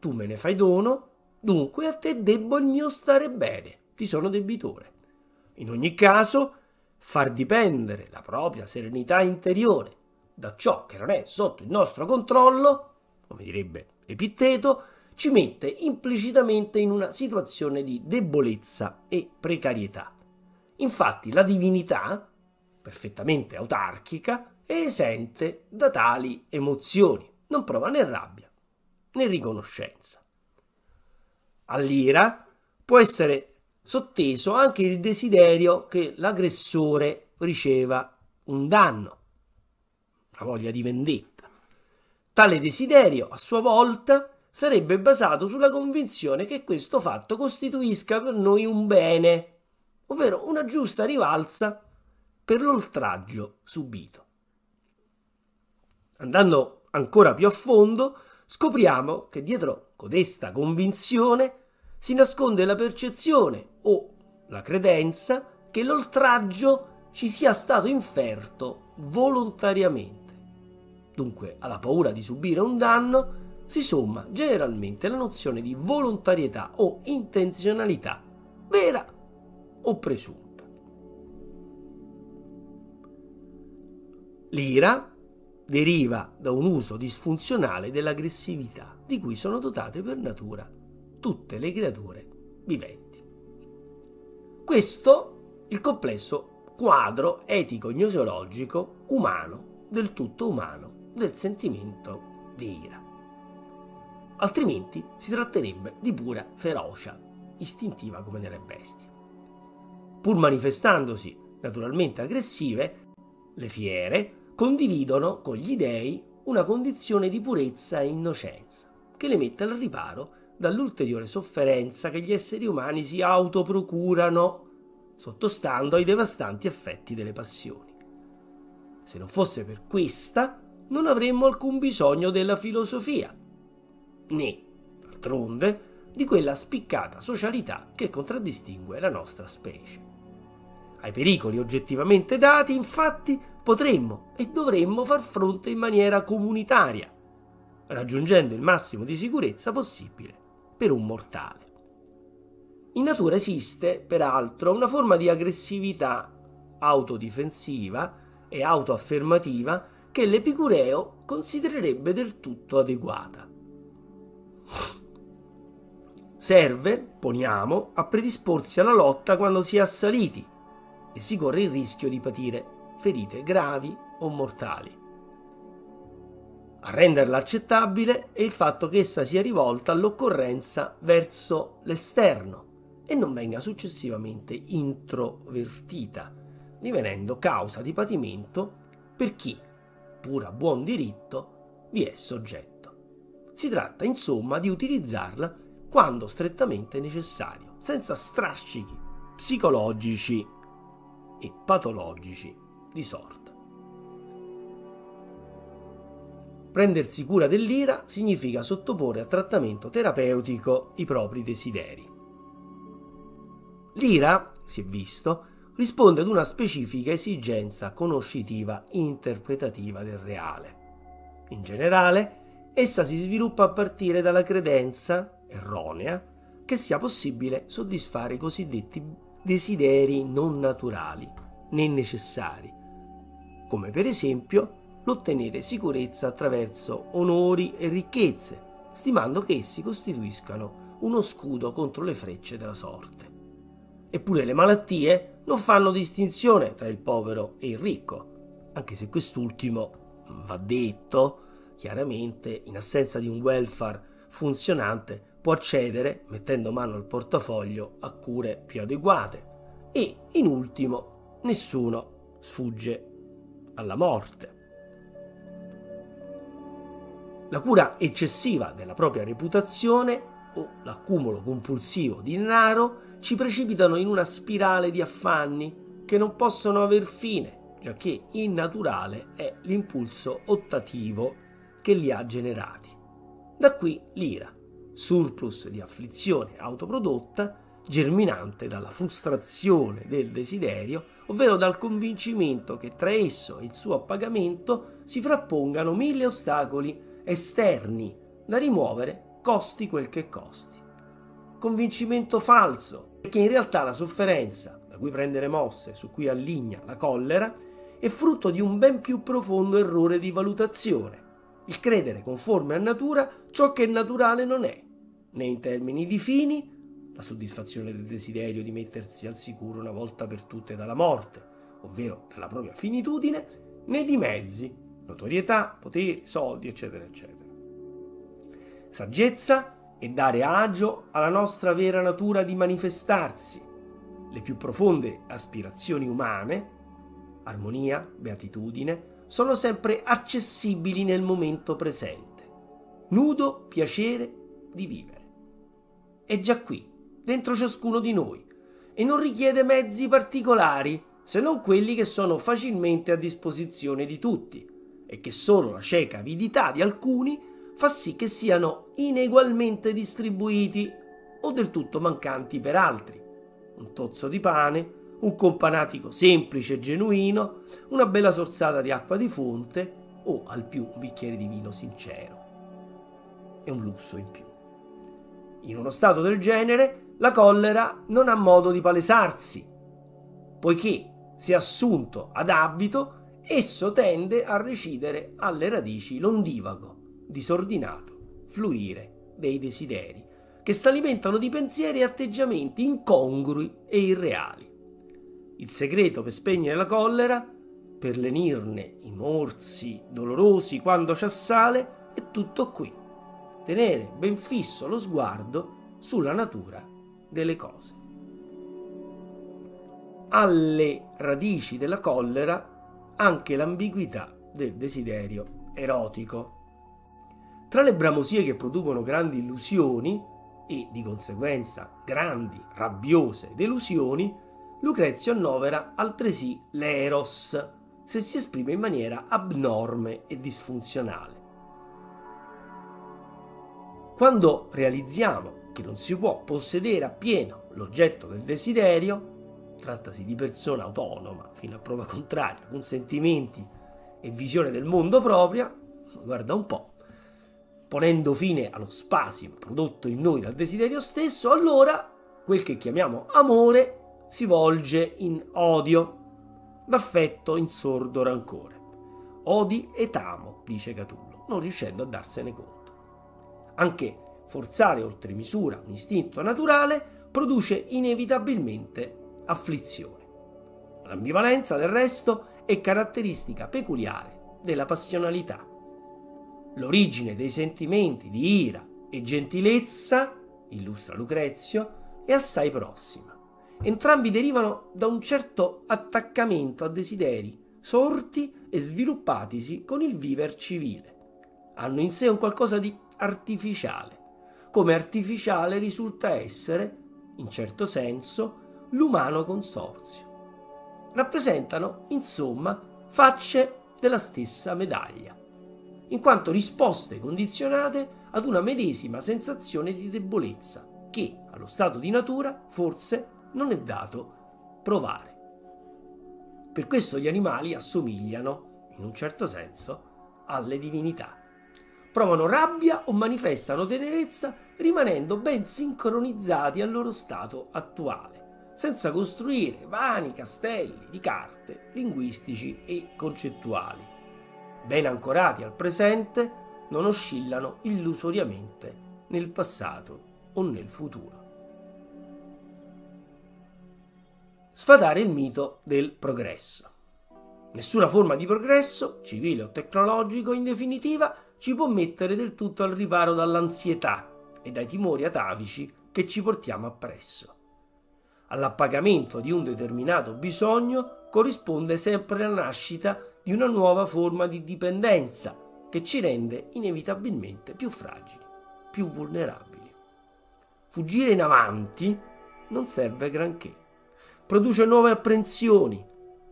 Tu me ne fai dono, dunque a te debbo il mio stare bene, ti sono debitore. In ogni caso, far dipendere la propria serenità interiore da ciò che non è sotto il nostro controllo, come direbbe Epitteto, ci mette implicitamente in una situazione di debolezza e precarietà. Infatti la divinità, perfettamente autarchica, è esente da tali emozioni, non prova né rabbia né riconoscenza. All'ira può essere sotteso anche il desiderio che l'aggressore riceva un danno, la voglia di vendetta. Tale desiderio, a sua volta, sarebbe basato sulla convinzione che questo fatto costituisca per noi un bene, ovvero una giusta rivalsa per l'oltraggio subito. Andando ancora più a fondo, scopriamo che dietro codesta convinzione si nasconde la percezione o la credenza che l'oltraggio ci sia stato inferto volontariamente. Dunque alla paura di subire un danno si somma generalmente la nozione di volontarietà o intenzionalità, vera o presunta. L'ira deriva da un uso disfunzionale dell'aggressività di cui sono dotate per natura tutte le creature viventi. Questo il complesso quadro etico gnosiologico umano, del tutto umano, del sentimento di ira altrimenti si tratterebbe di pura ferocia, istintiva come nelle bestie. Pur manifestandosi naturalmente aggressive, le fiere condividono con gli dei una condizione di purezza e innocenza, che le mette al riparo dall'ulteriore sofferenza che gli esseri umani si autoprocurano, sottostando ai devastanti effetti delle passioni. Se non fosse per questa, non avremmo alcun bisogno della filosofia, né, d'altronde, di quella spiccata socialità che contraddistingue la nostra specie. Ai pericoli oggettivamente dati, infatti, potremmo e dovremmo far fronte in maniera comunitaria, raggiungendo il massimo di sicurezza possibile per un mortale. In natura esiste, peraltro, una forma di aggressività autodifensiva e autoaffermativa che l'epicureo considererebbe del tutto adeguata. Serve, poniamo, a predisporsi alla lotta quando si è assaliti e si corre il rischio di patire ferite gravi o mortali. A renderla accettabile è il fatto che essa sia rivolta all'occorrenza verso l'esterno e non venga successivamente introvertita, divenendo causa di patimento per chi, pur a buon diritto, vi è soggetto. Si tratta insomma di utilizzarla quando strettamente necessario, senza strascichi psicologici e patologici di sorta. Prendersi cura dell'ira significa sottoporre a trattamento terapeutico i propri desideri. L'ira, si è visto, risponde ad una specifica esigenza conoscitiva interpretativa del reale. In generale, Essa si sviluppa a partire dalla credenza, erronea, che sia possibile soddisfare i cosiddetti desideri non naturali né necessari, come per esempio l'ottenere sicurezza attraverso onori e ricchezze, stimando che essi costituiscano uno scudo contro le frecce della sorte. Eppure le malattie non fanno distinzione tra il povero e il ricco, anche se quest'ultimo, va detto, chiaramente in assenza di un welfare funzionante può accedere, mettendo mano al portafoglio, a cure più adeguate. E in ultimo, nessuno sfugge alla morte. La cura eccessiva della propria reputazione o l'accumulo compulsivo di denaro ci precipitano in una spirale di affanni che non possono aver fine, giacché innaturale è l'impulso ottativo che li ha generati. Da qui l'ira, surplus di afflizione autoprodotta, germinante dalla frustrazione del desiderio, ovvero dal convincimento che tra esso e il suo appagamento si frappongano mille ostacoli esterni da rimuovere, costi quel che costi. Convincimento falso, perché in realtà la sofferenza, da cui prendere mosse, su cui alligna la collera, è frutto di un ben più profondo errore di valutazione, il credere conforme a natura ciò che naturale non è, né in termini di fini, la soddisfazione del desiderio di mettersi al sicuro una volta per tutte dalla morte, ovvero dalla propria finitudine, né di mezzi, notorietà, poteri, soldi, eccetera, eccetera. Saggezza è dare agio alla nostra vera natura di manifestarsi, le più profonde aspirazioni umane, armonia, beatitudine, sono sempre accessibili nel momento presente. Nudo piacere di vivere. È già qui, dentro ciascuno di noi, e non richiede mezzi particolari, se non quelli che sono facilmente a disposizione di tutti, e che solo la cieca avidità di alcuni fa sì che siano inegualmente distribuiti o del tutto mancanti per altri. Un tozzo di pane, un companatico semplice e genuino, una bella sorsata di acqua di fonte o al più un bicchiere di vino sincero. È un lusso in più. In uno stato del genere, la collera non ha modo di palesarsi, poiché, se assunto ad abito, esso tende a recidere alle radici l'ondivago, disordinato, fluire dei desideri, che s'alimentano di pensieri e atteggiamenti incongrui e irreali. Il segreto per spegnere la collera, per lenirne i morsi dolorosi quando ci assale, è tutto qui. Tenere ben fisso lo sguardo sulla natura delle cose. Alle radici della collera anche l'ambiguità del desiderio erotico. Tra le bramosie che producono grandi illusioni e di conseguenza grandi, rabbiose delusioni, Lucrezio annovera altresì l'eros, se si esprime in maniera abnorme e disfunzionale. Quando realizziamo che non si può possedere appieno l'oggetto del desiderio, trattasi di persona autonoma, fino a prova contraria, con sentimenti e visione del mondo propria, guarda un po', ponendo fine allo spasimo prodotto in noi dal desiderio stesso, allora quel che chiamiamo amore si volge in odio, d'affetto in sordo rancore. Odi et amo, dice Catullo, non riuscendo a darsene conto. Anche forzare oltre misura un istinto naturale produce inevitabilmente afflizione. L'ambivalenza del resto è caratteristica peculiare della passionalità. L'origine dei sentimenti di ira e gentilezza, illustra Lucrezio, è assai prossima. Entrambi derivano da un certo attaccamento a desideri sorti e sviluppatisi con il viver civile. Hanno in sé un qualcosa di artificiale, come artificiale risulta essere, in certo senso, l'umano consorzio. Rappresentano, insomma, facce della stessa medaglia, in quanto risposte condizionate ad una medesima sensazione di debolezza che, allo stato di natura, forse non è dato provare. Per questo gli animali assomigliano, in un certo senso, alle divinità. Provano rabbia o manifestano tenerezza rimanendo ben sincronizzati al loro stato attuale, senza costruire vani castelli di carte linguistici e concettuali. Ben ancorati al presente, non oscillano illusoriamente nel passato o nel futuro. sfatare il mito del progresso. Nessuna forma di progresso, civile o tecnologico, in definitiva, ci può mettere del tutto al riparo dall'ansietà e dai timori atavici che ci portiamo appresso. All'appagamento di un determinato bisogno corrisponde sempre la nascita di una nuova forma di dipendenza che ci rende inevitabilmente più fragili, più vulnerabili. Fuggire in avanti non serve granché produce nuove apprensioni,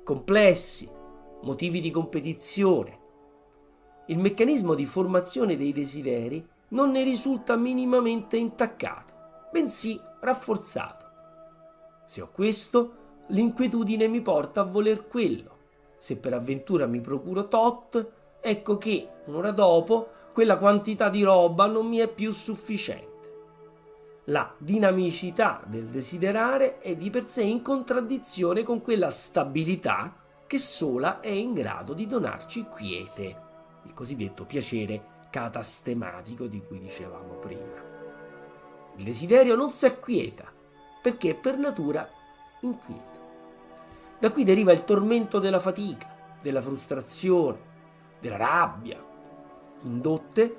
complessi, motivi di competizione. Il meccanismo di formazione dei desideri non ne risulta minimamente intaccato, bensì rafforzato. Se ho questo, l'inquietudine mi porta a voler quello. Se per avventura mi procuro tot, ecco che, un'ora dopo, quella quantità di roba non mi è più sufficiente la dinamicità del desiderare è di per sé in contraddizione con quella stabilità che sola è in grado di donarci quiete, il cosiddetto piacere catastematico di cui dicevamo prima. Il desiderio non si acquieta perché è per natura inquieto. Da qui deriva il tormento della fatica, della frustrazione, della rabbia, indotte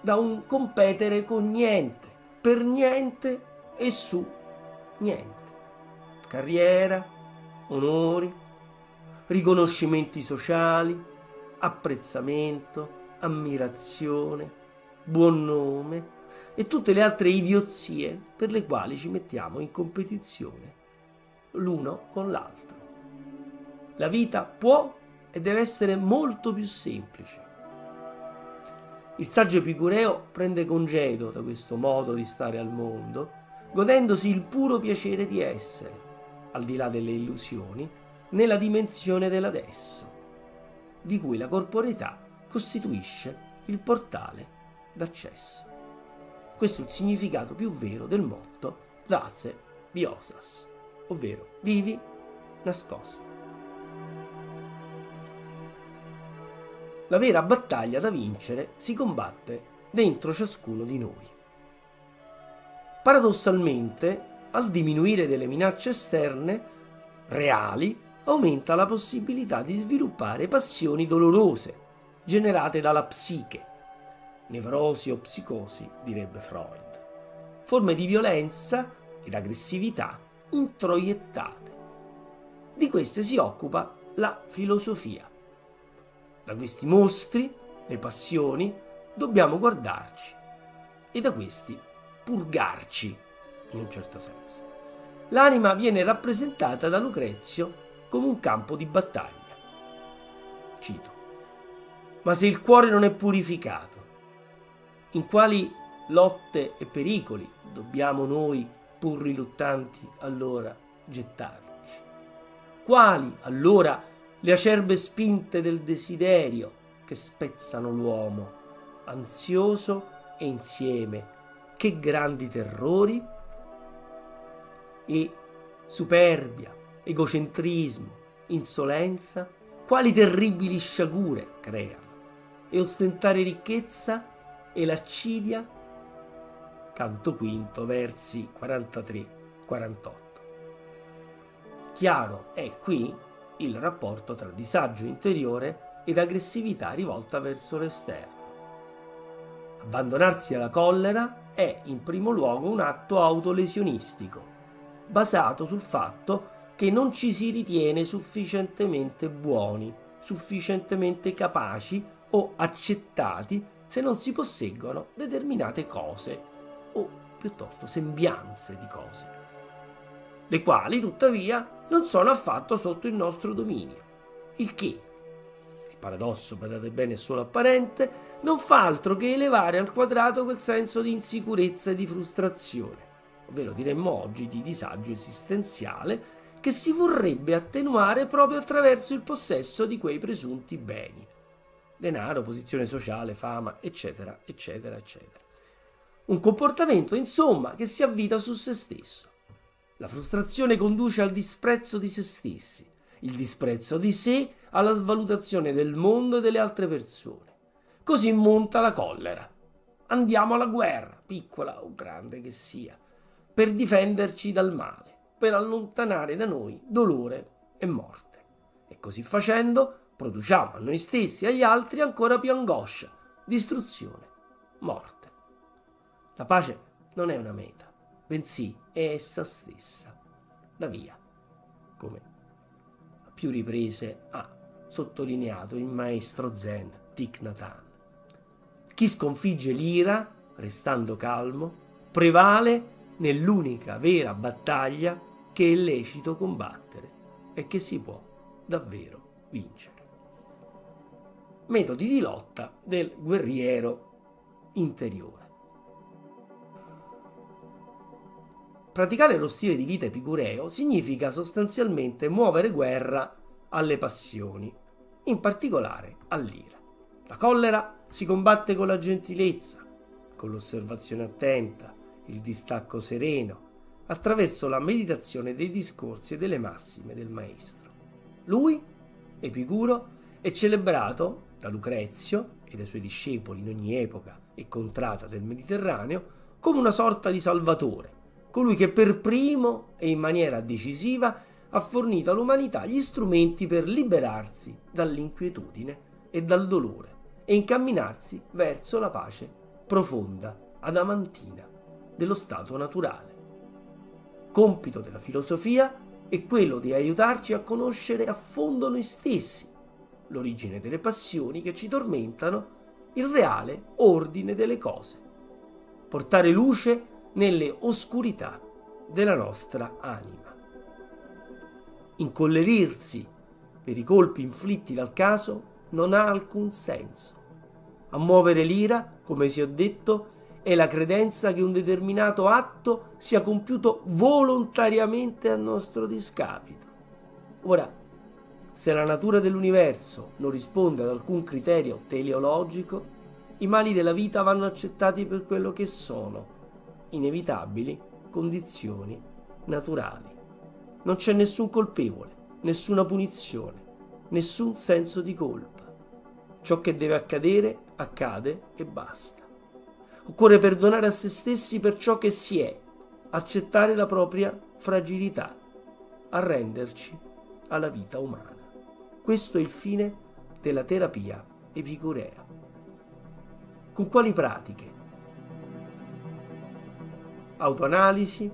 da un competere con niente per niente e su niente. Carriera, onori, riconoscimenti sociali, apprezzamento, ammirazione, buon nome e tutte le altre idiozie per le quali ci mettiamo in competizione l'uno con l'altro. La vita può e deve essere molto più semplice il saggio epicureo prende congedo da questo modo di stare al mondo, godendosi il puro piacere di essere, al di là delle illusioni, nella dimensione dell'adesso, di cui la corporeità costituisce il portale d'accesso. Questo è il significato più vero del motto Dase Biosas, ovvero vivi nascosto. la vera battaglia da vincere si combatte dentro ciascuno di noi. Paradossalmente, al diminuire delle minacce esterne, reali, aumenta la possibilità di sviluppare passioni dolorose, generate dalla psiche, nevrosi o psicosi, direbbe Freud, forme di violenza ed aggressività introiettate. Di queste si occupa la filosofia. Da questi mostri, le passioni, dobbiamo guardarci e da questi purgarci, in un certo senso. L'anima viene rappresentata da Lucrezio come un campo di battaglia. Cito. Ma se il cuore non è purificato, in quali lotte e pericoli dobbiamo noi, pur riluttanti, allora gettarci? Quali allora le acerbe spinte del desiderio che spezzano l'uomo, ansioso e insieme. Che grandi terrori! E superbia, egocentrismo, insolenza, quali terribili sciagure creano. E ostentare ricchezza e l'accidia. Canto quinto, versi 43-48. Chiaro è qui il rapporto tra disagio interiore ed aggressività rivolta verso l'esterno. Abbandonarsi alla collera è in primo luogo un atto autolesionistico, basato sul fatto che non ci si ritiene sufficientemente buoni, sufficientemente capaci o accettati se non si posseggono determinate cose o piuttosto sembianze di cose, le quali tuttavia non sono affatto sotto il nostro dominio. Il che, il paradosso badate bene è solo apparente, non fa altro che elevare al quadrato quel senso di insicurezza e di frustrazione, ovvero diremmo oggi di disagio esistenziale, che si vorrebbe attenuare proprio attraverso il possesso di quei presunti beni. Denaro, posizione sociale, fama, eccetera, eccetera, eccetera. Un comportamento, insomma, che si avvita su se stesso la frustrazione conduce al disprezzo di se stessi, il disprezzo di sé alla svalutazione del mondo e delle altre persone. Così monta la collera. Andiamo alla guerra, piccola o grande che sia, per difenderci dal male, per allontanare da noi dolore e morte. E così facendo produciamo a noi stessi e agli altri ancora più angoscia, distruzione, morte. La pace non è una meta, bensì è essa stessa, la via, come a più riprese ha sottolineato il maestro zen Thich Nhat Chi sconfigge l'ira, restando calmo, prevale nell'unica vera battaglia che è lecito combattere e che si può davvero vincere. Metodi di lotta del guerriero interiore. Praticare lo stile di vita epicureo significa sostanzialmente muovere guerra alle passioni, in particolare all'ira. La collera si combatte con la gentilezza, con l'osservazione attenta, il distacco sereno, attraverso la meditazione dei discorsi e delle massime del maestro. Lui, Epicuro, è celebrato da Lucrezio e dai suoi discepoli in ogni epoca e contrata del Mediterraneo come una sorta di salvatore, colui che per primo e in maniera decisiva ha fornito all'umanità gli strumenti per liberarsi dall'inquietudine e dal dolore e incamminarsi verso la pace profonda, adamantina, dello stato naturale. Compito della filosofia è quello di aiutarci a conoscere a fondo noi stessi, l'origine delle passioni che ci tormentano, il reale ordine delle cose. Portare luce nelle oscurità della nostra anima. Incollerirsi per i colpi inflitti dal caso non ha alcun senso. A muovere l'ira, come si è detto, è la credenza che un determinato atto sia compiuto volontariamente a nostro discapito. Ora, se la natura dell'universo non risponde ad alcun criterio teleologico, i mali della vita vanno accettati per quello che sono, inevitabili condizioni naturali. Non c'è nessun colpevole, nessuna punizione, nessun senso di colpa. Ciò che deve accadere accade e basta. Occorre perdonare a se stessi per ciò che si è, accettare la propria fragilità, arrenderci alla vita umana. Questo è il fine della terapia epicurea. Con quali pratiche autoanalisi,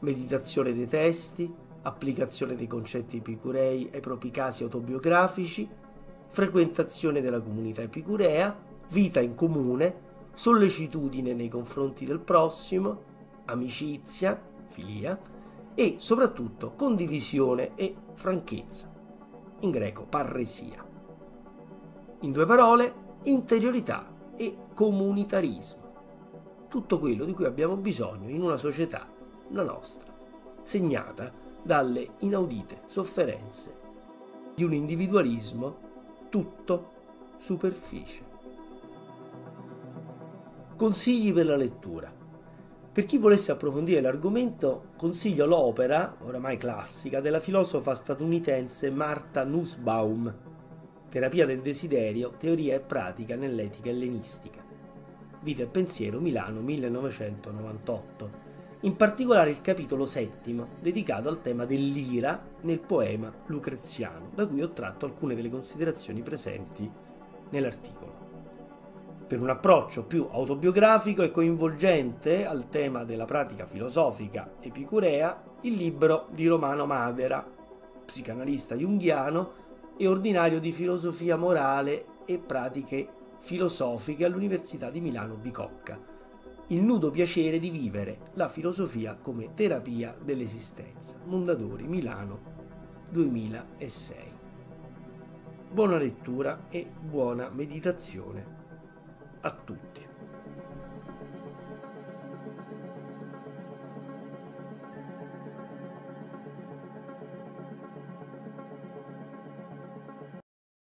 meditazione dei testi, applicazione dei concetti epicurei ai propri casi autobiografici, frequentazione della comunità epicurea, vita in comune, sollecitudine nei confronti del prossimo, amicizia, filia e soprattutto condivisione e franchezza, in greco parresia. In due parole, interiorità e comunitarismo tutto quello di cui abbiamo bisogno in una società, la nostra, segnata dalle inaudite sofferenze di un individualismo tutto superficie. Consigli per la lettura. Per chi volesse approfondire l'argomento, consiglio l'opera, oramai classica, della filosofa statunitense Martha Nussbaum, Terapia del desiderio, teoria e pratica nell'etica ellenistica. Vita e pensiero Milano 1998. In particolare il capitolo settimo, dedicato al tema dell'ira nel poema Lucreziano, da cui ho tratto alcune delle considerazioni presenti nell'articolo. Per un approccio più autobiografico e coinvolgente al tema della pratica filosofica epicurea, il libro di Romano Madera, psicanalista junghiano e ordinario di filosofia morale e pratiche filosofiche all'Università di Milano Bicocca, il nudo piacere di vivere la filosofia come terapia dell'esistenza. Mondadori, Milano 2006. Buona lettura e buona meditazione a tutti.